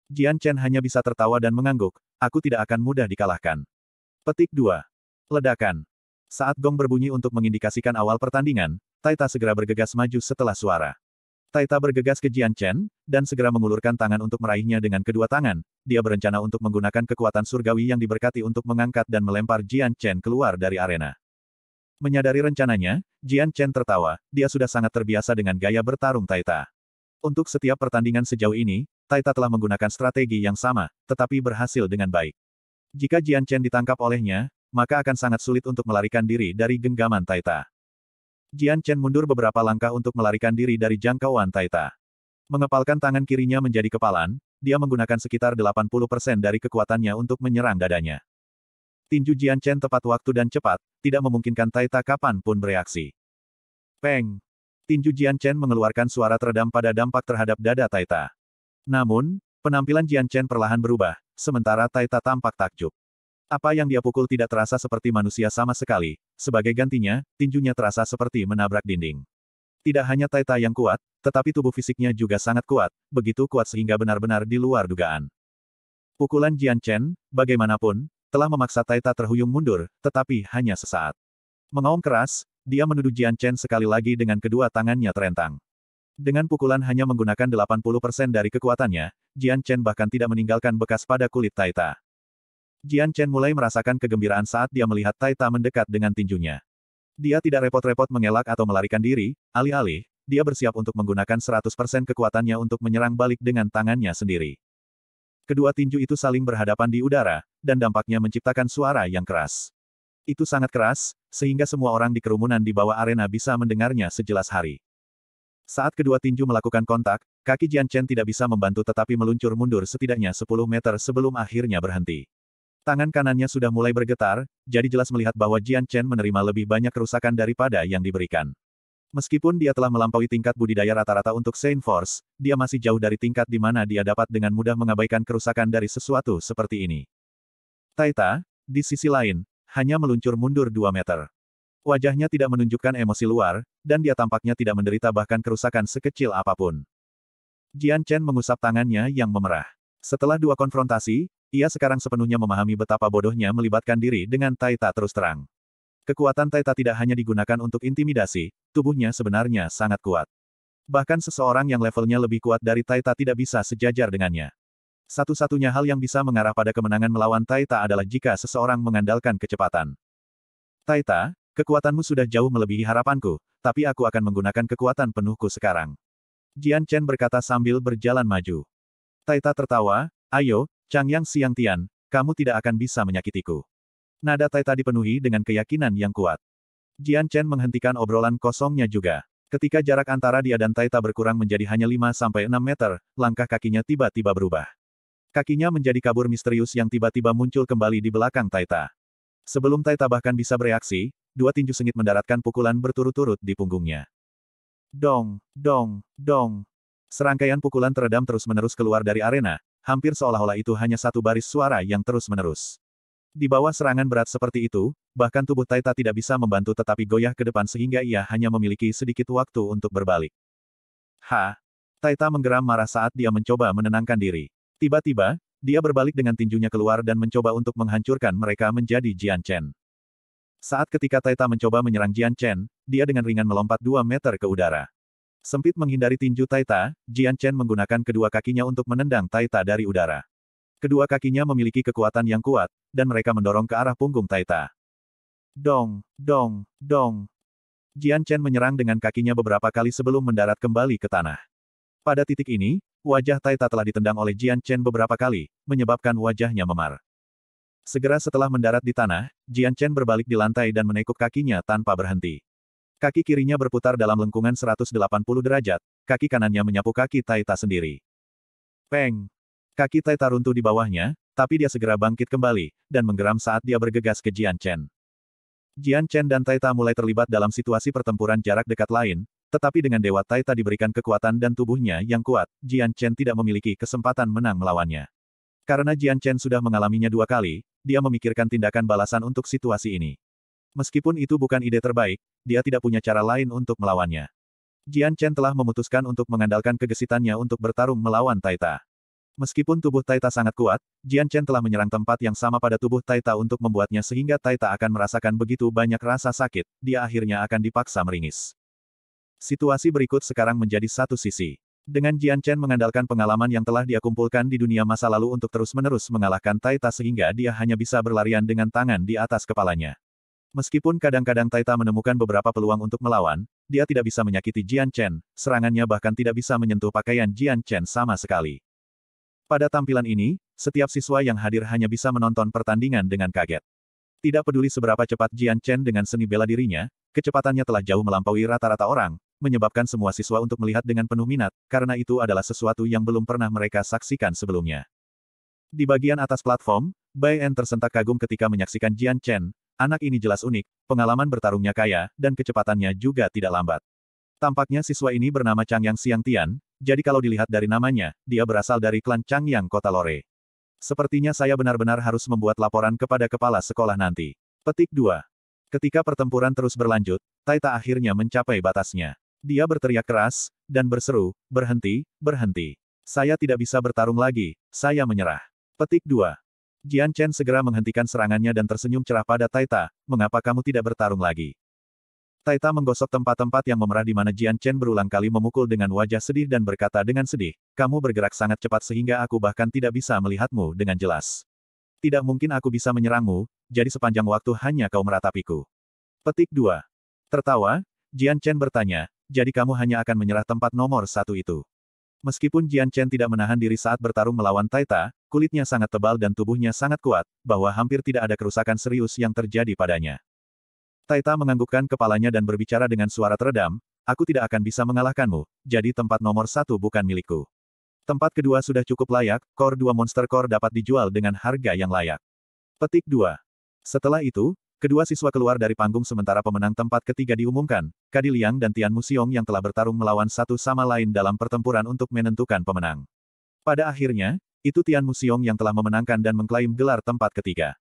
Jian Chen hanya bisa tertawa dan mengangguk, Aku tidak akan mudah dikalahkan. Petik 2. Ledakan. Saat gong berbunyi untuk mengindikasikan awal pertandingan, Taita segera bergegas maju setelah suara. Taita bergegas ke Jian Chen, dan segera mengulurkan tangan untuk meraihnya dengan kedua tangan. Dia berencana untuk menggunakan kekuatan surgawi yang diberkati untuk mengangkat dan melempar Jian Chen keluar dari arena. Menyadari rencananya, Jian Chen tertawa, dia sudah sangat terbiasa dengan gaya bertarung Taita. Untuk setiap pertandingan sejauh ini, Taita telah menggunakan strategi yang sama, tetapi berhasil dengan baik. Jika Jian Chen ditangkap olehnya, maka akan sangat sulit untuk melarikan diri dari genggaman Taita. Jian Chen mundur beberapa langkah untuk melarikan diri dari jangkauan Taita. Mengepalkan tangan kirinya menjadi kepalan, dia menggunakan sekitar 80% dari kekuatannya untuk menyerang dadanya. Tinju Jian Chen tepat waktu dan cepat, tidak memungkinkan Taita kapan pun bereaksi. Peng! Tinju Jian Chen mengeluarkan suara teredam pada dampak terhadap dada Taita. Namun, penampilan Jian Chen perlahan berubah, sementara Taita tampak takjub. Apa yang dia pukul tidak terasa seperti manusia sama sekali, sebagai gantinya, tinjunya terasa seperti menabrak dinding. Tidak hanya Taita yang kuat, tetapi tubuh fisiknya juga sangat kuat, begitu kuat sehingga benar-benar di luar dugaan. Pukulan Jian Chen, bagaimanapun, telah memaksa Taita terhuyung mundur, tetapi hanya sesaat. Mengaum keras, dia menuduh Jian Chen sekali lagi dengan kedua tangannya terentang. Dengan pukulan hanya menggunakan 80% dari kekuatannya, Jian Chen bahkan tidak meninggalkan bekas pada kulit Taita. Jian Chen mulai merasakan kegembiraan saat dia melihat Taita mendekat dengan tinjunya. Dia tidak repot-repot mengelak atau melarikan diri, alih-alih, dia bersiap untuk menggunakan 100% kekuatannya untuk menyerang balik dengan tangannya sendiri. Kedua tinju itu saling berhadapan di udara, dan dampaknya menciptakan suara yang keras. Itu sangat keras, sehingga semua orang di kerumunan di bawah arena bisa mendengarnya sejelas hari. Saat kedua tinju melakukan kontak, kaki Jian Chen tidak bisa membantu tetapi meluncur mundur setidaknya 10 meter sebelum akhirnya berhenti. Tangan kanannya sudah mulai bergetar, jadi jelas melihat bahwa Jian Chen menerima lebih banyak kerusakan daripada yang diberikan. Meskipun dia telah melampaui tingkat budidaya rata-rata untuk Saint Force, dia masih jauh dari tingkat di mana dia dapat dengan mudah mengabaikan kerusakan dari sesuatu seperti ini. Taita, di sisi lain, hanya meluncur mundur 2 meter. Wajahnya tidak menunjukkan emosi luar, dan dia tampaknya tidak menderita bahkan kerusakan sekecil apapun. Jian Chen mengusap tangannya yang memerah. Setelah dua konfrontasi, ia sekarang sepenuhnya memahami betapa bodohnya melibatkan diri dengan Taita terus terang. Kekuatan Taita tidak hanya digunakan untuk intimidasi, tubuhnya sebenarnya sangat kuat. Bahkan seseorang yang levelnya lebih kuat dari Taita tidak bisa sejajar dengannya. Satu-satunya hal yang bisa mengarah pada kemenangan melawan Taita adalah jika seseorang mengandalkan kecepatan. Taita, Kekuatanmu sudah jauh melebihi harapanku, tapi aku akan menggunakan kekuatan penuhku sekarang. Jian Chen berkata sambil berjalan maju. Taita tertawa, ayo, Changyang Siang Tian, kamu tidak akan bisa menyakitiku. Nada Taita dipenuhi dengan keyakinan yang kuat. Jian Chen menghentikan obrolan kosongnya juga. Ketika jarak antara dia dan Taita berkurang menjadi hanya 5-6 meter, langkah kakinya tiba-tiba berubah. Kakinya menjadi kabur misterius yang tiba-tiba muncul kembali di belakang Taita. Sebelum Taita bahkan bisa bereaksi, dua tinju sengit mendaratkan pukulan berturut-turut di punggungnya. Dong, dong, dong. Serangkaian pukulan teredam terus-menerus keluar dari arena, hampir seolah-olah itu hanya satu baris suara yang terus-menerus. Di bawah serangan berat seperti itu, bahkan tubuh Taita tidak bisa membantu tetapi goyah ke depan sehingga ia hanya memiliki sedikit waktu untuk berbalik. Ha! Taita menggeram marah saat dia mencoba menenangkan diri. Tiba-tiba, dia berbalik dengan tinjunya keluar dan mencoba untuk menghancurkan mereka menjadi Jian Chen. Saat ketika Taita mencoba menyerang Jian Chen, dia dengan ringan melompat 2 meter ke udara. Sempit menghindari tinju Taita, Jian Chen menggunakan kedua kakinya untuk menendang Taita dari udara. Kedua kakinya memiliki kekuatan yang kuat, dan mereka mendorong ke arah punggung Taita. Dong, dong, dong. Jian Chen menyerang dengan kakinya beberapa kali sebelum mendarat kembali ke tanah. Pada titik ini, wajah Taita telah ditendang oleh Jian Chen beberapa kali, menyebabkan wajahnya memar. Segera setelah mendarat di tanah, Jian Chen berbalik di lantai dan menekuk kakinya tanpa berhenti. Kaki kirinya berputar dalam lengkungan 180 derajat, kaki kanannya menyapu kaki Taita sendiri. Peng! Kaki Taita runtuh di bawahnya, tapi dia segera bangkit kembali, dan menggeram saat dia bergegas ke Jian Chen. Jian Chen dan Taita mulai terlibat dalam situasi pertempuran jarak dekat lain, tetapi dengan Dewa Taita diberikan kekuatan dan tubuhnya yang kuat, Jian Chen tidak memiliki kesempatan menang melawannya. Karena Jian Chen sudah mengalaminya dua kali, dia memikirkan tindakan balasan untuk situasi ini. Meskipun itu bukan ide terbaik, dia tidak punya cara lain untuk melawannya. Jian Chen telah memutuskan untuk mengandalkan kegesitannya untuk bertarung melawan Taita. Meskipun tubuh Taita sangat kuat, Jian Chen telah menyerang tempat yang sama pada tubuh Taita untuk membuatnya sehingga Taita akan merasakan begitu banyak rasa sakit, dia akhirnya akan dipaksa meringis. Situasi berikut sekarang menjadi satu sisi. Dengan Jian Chen mengandalkan pengalaman yang telah dia kumpulkan di dunia masa lalu untuk terus-menerus mengalahkan Taita sehingga dia hanya bisa berlarian dengan tangan di atas kepalanya. Meskipun kadang-kadang Taita menemukan beberapa peluang untuk melawan, dia tidak bisa menyakiti Jian Chen, serangannya bahkan tidak bisa menyentuh pakaian Jian Chen sama sekali. Pada tampilan ini, setiap siswa yang hadir hanya bisa menonton pertandingan dengan kaget. Tidak peduli seberapa cepat Jian Chen dengan seni bela dirinya, kecepatannya telah jauh melampaui rata-rata orang, menyebabkan semua siswa untuk melihat dengan penuh minat, karena itu adalah sesuatu yang belum pernah mereka saksikan sebelumnya. Di bagian atas platform, Bai En tersentak kagum ketika menyaksikan Jian Chen, anak ini jelas unik, pengalaman bertarungnya kaya, dan kecepatannya juga tidak lambat. Tampaknya siswa ini bernama Chang Yang Siang Tian, jadi kalau dilihat dari namanya, dia berasal dari klan Chang Yang Kota Lore. Sepertinya saya benar-benar harus membuat laporan kepada kepala sekolah nanti. Petik 2. Ketika pertempuran terus berlanjut, Taita akhirnya mencapai batasnya. Dia berteriak keras, dan berseru, berhenti, berhenti. Saya tidak bisa bertarung lagi, saya menyerah. Petik 2. Jian Chen segera menghentikan serangannya dan tersenyum cerah pada Taita, mengapa kamu tidak bertarung lagi? Taita menggosok tempat-tempat yang memerah di mana Jian Chen berulang kali memukul dengan wajah sedih dan berkata dengan sedih, kamu bergerak sangat cepat sehingga aku bahkan tidak bisa melihatmu dengan jelas. Tidak mungkin aku bisa menyerangmu, jadi sepanjang waktu hanya kau meratapiku. Petik 2. Tertawa, Jian Chen bertanya, jadi kamu hanya akan menyerah tempat nomor satu itu. Meskipun Jian Chen tidak menahan diri saat bertarung melawan Taita, kulitnya sangat tebal dan tubuhnya sangat kuat, bahwa hampir tidak ada kerusakan serius yang terjadi padanya. Taita menganggukkan kepalanya dan berbicara dengan suara teredam, aku tidak akan bisa mengalahkanmu, jadi tempat nomor satu bukan milikku. Tempat kedua sudah cukup layak, Kor dua monster kor dapat dijual dengan harga yang layak. Petik 2. Setelah itu, Kedua siswa keluar dari panggung sementara pemenang tempat ketiga diumumkan, Kadi Liang dan Tian Musiong yang telah bertarung melawan satu sama lain dalam pertempuran untuk menentukan pemenang. Pada akhirnya, itu Tian Musiong yang telah memenangkan dan mengklaim gelar tempat ketiga.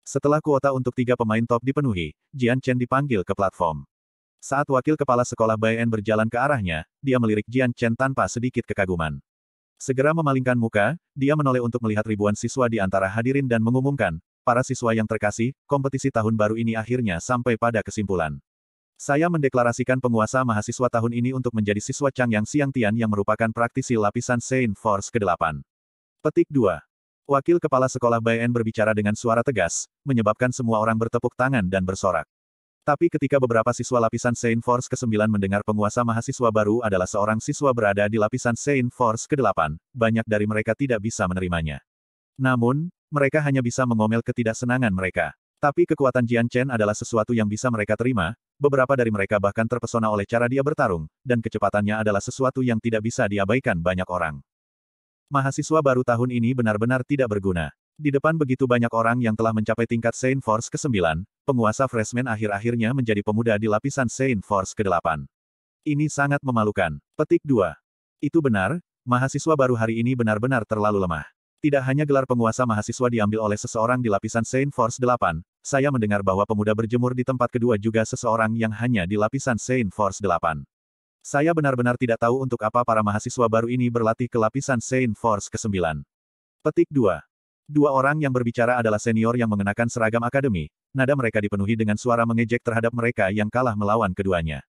Setelah kuota untuk tiga pemain top dipenuhi, Jian Chen dipanggil ke platform. Saat wakil kepala sekolah Bai berjalan ke arahnya, dia melirik Jian Chen tanpa sedikit kekaguman. Segera memalingkan muka, dia menoleh untuk melihat ribuan siswa di antara hadirin dan mengumumkan, Para siswa yang terkasih, kompetisi tahun baru ini akhirnya sampai pada kesimpulan. Saya mendeklarasikan penguasa mahasiswa tahun ini untuk menjadi siswa Siang Tian yang merupakan praktisi lapisan Saint Force ke-8. Petik 2. Wakil Kepala Sekolah Bayan berbicara dengan suara tegas, menyebabkan semua orang bertepuk tangan dan bersorak. Tapi ketika beberapa siswa lapisan Saint Force ke-9 mendengar penguasa mahasiswa baru adalah seorang siswa berada di lapisan Saint Force ke-8, banyak dari mereka tidak bisa menerimanya. Namun, mereka hanya bisa mengomel ketidaksenangan mereka. Tapi kekuatan Jian Chen adalah sesuatu yang bisa mereka terima, beberapa dari mereka bahkan terpesona oleh cara dia bertarung, dan kecepatannya adalah sesuatu yang tidak bisa diabaikan banyak orang. Mahasiswa baru tahun ini benar-benar tidak berguna. Di depan begitu banyak orang yang telah mencapai tingkat Saint Force ke-9, penguasa freshman akhir-akhirnya menjadi pemuda di lapisan Saint Force ke-8. Ini sangat memalukan. Petik 2. Itu benar, mahasiswa baru hari ini benar-benar terlalu lemah. Tidak hanya gelar penguasa mahasiswa diambil oleh seseorang di lapisan Saint Force 8, saya mendengar bahwa pemuda berjemur di tempat kedua juga seseorang yang hanya di lapisan Saint Force 8. Saya benar-benar tidak tahu untuk apa para mahasiswa baru ini berlatih ke lapisan Saint Force ke-9. Petik 2. Dua orang yang berbicara adalah senior yang mengenakan seragam akademi, nada mereka dipenuhi dengan suara mengejek terhadap mereka yang kalah melawan keduanya.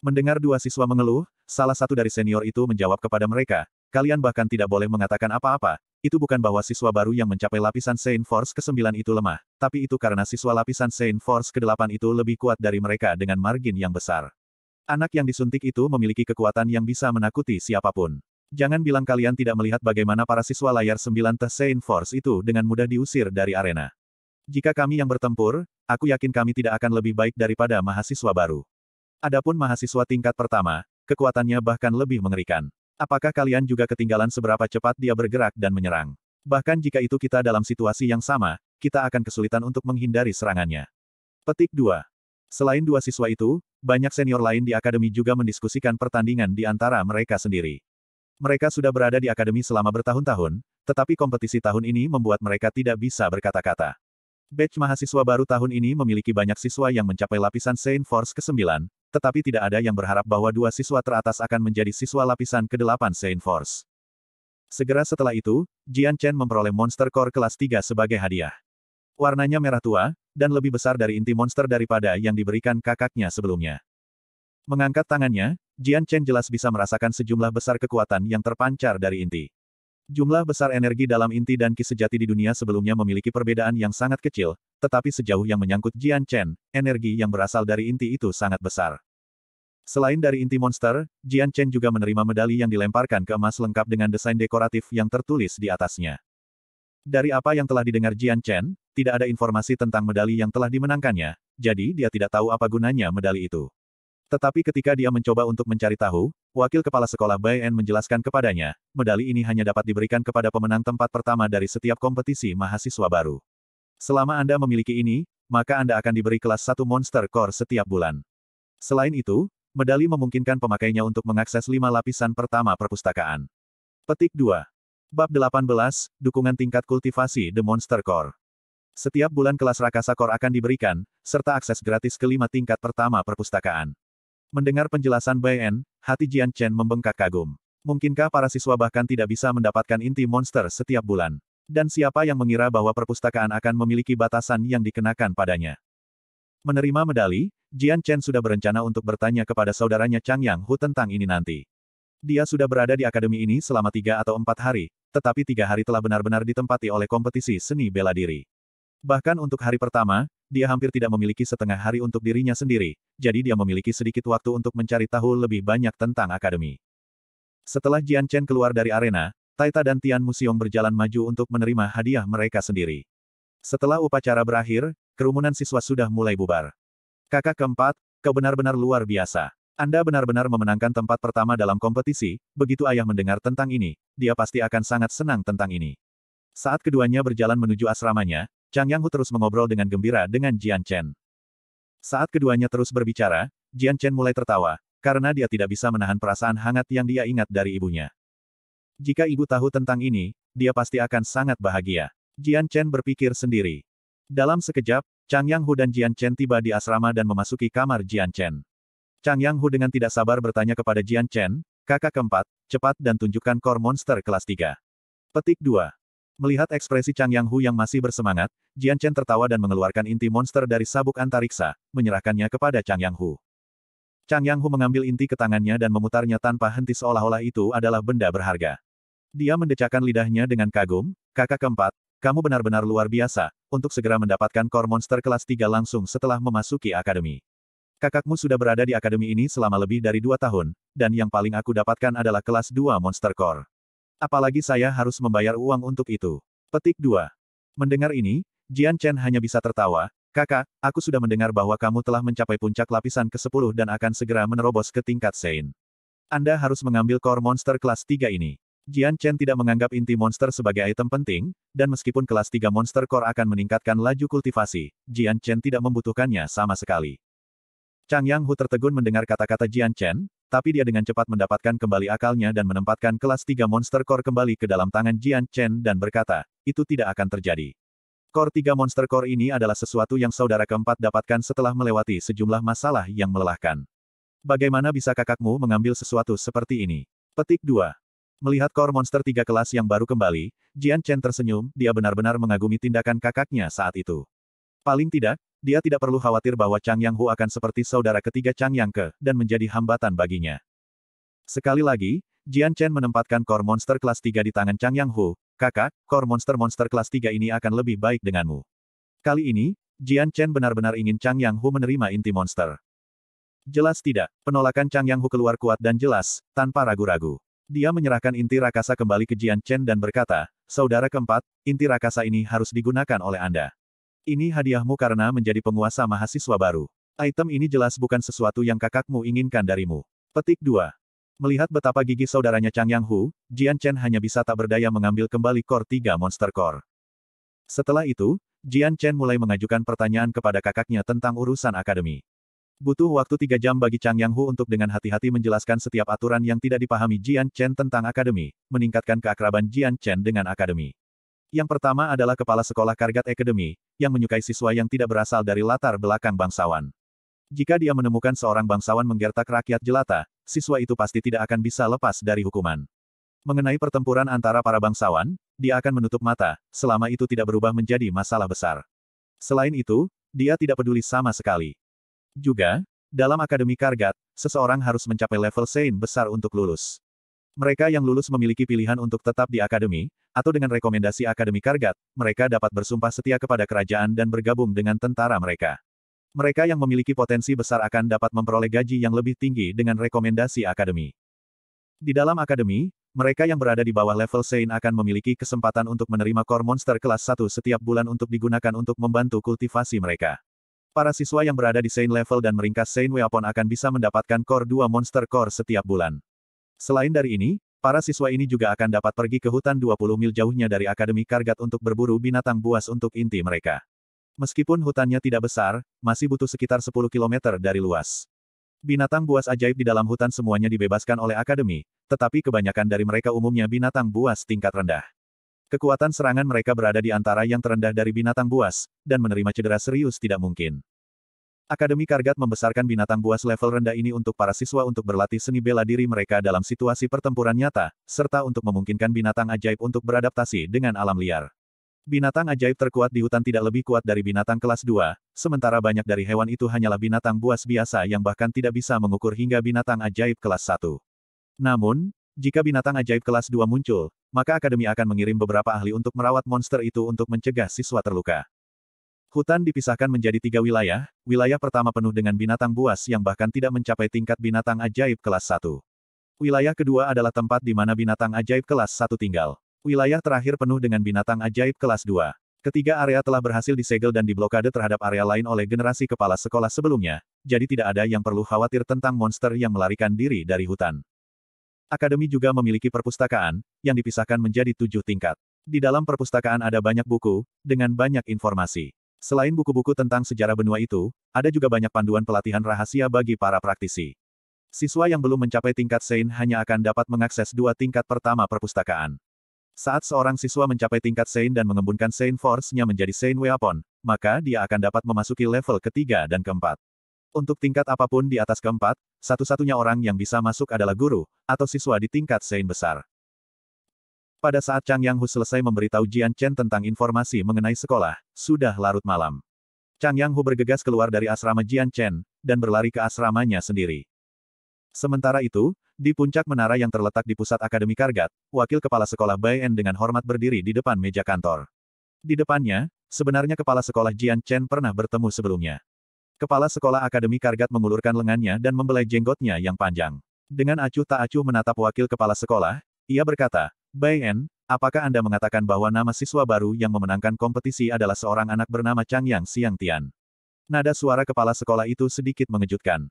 Mendengar dua siswa mengeluh, salah satu dari senior itu menjawab kepada mereka, kalian bahkan tidak boleh mengatakan apa-apa, itu bukan bahwa siswa baru yang mencapai lapisan Saint Force ke-9 itu lemah, tapi itu karena siswa lapisan Saint Force ke-8 itu lebih kuat dari mereka dengan margin yang besar. Anak yang disuntik itu memiliki kekuatan yang bisa menakuti siapapun. Jangan bilang kalian tidak melihat bagaimana para siswa layar 9 Teh Saint Force itu dengan mudah diusir dari arena. Jika kami yang bertempur, aku yakin kami tidak akan lebih baik daripada mahasiswa baru. Adapun mahasiswa tingkat pertama, kekuatannya bahkan lebih mengerikan. Apakah kalian juga ketinggalan seberapa cepat dia bergerak dan menyerang? Bahkan jika itu kita dalam situasi yang sama, kita akan kesulitan untuk menghindari serangannya. Petik 2. Selain dua siswa itu, banyak senior lain di akademi juga mendiskusikan pertandingan di antara mereka sendiri. Mereka sudah berada di akademi selama bertahun-tahun, tetapi kompetisi tahun ini membuat mereka tidak bisa berkata-kata. Batch mahasiswa baru tahun ini memiliki banyak siswa yang mencapai lapisan Saint Force ke-9, tetapi tidak ada yang berharap bahwa dua siswa teratas akan menjadi siswa lapisan ke-8 Saint Force. Segera setelah itu, Jian Chen memperoleh Monster Core kelas 3 sebagai hadiah. Warnanya merah tua, dan lebih besar dari inti monster daripada yang diberikan kakaknya sebelumnya. Mengangkat tangannya, Jian Chen jelas bisa merasakan sejumlah besar kekuatan yang terpancar dari inti. Jumlah besar energi dalam inti dan ki sejati di dunia sebelumnya memiliki perbedaan yang sangat kecil, tetapi sejauh yang menyangkut Jian Chen, energi yang berasal dari inti itu sangat besar. Selain dari inti monster, Jian Chen juga menerima medali yang dilemparkan ke emas lengkap dengan desain dekoratif yang tertulis di atasnya. Dari apa yang telah didengar Jian Chen, tidak ada informasi tentang medali yang telah dimenangkannya, jadi dia tidak tahu apa gunanya medali itu. Tetapi ketika dia mencoba untuk mencari tahu, wakil kepala sekolah Bai En menjelaskan kepadanya, medali ini hanya dapat diberikan kepada pemenang tempat pertama dari setiap kompetisi mahasiswa baru. Selama Anda memiliki ini, maka Anda akan diberi kelas satu Monster Core setiap bulan. Selain itu, medali memungkinkan pemakainya untuk mengakses lima lapisan pertama perpustakaan. Petik 2. Bab 18, Dukungan Tingkat Kultivasi The Monster Core. Setiap bulan kelas Rakasa Core akan diberikan, serta akses gratis ke lima tingkat pertama perpustakaan. Mendengar penjelasan Bai hati Jian Chen membengkak kagum. Mungkinkah para siswa bahkan tidak bisa mendapatkan inti monster setiap bulan? Dan siapa yang mengira bahwa perpustakaan akan memiliki batasan yang dikenakan padanya? Menerima medali, Jian Chen sudah berencana untuk bertanya kepada saudaranya Chang Yang Hu tentang ini nanti. Dia sudah berada di akademi ini selama tiga atau empat hari, tetapi tiga hari telah benar-benar ditempati oleh kompetisi seni bela diri. Bahkan untuk hari pertama, dia hampir tidak memiliki setengah hari untuk dirinya sendiri, jadi dia memiliki sedikit waktu untuk mencari tahu lebih banyak tentang akademi. Setelah Jian Chen keluar dari arena, Taita dan Tian Museum berjalan maju untuk menerima hadiah mereka sendiri. Setelah upacara berakhir, kerumunan siswa sudah mulai bubar. Kakak keempat, kau benar-benar luar biasa. Anda benar-benar memenangkan tempat pertama dalam kompetisi, begitu ayah mendengar tentang ini, dia pasti akan sangat senang tentang ini. Saat keduanya berjalan menuju asramanya, Chang Yang Hu terus mengobrol dengan gembira dengan Jian Chen. Saat keduanya terus berbicara, Jian Chen mulai tertawa, karena dia tidak bisa menahan perasaan hangat yang dia ingat dari ibunya. Jika ibu tahu tentang ini, dia pasti akan sangat bahagia. Jian Chen berpikir sendiri. Dalam sekejap, Chang Yang Hu dan Jian Chen tiba di asrama dan memasuki kamar Jian Chen. Chang Yang Hu dengan tidak sabar bertanya kepada Jian Chen, kakak keempat, cepat dan tunjukkan core monster kelas 3. Petik 2. Melihat ekspresi Chang Yang Hu yang masih bersemangat, Jian Chen tertawa dan mengeluarkan inti monster dari sabuk antariksa, menyerahkannya kepada Chang Yang Hu. Chang Yang Hu mengambil inti ke tangannya dan memutarnya tanpa henti seolah-olah itu adalah benda berharga. Dia mendecakkan lidahnya dengan kagum, kakak keempat, kamu benar-benar luar biasa, untuk segera mendapatkan core monster kelas 3 langsung setelah memasuki akademi. Kakakmu sudah berada di akademi ini selama lebih dari dua tahun, dan yang paling aku dapatkan adalah kelas 2 monster core. Apalagi saya harus membayar uang untuk itu. Petik 2. Mendengar ini, Jian Chen hanya bisa tertawa, Kakak, aku sudah mendengar bahwa kamu telah mencapai puncak lapisan ke-10 dan akan segera menerobos ke tingkat Sein. Anda harus mengambil core monster kelas 3 ini. Jian Chen tidak menganggap inti monster sebagai item penting, dan meskipun kelas 3 monster core akan meningkatkan laju kultivasi, Jian Chen tidak membutuhkannya sama sekali. Chang Yang Hu tertegun mendengar kata-kata Jian Chen, tapi dia dengan cepat mendapatkan kembali akalnya dan menempatkan kelas tiga Monster Core kembali ke dalam tangan Jian Chen dan berkata, itu tidak akan terjadi. Core tiga Monster Core ini adalah sesuatu yang saudara keempat dapatkan setelah melewati sejumlah masalah yang melelahkan. Bagaimana bisa kakakmu mengambil sesuatu seperti ini? Petik 2. Melihat core monster tiga kelas yang baru kembali, Jian Chen tersenyum, dia benar-benar mengagumi tindakan kakaknya saat itu. Paling tidak, dia tidak perlu khawatir bahwa Chang Yang Hu akan seperti saudara ketiga Chang Yang Ke, dan menjadi hambatan baginya. Sekali lagi, Jian Chen menempatkan core monster kelas 3 di tangan Chang Yang Hu, kakak, core monster-monster kelas 3 ini akan lebih baik denganmu. Kali ini, Jian Chen benar-benar ingin Chang Yang Hu menerima inti monster. Jelas tidak, penolakan Chang Yang Hu keluar kuat dan jelas, tanpa ragu-ragu. Dia menyerahkan inti rakasa kembali ke Jian Chen dan berkata, Saudara keempat, inti rakasa ini harus digunakan oleh Anda. Ini hadiahmu karena menjadi penguasa mahasiswa baru. Item ini jelas bukan sesuatu yang kakakmu inginkan darimu. Petik 2. Melihat betapa gigi saudaranya Chang Yang Hu, Jian Chen hanya bisa tak berdaya mengambil kembali kor tiga monster core. Setelah itu, Jian Chen mulai mengajukan pertanyaan kepada kakaknya tentang urusan akademi. Butuh waktu tiga jam bagi Chang Yang Hu untuk dengan hati-hati menjelaskan setiap aturan yang tidak dipahami Jian Chen tentang akademi, meningkatkan keakraban Jian Chen dengan akademi. Yang pertama adalah kepala sekolah Kargat Academy, yang menyukai siswa yang tidak berasal dari latar belakang bangsawan. Jika dia menemukan seorang bangsawan menggertak rakyat jelata, siswa itu pasti tidak akan bisa lepas dari hukuman. Mengenai pertempuran antara para bangsawan, dia akan menutup mata, selama itu tidak berubah menjadi masalah besar. Selain itu, dia tidak peduli sama sekali. Juga, dalam Akademi Kargat, seseorang harus mencapai level Sein besar untuk lulus. Mereka yang lulus memiliki pilihan untuk tetap di akademi, atau dengan rekomendasi Akademi Kargat, mereka dapat bersumpah setia kepada kerajaan dan bergabung dengan tentara mereka. Mereka yang memiliki potensi besar akan dapat memperoleh gaji yang lebih tinggi dengan rekomendasi Akademi. Di dalam Akademi, mereka yang berada di bawah level Sein akan memiliki kesempatan untuk menerima core monster kelas 1 setiap bulan untuk digunakan untuk membantu kultivasi mereka. Para siswa yang berada di Sein level dan meringkas Sein Weapon akan bisa mendapatkan core 2 monster core setiap bulan. Selain dari ini, Para siswa ini juga akan dapat pergi ke hutan 20 mil jauhnya dari Akademi Kargat untuk berburu binatang buas untuk inti mereka. Meskipun hutannya tidak besar, masih butuh sekitar 10 km dari luas. Binatang buas ajaib di dalam hutan semuanya dibebaskan oleh Akademi, tetapi kebanyakan dari mereka umumnya binatang buas tingkat rendah. Kekuatan serangan mereka berada di antara yang terendah dari binatang buas, dan menerima cedera serius tidak mungkin. Akademi Kargat membesarkan binatang buas level rendah ini untuk para siswa untuk berlatih seni bela diri mereka dalam situasi pertempuran nyata, serta untuk memungkinkan binatang ajaib untuk beradaptasi dengan alam liar. Binatang ajaib terkuat di hutan tidak lebih kuat dari binatang kelas 2, sementara banyak dari hewan itu hanyalah binatang buas biasa yang bahkan tidak bisa mengukur hingga binatang ajaib kelas 1. Namun, jika binatang ajaib kelas 2 muncul, maka akademi akan mengirim beberapa ahli untuk merawat monster itu untuk mencegah siswa terluka. Hutan dipisahkan menjadi tiga wilayah, wilayah pertama penuh dengan binatang buas yang bahkan tidak mencapai tingkat binatang ajaib kelas 1. Wilayah kedua adalah tempat di mana binatang ajaib kelas 1 tinggal. Wilayah terakhir penuh dengan binatang ajaib kelas 2. Ketiga area telah berhasil disegel dan diblokade terhadap area lain oleh generasi kepala sekolah sebelumnya, jadi tidak ada yang perlu khawatir tentang monster yang melarikan diri dari hutan. Akademi juga memiliki perpustakaan, yang dipisahkan menjadi tujuh tingkat. Di dalam perpustakaan ada banyak buku, dengan banyak informasi. Selain buku-buku tentang sejarah benua itu, ada juga banyak panduan pelatihan rahasia bagi para praktisi. Siswa yang belum mencapai tingkat Sein hanya akan dapat mengakses dua tingkat pertama perpustakaan. Saat seorang siswa mencapai tingkat Sein dan mengembunkan Sein Force-nya menjadi Sein Weapon, maka dia akan dapat memasuki level ketiga dan keempat. Untuk tingkat apapun di atas keempat, satu-satunya orang yang bisa masuk adalah guru, atau siswa di tingkat Sein besar. Pada saat Chang Yang Hu selesai memberitahu Jian Chen tentang informasi mengenai sekolah, sudah larut malam. Chang Yang Hu bergegas keluar dari asrama Jian Chen, dan berlari ke asramanya sendiri. Sementara itu, di puncak menara yang terletak di pusat Akademi Kargat, wakil kepala sekolah Bai En dengan hormat berdiri di depan meja kantor. Di depannya, sebenarnya kepala sekolah Jian Chen pernah bertemu sebelumnya. Kepala sekolah Akademi Kargat mengulurkan lengannya dan membelai jenggotnya yang panjang. Dengan acuh tak acuh menatap wakil kepala sekolah, ia berkata, Bai En, apakah Anda mengatakan bahwa nama siswa baru yang memenangkan kompetisi adalah seorang anak bernama Chang Yang Xiang Tian? Nada suara kepala sekolah itu sedikit mengejutkan.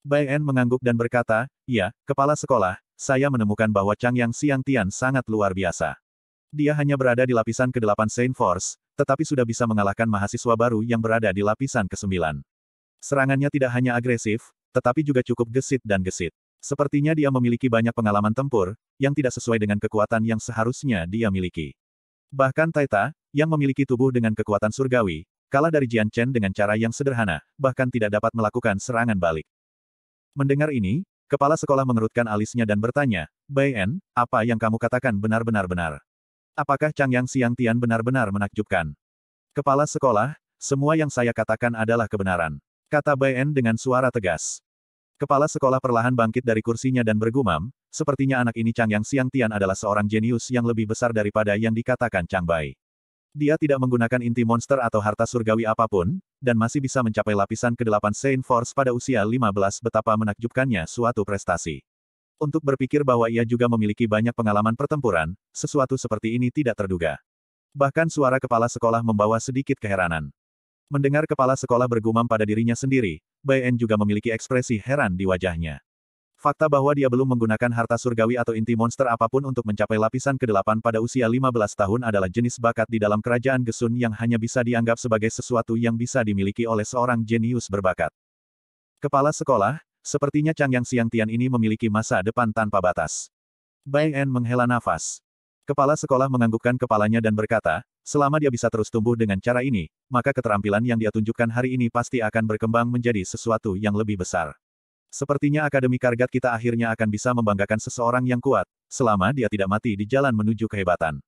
Bai En mengangguk dan berkata, Ya, kepala sekolah, saya menemukan bahwa Chang Yang Xiang Tian sangat luar biasa. Dia hanya berada di lapisan ke-8 Saint Force, tetapi sudah bisa mengalahkan mahasiswa baru yang berada di lapisan ke-9. Serangannya tidak hanya agresif, tetapi juga cukup gesit dan gesit. Sepertinya dia memiliki banyak pengalaman tempur, yang tidak sesuai dengan kekuatan yang seharusnya dia miliki. Bahkan Taita, yang memiliki tubuh dengan kekuatan surgawi, kalah dari Jian Chen dengan cara yang sederhana, bahkan tidak dapat melakukan serangan balik. Mendengar ini, kepala sekolah mengerutkan alisnya dan bertanya, Bai En, apa yang kamu katakan benar-benar benar? Apakah Chang Yang Siang Tian benar-benar menakjubkan? Kepala sekolah, semua yang saya katakan adalah kebenaran. Kata Bai En dengan suara tegas. Kepala sekolah perlahan bangkit dari kursinya dan bergumam, sepertinya anak ini Chang Yang Siang Tian adalah seorang jenius yang lebih besar daripada yang dikatakan Chang Bai. Dia tidak menggunakan inti monster atau harta surgawi apapun, dan masih bisa mencapai lapisan ke-8 Saint Force pada usia 15 betapa menakjubkannya suatu prestasi. Untuk berpikir bahwa ia juga memiliki banyak pengalaman pertempuran, sesuatu seperti ini tidak terduga. Bahkan suara kepala sekolah membawa sedikit keheranan. Mendengar kepala sekolah bergumam pada dirinya sendiri, En juga memiliki ekspresi heran di wajahnya. Fakta bahwa dia belum menggunakan harta surgawi atau inti monster apapun untuk mencapai lapisan ke-8 pada usia 15 tahun adalah jenis bakat di dalam kerajaan Gesun yang hanya bisa dianggap sebagai sesuatu yang bisa dimiliki oleh seorang jenius berbakat. Kepala sekolah, sepertinya Chang Yang Siang Tian ini memiliki masa depan tanpa batas. Bai En menghela nafas. Kepala sekolah menganggukkan kepalanya dan berkata, selama dia bisa terus tumbuh dengan cara ini, maka keterampilan yang dia tunjukkan hari ini pasti akan berkembang menjadi sesuatu yang lebih besar. Sepertinya akademi kargat kita akhirnya akan bisa membanggakan seseorang yang kuat, selama dia tidak mati di jalan menuju kehebatan.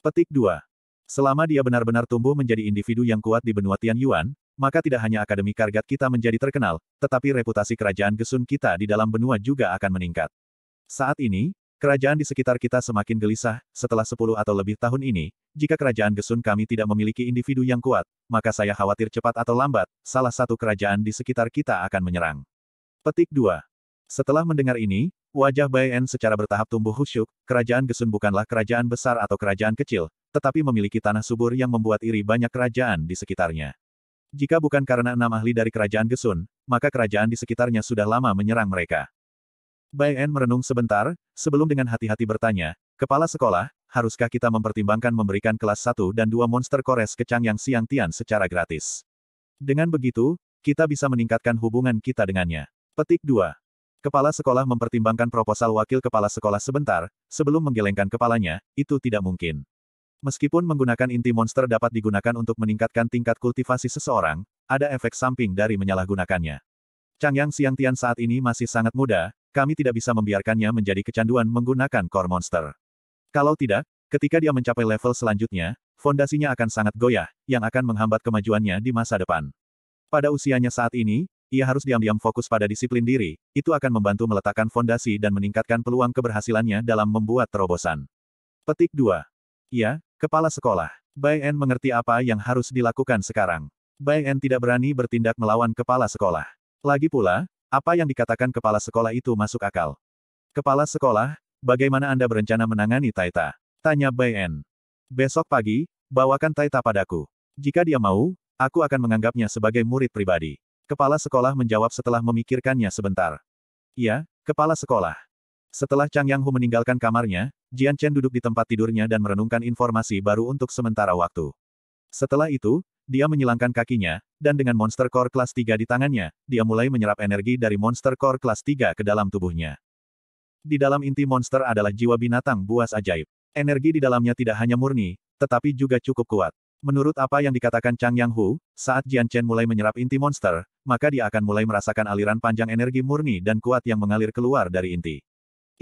Petik 2. Selama dia benar-benar tumbuh menjadi individu yang kuat di benua Tian Yuan, maka tidak hanya akademi kargat kita menjadi terkenal, tetapi reputasi kerajaan Gesun kita di dalam benua juga akan meningkat. Saat ini, Kerajaan di sekitar kita semakin gelisah, setelah 10 atau lebih tahun ini, jika kerajaan Gesun kami tidak memiliki individu yang kuat, maka saya khawatir cepat atau lambat, salah satu kerajaan di sekitar kita akan menyerang. Petik 2. Setelah mendengar ini, wajah Bayan secara bertahap tumbuh khusyuk, kerajaan Gesun bukanlah kerajaan besar atau kerajaan kecil, tetapi memiliki tanah subur yang membuat iri banyak kerajaan di sekitarnya. Jika bukan karena enam ahli dari kerajaan Gesun, maka kerajaan di sekitarnya sudah lama menyerang mereka. Bai En merenung sebentar, sebelum dengan hati-hati bertanya, Kepala sekolah, haruskah kita mempertimbangkan memberikan kelas 1 dan 2 monster kores ke Chang Yang siang Tian secara gratis? Dengan begitu, kita bisa meningkatkan hubungan kita dengannya. Petik 2. Kepala sekolah mempertimbangkan proposal wakil kepala sekolah sebentar, sebelum menggelengkan kepalanya, itu tidak mungkin. Meskipun menggunakan inti monster dapat digunakan untuk meningkatkan tingkat kultivasi seseorang, ada efek samping dari menyalahgunakannya. Chang Yang Tian saat ini masih sangat muda, kami tidak bisa membiarkannya menjadi kecanduan menggunakan core monster. Kalau tidak, ketika dia mencapai level selanjutnya, fondasinya akan sangat goyah, yang akan menghambat kemajuannya di masa depan. Pada usianya saat ini, ia harus diam-diam fokus pada disiplin diri, itu akan membantu meletakkan fondasi dan meningkatkan peluang keberhasilannya dalam membuat terobosan. Petik 2. Ia, kepala sekolah. Bai En mengerti apa yang harus dilakukan sekarang. Bai En tidak berani bertindak melawan kepala sekolah. Lagi pula, apa yang dikatakan kepala sekolah itu masuk akal. Kepala sekolah, bagaimana Anda berencana menangani Taita? Tanya Bai En. Besok pagi, bawakan Taita padaku. Jika dia mau, aku akan menganggapnya sebagai murid pribadi. Kepala sekolah menjawab setelah memikirkannya sebentar. Iya, kepala sekolah. Setelah Chang Yang Hu meninggalkan kamarnya, Jian Chen duduk di tempat tidurnya dan merenungkan informasi baru untuk sementara waktu. Setelah itu, dia menyilangkan kakinya, dan dengan monster core kelas 3 di tangannya, dia mulai menyerap energi dari monster core kelas 3 ke dalam tubuhnya. Di dalam inti monster adalah jiwa binatang buas ajaib. Energi di dalamnya tidak hanya murni, tetapi juga cukup kuat. Menurut apa yang dikatakan Chang Yang Hu, saat Jian Chen mulai menyerap inti monster, maka dia akan mulai merasakan aliran panjang energi murni dan kuat yang mengalir keluar dari inti.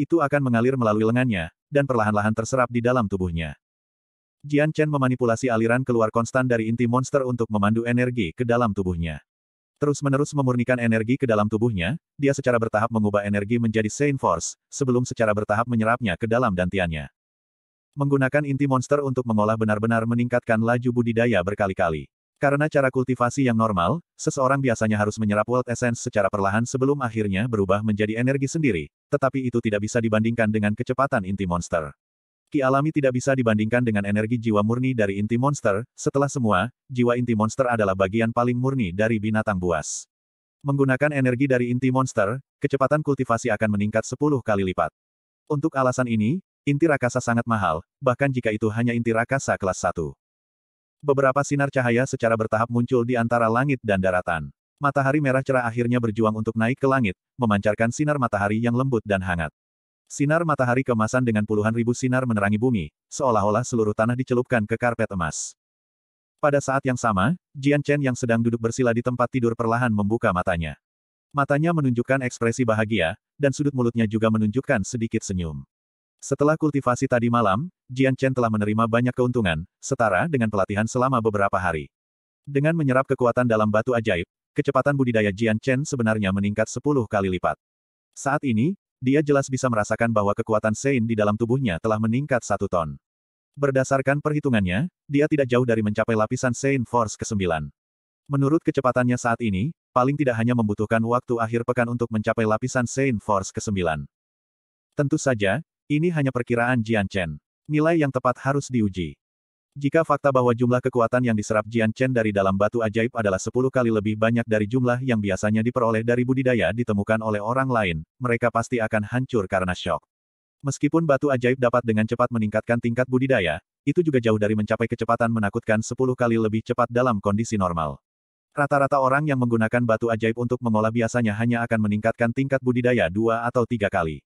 Itu akan mengalir melalui lengannya, dan perlahan-lahan terserap di dalam tubuhnya. Jian Chen memanipulasi aliran keluar konstan dari inti monster untuk memandu energi ke dalam tubuhnya. Terus-menerus memurnikan energi ke dalam tubuhnya, dia secara bertahap mengubah energi menjadi Saint Force, sebelum secara bertahap menyerapnya ke dalam dantiannya. Menggunakan inti monster untuk mengolah benar-benar meningkatkan laju budidaya berkali-kali. Karena cara kultivasi yang normal, seseorang biasanya harus menyerap World Essence secara perlahan sebelum akhirnya berubah menjadi energi sendiri, tetapi itu tidak bisa dibandingkan dengan kecepatan inti monster. Ki alami tidak bisa dibandingkan dengan energi jiwa murni dari inti monster, setelah semua, jiwa inti monster adalah bagian paling murni dari binatang buas. Menggunakan energi dari inti monster, kecepatan kultivasi akan meningkat 10 kali lipat. Untuk alasan ini, inti rakasa sangat mahal, bahkan jika itu hanya inti rakasa kelas 1. Beberapa sinar cahaya secara bertahap muncul di antara langit dan daratan. Matahari merah cerah akhirnya berjuang untuk naik ke langit, memancarkan sinar matahari yang lembut dan hangat. Sinar matahari kemasan dengan puluhan ribu sinar menerangi bumi, seolah-olah seluruh tanah dicelupkan ke karpet emas. Pada saat yang sama, Jian Chen yang sedang duduk bersila di tempat tidur perlahan membuka matanya. Matanya menunjukkan ekspresi bahagia, dan sudut mulutnya juga menunjukkan sedikit senyum. Setelah kultivasi tadi malam, Jian Chen telah menerima banyak keuntungan, setara dengan pelatihan selama beberapa hari. Dengan menyerap kekuatan dalam batu ajaib, kecepatan budidaya Jian Chen sebenarnya meningkat 10 kali lipat. Saat ini, dia jelas bisa merasakan bahwa kekuatan Sein di dalam tubuhnya telah meningkat satu ton. Berdasarkan perhitungannya, dia tidak jauh dari mencapai lapisan Sein Force ke-9. Menurut kecepatannya saat ini, paling tidak hanya membutuhkan waktu akhir pekan untuk mencapai lapisan Sein Force ke-9. Tentu saja, ini hanya perkiraan Jian Chen. Nilai yang tepat harus diuji. Jika fakta bahwa jumlah kekuatan yang diserap Jian Chen dari dalam batu ajaib adalah 10 kali lebih banyak dari jumlah yang biasanya diperoleh dari budidaya ditemukan oleh orang lain, mereka pasti akan hancur karena shock. Meskipun batu ajaib dapat dengan cepat meningkatkan tingkat budidaya, itu juga jauh dari mencapai kecepatan menakutkan 10 kali lebih cepat dalam kondisi normal. Rata-rata orang yang menggunakan batu ajaib untuk mengolah biasanya hanya akan meningkatkan tingkat budidaya dua atau tiga kali.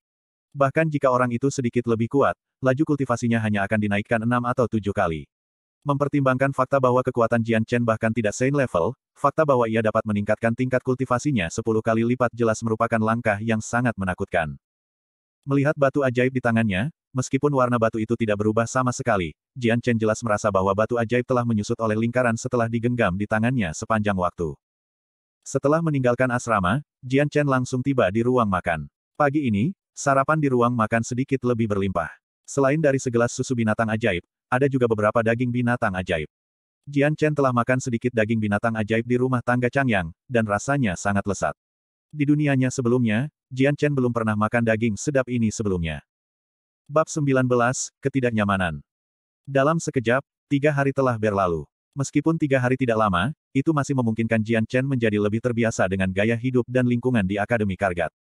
Bahkan jika orang itu sedikit lebih kuat, laju kultivasinya hanya akan dinaikkan enam atau tujuh kali. Mempertimbangkan fakta bahwa kekuatan Jian Chen bahkan tidak sein level, fakta bahwa ia dapat meningkatkan tingkat kultivasinya 10 kali lipat jelas merupakan langkah yang sangat menakutkan. Melihat batu ajaib di tangannya, meskipun warna batu itu tidak berubah sama sekali, Jian Chen jelas merasa bahwa batu ajaib telah menyusut oleh lingkaran setelah digenggam di tangannya sepanjang waktu. Setelah meninggalkan asrama, Jian Chen langsung tiba di ruang makan. Pagi ini, sarapan di ruang makan sedikit lebih berlimpah. Selain dari segelas susu binatang ajaib, ada juga beberapa daging binatang ajaib. Jian Chen telah makan sedikit daging binatang ajaib di rumah tangga Changyang, dan rasanya sangat lesat. Di dunianya sebelumnya, Jian Chen belum pernah makan daging sedap ini sebelumnya. Bab 19, Ketidaknyamanan Dalam sekejap, tiga hari telah berlalu. Meskipun tiga hari tidak lama, itu masih memungkinkan Jian Chen menjadi lebih terbiasa dengan gaya hidup dan lingkungan di Akademi Kargat.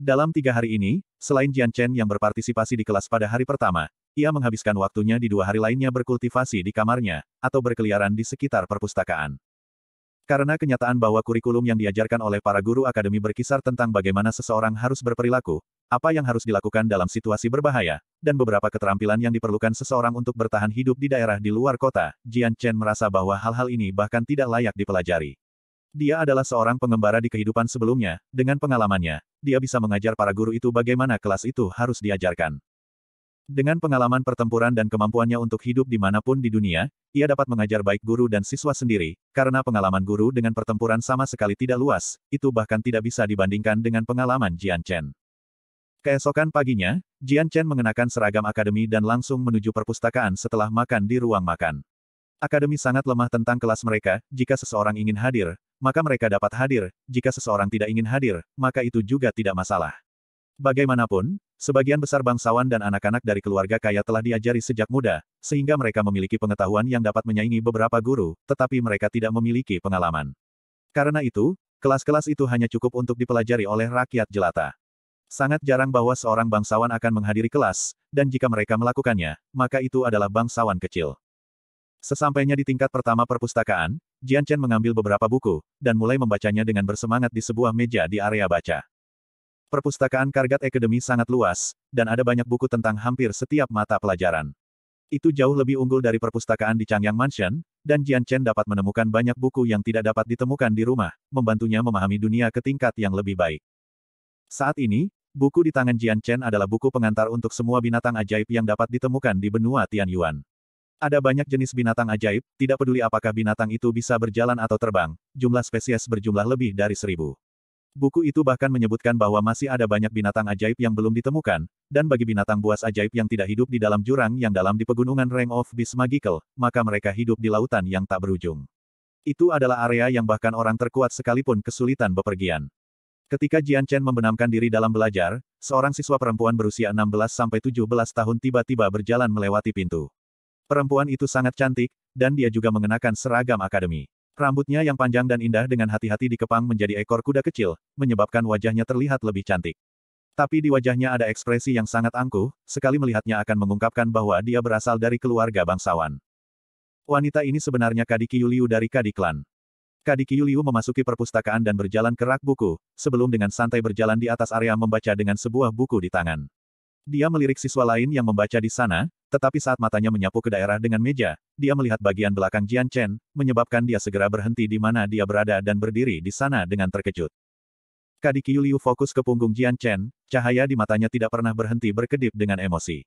Dalam tiga hari ini, selain Jian Chen yang berpartisipasi di kelas pada hari pertama, ia menghabiskan waktunya di dua hari lainnya berkultivasi di kamarnya, atau berkeliaran di sekitar perpustakaan. Karena kenyataan bahwa kurikulum yang diajarkan oleh para guru akademi berkisar tentang bagaimana seseorang harus berperilaku, apa yang harus dilakukan dalam situasi berbahaya, dan beberapa keterampilan yang diperlukan seseorang untuk bertahan hidup di daerah di luar kota, Jian Chen merasa bahwa hal-hal ini bahkan tidak layak dipelajari. Dia adalah seorang pengembara di kehidupan sebelumnya, dengan pengalamannya, dia bisa mengajar para guru itu bagaimana kelas itu harus diajarkan. Dengan pengalaman pertempuran dan kemampuannya untuk hidup dimanapun di dunia, ia dapat mengajar baik guru dan siswa sendiri, karena pengalaman guru dengan pertempuran sama sekali tidak luas, itu bahkan tidak bisa dibandingkan dengan pengalaman Jian Chen. Keesokan paginya, Jian Chen mengenakan seragam akademi dan langsung menuju perpustakaan setelah makan di ruang makan. Akademi sangat lemah tentang kelas mereka, jika seseorang ingin hadir, maka mereka dapat hadir, jika seseorang tidak ingin hadir, maka itu juga tidak masalah. Bagaimanapun, Sebagian besar bangsawan dan anak-anak dari keluarga kaya telah diajari sejak muda, sehingga mereka memiliki pengetahuan yang dapat menyaingi beberapa guru, tetapi mereka tidak memiliki pengalaman. Karena itu, kelas-kelas itu hanya cukup untuk dipelajari oleh rakyat jelata. Sangat jarang bahwa seorang bangsawan akan menghadiri kelas, dan jika mereka melakukannya, maka itu adalah bangsawan kecil. Sesampainya di tingkat pertama perpustakaan, Jian Chen mengambil beberapa buku, dan mulai membacanya dengan bersemangat di sebuah meja di area baca. Perpustakaan Kargat Academy sangat luas, dan ada banyak buku tentang hampir setiap mata pelajaran. Itu jauh lebih unggul dari perpustakaan di Changyang Mansion, dan Jian Chen dapat menemukan banyak buku yang tidak dapat ditemukan di rumah, membantunya memahami dunia ke tingkat yang lebih baik. Saat ini, buku di tangan Jian Chen adalah buku pengantar untuk semua binatang ajaib yang dapat ditemukan di benua Tianyuan. Ada banyak jenis binatang ajaib, tidak peduli apakah binatang itu bisa berjalan atau terbang, jumlah spesies berjumlah lebih dari seribu. Buku itu bahkan menyebutkan bahwa masih ada banyak binatang ajaib yang belum ditemukan, dan bagi binatang buas ajaib yang tidak hidup di dalam jurang yang dalam di pegunungan Ring of Beast Magical, maka mereka hidup di lautan yang tak berujung. Itu adalah area yang bahkan orang terkuat sekalipun kesulitan bepergian. Ketika Jian Chen membenamkan diri dalam belajar, seorang siswa perempuan berusia 16-17 tahun tiba-tiba berjalan melewati pintu. Perempuan itu sangat cantik, dan dia juga mengenakan seragam akademi. Rambutnya yang panjang dan indah dengan hati-hati dikepang menjadi ekor kuda kecil, menyebabkan wajahnya terlihat lebih cantik. Tapi di wajahnya ada ekspresi yang sangat angkuh, sekali melihatnya akan mengungkapkan bahwa dia berasal dari keluarga bangsawan. Wanita ini sebenarnya Kadiki Yuliu dari Kadiklan. Kadiki Yuliu memasuki perpustakaan dan berjalan ke rak buku, sebelum dengan santai berjalan di atas area membaca dengan sebuah buku di tangan. Dia melirik siswa lain yang membaca di sana, tetapi saat matanya menyapu ke daerah dengan meja, dia melihat bagian belakang Jian Chen, menyebabkan dia segera berhenti di mana dia berada dan berdiri di sana dengan terkejut. Kadiki Liu fokus ke punggung Jian Chen, cahaya di matanya tidak pernah berhenti berkedip dengan emosi.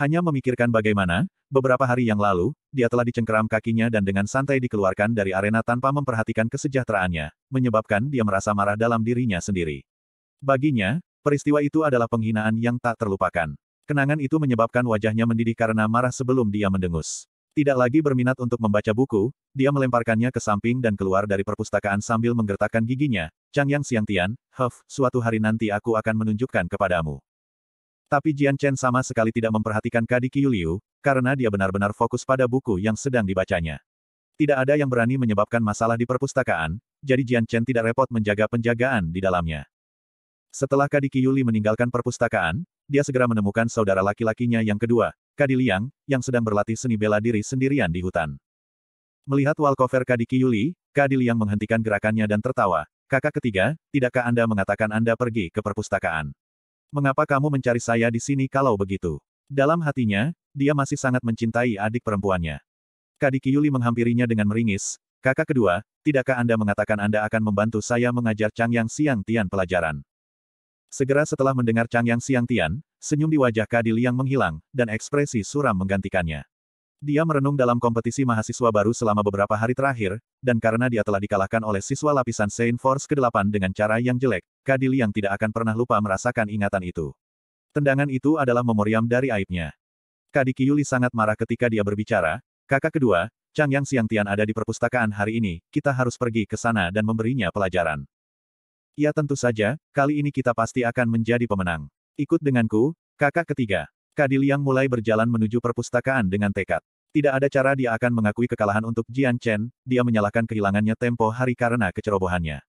Hanya memikirkan bagaimana, beberapa hari yang lalu, dia telah dicengkeram kakinya dan dengan santai dikeluarkan dari arena tanpa memperhatikan kesejahteraannya, menyebabkan dia merasa marah dalam dirinya sendiri. Baginya, Peristiwa itu adalah penghinaan yang tak terlupakan. Kenangan itu menyebabkan wajahnya mendidih karena marah sebelum dia mendengus. Tidak lagi berminat untuk membaca buku, dia melemparkannya ke samping dan keluar dari perpustakaan sambil menggertakkan giginya. Chang Yang siang tian, Huff, suatu hari nanti aku akan menunjukkan kepadamu. Tapi Jian Chen sama sekali tidak memperhatikan Kadi Liu, karena dia benar-benar fokus pada buku yang sedang dibacanya. Tidak ada yang berani menyebabkan masalah di perpustakaan, jadi Jian Chen tidak repot menjaga penjagaan di dalamnya. Setelah Kadiki Yuli meninggalkan perpustakaan, dia segera menemukan saudara laki-lakinya yang kedua, Kadi Liang, yang sedang berlatih seni bela diri sendirian di hutan. Melihat walkover Kadiki Yuli, Kadi Liang menghentikan gerakannya dan tertawa. Kakak ketiga, tidakkah Anda mengatakan Anda pergi ke perpustakaan? Mengapa kamu mencari saya di sini kalau begitu? Dalam hatinya, dia masih sangat mencintai adik perempuannya. Kadiki Yuli menghampirinya dengan meringis, kakak kedua, tidakkah Anda mengatakan Anda akan membantu saya mengajar Chang Yang Siang Tian pelajaran? Segera setelah mendengar Chang Yang Siang Tian, senyum di wajah Kadi Liang menghilang, dan ekspresi suram menggantikannya. Dia merenung dalam kompetisi mahasiswa baru selama beberapa hari terakhir, dan karena dia telah dikalahkan oleh siswa lapisan Saint Force ke-8 dengan cara yang jelek, Kadi Liang tidak akan pernah lupa merasakan ingatan itu. Tendangan itu adalah memoriam dari aibnya. Kadi Kiyuli sangat marah ketika dia berbicara, kakak kedua, Chang Yang Siang Tian ada di perpustakaan hari ini, kita harus pergi ke sana dan memberinya pelajaran. Ya tentu saja, kali ini kita pasti akan menjadi pemenang. Ikut denganku, kakak ketiga. Kadiliang mulai berjalan menuju perpustakaan dengan tekad. Tidak ada cara dia akan mengakui kekalahan untuk Jian Chen, dia menyalahkan kehilangannya tempo hari karena kecerobohannya.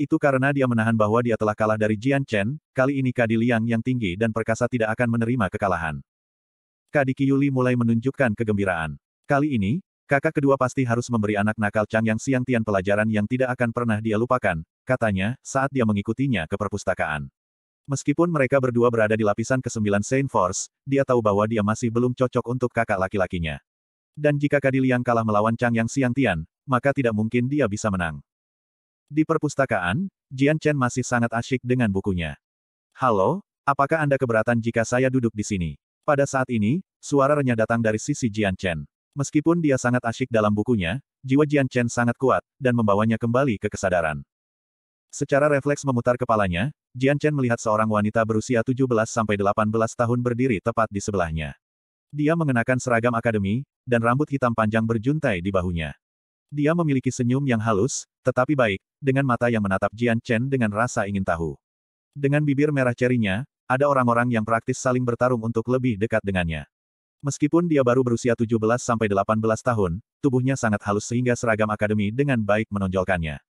Itu karena dia menahan bahwa dia telah kalah dari Jian Chen, kali ini Kadiliang yang tinggi dan perkasa tidak akan menerima kekalahan. Kadiki Yuli mulai menunjukkan kegembiraan. Kali ini, Kakak kedua pasti harus memberi anak nakal Chang Yang Siang Tian pelajaran yang tidak akan pernah dia lupakan, katanya, saat dia mengikutinya ke perpustakaan. Meskipun mereka berdua berada di lapisan ke-9 Saint Force, dia tahu bahwa dia masih belum cocok untuk kakak laki-lakinya. Dan jika Kadil yang kalah melawan Chang Yang Siang Tian, maka tidak mungkin dia bisa menang. Di perpustakaan, Jian Chen masih sangat asyik dengan bukunya. Halo, apakah Anda keberatan jika saya duduk di sini? Pada saat ini, suara renyah datang dari sisi Jian Chen. Meskipun dia sangat asyik dalam bukunya, jiwa Jian Chen sangat kuat, dan membawanya kembali ke kesadaran. Secara refleks memutar kepalanya, Jian Chen melihat seorang wanita berusia 17-18 tahun berdiri tepat di sebelahnya. Dia mengenakan seragam akademi, dan rambut hitam panjang berjuntai di bahunya. Dia memiliki senyum yang halus, tetapi baik, dengan mata yang menatap Jian Chen dengan rasa ingin tahu. Dengan bibir merah cerinya, ada orang-orang yang praktis saling bertarung untuk lebih dekat dengannya. Meskipun dia baru berusia 17-18 tahun, tubuhnya sangat halus sehingga seragam akademi dengan baik menonjolkannya.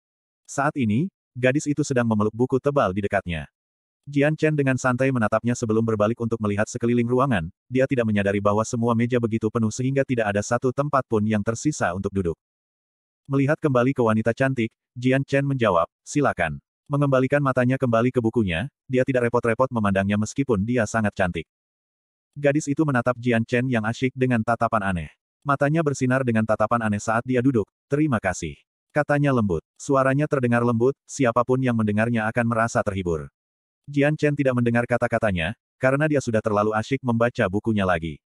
Saat ini, gadis itu sedang memeluk buku tebal di dekatnya. Jian Chen dengan santai menatapnya sebelum berbalik untuk melihat sekeliling ruangan, dia tidak menyadari bahwa semua meja begitu penuh sehingga tidak ada satu tempat pun yang tersisa untuk duduk. Melihat kembali ke wanita cantik, Jian Chen menjawab, silakan. Mengembalikan matanya kembali ke bukunya, dia tidak repot-repot memandangnya meskipun dia sangat cantik. Gadis itu menatap Jian Chen yang asyik dengan tatapan aneh. Matanya bersinar dengan tatapan aneh saat dia duduk. Terima kasih. Katanya lembut. Suaranya terdengar lembut, siapapun yang mendengarnya akan merasa terhibur. Jian Chen tidak mendengar kata-katanya, karena dia sudah terlalu asyik membaca bukunya lagi.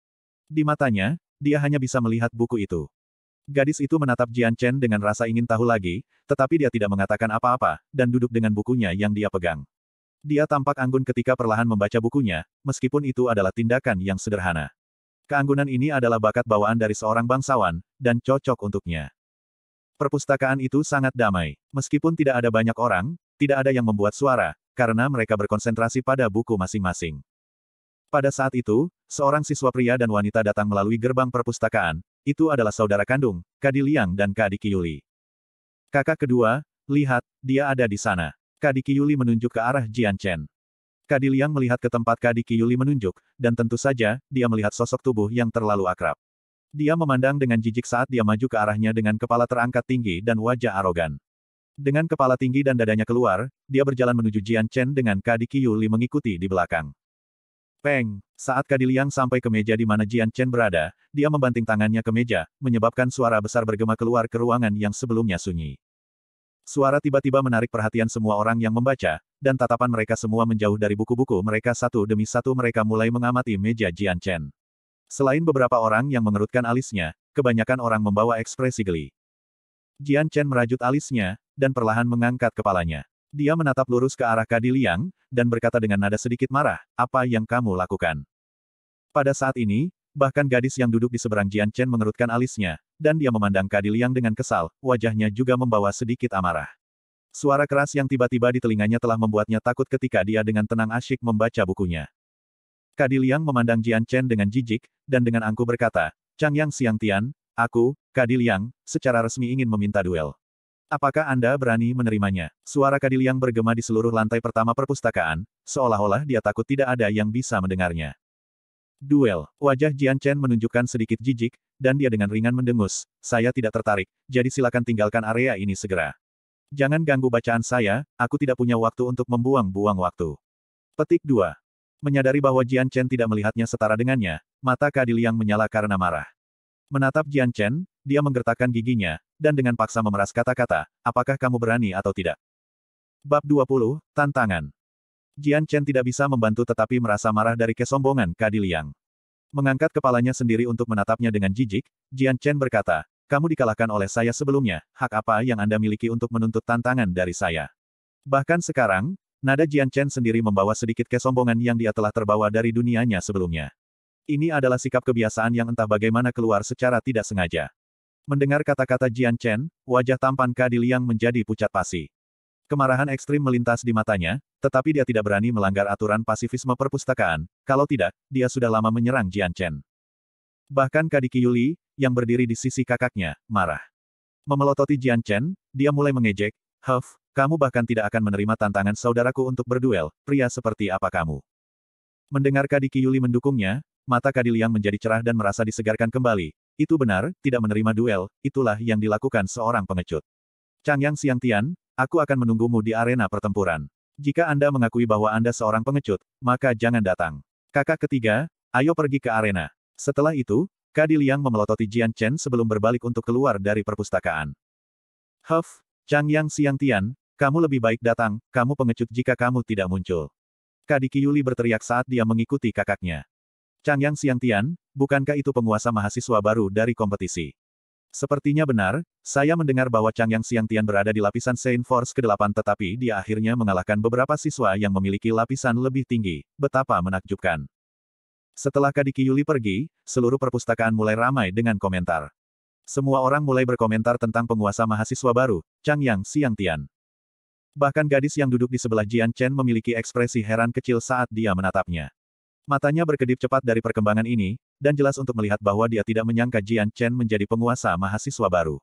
Di matanya, dia hanya bisa melihat buku itu. Gadis itu menatap Jian Chen dengan rasa ingin tahu lagi, tetapi dia tidak mengatakan apa-apa, dan duduk dengan bukunya yang dia pegang. Dia tampak anggun ketika perlahan membaca bukunya, meskipun itu adalah tindakan yang sederhana. Keanggunan ini adalah bakat bawaan dari seorang bangsawan, dan cocok untuknya. Perpustakaan itu sangat damai. Meskipun tidak ada banyak orang, tidak ada yang membuat suara, karena mereka berkonsentrasi pada buku masing-masing. Pada saat itu, seorang siswa pria dan wanita datang melalui gerbang perpustakaan, itu adalah saudara kandung, Kadi Liang dan Kadi Kiyuli. Kakak kedua, lihat, dia ada di sana. Kadiki Yuli menunjuk ke arah Jian Chen. Kadiliang melihat ke tempat Kadiki Yuli menunjuk, dan tentu saja, dia melihat sosok tubuh yang terlalu akrab. Dia memandang dengan jijik saat dia maju ke arahnya dengan kepala terangkat tinggi dan wajah arogan. Dengan kepala tinggi dan dadanya keluar, dia berjalan menuju Jian Chen dengan Kadiki Yuli mengikuti di belakang. Peng! Saat Kadiliang sampai ke meja di mana Jian Chen berada, dia membanting tangannya ke meja, menyebabkan suara besar bergema keluar ke ruangan yang sebelumnya sunyi. Suara tiba-tiba menarik perhatian semua orang yang membaca, dan tatapan mereka semua menjauh dari buku-buku mereka satu demi satu mereka mulai mengamati meja Jian Chen. Selain beberapa orang yang mengerutkan alisnya, kebanyakan orang membawa ekspresi geli. Jian Chen merajut alisnya, dan perlahan mengangkat kepalanya. Dia menatap lurus ke arah Kadi Liang, dan berkata dengan nada sedikit marah, apa yang kamu lakukan? Pada saat ini, Bahkan gadis yang duduk di seberang Jian Chen mengerutkan alisnya, dan dia memandang Kadi Liang dengan kesal, wajahnya juga membawa sedikit amarah. Suara keras yang tiba-tiba di telinganya telah membuatnya takut ketika dia dengan tenang asyik membaca bukunya. Kadi Liang memandang Jian Chen dengan jijik, dan dengan angku berkata, Chang Yang Siang Tian, aku, Kadi Liang, secara resmi ingin meminta duel. Apakah Anda berani menerimanya? Suara Kadi Liang bergema di seluruh lantai pertama perpustakaan, seolah-olah dia takut tidak ada yang bisa mendengarnya. Duel. Wajah Jian Chen menunjukkan sedikit jijik, dan dia dengan ringan mendengus. Saya tidak tertarik, jadi silakan tinggalkan area ini segera. Jangan ganggu bacaan saya, aku tidak punya waktu untuk membuang-buang waktu. Petik 2. Menyadari bahwa Jian Chen tidak melihatnya setara dengannya, mata yang menyala karena marah. Menatap Jian Chen, dia menggertakkan giginya, dan dengan paksa memeras kata-kata, apakah kamu berani atau tidak? Bab 20, Tantangan Jian Chen tidak bisa membantu tetapi merasa marah dari kesombongan Kadi Liang. Mengangkat kepalanya sendiri untuk menatapnya dengan jijik, Jian Chen berkata, kamu dikalahkan oleh saya sebelumnya, hak apa yang Anda miliki untuk menuntut tantangan dari saya? Bahkan sekarang, nada Jian Chen sendiri membawa sedikit kesombongan yang dia telah terbawa dari dunianya sebelumnya. Ini adalah sikap kebiasaan yang entah bagaimana keluar secara tidak sengaja. Mendengar kata-kata Jian Chen, wajah tampan Kadi Liang menjadi pucat pasi. Kemarahan ekstrim melintas di matanya, tetapi dia tidak berani melanggar aturan pasifisme perpustakaan, kalau tidak, dia sudah lama menyerang Jian Chen. Bahkan Kadiki Yuli, yang berdiri di sisi kakaknya, marah. Memelototi Jian Chen, dia mulai mengejek, Huff, kamu bahkan tidak akan menerima tantangan saudaraku untuk berduel, pria seperti apa kamu. Mendengar Kadiki Yuli mendukungnya, mata Kadiliang menjadi cerah dan merasa disegarkan kembali. Itu benar, tidak menerima duel, itulah yang dilakukan seorang pengecut. Chang Yang Siang Tian, Aku akan menunggumu di arena pertempuran. Jika Anda mengakui bahwa Anda seorang pengecut, maka jangan datang. Kakak ketiga, ayo pergi ke arena. Setelah itu, Kadi Liang memelototi Jian Chen sebelum berbalik untuk keluar dari perpustakaan. Huff, Chang Yang Siang Tian, kamu lebih baik datang, kamu pengecut jika kamu tidak muncul. Kadi Kiyuli berteriak saat dia mengikuti kakaknya. Chang Yang Siang Tian, bukankah itu penguasa mahasiswa baru dari kompetisi? Sepertinya benar, saya mendengar bahwa Chang Yang Siang Tian berada di lapisan Saint Force ke-8 tetapi dia akhirnya mengalahkan beberapa siswa yang memiliki lapisan lebih tinggi. Betapa menakjubkan. Setelah Kadiki Yuli pergi, seluruh perpustakaan mulai ramai dengan komentar. Semua orang mulai berkomentar tentang penguasa mahasiswa baru, Chang Yang Siang Tian. Bahkan gadis yang duduk di sebelah Jian Chen memiliki ekspresi heran kecil saat dia menatapnya. Matanya berkedip cepat dari perkembangan ini, dan jelas untuk melihat bahwa dia tidak menyangka Jian Chen menjadi penguasa mahasiswa baru.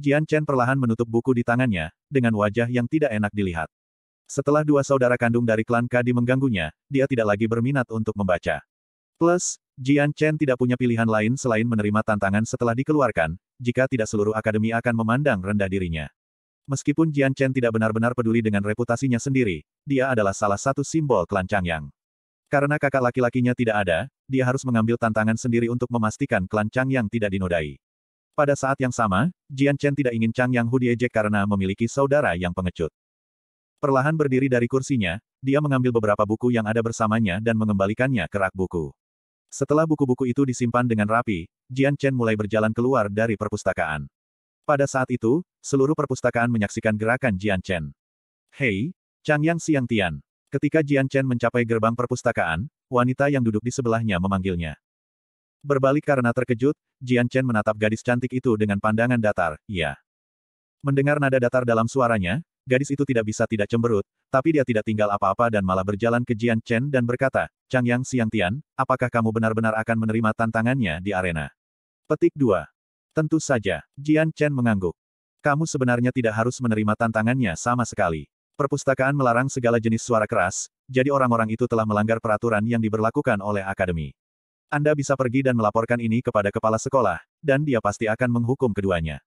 Jian Chen perlahan menutup buku di tangannya, dengan wajah yang tidak enak dilihat. Setelah dua saudara kandung dari klan Kadi mengganggunya, dia tidak lagi berminat untuk membaca. Plus, Jian Chen tidak punya pilihan lain selain menerima tantangan setelah dikeluarkan, jika tidak seluruh akademi akan memandang rendah dirinya. Meskipun Jian Chen tidak benar-benar peduli dengan reputasinya sendiri, dia adalah salah satu simbol klan yang. Karena kakak laki-lakinya tidak ada, dia harus mengambil tantangan sendiri untuk memastikan klan Chang Yang tidak dinodai. Pada saat yang sama, Jian Chen tidak ingin Chang Yang Hu diejek karena memiliki saudara yang pengecut. Perlahan berdiri dari kursinya, dia mengambil beberapa buku yang ada bersamanya dan mengembalikannya ke rak buku. Setelah buku-buku itu disimpan dengan rapi, Jian Chen mulai berjalan keluar dari perpustakaan. Pada saat itu, seluruh perpustakaan menyaksikan gerakan Jian Chen. Hei, Chang Yang Siang Tian. Ketika Jian Chen mencapai gerbang perpustakaan, wanita yang duduk di sebelahnya memanggilnya. Berbalik karena terkejut, Jian Chen menatap gadis cantik itu dengan pandangan datar, ya. Mendengar nada datar dalam suaranya, gadis itu tidak bisa tidak cemberut, tapi dia tidak tinggal apa-apa dan malah berjalan ke Jian Chen dan berkata, Chang Yang Xiang Tian, apakah kamu benar-benar akan menerima tantangannya di arena? Petik 2. Tentu saja, Jian Chen mengangguk. Kamu sebenarnya tidak harus menerima tantangannya sama sekali. Perpustakaan melarang segala jenis suara keras, jadi orang-orang itu telah melanggar peraturan yang diberlakukan oleh akademi. Anda bisa pergi dan melaporkan ini kepada kepala sekolah, dan dia pasti akan menghukum keduanya.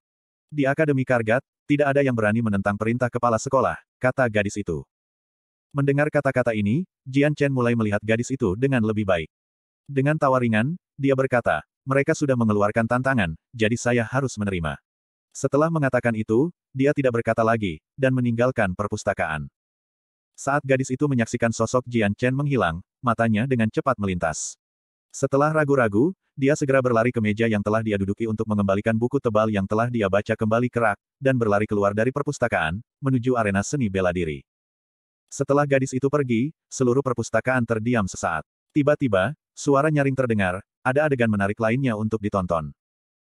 Di Akademi Kargat, tidak ada yang berani menentang perintah kepala sekolah, kata gadis itu. Mendengar kata-kata ini, Jian Chen mulai melihat gadis itu dengan lebih baik. Dengan tawa ringan, dia berkata, mereka sudah mengeluarkan tantangan, jadi saya harus menerima. Setelah mengatakan itu, dia tidak berkata lagi, dan meninggalkan perpustakaan. Saat gadis itu menyaksikan sosok Jian Chen menghilang, matanya dengan cepat melintas. Setelah ragu-ragu, dia segera berlari ke meja yang telah dia duduki untuk mengembalikan buku tebal yang telah dia baca kembali kerak, dan berlari keluar dari perpustakaan, menuju arena seni bela diri. Setelah gadis itu pergi, seluruh perpustakaan terdiam sesaat. Tiba-tiba, suara nyaring terdengar, ada adegan menarik lainnya untuk ditonton.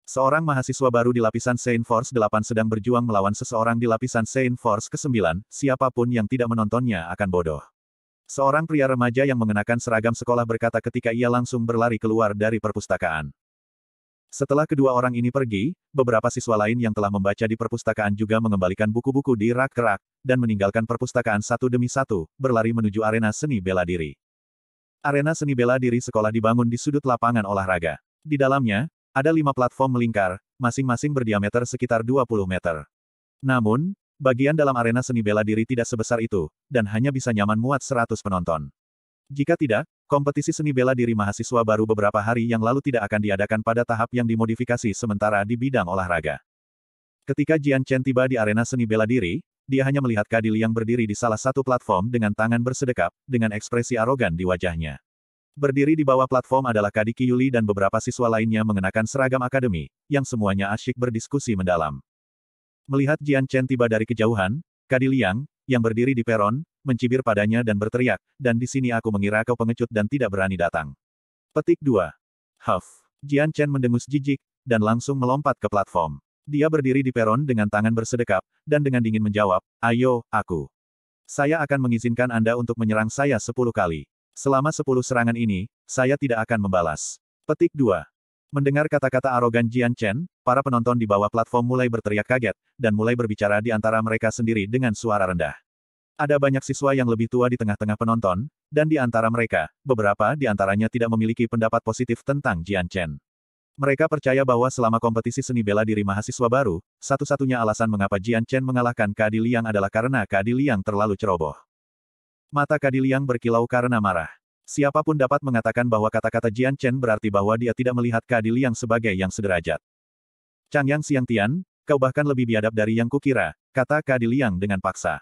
Seorang mahasiswa baru di lapisan Saint Force 8 sedang berjuang melawan seseorang di lapisan Saint Force ke-9, siapapun yang tidak menontonnya akan bodoh. Seorang pria remaja yang mengenakan seragam sekolah berkata ketika ia langsung berlari keluar dari perpustakaan. Setelah kedua orang ini pergi, beberapa siswa lain yang telah membaca di perpustakaan juga mengembalikan buku-buku di rak-rak, dan meninggalkan perpustakaan satu demi satu, berlari menuju arena seni bela diri. Arena seni bela diri sekolah dibangun di sudut lapangan olahraga. Di dalamnya, ada lima platform melingkar, masing-masing berdiameter sekitar 20 meter. Namun, bagian dalam arena seni bela diri tidak sebesar itu, dan hanya bisa nyaman muat 100 penonton. Jika tidak, kompetisi seni bela diri mahasiswa baru beberapa hari yang lalu tidak akan diadakan pada tahap yang dimodifikasi sementara di bidang olahraga. Ketika Jian Chen tiba di arena seni bela diri, dia hanya melihat Kadil yang berdiri di salah satu platform dengan tangan bersedekap, dengan ekspresi arogan di wajahnya. Berdiri di bawah platform adalah Kadiki Yuli dan beberapa siswa lainnya mengenakan seragam akademi, yang semuanya asyik berdiskusi mendalam. Melihat Jian Chen tiba dari kejauhan, Kadi Liang, yang berdiri di peron, mencibir padanya dan berteriak, dan di sini aku mengira kau pengecut dan tidak berani datang. Petik 2. Huff. Jian Chen mendengus jijik, dan langsung melompat ke platform. Dia berdiri di peron dengan tangan bersedekap, dan dengan dingin menjawab, Ayo, aku. Saya akan mengizinkan Anda untuk menyerang saya sepuluh kali. Selama sepuluh serangan ini, saya tidak akan membalas. Petik 2. Mendengar kata-kata arogan Jian Chen, para penonton di bawah platform mulai berteriak kaget, dan mulai berbicara di antara mereka sendiri dengan suara rendah. Ada banyak siswa yang lebih tua di tengah-tengah penonton, dan di antara mereka, beberapa di antaranya tidak memiliki pendapat positif tentang Jian Chen. Mereka percaya bahwa selama kompetisi seni bela diri mahasiswa baru, satu-satunya alasan mengapa Jian Chen mengalahkan Kadi Liang adalah karena Kadi Liang terlalu ceroboh. Mata Kadiliang berkilau karena marah. Siapapun dapat mengatakan bahwa kata-kata Jian Chen berarti bahwa dia tidak melihat Kadiliang sebagai yang sederajat. Chang Yang Siang Tian, kau bahkan lebih biadab dari yang kukira, kata Kadiliang dengan paksa.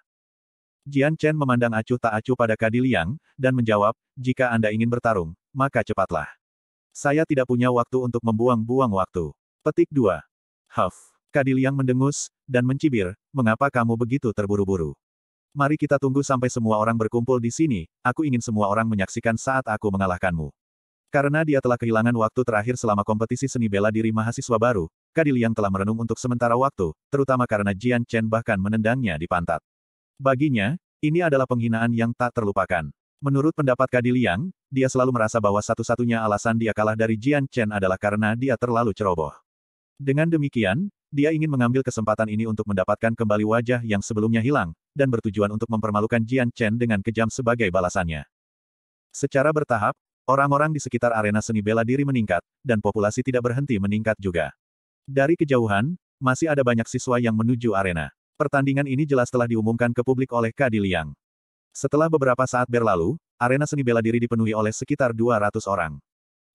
Jian Chen memandang acuh tak acuh pada Kadiliang, dan menjawab, jika Anda ingin bertarung, maka cepatlah. Saya tidak punya waktu untuk membuang-buang waktu. Petik 2. Huff. Kadiliang mendengus, dan mencibir, mengapa kamu begitu terburu-buru? Mari kita tunggu sampai semua orang berkumpul di sini, aku ingin semua orang menyaksikan saat aku mengalahkanmu. Karena dia telah kehilangan waktu terakhir selama kompetisi seni bela diri mahasiswa baru, Kadiliang telah merenung untuk sementara waktu, terutama karena Jian Chen bahkan menendangnya di pantat. Baginya, ini adalah penghinaan yang tak terlupakan. Menurut pendapat Kadiliang, dia selalu merasa bahwa satu-satunya alasan dia kalah dari Jian Chen adalah karena dia terlalu ceroboh. Dengan demikian, dia ingin mengambil kesempatan ini untuk mendapatkan kembali wajah yang sebelumnya hilang, dan bertujuan untuk mempermalukan Jian Chen dengan kejam sebagai balasannya. Secara bertahap, orang-orang di sekitar arena seni bela diri meningkat, dan populasi tidak berhenti meningkat juga. Dari kejauhan, masih ada banyak siswa yang menuju arena. Pertandingan ini jelas telah diumumkan ke publik oleh Kadi Liang. Setelah beberapa saat berlalu, arena seni bela diri dipenuhi oleh sekitar 200 orang.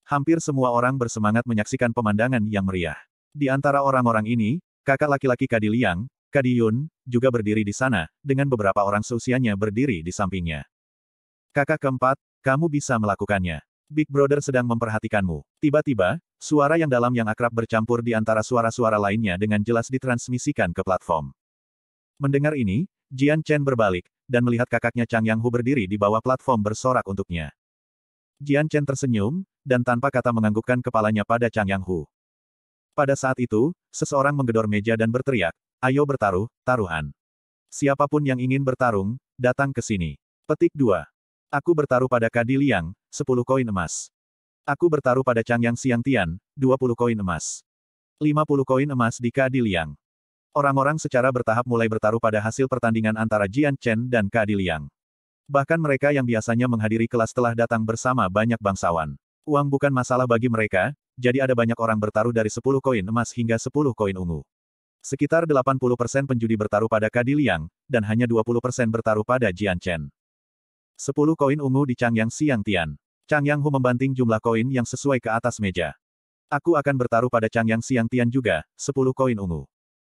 Hampir semua orang bersemangat menyaksikan pemandangan yang meriah. Di antara orang-orang ini, kakak laki-laki Kadi Liang, Kadiyun, juga berdiri di sana, dengan beberapa orang seusianya berdiri di sampingnya. Kakak keempat, kamu bisa melakukannya. Big Brother sedang memperhatikanmu. Tiba-tiba, suara yang dalam yang akrab bercampur di antara suara-suara lainnya dengan jelas ditransmisikan ke platform. Mendengar ini, Jian Chen berbalik, dan melihat kakaknya Chang Yang Hu berdiri di bawah platform bersorak untuknya. Jian Chen tersenyum, dan tanpa kata menganggukkan kepalanya pada Chang Yang Hu. Pada saat itu, seseorang menggedor meja dan berteriak, Ayo bertaruh, taruhan. Siapapun yang ingin bertarung, datang ke sini. Petik 2. Aku bertaruh pada Kadi Liang, 10 koin emas. Aku bertaruh pada Chang Yang Siang Tian, 20 koin emas. 50 koin emas di Kadi Liang. Orang-orang secara bertahap mulai bertaruh pada hasil pertandingan antara Jian Chen dan Kadi Liang. Bahkan mereka yang biasanya menghadiri kelas telah datang bersama banyak bangsawan. Uang bukan masalah bagi mereka, jadi ada banyak orang bertaruh dari 10 koin emas hingga 10 koin ungu. Sekitar 80% penjudi bertaruh pada Kadiliang, dan hanya 20% bertaruh pada Jian Chen. 10 koin ungu di Changyang Siang Tian. Changyang Hu membanting jumlah koin yang sesuai ke atas meja. Aku akan bertaruh pada Changyang Siang Tian juga, 10 koin ungu.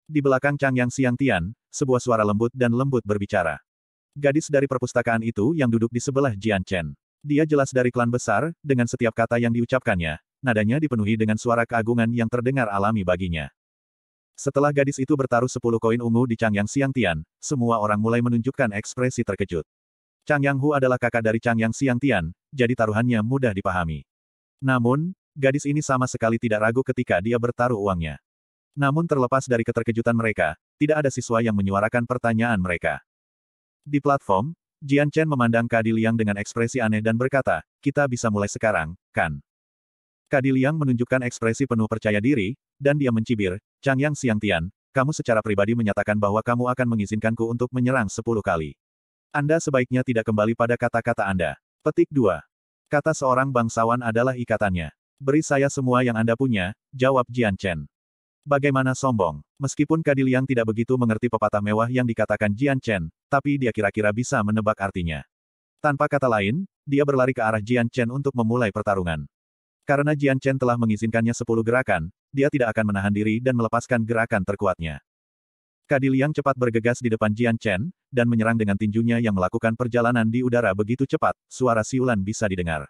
Di belakang Changyang Siang Tian, sebuah suara lembut dan lembut berbicara. Gadis dari perpustakaan itu yang duduk di sebelah Jian Chen. Dia jelas dari klan besar, dengan setiap kata yang diucapkannya, nadanya dipenuhi dengan suara keagungan yang terdengar alami baginya. Setelah gadis itu bertaruh 10 koin ungu di Changyang Xiangtian, semua orang mulai menunjukkan ekspresi terkejut. Changyang Hu adalah kakak dari Changyang Xiangtian, jadi taruhannya mudah dipahami. Namun, gadis ini sama sekali tidak ragu ketika dia bertaruh uangnya. Namun terlepas dari keterkejutan mereka, tidak ada siswa yang menyuarakan pertanyaan mereka. Di platform, Jian Chen memandang Kadi Liang dengan ekspresi aneh dan berkata, kita bisa mulai sekarang, kan? Liang menunjukkan ekspresi penuh percaya diri, dan dia mencibir, Chang Yang Siang Tian, kamu secara pribadi menyatakan bahwa kamu akan mengizinkanku untuk menyerang sepuluh kali. Anda sebaiknya tidak kembali pada kata-kata Anda. Petik 2. Kata seorang bangsawan adalah ikatannya. Beri saya semua yang Anda punya, jawab Jian Chen. Bagaimana sombong? Meskipun Liang tidak begitu mengerti pepatah mewah yang dikatakan Jian Chen, tapi dia kira-kira bisa menebak artinya. Tanpa kata lain, dia berlari ke arah Jian Chen untuk memulai pertarungan. Karena Jian Chen telah mengizinkannya sepuluh gerakan, dia tidak akan menahan diri dan melepaskan gerakan terkuatnya. Kadiliang cepat bergegas di depan Jian Chen, dan menyerang dengan tinjunya yang melakukan perjalanan di udara begitu cepat, suara siulan bisa didengar.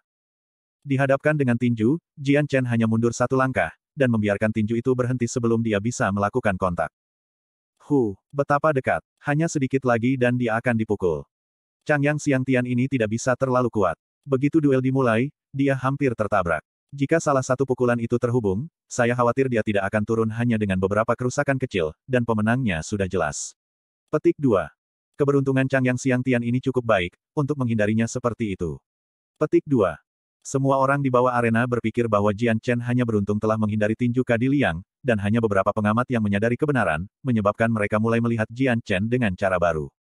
Dihadapkan dengan tinju, Jian Chen hanya mundur satu langkah, dan membiarkan tinju itu berhenti sebelum dia bisa melakukan kontak. Hu, betapa dekat, hanya sedikit lagi dan dia akan dipukul. Chang Yang Siang Tian ini tidak bisa terlalu kuat. Begitu duel dimulai, dia hampir tertabrak. Jika salah satu pukulan itu terhubung, saya khawatir dia tidak akan turun hanya dengan beberapa kerusakan kecil, dan pemenangnya sudah jelas. Petik 2. Keberuntungan Chang Yang Siang Tian ini cukup baik, untuk menghindarinya seperti itu. Petik 2. Semua orang di bawah arena berpikir bahwa Jian Chen hanya beruntung telah menghindari tinju Kadi Liang, dan hanya beberapa pengamat yang menyadari kebenaran, menyebabkan mereka mulai melihat Jian Chen dengan cara baru.